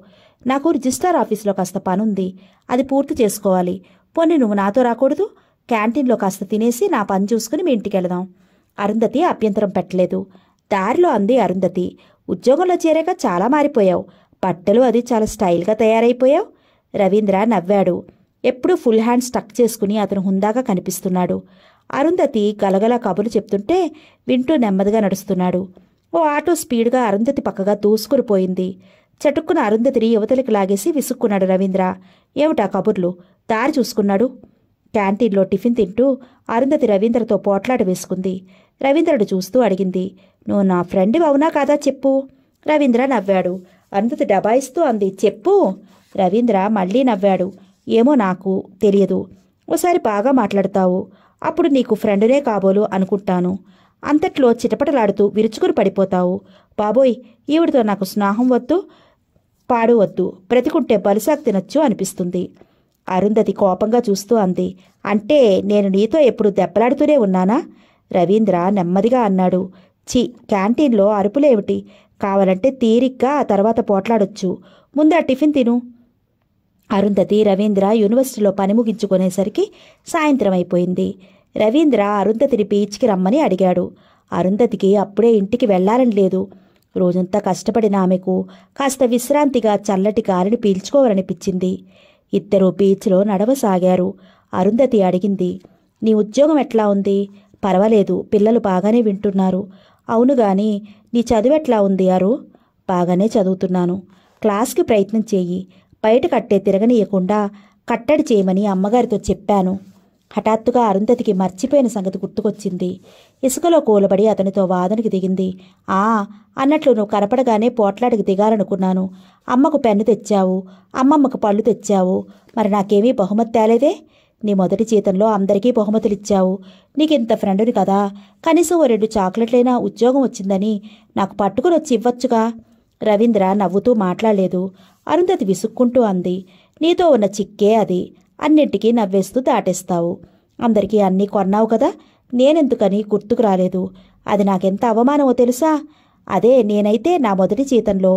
నాకు రిజిస్టార్ ఆఫీస్లో కాస్త పనుంది అది పూర్తి చేసుకోవాలి పోనీ నువ్వు నాతో రాకూడదు క్యాంటీన్లో కాస్త తినేసి నా పని చూసుకుని మీ ఇంటికి వెళదాం అరుంధతి అభ్యంతరం పెట్టలేదు దారిలో అంది అరుంధతి ఉద్యోగంలో చేరాక చాలా మారిపోయావు బట్టలు అది చాలా స్టైల్గా తయారైపోయావు రవీంద్ర నవ్వాడు ఎప్పుడూ ఫుల్ హ్యాండ్ స్టక్ చేసుకుని అతను హుందాగా కనిపిస్తున్నాడు అరుంధతి గలగల కబులు చెప్తుంటే వింటూ నెమ్మదిగా నడుస్తున్నాడు ఓ ఆటో స్పీడ్గా అరుంధతి పక్కగా దూసుకురిపోయింది చటుక్కున అరుంధతిని యువతలకి లాగేసి విసుక్కున్నాడు రవీంద్ర ఏమిటా కబుర్లు దారి చూసుకున్నాడు క్యాంటీన్లో టిఫిన్ తింటూ అరుంధతి రవీంద్రతో పోట్లాట వేసుకుంది రవీంద్రుడు చూస్తూ అడిగింది నువ్వు నా ఫ్రెండ్ అవునా కాదా చెప్పు రవీంద్ర నవ్వాడు అరుంధతి డబాయిస్తూ అంది చెప్పు రవీంద్ర మళ్ళీ నవ్వాడు ఏమో నాకు తెలియదు ఓసారి బాగా మాట్లాడతావు అప్పుడు నీకు ఫ్రెండునే కాబోలు అనుకుంటాను అంతట్లో చిటపటలాడుతూ విరుచుకుని పడిపోతావు బాబోయ్ ఈవిడితో నాకు స్నాహం వద్దు పాడు వద్దు బ్రతికుంటే బలిసాకు తినొచ్చు అనిపిస్తుంది అరుంధతి కోపంగా చూస్తూ అంది అంటే నేను నీతో ఎప్పుడు దెబ్బలాడుతూనే ఉన్నానా రవీంద్ర నెమ్మదిగా అన్నాడు చి క్యాంటీన్లో అరుపులేమిటి కావాలంటే తీరిగ్గా ఆ తర్వాత పోట్లాడొచ్చు ముందు ఆ టిఫిన్ తిను అరుంధతి రవీంద్ర యూనివర్సిటీలో పని ముగించుకునేసరికి సాయంత్రం అయిపోయింది రవీంద్ర అరుంధతిని బీచ్కి రమ్మని అడిగాడు అరుంధతికి అప్పుడే ఇంటికి వెళ్లాలని లేదు రోజంతా కష్టపడిన ఆమెకు కాస్త విశ్రాంతిగా చల్లటి గాలిని పీల్చుకోవాలనిపించింది ఇద్దరూ బీచ్లో నడవసాగారు అరుంధతి అడిగింది నీ ఉద్యోగం ఎట్లా ఉంది పర్వాలేదు పిల్లలు బాగానే వింటున్నారు అవును గాని నీ చదువు ఎట్లా ఉంది అరు బాగానే చదువుతున్నాను క్లాస్కి ప్రయత్నం చేయి బయట కట్టే తిరగనీయకుండా కట్టడి చేయమని అమ్మగారితో చెప్పాను హఠాత్తుగా అరుంధతికి మర్చిపోయిన సంగతి గుర్తుకొచ్చింది ఇసుకలో కూలబడి అతనితో వాదనకి దిగింది ఆ అన్నట్లు నువ్వు కనపడగానే పోట్లాడికి దిగాలనుకున్నాను అమ్మకు పెన్ను తెచ్చావు అమ్మమ్మకు పళ్ళు తెచ్చావు మరి నాకేమీ బహుమతి తేలేదే నీ మొదటి జీతంలో అందరికీ బహుమతులు ఇచ్చావు నీకింత ఫ్రెండుని కదా కనీసం ఓ రెండు చాక్లెట్లైనా ఉద్యోగం వచ్చిందని నాకు పట్టుకుని వచ్చి ఇవ్వచ్చుగా రవీంద్ర నవ్వుతూ మాట్లాడలేదు అరుంధతి విసుక్కుంటూ అంది నీతో ఉన్న చిక్కే అది అన్నింటికీ నవ్వేస్తూ దాటేస్తావు అందరికీ అన్నీ కొన్నావు కదా నేనెందుకని గుర్తుకు రాలేదు అది నాకెంత అవమానమో తెలుసా అదే నేనైతే నా మొదటి జీతంలో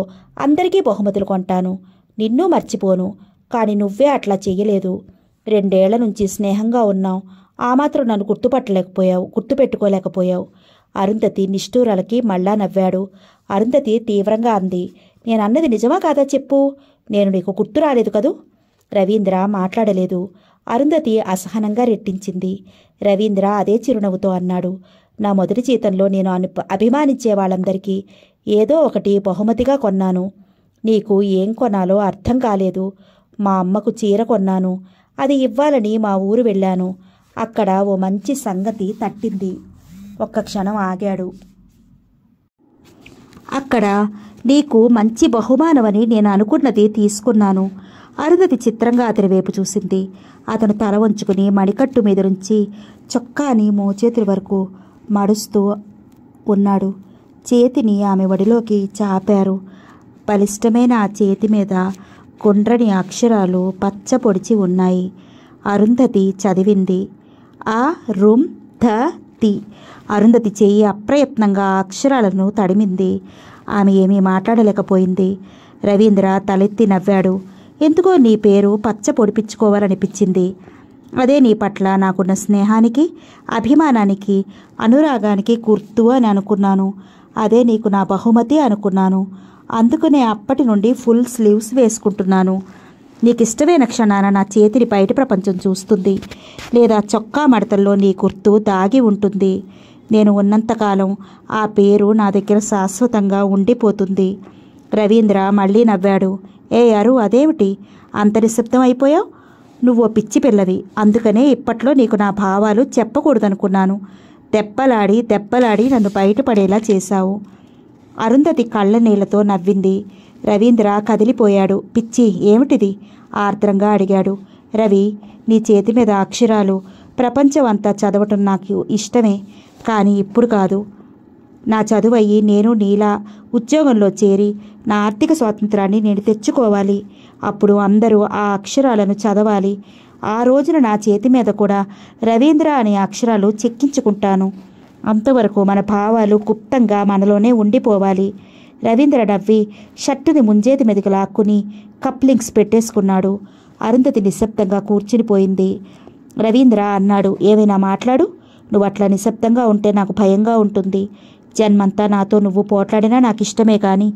అందరికీ బహుమతులు కొంటాను నిన్నూ మర్చిపోను కానీ నువ్వే అట్లా చెయ్యలేదు రెండేళ్ల నుంచి స్నేహంగా ఉన్నావు ఆ మాత్రం నన్ను గుర్తుపట్టలేకపోయావు గుర్తుపెట్టుకోలేకపోయావు అరుంధతి నిష్ఠూరాలకి మళ్ళా నవ్వాడు అరుంధతి తీవ్రంగా అంది నేను అన్నది నిజమా కాదా చెప్పు నేను నీకు గుర్తు రాలేదు కదూ రవీంద్ర మాట్లాడలేదు అరుంధతి అసహనంగా రెట్టించింది రవీంద్ర అదే చిరునవ్వుతో అన్నాడు నా మొదటి జీతంలో నేను అను అభిమానించే వాళ్ళందరికీ ఏదో ఒకటి బహుమతిగా కొన్నాను నీకు ఏం కొనాలో అర్థం కాలేదు మా అమ్మకు చీర కొన్నాను అది ఇవ్వాలని మా ఊరు వెళ్ళాను అక్కడ ఓ మంచి సంగతి తట్టింది ఒక్క క్షణం ఆగాడు అక్కడ నీకు మంచి బహుమానమని నేను అనుకున్నది తీసుకున్నాను అరుంధతి చిత్రంగా అతని వైపు చూసింది అతను తల వంచుకుని మణికట్టు మీద నుంచి చొక్కాని మోచేతుల వరకు మడుస్తూ ఉన్నాడు చేతిని ఆమె వడిలోకి చాపారు బలిష్టమైన ఆ చేతి మీద గుండ్రని అక్షరాలు పచ్చ పొడిచి ఉన్నాయి అరుంధతి చదివింది ఆ రుమ్ ధ కత్తి అరుంధతి చేయి అప్రయత్నంగా అక్షరాలను తడిమింది ఆమె ఏమీ మాట్లాడలేకపోయింది రవీంద్ర తలెత్తి నవ్వాడు ఎందుకో నీ పేరు పచ్చ పొడిపించుకోవాలనిపించింది అదే నీ పట్ల నాకున్న స్నేహానికి అభిమానానికి అనురాగానికి గుర్తు అని అనుకున్నాను అదే నీకు నా బహుమతి అనుకున్నాను అందుకనే అప్పటి నుండి ఫుల్ స్లీవ్స్ వేసుకుంటున్నాను నీకు ఇష్టమైన క్షణాన నా చేతిని బయట ప్రపంచం చూస్తుంది లేదా చొక్కా మడతల్లో నీ గుర్తు దాగి ఉంటుంది నేను ఉన్నంతకాలం ఆ పేరు నా దగ్గర శాశ్వతంగా ఉండిపోతుంది రవీంద్ర మళ్ళీ నవ్వాడు ఏ అరు అదేమిటి అంత నిశ్శబ్దం అయిపోయావు నువ్వు పిచ్చి పిల్లవి అందుకనే ఇప్పట్లో నీకు నా భావాలు చెప్పకూడదనుకున్నాను దెబ్బలాడి దెబ్బలాడి నన్ను బయటపడేలా చేశావు అరుంధతి కళ్ళ నీళ్లతో నవ్వింది రవీంద్ర కదిలిపోయాడు పిచ్చి ఏమిటిది ఆర్ద్రంగా అడిగాడు రవి నీ చేతి మీద అక్షరాలు ప్రపంచం అంతా చదవటం నాకు ఇష్టమే కానీ ఇప్పుడు కాదు నా చదువు అయ్యి నేను నీలా ఉద్యోగంలో చేరి నా ఆర్థిక స్వాతంత్రాన్ని నేను తెచ్చుకోవాలి అప్పుడు అందరూ ఆ అక్షరాలను చదవాలి ఆ రోజున నా చేతి మీద కూడా రవీంద్ర అనే అక్షరాలు చెక్కించుకుంటాను అంతవరకు మన భావాలు గుప్తంగా మనలోనే ఉండిపోవాలి రవీంద్ర నవ్వి షర్టుని ముంజేది మెదకు లాక్కుని కప్లింగ్స్ పెట్టేసుకున్నాడు అరుంధతి నిశ్శబ్దంగా కూర్చునిపోయింది రవీంద్ర అన్నాడు ఏమైనా మాట్లాడు నువ్వు అట్లా నిశ్శబ్దంగా ఉంటే నాకు భయంగా ఉంటుంది జన్మంతా నాతో నువ్వు పోట్లాడినా నాకు ఇష్టమే కానీ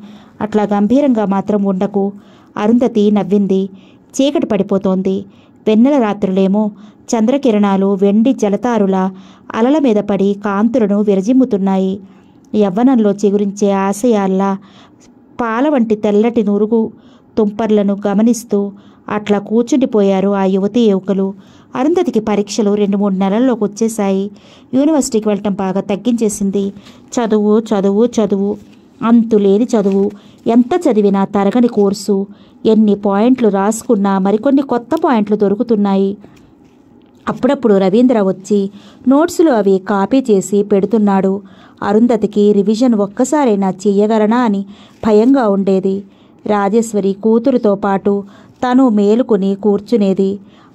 అట్లా గంభీరంగా మాత్రం ఉండకు అరుంధతి నవ్వింది చీకటి పడిపోతోంది వెన్నెల రాత్రులేమో చంద్రకిరణాలు వెండి జలతారుల అలల మీద పడి కాంతులను విరజిమ్ముతున్నాయి యవ్వనంలో చిగురించే ఆశయాల పాల వంటి తెల్లటి నురుగు తుంపర్లను గమనిస్తూ అట్లా కూర్చుండిపోయారు ఆ యువతి యువకులు అరుంధతికి పరీక్షలు రెండు మూడు నెలల్లోకి వచ్చేసాయి యూనివర్సిటీకి వెళ్ళటం బాగా తగ్గించేసింది చదువు చదువు చదువు అంతులేని చదువు ఎంత చదివినా తరగని కోర్సు ఎన్ని పాయింట్లు రాసుకున్నా మరికొన్ని కొత్త పాయింట్లు దొరుకుతున్నాయి అప్పుడప్పుడు రవీంద్ర వచ్చి నోట్సులు అవి కాపీ చేసి పెడుతున్నాడు అరుంధతికి రివిజన్ ఒక్కసారైనా చెయ్యగలనా అని భయంగా ఉండేది రాజేశ్వరి కూతురుతో పాటు తను మేలుకుని కూర్చునేది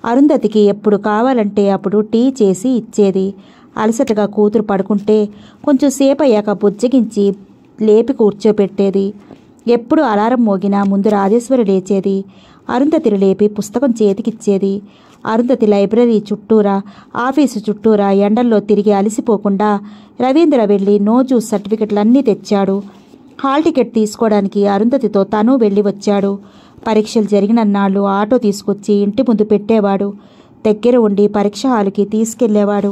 అరుంధతికి ఎప్పుడు కావాలంటే అప్పుడు టీ చేసి ఇచ్చేది అలసటగా కూతురు పడుకుంటే కొంచెం సేపయ్యాక అయ్యాక బుజ్జగించి లేపి కూర్చోపెట్టేది ఎప్పుడు అలారం మోగినా ముందు రాజేశ్వరి లేచేది అరుంధతిని లేపి పుస్తకం చేతికిచ్చేది అరుంధతి లైబ్రరీ చుట్టూరా ఆఫీసు చుట్టూరా ఎండల్లో తిరిగి అలసిపోకుండా రవీంద్ర వెళ్ళి నో జ్యూస్ సర్టిఫికెట్లన్నీ తెచ్చాడు హాల్ టికెట్ తీసుకోవడానికి అరుంధతితో తను వెళ్ళి వచ్చాడు పరీక్షలు జరిగిన నాళ్ళు ఆటో తీసుకొచ్చి ఇంటి ముందు పెట్టేవాడు దగ్గర ఉండి పరీక్ష హాలుకి తీసుకెళ్లేవాడు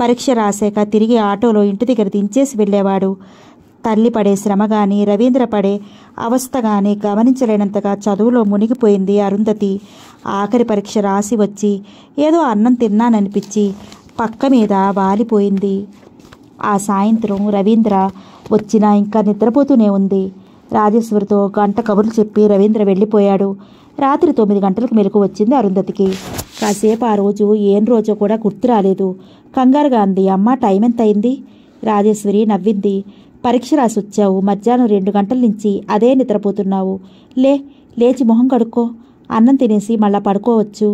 పరీక్ష రాశాక తిరిగి ఆటోలో ఇంటి దగ్గర దించేసి వెళ్ళేవాడు తల్లి పడే శ్రమ కానీ రవీంద్ర పడే అవస్థ కానీ గమనించలేనంతగా చదువులో మునిగిపోయింది అరుంధతి ఆఖరి పరీక్ష రాసి వచ్చి ఏదో అన్నం తిన్నాననిపించి పక్క మీద వాలిపోయింది ఆ సాయంత్రం రవీంద్ర వచ్చినా ఇంకా నిద్రపోతూనే ఉంది రాజేశ్వరితో గంట కబుర్లు చెప్పి రవీంద్ర వెళ్ళిపోయాడు రాత్రి తొమ్మిది గంటలకు మెలకు వచ్చింది అరుంధతికి కాసేపు ఆ రోజు ఏం రోజో కూడా గుర్తు రాలేదు కంగారుగా అంది అమ్మ టైం ఎంత అయింది రాజేశ్వరి నవ్వింది పరీక్ష రాసి వచ్చావు మధ్యాహ్నం రెండు గంటల నుంచి అదే నిద్రపోతున్నావు లే లేచి మొహం కడుక్కో అన్నం తినేసి మళ్ళా పడుకోవచ్చు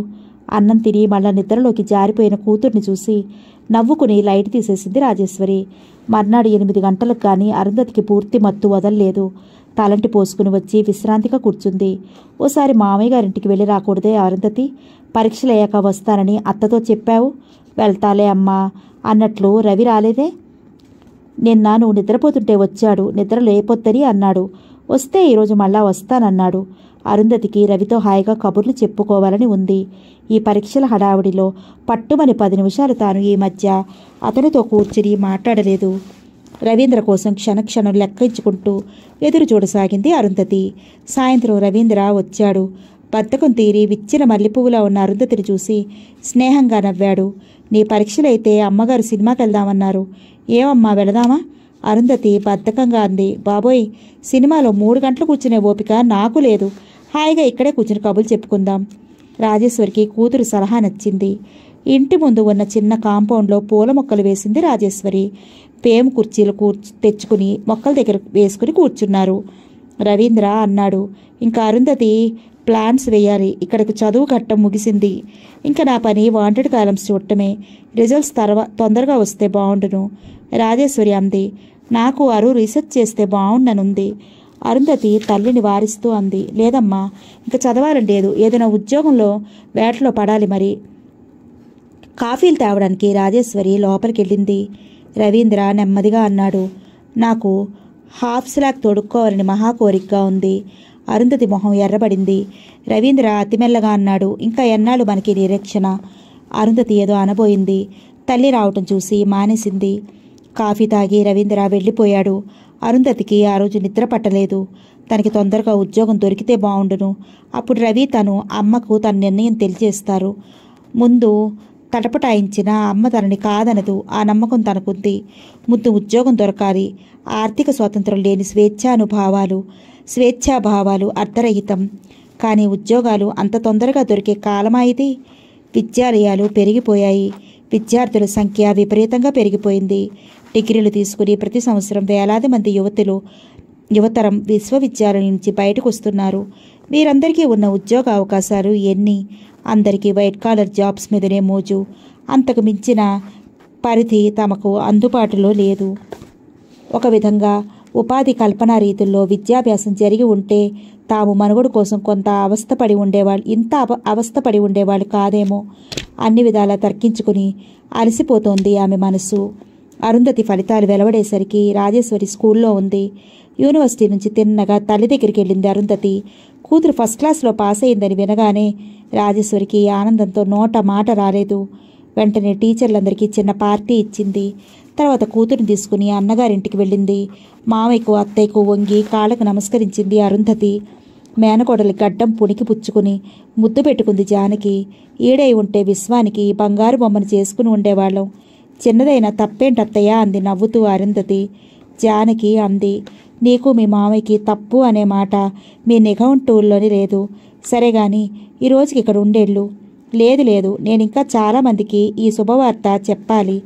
అన్నం తిని మళ్ళా నిద్రలోకి జారిపోయిన కూతుర్ని చూసి నవ్వుకుని లైట్ తీసేసింది రాజేశ్వరి మర్నాడు ఎనిమిది గంటలకు కానీ అరుంధతికి పూర్తి మత్తు వదలలేదు తలంటి పోసుకుని వచ్చి విశ్రాంతిగా కూర్చుంది ఓసారి మామయ్య గారింటికి వెళ్ళి రాకూడదే అరుంధతి పరీక్షలయ్యాక వస్తానని అత్తతో చెప్పావు వెళ్తాలే అమ్మా అన్నట్లు రవి రాలేదే నిన్న నువ్వు నిద్రపోతుంటే వచ్చాడు నిద్ర లేపొద్దని అన్నాడు వస్తే ఈరోజు మళ్ళా వస్తానన్నాడు అరుంధతికి రవితో హాయిగా కబుర్లు చెప్పుకోవాలని ఉంది ఈ పరీక్షల హడావుడిలో పట్టుమని పది నిమిషాలు తాను ఈ మధ్య అతనితో కూర్చుని మాట్లాడలేదు రవీంద్ర కోసం క్షణక్షణం లెక్కించుకుంటూ ఎదురు చూడసాగింది అరుంధతి సాయంత్రం రవీంద్ర వచ్చాడు బద్దకం తీరి విచ్చిన మల్లెపువ్వులా ఉన్న అరుంధతిని చూసి స్నేహంగా నవ్వాడు నీ పరీక్షలైతే అమ్మగారు సినిమాకి వెళ్దామన్నారు ఏమమ్మా వెళదామా అరుంధతి బద్ధకంగా అంది బాబోయ్ సినిమాలో మూడు గంటలు కూర్చునే ఓపిక నాకు లేదు హాయిగా ఇక్కడే కూర్చుని కబులు చెప్పుకుందాం రాజేశ్వరికి కూతురు సలహా నచ్చింది ఇంటి ముందు ఉన్న చిన్న కాంపౌండ్లో పూల మొక్కలు వేసింది రాజేశ్వరి పేము కుర్చీలు కూర్చు తెచ్చుకుని మొక్కల దగ్గర వేసుకుని కూర్చున్నారు రవీంద్ర అన్నాడు ఇంకా అరుంధతి ప్లాన్స్ వేయాలి ఇక్కడికి చదువు ఘట్టం ముగిసింది ఇంకా నా పని వాంటెడ్ కాలమ్స్ చూడటమే రిజల్ట్స్ తర్వా తొందరగా వస్తే బాగుండును రాజేశ్వరి అంది నాకు అరు రీసెర్చ్ చేస్తే బాగుండనుంది అరుంధతి తల్లిని వారిస్తూ అంది లేదమ్మా ఇంకా చదవాలని లేదు ఏదైనా ఉద్యోగంలో వేటలో పడాలి మరి కాఫీలు తేవడానికి రాజేశ్వరి లోపలికి వెళ్ళింది రవీంద్ర నెమ్మదిగా అన్నాడు నాకు హాఫ్ స్లాక్ తొడుక్కోవాలని మహా కోరికగా ఉంది అరుంధతి మొహం ఎర్రబడింది రవీంద్ర అతిమెల్లగా అన్నాడు ఇంకా ఎన్నాళ్ళు మనకి నిరీక్షణ అరుంధతి ఏదో అనబోయింది తల్లి రావటం చూసి మానేసింది కాఫీ తాగి రవీంద్ర వెళ్ళిపోయాడు అరుంధతికి ఆ రోజు నిద్ర పట్టలేదు తనకి తొందరగా ఉద్యోగం దొరికితే బాగుండును అప్పుడు రవి తను అమ్మకు తన నిర్ణయం తెలియజేస్తారు ముందు తటపటాయించిన అమ్మ తనని కాదనదు ఆ నమ్మకం తనకుంది ముందు ఉద్యోగం దొరకాలి ఆర్థిక స్వాతంత్రం లేని స్వేచ్ఛానుభావాలు స్వేచ్ఛాభావాలు అర్ధరహితం కానీ ఉద్యోగాలు అంత తొందరగా దొరికే కాలమా విద్యాలయాలు పెరిగిపోయాయి విద్యార్థుల సంఖ్య విపరీతంగా పెరిగిపోయింది డిగ్రీలు తీసుకుని ప్రతి సంవత్సరం వేలాది మంది యువతులు యువతరం విశ్వవిద్యాలయం నుంచి బయటకు వస్తున్నారు వీరందరికీ ఉన్న ఉద్యోగ అవకాశాలు ఎన్ని అందరికీ వైట్ కాలర్ జాబ్స్ మీదనే మోజు అంతకు మించిన పరిధి తమకు అందుబాటులో లేదు ఒక విధంగా ఉపాధి కల్పన రీతుల్లో విద్యాభ్యాసం జరిగి ఉంటే తాము మనుగడు కోసం కొంత అవస్థపడి ఉండేవాళ్ళు ఇంత అవ అవస్థపడి ఉండేవాళ్ళు కాదేమో అన్ని విధాలా తర్కించుకుని అలసిపోతోంది ఆమె మనసు అరుంధతి ఫలితాలు వెలవడేసరికి రాజేశ్వరి స్కూల్లో ఉంది యూనివర్సిటీ నుంచి తిన్నగా తల్లి దగ్గరికి వెళ్ళింది అరుంధతి కూతురు ఫస్ట్ క్లాస్లో పాస్ అయిందని వినగానే రాజేశ్వరికి ఆనందంతో నోట మాట రాలేదు వెంటనే టీచర్లందరికీ చిన్న పార్టీ ఇచ్చింది తర్వాత కూతురుని తీసుకుని అన్నగారింటికి వెళ్ళింది మామయ్యకు అత్తయ్యకు వంగి కాళ్ళకు నమస్కరించింది అరుంధతి మేనకోడలి గడ్డం పుణికి పుచ్చుకుని ముద్దు పెట్టుకుంది జానకి ఈడై ఉంటే విశ్వానికి బంగారు బొమ్మను చేసుకుని ఉండేవాళ్ళం చిన్నదైన తప్పేంటత్తయ్యా అంది నవ్వుతూ అరుంధతి జానకి అంది నీకు మీ మామయ్యకి తప్పు అనే మాట మీ నిఘం టూల్లోని లేదు సరే గాని ఈరోజుకి ఇక్కడ ఉండేళ్ళు లేదు లేదు నేను ఇంకా చాలామందికి ఈ శుభవార్త చెప్పాలి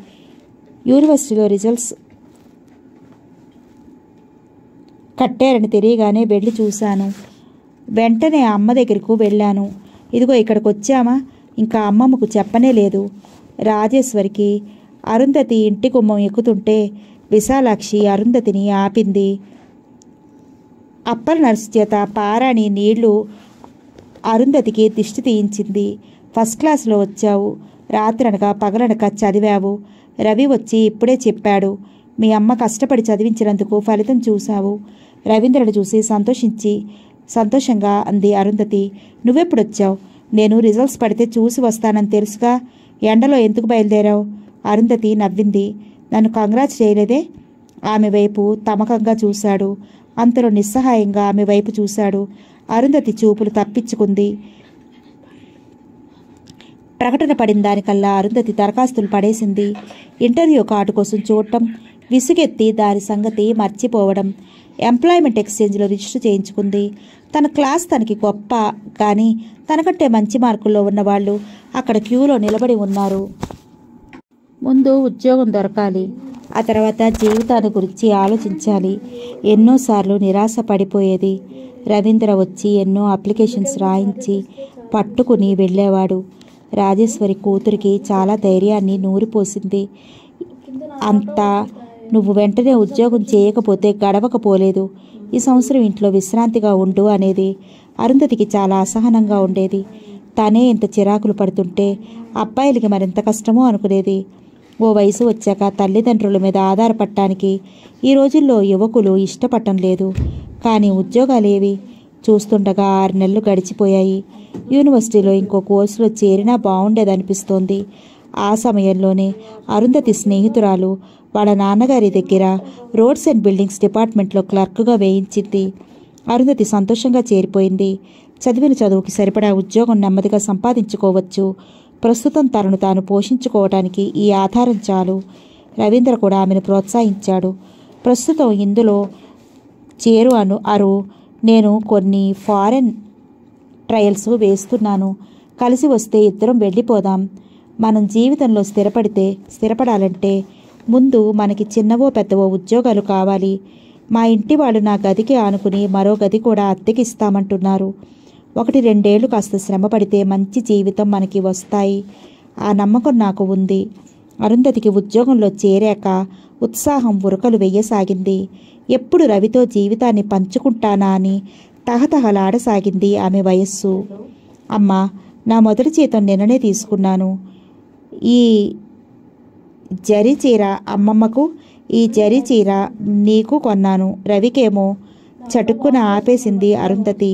యూనివర్సిటీలో రిజల్ట్స్ కట్టారని తెలియగానే వెళ్ళి చూశాను వెంటనే అమ్మ దగ్గరకు వెళ్ళాను ఇదిగో ఇక్కడికి వచ్చామా ఇంకా అమ్మమ్మకు చెప్పనే లేదు రాజేశ్వరికి అరుంధతి ఇంటి గుమ్మం ఎక్కుతుంటే విశాలాక్షి అరుంధతిని ఆపింది అప్పల నర్సు చేత పారాణి నీళ్లు అరుంధతికి దిష్టి తీయించింది ఫస్ట్ క్లాస్లో వచ్చావు రాత్రి అనగా పగలనక చదివావు రవి వచ్చి ఇప్పుడే చెప్పాడు మీ అమ్మ కష్టపడి చదివించినందుకు ఫలితం చూశావు రవీంద్రుడు చూసి సంతోషించి సంతోషంగా అంది అరుంధతి నువ్వెప్పుడొచ్చావు నేను రిజల్ట్స్ పడితే చూసి వస్తానని తెలుసుగా ఎండలో ఎందుకు బయలుదేరావు అరుంధతి నవ్వింది నన్ను కంగ్రాచ్ చేయలేదే ఆమె వైపు తమకంగా చూశాడు అంతలో నిస్సహాయంగా ఆమె వైపు చూశాడు అరుంధతి చూపులు తప్పించుకుంది ప్రకటన పడిన దానికల్లా అరుంధతి దరఖాస్తులు పడేసింది ఇంటర్వ్యూ కార్డు కోసం చూడటం విసుగెత్తి దాని సంగతి మర్చిపోవడం ఎంప్లాయ్మెంట్ ఎక్స్చేంజ్లో రిజిస్టర్ చేయించుకుంది తన క్లాస్ తనకి గొప్ప కానీ తనకంటే మంచి మార్కుల్లో ఉన్నవాళ్ళు అక్కడ క్యూలో నిలబడి ఉన్నారు ముందు ఉద్యోగం దొరకాలి ఆ తర్వాత జీవితాన్ని గురించి ఆలోచించాలి ఎన్నోసార్లు నిరాశ పడిపోయేది రవీంద్ర వచ్చి ఎన్నో అప్లికేషన్స్ రాయించి పట్టుకుని వెళ్ళేవాడు రాజేశ్వరి కూతురికి చాలా ధైర్యాన్ని నూరిపోసింది అంతా నువ్వు వెంటనే ఉద్యోగం చేయకపోతే గడవకపోలేదు ఈ సంవత్సరం ఇంట్లో విశ్రాంతిగా ఉండు అనేది అరుంధతికి చాలా అసహనంగా ఉండేది తనే ఇంత చిరాకులు పడుతుంటే అబ్బాయిలకి మరింత కష్టమో అనుకునేది ఓ వయసు వచ్చాక తల్లిదండ్రుల మీద ఆధారపడటానికి ఈ రోజుల్లో యువకులు ఇష్టపడటం లేదు కానీ ఉద్యోగాలేవి చూస్తుండగా ఆరు నెలలు గడిచిపోయాయి యూనివర్సిటీలో ఇంకో కోర్సులో చేరినా బాగుండేదనిపిస్తోంది ఆ సమయంలోనే అరుంధతి స్నేహితురాలు వాళ్ళ నాన్నగారి దగ్గర రోడ్స్ అండ్ బిల్డింగ్స్ డిపార్ట్మెంట్లో క్లర్క్గా వేయించింది అరుంధతి సంతోషంగా చేరిపోయింది చదివిన చదువుకి సరిపడా ఉద్యోగం నెమ్మదిగా సంపాదించుకోవచ్చు ప్రస్తుతం తనను తాను పోషించుకోవటానికి ఈ ఆధారం చాలు రవీంద్ర కూడా ఆమెను ప్రోత్సహించాడు ప్రస్తుతం ఇందులో చేరు అను అరు నేను కొన్ని ఫారెన్ ట్రయల్స్ వేస్తున్నాను కలిసి వస్తే ఇద్దరం వెళ్ళిపోదాం మనం జీవితంలో స్థిరపడితే స్థిరపడాలంటే ముందు మనకి చిన్నవో పెద్దవో ఉద్యోగాలు కావాలి మా ఇంటి వాళ్ళు నా గదికి ఆనుకుని మరో గది కూడా అద్దెకి ఇస్తామంటున్నారు ఒకటి రెండేళ్లు కాస్త శ్రమ పడితే మంచి జీవితం మనకి వస్తాయి ఆ నమ్మకం నాకు ఉంది అరుంధతికి ఉద్యోగంలో చేరాక ఉత్సాహం ఉరకలు వేయసాగింది ఎప్పుడు రవితో జీవితాన్ని పంచుకుంటానా అని తహతహలాడసాగింది ఆమె వయస్సు అమ్మా నా మొదటి జీతం నిన్ననే తీసుకున్నాను ఈ జరి చీర అమ్మమ్మకు ఈ జరి చీర నీకు కొన్నాను రవికేమో చటుక్కున ఆపేసింది అరుంధతి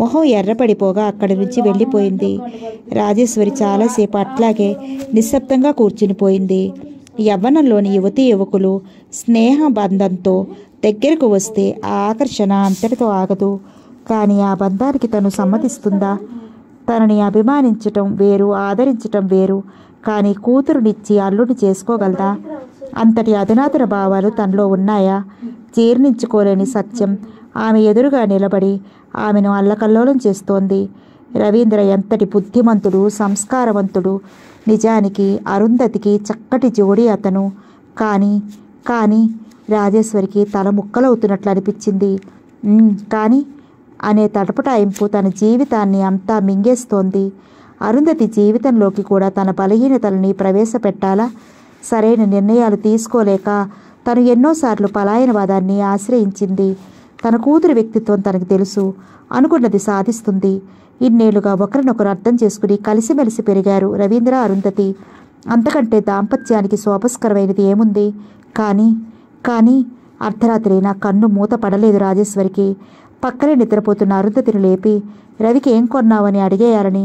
మొహం ఎర్రపడిపోగా అక్కడి నుంచి వెళ్ళిపోయింది రాజేశ్వరి చాలాసేపు అట్లాగే నిశ్శబ్దంగా కూర్చునిపోయింది యవ్వనంలోని యువతీ యువకులు స్నేహ బంధంతో దగ్గరకు వస్తే ఆ ఆకర్షణ అంతటితో ఆగదు కానీ ఆ బంధానికి తను సమ్మతిస్తుందా తనని అభిమానించటం వేరు ఆదరించటం వేరు కానీ కూతురునిచ్చి అల్లుడు చేసుకోగలదా అంతటి అధునాతన భావాలు తనలో ఉన్నాయా జీర్ణించుకోలేని సత్యం ఆమె ఎదురుగా నిలబడి ఆమెను అల్లకల్లోలం చేస్తోంది రవీంద్ర ఎంతటి బుద్ధిమంతుడు సంస్కారవంతుడు నిజానికి అరుంధతికి చక్కటి జోడి అతను కానీ కానీ రాజేశ్వరికి తల ముక్కలవుతున్నట్లు అనిపించింది కానీ అనే తటపటాయింపు తన జీవితాన్ని అంతా మింగేస్తోంది అరుంధతి జీవితంలోకి కూడా తన బలహీనతల్ని ప్రవేశపెట్టాలా సరైన నిర్ణయాలు తీసుకోలేక తను ఎన్నోసార్లు పలాయనవాదాన్ని ఆశ్రయించింది తన కూతురు వ్యక్తిత్వం తనకు తెలుసు అనుకున్నది సాధిస్తుంది ఇన్నేళ్లుగా ఒకరినొకరు అర్థం చేసుకుని కలిసిమెలిసి పెరిగారు రవీంద్ర అరుంధతి అంతకంటే దాంపత్యానికి శోభస్కరమైనది ఏముంది కానీ కానీ అర్ధరాత్రి నా కన్ను మూత పడలేదు రాజేశ్వరికి పక్కనే నిద్రపోతున్న అరుంధతిని లేపి రవికి ఏం కొన్నావని అడిగేయాలని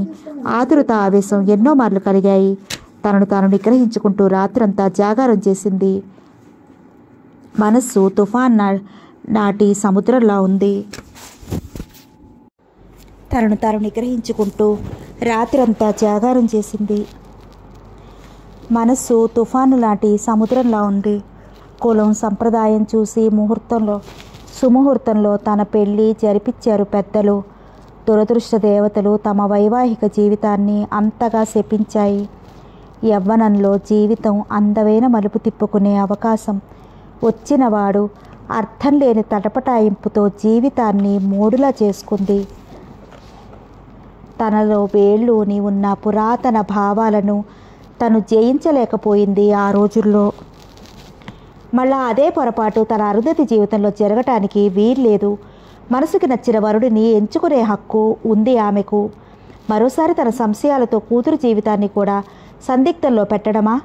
ఆతురత ఆవేశం ఎన్నో మార్లు కలిగాయి తనను తాను నిగ్రహించుకుంటూ రాత్రంతా జాగారం చేసింది మనస్సు తుఫాన్ నాటి సముద్రంలా ఉంది తనను తాను నిగ్రహించుకుంటూ రాత్రంతా జాగారం చేసింది మనస్సు తుఫాను లాంటి సముద్రంలా ఉంది కులం సంప్రదాయం చూసి ముహూర్తంలో సుముహూర్తంలో తన పెళ్ళి జరిపించారు పెద్దలు దురదృష్ట దేవతలు తమ వైవాహిక జీవితాన్ని అంతగా శపించాయి యవ్వనంలో జీవితం అందమైన మలుపు తిప్పుకునే అవకాశం వచ్చినవాడు అర్థం లేని తటపటాయింపుతో జీవితాన్ని మూడులా చేసుకుంది తనలో వేళ్ళూని ఉన్న పురాతన భావాలను తను జయించలేకపోయింది ఆ రోజుల్లో మళ్ళా అదే పొరపాటు తన అరుంధతి జీవితంలో జరగటానికి వీల్లేదు మనసుకి నచ్చిన వరుడిని ఎంచుకునే హక్కు ఉంది ఆమెకు మరోసారి తన సంశయాలతో కూతురు జీవితాన్ని కూడా సందిగ్ధంలో పెట్టడమా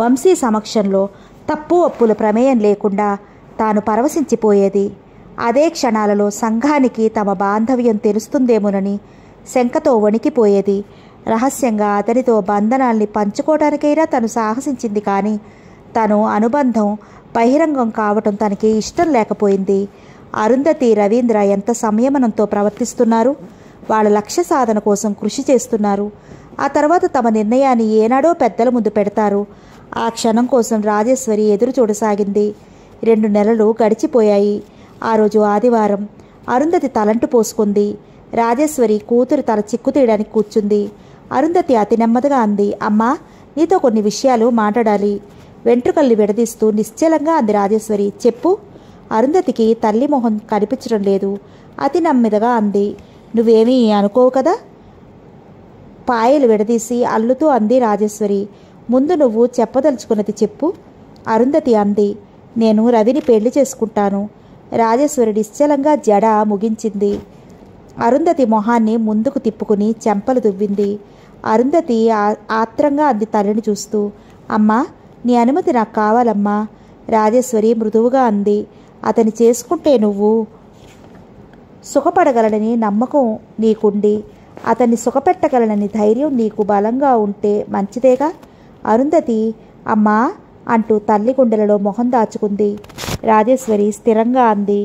వంశీ సమక్షంలో తప్పు అప్పుల ప్రమేయం లేకుండా తాను పరవశించిపోయేది అదే క్షణాలలో సంఘానికి తమ బాంధవ్యం తెలుస్తుందేమోనని శంకతో వణికిపోయేది రహస్యంగా అతనితో బంధనాల్ని పంచుకోవడానికైనా తను సాహసించింది కానీ తను అనుబంధం బహిరంగం కావటం తనకి ఇష్టం లేకపోయింది అరుంధతి రవీంద్ర ఎంత సంయమనంతో ప్రవర్తిస్తున్నారు వాళ్ళ లక్ష్య సాధన కోసం కృషి చేస్తున్నారు ఆ తర్వాత తమ నిర్ణయాన్ని ఏనాడో పెద్దల ముందు పెడతారు ఆ క్షణం కోసం రాజేశ్వరి ఎదురు చూడసాగింది రెండు నెలలు గడిచిపోయాయి ఆ రోజు ఆదివారం అరుంధతి తలంటు పోసుకుంది రాజేశ్వరి కూతురు తల చిక్కు తీయడానికి కూర్చుంది అరుంధతి అతి నెమ్మదిగా అంది అమ్మా నీతో కొన్ని విషయాలు మాట్లాడాలి వెంట్రుకల్ని విడదీస్తూ నిశ్చలంగా అంది రాజేశ్వరి చెప్పు అరుంధతికి తల్లి మొహం కనిపించడం లేదు అతి నమ్మిదగా అంది నువ్వేమీ అనుకోవు కదా పాయలు విడదీసి అల్లుతూ అంది రాజేశ్వరి ముందు నువ్వు చెప్పదలుచుకున్నది చెప్పు అరుంధతి అంది నేను రవిని పెళ్లి చేసుకుంటాను రాజేశ్వరి నిశ్చలంగా జడ ముగించింది అరుంధతి మొహాన్ని ముందుకు తిప్పుకుని చెంపలు దువ్వింది అరుంధతి ఆత్రంగా అంది తల్లిని చూస్తూ అమ్మా నీ అనుమతి నాకు కావాలమ్మా రాజేశ్వరి మృదువుగా అంది అతని చేసుకుంటే నువ్వు సుఖపడగలనని నమ్మకం నీకుండి అతన్ని సుఖపెట్టగలనని ధైర్యం నీకు బలంగా ఉంటే మంచిదేగా అరుంధతి అమ్మా అంటూ తల్లి గుండెలలో మొహం దాచుకుంది రాజేశ్వరి స్థిరంగా అంది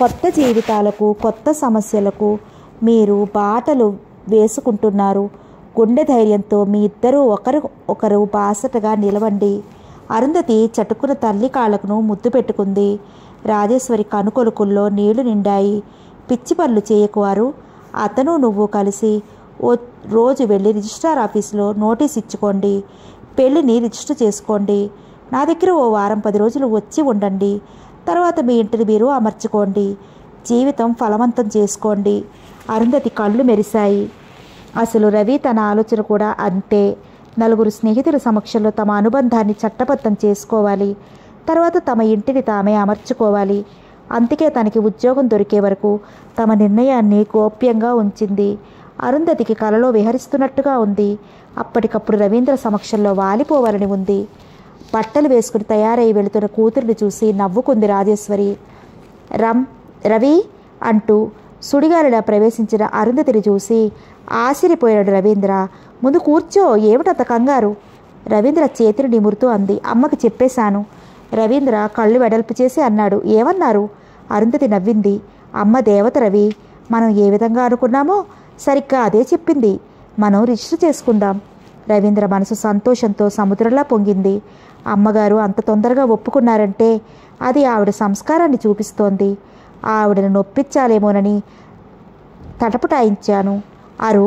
కొత్త జీవితాలకు కొత్త సమస్యలకు మీరు బాటలు వేసుకుంటున్నారు గుండె ధైర్యంతో మీ ఇద్దరూ ఒకరు ఒకరు బాసటగా నిలవండి అరుంధతి చటుకున తల్లి కాళ్ళకును ముద్దు పెట్టుకుంది రాజేశ్వరి కనుకొలుకుల్లో నీళ్లు నిండాయి పిచ్చి పనులు చేయకువారు అతను నువ్వు కలిసి ఓ రోజు వెళ్ళి రిజిస్ట్రార్ ఆఫీసులో నోటీస్ ఇచ్చుకోండి పెళ్ళిని రిజిస్టర్ చేసుకోండి నా దగ్గర ఓ వారం పది రోజులు వచ్చి ఉండండి తర్వాత మీ ఇంటిని మీరు అమర్చుకోండి జీవితం ఫలవంతం చేసుకోండి అరుంధతి కళ్ళు మెరిశాయి అసలు రవి తన ఆలోచన కూడా అంతే నలుగురు స్నేహితుల సమక్షంలో తమ అనుబంధాన్ని చట్టబద్ధం చేసుకోవాలి తర్వాత తమ ఇంటిని తామే అమర్చుకోవాలి అందుకే తనకి ఉద్యోగం దొరికే వరకు తమ నిర్ణయాన్ని గోప్యంగా ఉంచింది అరుంధతికి కలలో విహరిస్తున్నట్టుగా ఉంది అప్పటికప్పుడు రవీంద్ర సమక్షంలో వాలిపోవాలని ఉంది బట్టలు వేసుకుని తయారై వెళుతున్న కూతురిని చూసి నవ్వుకుంది రాజేశ్వరి రమ్ రవి అంటూ సుడిగాలిలా ప్రవేశించిన అరుంధతిని చూసి ఆశ్చర్యపోయాడు రవీంద్ర ముందు కూర్చో ఏమిటంత కంగారు రవీంద్ర చేతిని నిమురుతూ అంది అమ్మకి చెప్పేశాను రవీంద్ర కళ్ళు వెడల్పు చేసి అన్నాడు ఏమన్నారు అరుంధతి నవ్వింది అమ్మ దేవత రవి మనం ఏ విధంగా అనుకున్నామో సరిగ్గా అదే చెప్పింది మనం రిజిస్టర్ చేసుకుందాం రవీంద్ర మనసు సంతోషంతో సముద్రంలా పొంగింది అమ్మగారు అంత తొందరగా ఒప్పుకున్నారంటే అది ఆవిడ సంస్కారాన్ని చూపిస్తోంది ఆవిడను నొప్పించాలేమోనని తటపుటాయించాను అరు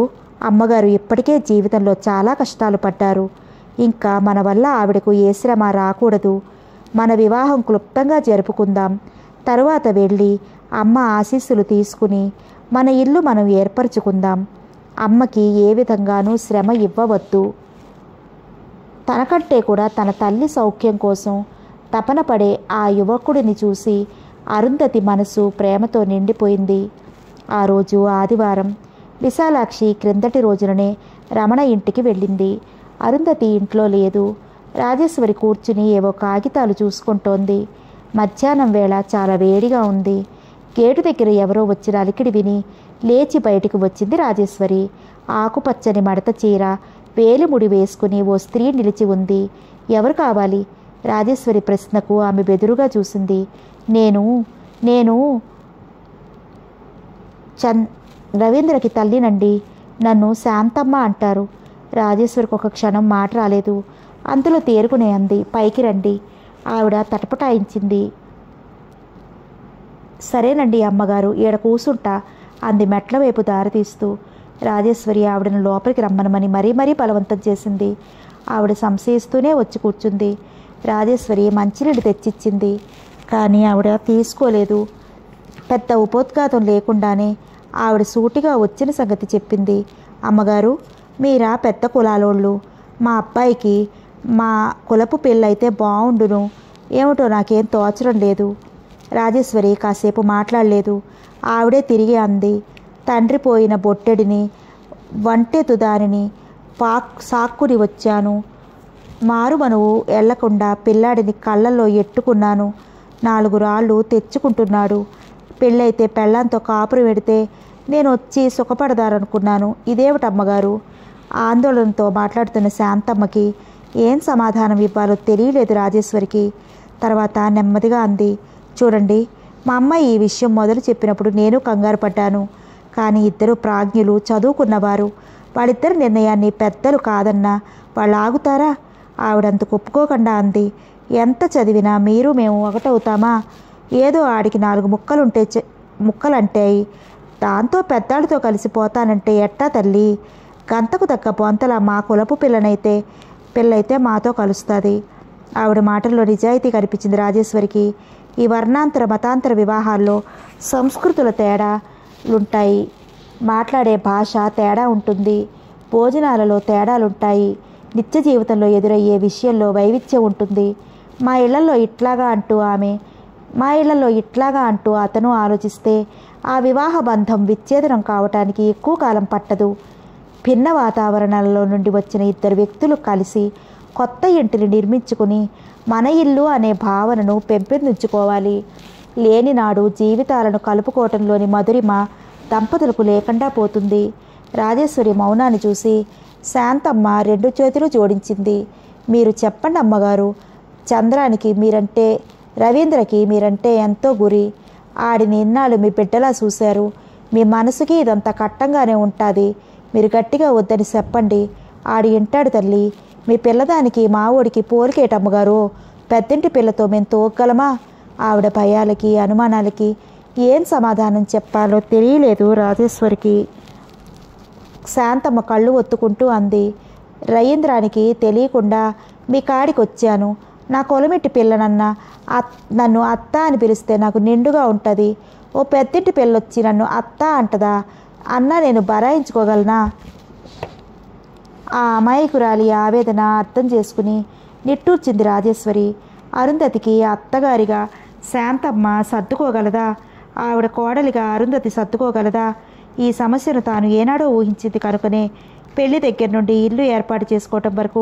అమ్మగారు ఇప్పటికే జీవితంలో చాలా కష్టాలు పడ్డారు ఇంకా మన వల్ల ఆవిడకు ఏ శ్రమ రాకూడదు మన వివాహం క్లుప్తంగా జరుపుకుందాం తరువాత వెళ్ళి అమ్మ ఆశీస్సులు తీసుకుని మన ఇల్లు మనం ఏర్పరచుకుందాం అమ్మకి ఏ విధంగానూ శ్రమ ఇవ్వవద్దు తనకంటే కూడా తన తల్లి సౌఖ్యం కోసం తపన పడే ఆ యువకుడిని చూసి అరుంధతి మనసు ప్రేమతో నిండిపోయింది ఆ రోజు ఆదివారం విశాలాక్షి క్రిందటి రోజుననే రమణ ఇంటికి వెళ్ళింది అరుంధతి ఇంట్లో లేదు రాజేశ్వరి కూర్చుని ఏవో కాగితాలు చూసుకుంటోంది మధ్యాహ్నం వేళ చాలా వేడిగా ఉంది గేటు దగ్గర ఎవరో వచ్చిన అలికిడి విని లేచి బయటికి వచ్చింది రాజేశ్వరి ఆకుపచ్చని మడత చీర వేలిముడి వేసుకుని ఓ స్త్రీ నిలిచి ఉంది ఎవరు కావాలి రాజేశ్వరి ప్రశ్నకు ఆమె బెదురుగా చూసింది నేను నేను చన్ రవీంద్రకి తల్లినండి నన్ను శాంతమ్మ అంటారు రాజేశ్వరికి ఒక క్షణం మాట రాలేదు అంతలో తేరుకునే అంది పైకి రండి ఆవిడ తటపటాయించింది సరేనండి అమ్మగారు ఈడ కూసుంటా అంది మెట్ల వైపు దారితీస్తూ రాజేశ్వరి ఆవిడను లోపలికి రమ్మనమని మరీ మరీ బలవంతం చేసింది ఆవిడ సంశయిస్తూనే వచ్చి కూర్చుంది రాజేశ్వరి మంచినీళ్ళు తెచ్చిచ్చింది కానీ ఆవిడ తీసుకోలేదు పెద్ద ఉపోద్ఘాతం లేకుండానే ఆవిడ సూటిగా వచ్చిన సంగతి చెప్పింది అమ్మగారు మీరా పెద్ద కులాలోళ్ళు మా అబ్బాయికి మా కులపు పెళ్ళైతే బాగుండును ఏమిటో నాకేం తోచడం లేదు రాజేశ్వరి కాసేపు మాట్లాడలేదు ఆవిడే తిరిగి అంది తండ్రి పోయిన బొట్టెడిని వంటెతు దానిని పాక్ సాక్కుని వచ్చాను మారుమనువు వెళ్లకుండా పిల్లాడిని కళ్ళల్లో ఎట్టుకున్నాను నాలుగు రాళ్ళు తెచ్చుకుంటున్నాడు పెళ్ళైతే పెళ్ళంతో కాపురు పెడితే నేను వచ్చి సుఖపడదారనుకున్నాను ఇదేమిటమ్మగారు ఆందోళనతో మాట్లాడుతున్న శాంతమ్మకి ఏం సమాధానం ఇవ్వాలో తెలియలేదు రాజేశ్వరికి తర్వాత నెమ్మదిగా అంది చూడండి మా అమ్మ ఈ విషయం మొదలు చెప్పినప్పుడు నేను కంగారు పడ్డాను కానీ ఇద్దరు ప్రాజ్ఞులు చదువుకున్నవారు వాళ్ళిద్దరి నిర్ణయాన్ని పెద్దలు కాదన్నా వాళ్ళు ఆగుతారా ఆవిడంత ఒప్పుకోకుండా అంది ఎంత చదివినా మీరు మేము ఒకటవుతామా ఏదో ఆడికి నాలుగు ముక్కలుంటే ముక్కలంటాయి దాంతో పెద్దాడితో కలిసిపోతానంటే ఎట్టా తల్లి గంతకు తక్క పొంతల మా కులపు పిల్లనైతే పిల్లైతే మాతో కలుస్తుంది ఆవిడ మాటల్లో నిజాయితీ కనిపించింది రాజేశ్వరికి ఈ వర్ణాంతర మతాంతర వివాహాల్లో సంస్కృతుల తేడాలుంటాయి మాట్లాడే భాష తేడా ఉంటుంది భోజనాలలో తేడాలుంటాయి నిత్య జీవితంలో ఎదురయ్యే విషయంలో వైవిధ్యం ఉంటుంది మా ఇళ్లలో ఇట్లాగా అంటూ ఆమె మా ఇళ్లలో ఇట్లాగా అంటూ అతను ఆలోచిస్తే ఆ వివాహ బంధం విచ్ఛేదనం కావటానికి ఎక్కువ కాలం పట్టదు భిన్న వాతావరణాలలో నుండి వచ్చిన ఇద్దరు వ్యక్తులు కలిసి కొత్త ఇంటిని నిర్మించుకుని మన ఇల్లు అనే భావనను పెంపొందించుకోవాలి లేనినాడు జీవితాలను కలుపుకోవటంలోని మధురిమ దంపతులకు లేకుండా పోతుంది రాజేశ్వరి మౌనాన్ని చూసి శాంతమ్మ రెండు చేతులు జోడించింది మీరు చెప్పండి అమ్మగారు చంద్రానికి మీరంటే రవీంద్రకి మీరంటే ఎంతో గురి ఆడిని ఇన్నాళ్ళు మీ బిడ్డలా చూశారు మీ మనసుకి ఇదంతా కట్టంగానే ఉంటుంది మీరు గట్టిగా వద్దని చెప్పండి ఆడి ఇంటాడు తల్లి మీ పిల్లదానికి మావోడికి పోలికేటమ్మగారు పెద్దింటి పిల్లతో మేము తోగలమా ఆవిడ భయాలకి అనుమానాలకి ఏం సమాధానం చెప్పాలో తెలియలేదు రాజేశ్వరికి శాంతమ్మ కళ్ళు ఒత్తుకుంటూ అంది రయీంద్రానికి తెలియకుండా మీ కాడికి వచ్చాను నా కొలమిట్టి పిల్లనన్న నన్ను అత్త అని పిలిస్తే నాకు నిండుగా ఉంటుంది ఓ పెద్దింటి పిల్లొచ్చి నన్ను అత్త అంటదా అన్న నేను బరాయించుకోగలనా ఆ అమాయకురాలి ఆవేదన అర్థం చేసుకుని నిట్టూర్చింది రాజేశ్వరి అరుంధతికి అత్తగారిగా శాంతమ్మ సర్దుకోగలదా ఆవిడ కోడలిగా అరుంధతి సర్దుకోగలదా ఈ సమస్యను తాను ఏనాడో ఊహించింది కనుకనే పెళ్లి దగ్గర నుండి ఇల్లు ఏర్పాటు చేసుకోవటం వరకు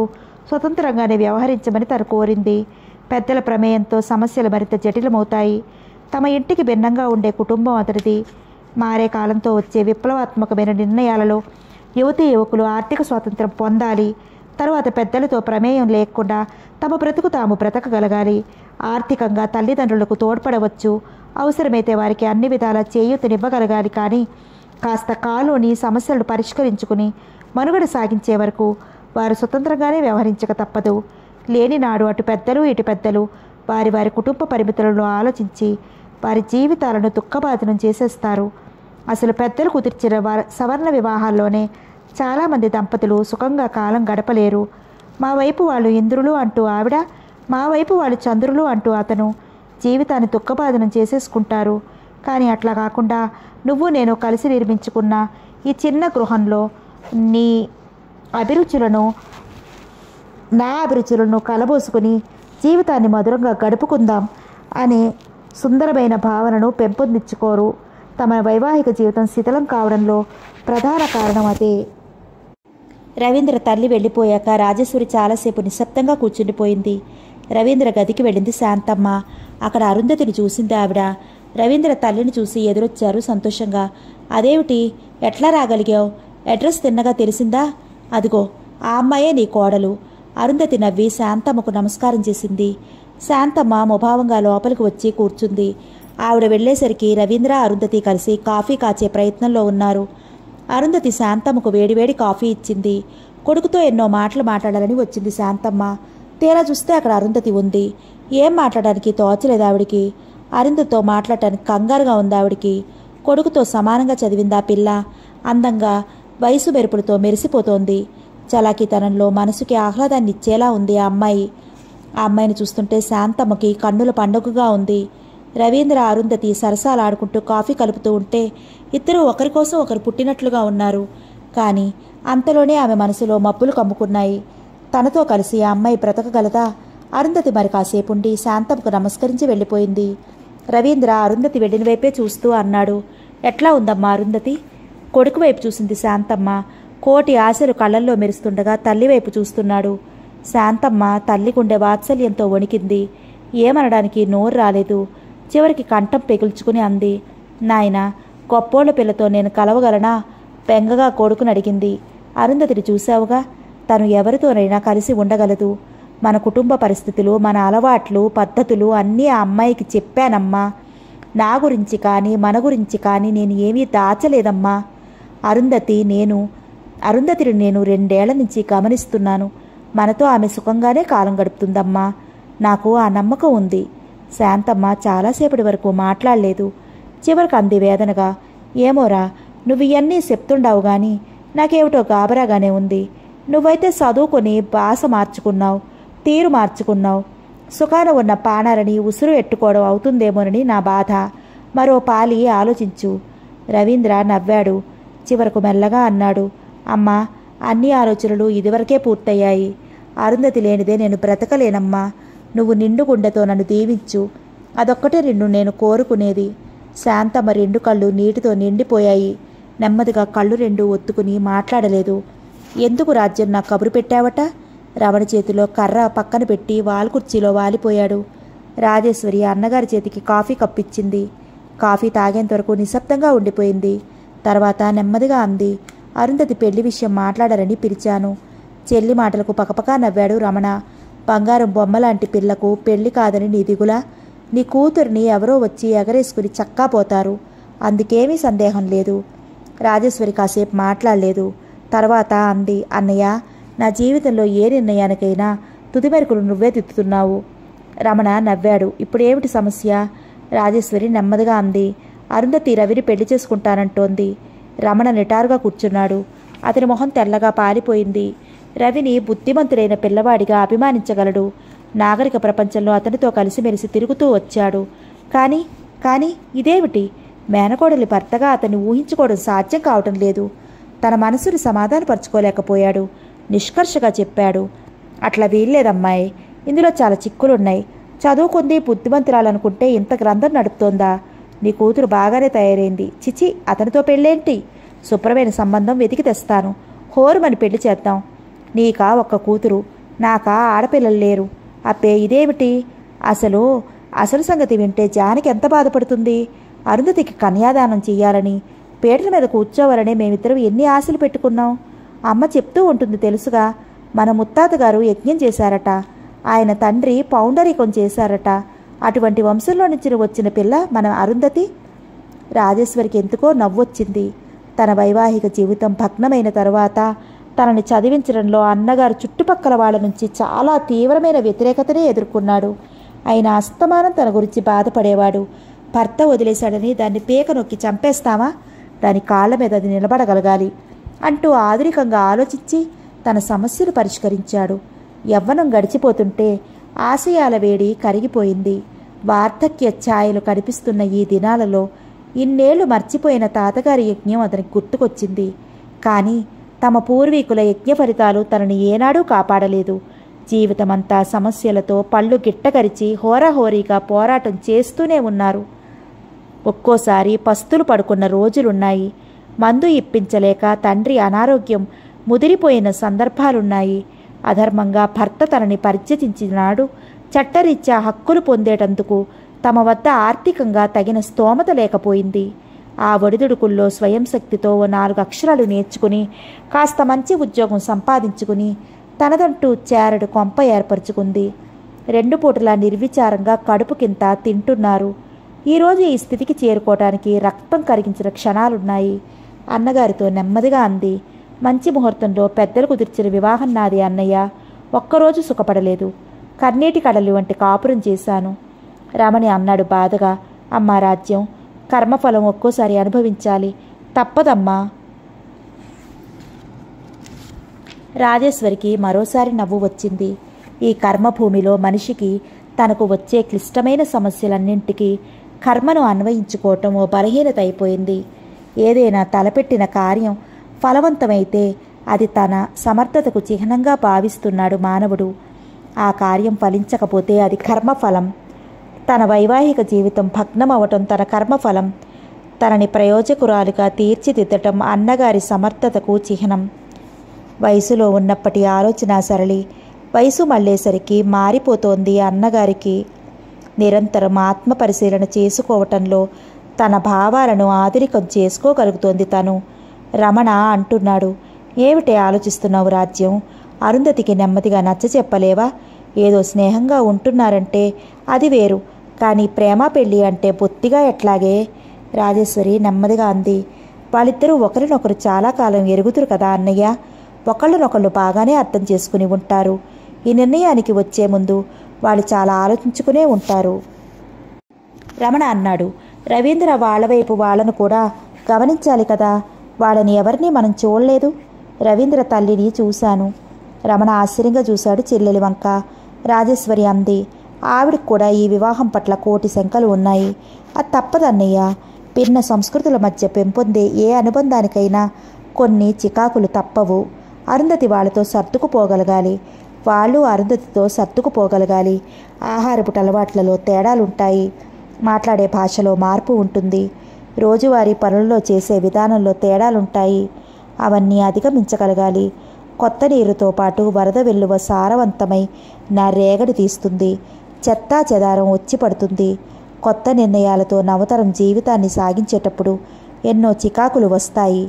స్వతంత్రంగానే వ్యవహరించమని తను కోరింది పెద్దల ప్రమేయంతో సమస్యలు మరింత జటిలమవుతాయి తమ ఇంటికి భిన్నంగా ఉండే కుటుంబం అతడిది మారే కాలంతో వచ్చే విప్లవాత్మకమైన నిర్ణయాలలో యువతీ యువకులు ఆర్థిక స్వాతంత్రం పొందాలి తరువాత పెద్దలతో ప్రమేయం లేకుండా తమ బ్రతుకు తాము బ్రతకగలగాలి ఆర్థికంగా తల్లిదండ్రులకు తోడ్పడవచ్చు అవసరమైతే వారికి అన్ని విధాలా చేయూతనివ్వగలగాలి కానీ కాస్త కాలోని సమస్యలను పరిష్కరించుకుని మనుగడ సాగించే వరకు వారు స్వతంత్రంగానే వ్యవహరించక తప్పదు లేనినాడు అటు పెద్దలు ఇటు పెద్దలు వారి వారి కుటుంబ పరిమితులను ఆలోచించి వారి జీవితాలను దుఃఖబాధనం చేసేస్తారు అసలు పెద్దలు కుదిర్చిన సవర్ణ వివాహాల్లోనే చాలామంది దంపతులు సుఖంగా కాలం గడపలేరు మా వైపు వాళ్ళు ఇంద్రులు అంటూ ఆవిడ మా వైపు వాళ్ళు చంద్రులు అంటూ అతను జీవితాన్ని దుఃఖబాధనం చేసేసుకుంటారు కానీ అట్లా కాకుండా నువ్వు నేను కలిసి నిర్మించుకున్న ఈ చిన్న గృహంలో నీ అభిరుచులను నా అభిరుచులను కలబోసుకుని జీవితాన్ని మధురంగా గడుపుకుందాం అనే సుందరమైన భావనను పెంపొందించుకోరు తమ వైవాహిక జీవితం శిథిలం కావడంలో ప్రధాన కారణం అదే రవీంద్ర తల్లి వెళ్ళిపోయాక రాజేశ్వరి చాలాసేపు నిశ్శబ్దంగా కూర్చుండిపోయింది రవీంద్ర గదికి వెళ్ళింది శాంతమ్మ అక్కడ అరుంధతిని చూసింది ఆవిడ రవీంద్ర తల్లిని చూసి ఎదురొచ్చారు సంతోషంగా అదేమిటి ఎట్లా రాగలిగావు అడ్రస్ తిన్నగా తెలిసిందా అదిగో ఆ అమ్మాయే నీ కోడలు అరుంధతి నవ్వి శాంతమ్మకు నమస్కారం చేసింది శాంతమ్మ ముభావంగా లోపలికి వచ్చి కూర్చుంది ఆవిడ వెళ్లేసరికి రవీంద్ర అరుంధతి కలిసి కాఫీ కాచే ప్రయత్నంలో ఉన్నారు అరుంధతి శాంతమ్మకు వేడివేడి కాఫీ ఇచ్చింది కొడుకుతో ఎన్నో మాటలు మాట్లాడాలని వచ్చింది శాంతమ్మ తీరా చూస్తే అక్కడ అరుంధతి ఉంది ఏం మాట్లాడడానికి తోచలేదు ఆవిడికి అరిందుతో మాట్లాడటానికి కంగారుగా ఉంది ఆవిడికి కొడుకుతో సమానంగా చదివిందా పిల్ల అందంగా వయసు మెరుపులతో మెరిసిపోతోంది చలాకితనంలో మనసుకి ఆహ్లాదాన్ని ఇచ్చేలా ఉంది ఆ అమ్మాయి ఆ అమ్మాయిని చూస్తుంటే శాంతమ్మకి కన్నుల పండుగగా ఉంది రవీంద్ర అరుంధతి సరసాలు ఆడుకుంటూ కాఫీ కలుపుతూ ఉంటే ఇద్దరు ఒకరి కోసం ఒకరు పుట్టినట్లుగా ఉన్నారు కానీ అంతలోనే ఆమె మనసులో మబ్బులు కమ్ముకున్నాయి తనతో కలిసి ఆ అమ్మాయి బ్రతకగలదా అరుంధతి మరి కాసేపుండి శాంతంకు నమస్కరించి వెళ్ళిపోయింది రవీంద్ర అరుంధతి వెళ్ళిన వైపే చూస్తూ అన్నాడు ఎట్లా ఉందమ్మా అరుంధతి కొడుకు వైపు చూసింది శాంతమ్మ కోటి ఆశలు కళ్ళల్లో మెరుస్తుండగా తల్లివైపు చూస్తున్నాడు శాంతమ్మ తల్లి గుండె వాత్సల్యంతో వణికింది ఏమనడానికి నోరు రాలేదు చివరికి కంఠం పెగుల్చుకుని అంది నాయన గొప్పోళ్ళ పిల్లతో నేను కలవగలనా పెంగగా కొడుకుని అడిగింది అరుంధతిని చూశావుగా తను ఎవరితోనైనా కలిసి ఉండగలదు మన కుటుంబ పరిస్థితులు మన అలవాట్లు పద్ధతులు అన్నీ ఆ అమ్మాయికి చెప్పానమ్మా నా గురించి కానీ మన గురించి కానీ నేను ఏమీ దాచలేదమ్మా అరుంధతి నేను అరుంధతిని నేను రెండేళ్ల నుంచి గమనిస్తున్నాను మనతో ఆమె సుఖంగానే కాలం గడుపుతుందమ్మా నాకు ఆ నమ్మకం ఉంది శాంతమ్మ చాలాసేపటి వరకు మాట్లాడలేదు చివరికి అంది వేదనగా ఏమోరా నువ్వు ఇవన్నీ చెప్తుండవు కానీ నాకేమిటో గాబరాగానే ఉంది నువ్వైతే చదువుకొని భాష మార్చుకున్నావు తీరు మార్చుకున్నావు సుఖాన ఉన్న పానాలని ఉసురు ఎట్టుకోవడం అవుతుందేమోనని నా బాధ మరో పాలి ఆలోచించు రవీంద్ర నవ్వాడు చివరకు మెల్లగా అన్నాడు అమ్మా అన్ని ఆలోచనలు ఇదివరకే పూర్తయ్యాయి అరుంధతి లేనిదే నేను బ్రతకలేనమ్మా నువ్వు నిండుగుండెతో నన్ను దీవించు అదొక్కటే నిన్ను నేను కోరుకునేది శాంతమ్మ రెండు కళ్ళు నీటితో నిండిపోయాయి నెమ్మదిగా కళ్ళు రెండు ఒత్తుకుని మాట్లాడలేదు ఎందుకు రాజ్యం నా కబురు పెట్టావట రమణ చేతిలో కర్ర పక్కన పెట్టి వాల్ కుర్చీలో వాలిపోయాడు రాజేశ్వరి అన్నగారి చేతికి కాఫీ కప్పిచ్చింది కాఫీ తాగేంత వరకు నిశ్శబ్దంగా ఉండిపోయింది తర్వాత నెమ్మదిగా అంది అరుంధతి పెళ్లి విషయం మాట్లాడారని పిలిచాను చెల్లి మాటలకు పకపకా నవ్వాడు రమణ బంగారం బొమ్మలాంటి పిల్లకు పెళ్లి కాదని నీ దిగులా నీ కూతురిని ఎవరో వచ్చి ఎగరేసుకుని చక్కా పోతారు అందుకేమీ సందేహం లేదు రాజేశ్వరి కాసేపు మాట్లాడలేదు తర్వాత అంది అన్నయ్య నా జీవితంలో ఏ నిర్ణయానికైనా మెరుకులు నువ్వే తిత్తుతున్నావు రమణ నవ్వాడు ఇప్పుడేమిటి సమస్య రాజేశ్వరి నెమ్మదిగా అంది అరుంధతి రవిని పెళ్లి చేసుకుంటానంటోంది రమణ నిటారుగా కూర్చున్నాడు అతని మొహం తెల్లగా పారిపోయింది రవిని బుద్ధిమంతుడైన పిల్లవాడిగా అభిమానించగలడు నాగరిక ప్రపంచంలో అతనితో కలిసిమెలిసి తిరుగుతూ వచ్చాడు కానీ కానీ ఇదేమిటి మేనకోడలి భర్తగా అతన్ని ఊహించుకోవడం సాధ్యం కావటం లేదు తన మనసును సమాధానపరుచుకోలేకపోయాడు నిష్కర్షగా చెప్పాడు అట్లా వీల్లేదమ్మాయి ఇందులో చాలా చిక్కులున్నాయి చదువుకుంది బుద్ధిమంతురాలనుకుంటే ఇంత గ్రంథం నడుపుతోందా నీ కూతురు బాగానే తయారైంది చిచి అతనితో పెళ్ళేంటి శుభ్రమైన సంబంధం వెతికి తెస్తాను హోరుమని పెళ్లి చేద్దాం నీకా ఒక్క కూతురు నాకా ఆడపిల్లలు లేరు అప్పే ఇదేమిటి అసలు అసలు సంగతి వింటే జానికి ఎంత బాధపడుతుంది అరుంధతికి కన్యాదానం చెయ్యాలని పేటల మీద కూర్చోవాలనే మేమిద్దరం ఎన్ని ఆశలు పెట్టుకున్నాం అమ్మ చెప్తూ ఉంటుంది తెలుసుగా మన ముత్తాతగారు యజ్ఞం చేశారట ఆయన తండ్రి పౌండరీకం చేశారట అటువంటి వంశంలో నుంచి వచ్చిన పిల్ల మన అరుంధతి రాజేశ్వరికి ఎందుకో నవ్వొచ్చింది తన వైవాహిక జీవితం భగ్నమైన తర్వాత తనని చదివించడంలో అన్నగారు చుట్టుపక్కల వాళ్ళ నుంచి చాలా తీవ్రమైన వ్యతిరేకతనే ఎదుర్కొన్నాడు ఆయన అస్తమానం తన గురించి బాధపడేవాడు భర్త వదిలేశాడని దాన్ని పేక నొక్కి చంపేస్తామా దాని కాళ్ళ మీద అది నిలబడగలగాలి అంటూ ఆధునికంగా ఆలోచించి తన సమస్యలు పరిష్కరించాడు యవ్వనం గడిచిపోతుంటే ఆశయాల వేడి కరిగిపోయింది వార్ధక్య ఛాయలు కనిపిస్తున్న ఈ దినాలలో ఇన్నేళ్లు మర్చిపోయిన తాతగారి యజ్ఞం అతనికి గుర్తుకొచ్చింది కానీ తమ పూర్వీకుల యజ్ఞ ఫలితాలు తనని ఏనాడూ కాపాడలేదు జీవితమంతా సమస్యలతో పళ్ళు గిట్టకరిచి హోరాహోరీగా పోరాటం చేస్తూనే ఉన్నారు ఒక్కోసారి పస్తులు పడుకున్న రోజులున్నాయి మందు ఇప్పించలేక తండ్రి అనారోగ్యం ముదిరిపోయిన సందర్భాలున్నాయి అధర్మంగా భర్త తనని పరిచయించినాడు చట్టరీత్యా హక్కులు పొందేటందుకు తమ వద్ద ఆర్థికంగా తగిన స్తోమత లేకపోయింది ఆ ఒడిదుడుకుల్లో స్వయం శక్తితో ఓ నాలుగు అక్షరాలు నేర్చుకుని కాస్త మంచి ఉద్యోగం సంపాదించుకుని తనదంటూ చేరడు కొంప ఏర్పరుచుకుంది రెండు పూటలా నిర్విచారంగా కడుపు కింద తింటున్నారు ఈరోజు ఈ స్థితికి చేరుకోవటానికి రక్తం కరిగించిన క్షణాలున్నాయి అన్నగారితో నెమ్మదిగా అంది మంచి ముహూర్తంలో పెద్దలు కుదిర్చిన వివాహం నాది అన్నయ్య ఒక్కరోజు సుఖపడలేదు కన్నీటి కడలి వంటి కాపురం చేశాను రమణి అన్నాడు బాధగా అమ్మా రాజ్యం కర్మఫలం ఒక్కోసారి అనుభవించాలి తప్పదమ్మా రాజేశ్వరికి మరోసారి నవ్వు వచ్చింది ఈ కర్మభూమిలో మనిషికి తనకు వచ్చే క్లిష్టమైన సమస్యలన్నింటికీ కర్మను అన్వయించుకోవటం ఓ బలహీనత అయిపోయింది ఏదైనా తలపెట్టిన కార్యం ఫలవంతమైతే అది తన సమర్థతకు చిహ్నంగా భావిస్తున్నాడు మానవుడు ఆ కార్యం ఫలించకపోతే అది కర్మఫలం తన వైవాహిక జీవితం భగ్నమవటం తన కర్మఫలం తనని ప్రయోజకురాలుగా తీర్చిదిద్దటం అన్నగారి సమర్థతకు చిహ్నం వయసులో ఉన్నప్పటి ఆలోచన సరళి వయసు మళ్ళేసరికి మారిపోతోంది అన్నగారికి నిరంతరం ఆత్మ పరిశీలన చేసుకోవటంలో తన భావాలను ఆధునికం చేసుకోగలుగుతోంది తను రమణ అంటున్నాడు ఏమిటే ఆలోచిస్తున్నావు రాజ్యం అరుంధతికి నెమ్మదిగా నచ్చ చెప్పలేవా ఏదో స్నేహంగా ఉంటున్నారంటే అది వేరు కానీ ప్రేమ పెళ్ళి అంటే బొత్తిగా ఎట్లాగే రాజేశ్వరి నెమ్మదిగా అంది వాళ్ళిద్దరూ ఒకరినొకరు చాలా కాలం ఎరుగుతురు కదా అన్నయ్య ఒకళ్ళనొకళ్ళు బాగానే అర్థం చేసుకుని ఉంటారు ఈ నిర్ణయానికి వచ్చే ముందు వాళ్ళు చాలా ఆలోచించుకునే ఉంటారు రమణ అన్నాడు రవీంద్ర వాళ్ళవైపు వాళ్ళను కూడా గమనించాలి కదా వాళ్ళని ఎవరిని మనం చూడలేదు రవీంద్ర తల్లిని చూశాను రమణ ఆశ్చర్యంగా చూశాడు చెల్లెలి వంక రాజేశ్వరి అంది ఆవిడకు కూడా ఈ వివాహం పట్ల కోటి శంకలు ఉన్నాయి అది తప్పదన్నయ్య భిన్న సంస్కృతుల మధ్య పెంపొందే ఏ అనుబంధానికైనా కొన్ని చికాకులు తప్పవు అరుంధతి వాళ్ళతో సర్దుకుపోగలగాలి వాళ్ళు అరుంధతితో సర్దుకుపోగలగాలి ఆహారపు అలవాట్లలో తేడాలుంటాయి మాట్లాడే భాషలో మార్పు ఉంటుంది రోజువారీ పనుల్లో చేసే విధానంలో తేడాలుంటాయి అవన్నీ అధిగమించగలగాలి కొత్త నీరుతో పాటు వరద వెల్లువ సారవంతమై నా రేగడి తీస్తుంది చెత్తా చెదారం వచ్చి పడుతుంది కొత్త నిర్ణయాలతో నవతరం జీవితాన్ని సాగించేటప్పుడు ఎన్నో చికాకులు వస్తాయి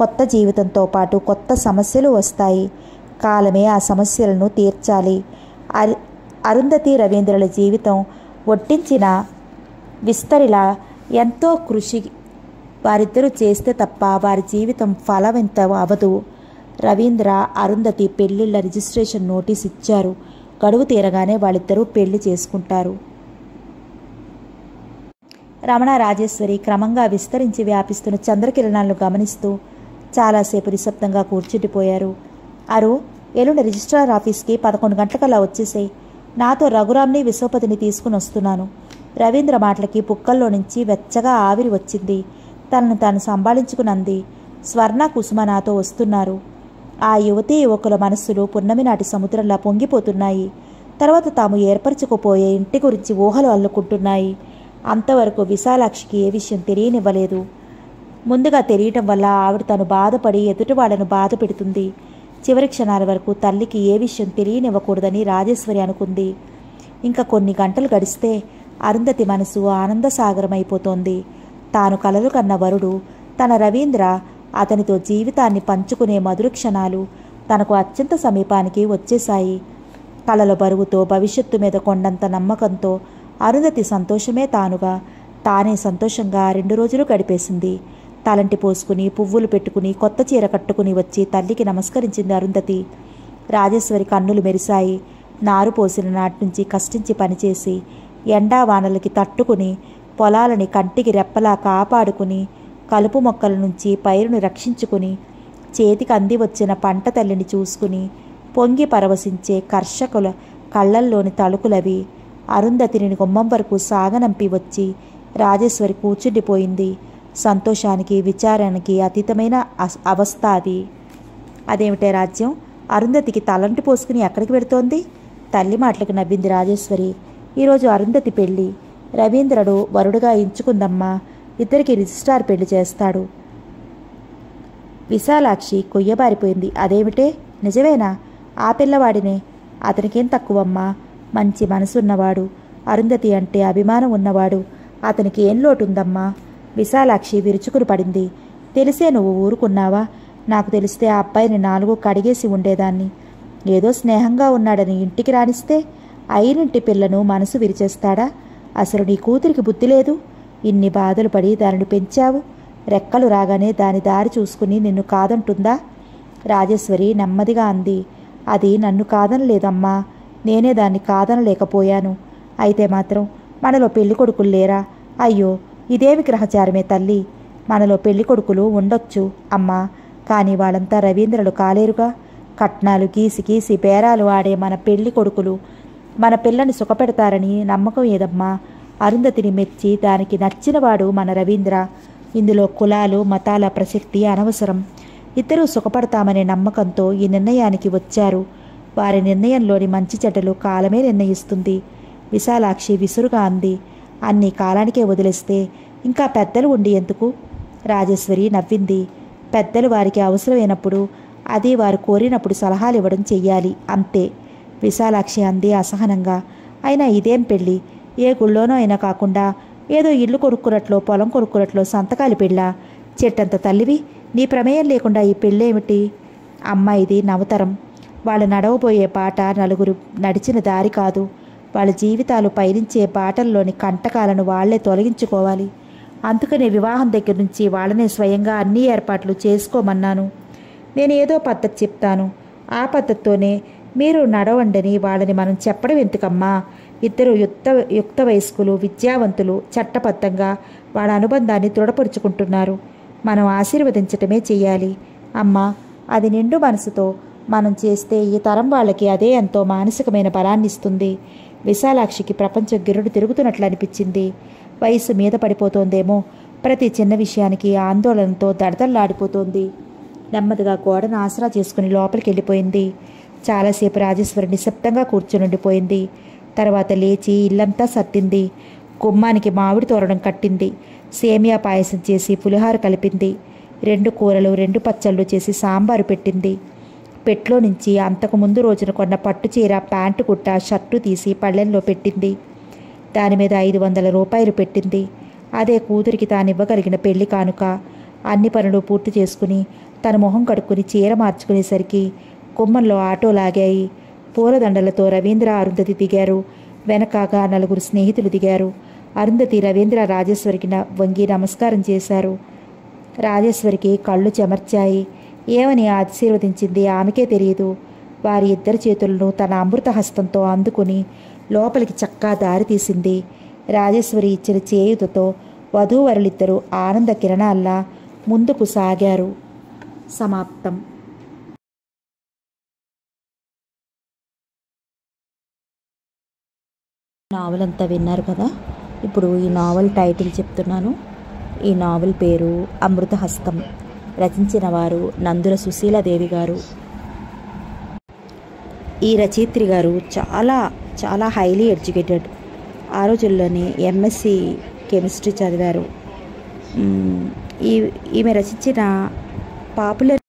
కొత్త జీవితంతో పాటు కొత్త సమస్యలు వస్తాయి కాలమే ఆ సమస్యలను తీర్చాలి అరుంధతి రవీంద్రుల జీవితం వడ్డించిన విస్తరిలా ఎంతో కృషి వారిద్దరూ చేస్తే తప్ప వారి జీవితం ఎంత అవదు రవీంద్ర అరుంధతి పెళ్లిళ్ళ రిజిస్ట్రేషన్ నోటీస్ ఇచ్చారు గడువు తీరగానే వాళ్ళిద్దరూ పెళ్లి చేసుకుంటారు రమణ రాజేశ్వరి క్రమంగా విస్తరించి వ్యాపిస్తున్న చంద్రకిరణాలను గమనిస్తూ చాలాసేపు నిశ్శబ్దంగా కూర్చుండిపోయారు అరు ఎల్లుండి రిజిస్ట్రార్ ఆఫీస్కి పదకొండు గంటలకల్లా వచ్చేసాయి నాతో రఘురామ్ని విశ్వపతిని తీసుకుని వస్తున్నాను రవీంద్ర మాటలకి పుక్కల్లో నుంచి వెచ్చగా ఆవిరి వచ్చింది తనను తాను సంభాళించుకునంది స్వర్ణ కుసుమ నాతో వస్తున్నారు ఆ యువతీ యువకుల మనస్సులు పున్నమి నాటి సముద్రంలా పొంగిపోతున్నాయి తర్వాత తాము ఏర్పరచుకుపోయే ఇంటి గురించి ఊహలు అల్లుకుంటున్నాయి అంతవరకు విశాలాక్షికి ఏ విషయం తెలియనివ్వలేదు ముందుగా తెలియటం వల్ల ఆవిడ తను బాధపడి ఎదుటి వాళ్ళను బాధ పెడుతుంది చివరి క్షణాల వరకు తల్లికి ఏ విషయం తెలియనివ్వకూడదని రాజేశ్వరి అనుకుంది ఇంకా కొన్ని గంటలు గడిస్తే అరుంధతి మనసు ఆనందసాగరమైపోతోంది తాను కలలు కన్న వరుడు తన రవీంద్ర అతనితో జీవితాన్ని పంచుకునే మధుర క్షణాలు తనకు అత్యంత సమీపానికి వచ్చేశాయి కలల బరువుతో భవిష్యత్తు మీద కొండంత నమ్మకంతో అరుంధతి సంతోషమే తానుగా తానే సంతోషంగా రెండు రోజులు గడిపేసింది తలంటి పోసుకుని పువ్వులు పెట్టుకుని కొత్త చీర కట్టుకుని వచ్చి తల్లికి నమస్కరించింది అరుంధతి రాజేశ్వరి కన్నులు మెరిశాయి నారు పోసిన నాటి నుంచి కష్టించి పనిచేసి ఎండావానలకి తట్టుకుని పొలాలని కంటికి రెప్పలా కాపాడుకుని కలుపు మొక్కల నుంచి పైరును రక్షించుకుని చేతికి అంది వచ్చిన పంట తల్లిని చూసుకుని పొంగి పరవశించే కర్షకుల కళ్ళల్లోని తలుకులవి అరుంధతిని గుమ్మం వరకు సాగనంపి వచ్చి రాజేశ్వరి కూర్చుండిపోయింది సంతోషానికి విచారానికి అతీతమైన అవస్థ అది అదేమిటే రాజ్యం అరుంధతికి తలంటి పోసుకుని ఎక్కడికి పెడుతోంది తల్లి మాటలకు నవ్వింది రాజేశ్వరి ఈరోజు అరుంధతి పెళ్ళి రవీంద్రడు వరుడుగా ఎంచుకుందమ్మా ఇద్దరికి రిజిస్ట్రార్ పెళ్లి చేస్తాడు విశాలాక్షి కొయ్యబారిపోయింది అదేమిటే నిజమేనా ఆ పిల్లవాడినే అతనికేం తక్కువమ్మా మంచి మనసున్నవాడు అరుంధతి అంటే అభిమానం ఉన్నవాడు అతనికి ఏం లోటుందమ్మా విశాలాక్షి విరుచుకుని పడింది తెలిసే నువ్వు ఊరుకున్నావా నాకు తెలిస్తే ఆ అబ్బాయిని నాలుగు కడిగేసి ఉండేదాన్ని ఏదో స్నేహంగా ఉన్నాడని ఇంటికి రాణిస్తే ఐరింటి పిల్లను మనసు విరిచేస్తాడా అసలు నీ కూతురికి బుద్ధి లేదు ఇన్ని బాధలు పడి దానిని పెంచావు రెక్కలు రాగానే దాని దారి చూసుకుని నిన్ను కాదంటుందా రాజేశ్వరి నెమ్మదిగా అంది అది నన్ను కాదనలేదమ్మా నేనే దాన్ని కాదనలేకపోయాను అయితే మాత్రం మనలో పెళ్లి కొడుకులు లేరా అయ్యో ఇదేమి గ్రహచారమే తల్లి మనలో పెళ్లి కొడుకులు ఉండొచ్చు అమ్మా కానీ వాళ్ళంతా రవీంద్రలు కాలేరుగా కట్నాలు గీసి గీసి బేరాలు ఆడే మన పెళ్లి కొడుకులు మన పిల్లని సుఖపెడతారని నమ్మకం ఏదమ్మా అరుంధతిని మెచ్చి దానికి నచ్చినవాడు మన రవీంద్ర ఇందులో కులాలు మతాల ప్రసక్తి అనవసరం ఇద్దరూ సుఖపడతామనే నమ్మకంతో ఈ నిర్ణయానికి వచ్చారు వారి నిర్ణయంలోని మంచి చెడ్డలు కాలమే నిర్ణయిస్తుంది విశాలాక్షి విసురుగా అంది అన్ని కాలానికే వదిలేస్తే ఇంకా పెద్దలు ఉండి ఎందుకు రాజేశ్వరి నవ్వింది పెద్దలు వారికి అవసరమైనప్పుడు అది వారు కోరినప్పుడు సలహాలు ఇవ్వడం చెయ్యాలి అంతే విశాలాక్షి అంది అసహనంగా అయినా ఇదేం పెళ్ళి ఏ గుళ్ళోనో అయినా కాకుండా ఏదో ఇల్లు కొరుక్కురట్లో పొలం కొరుక్కురట్లో సంతకాలి పెళ్ళ చెట్టంత తల్లివి నీ ప్రమేయం లేకుండా ఈ పెళ్ళేమిటి అమ్మాయిది నవతరం వాళ్ళు నడవబోయే బాట నలుగురు నడిచిన దారి కాదు వాళ్ళ జీవితాలు పయనించే బాటల్లోని కంటకాలను వాళ్లే తొలగించుకోవాలి అందుకనే వివాహం దగ్గర నుంచి వాళ్ళనే స్వయంగా అన్ని ఏర్పాట్లు చేసుకోమన్నాను నేను ఏదో పద్ధతి చెప్తాను ఆ పద్ధతితోనే మీరు నడవండని వాళ్ళని మనం చెప్పడం ఎందుకమ్మా ఇద్దరు యుక్త యుక్త వయస్కులు విద్యావంతులు చట్టబద్ధంగా వాళ్ళ అనుబంధాన్ని దృఢపరుచుకుంటున్నారు మనం ఆశీర్వదించటమే చేయాలి అమ్మా అది నిండు మనసుతో మనం చేస్తే ఈ తరం వాళ్ళకి అదే ఎంతో మానసికమైన బలాన్ని ఇస్తుంది విశాలాక్షికి ప్రపంచ గిరుడు తిరుగుతున్నట్లు అనిపించింది వయసు మీద పడిపోతోందేమో ప్రతి చిన్న విషయానికి ఆందోళనతో దడదల్లాడిపోతోంది నెమ్మదిగా గోడను ఆసరా చేసుకుని లోపలికి వెళ్ళిపోయింది చాలాసేపు రాజేశ్వరి నిశ్శబ్దంగా కూర్చునుండిపోయింది తర్వాత లేచి ఇల్లంతా సర్దింది గుమ్మానికి మామిడి తోరణం కట్టింది సేమియా పాయసం చేసి పులిహార కలిపింది రెండు కూరలు రెండు పచ్చళ్ళు చేసి సాంబారు పెట్టింది పెట్లో నుంచి అంతకు ముందు రోజున కొన్న పట్టు చీర ప్యాంటు కుట్ట షర్టు తీసి పళ్ళెంలో పెట్టింది దాని మీద ఐదు వందల రూపాయలు పెట్టింది అదే కూతురికి తాను ఇవ్వగలిగిన పెళ్లి కానుక అన్ని పనులు పూర్తి చేసుకుని తన మొహం కడుక్కుని చీర మార్చుకునేసరికి కొమ్మల్లో ఆటో లాగాయి పూలదండలతో రవీంద్ర అరుంధతి దిగారు వెనకాగా నలుగురు స్నేహితులు దిగారు అరుంధతి రవీంద్ర రాజేశ్వరికి వంగి నమస్కారం చేశారు రాజేశ్వరికి కళ్ళు చెమర్చాయి ఏమని ఆశీర్వదించింది ఆమెకే తెలియదు వారి ఇద్దరి చేతులను తన అమృత హస్తంతో అందుకుని లోపలికి చక్కా తీసింది రాజేశ్వరి ఇచ్చిన చేయుతతో వధూవరులిద్దరూ ఆనంద కిరణాల్లా ముందుకు సాగారు సమాప్తం నావల్ అంతా విన్నారు కదా ఇప్పుడు ఈ నావల్ టైటిల్ చెప్తున్నాను ఈ నావల్ పేరు అమృతహస్తం రచించిన వారు నందుల సుశీలదేవి గారు ఈ రచయిత్రి గారు చాలా చాలా హైలీ ఎడ్యుకేటెడ్ ఆ రోజుల్లోనే ఎంఎస్సి కెమిస్ట్రీ చదివారు ఈ ఈమె రచించిన పాపులర్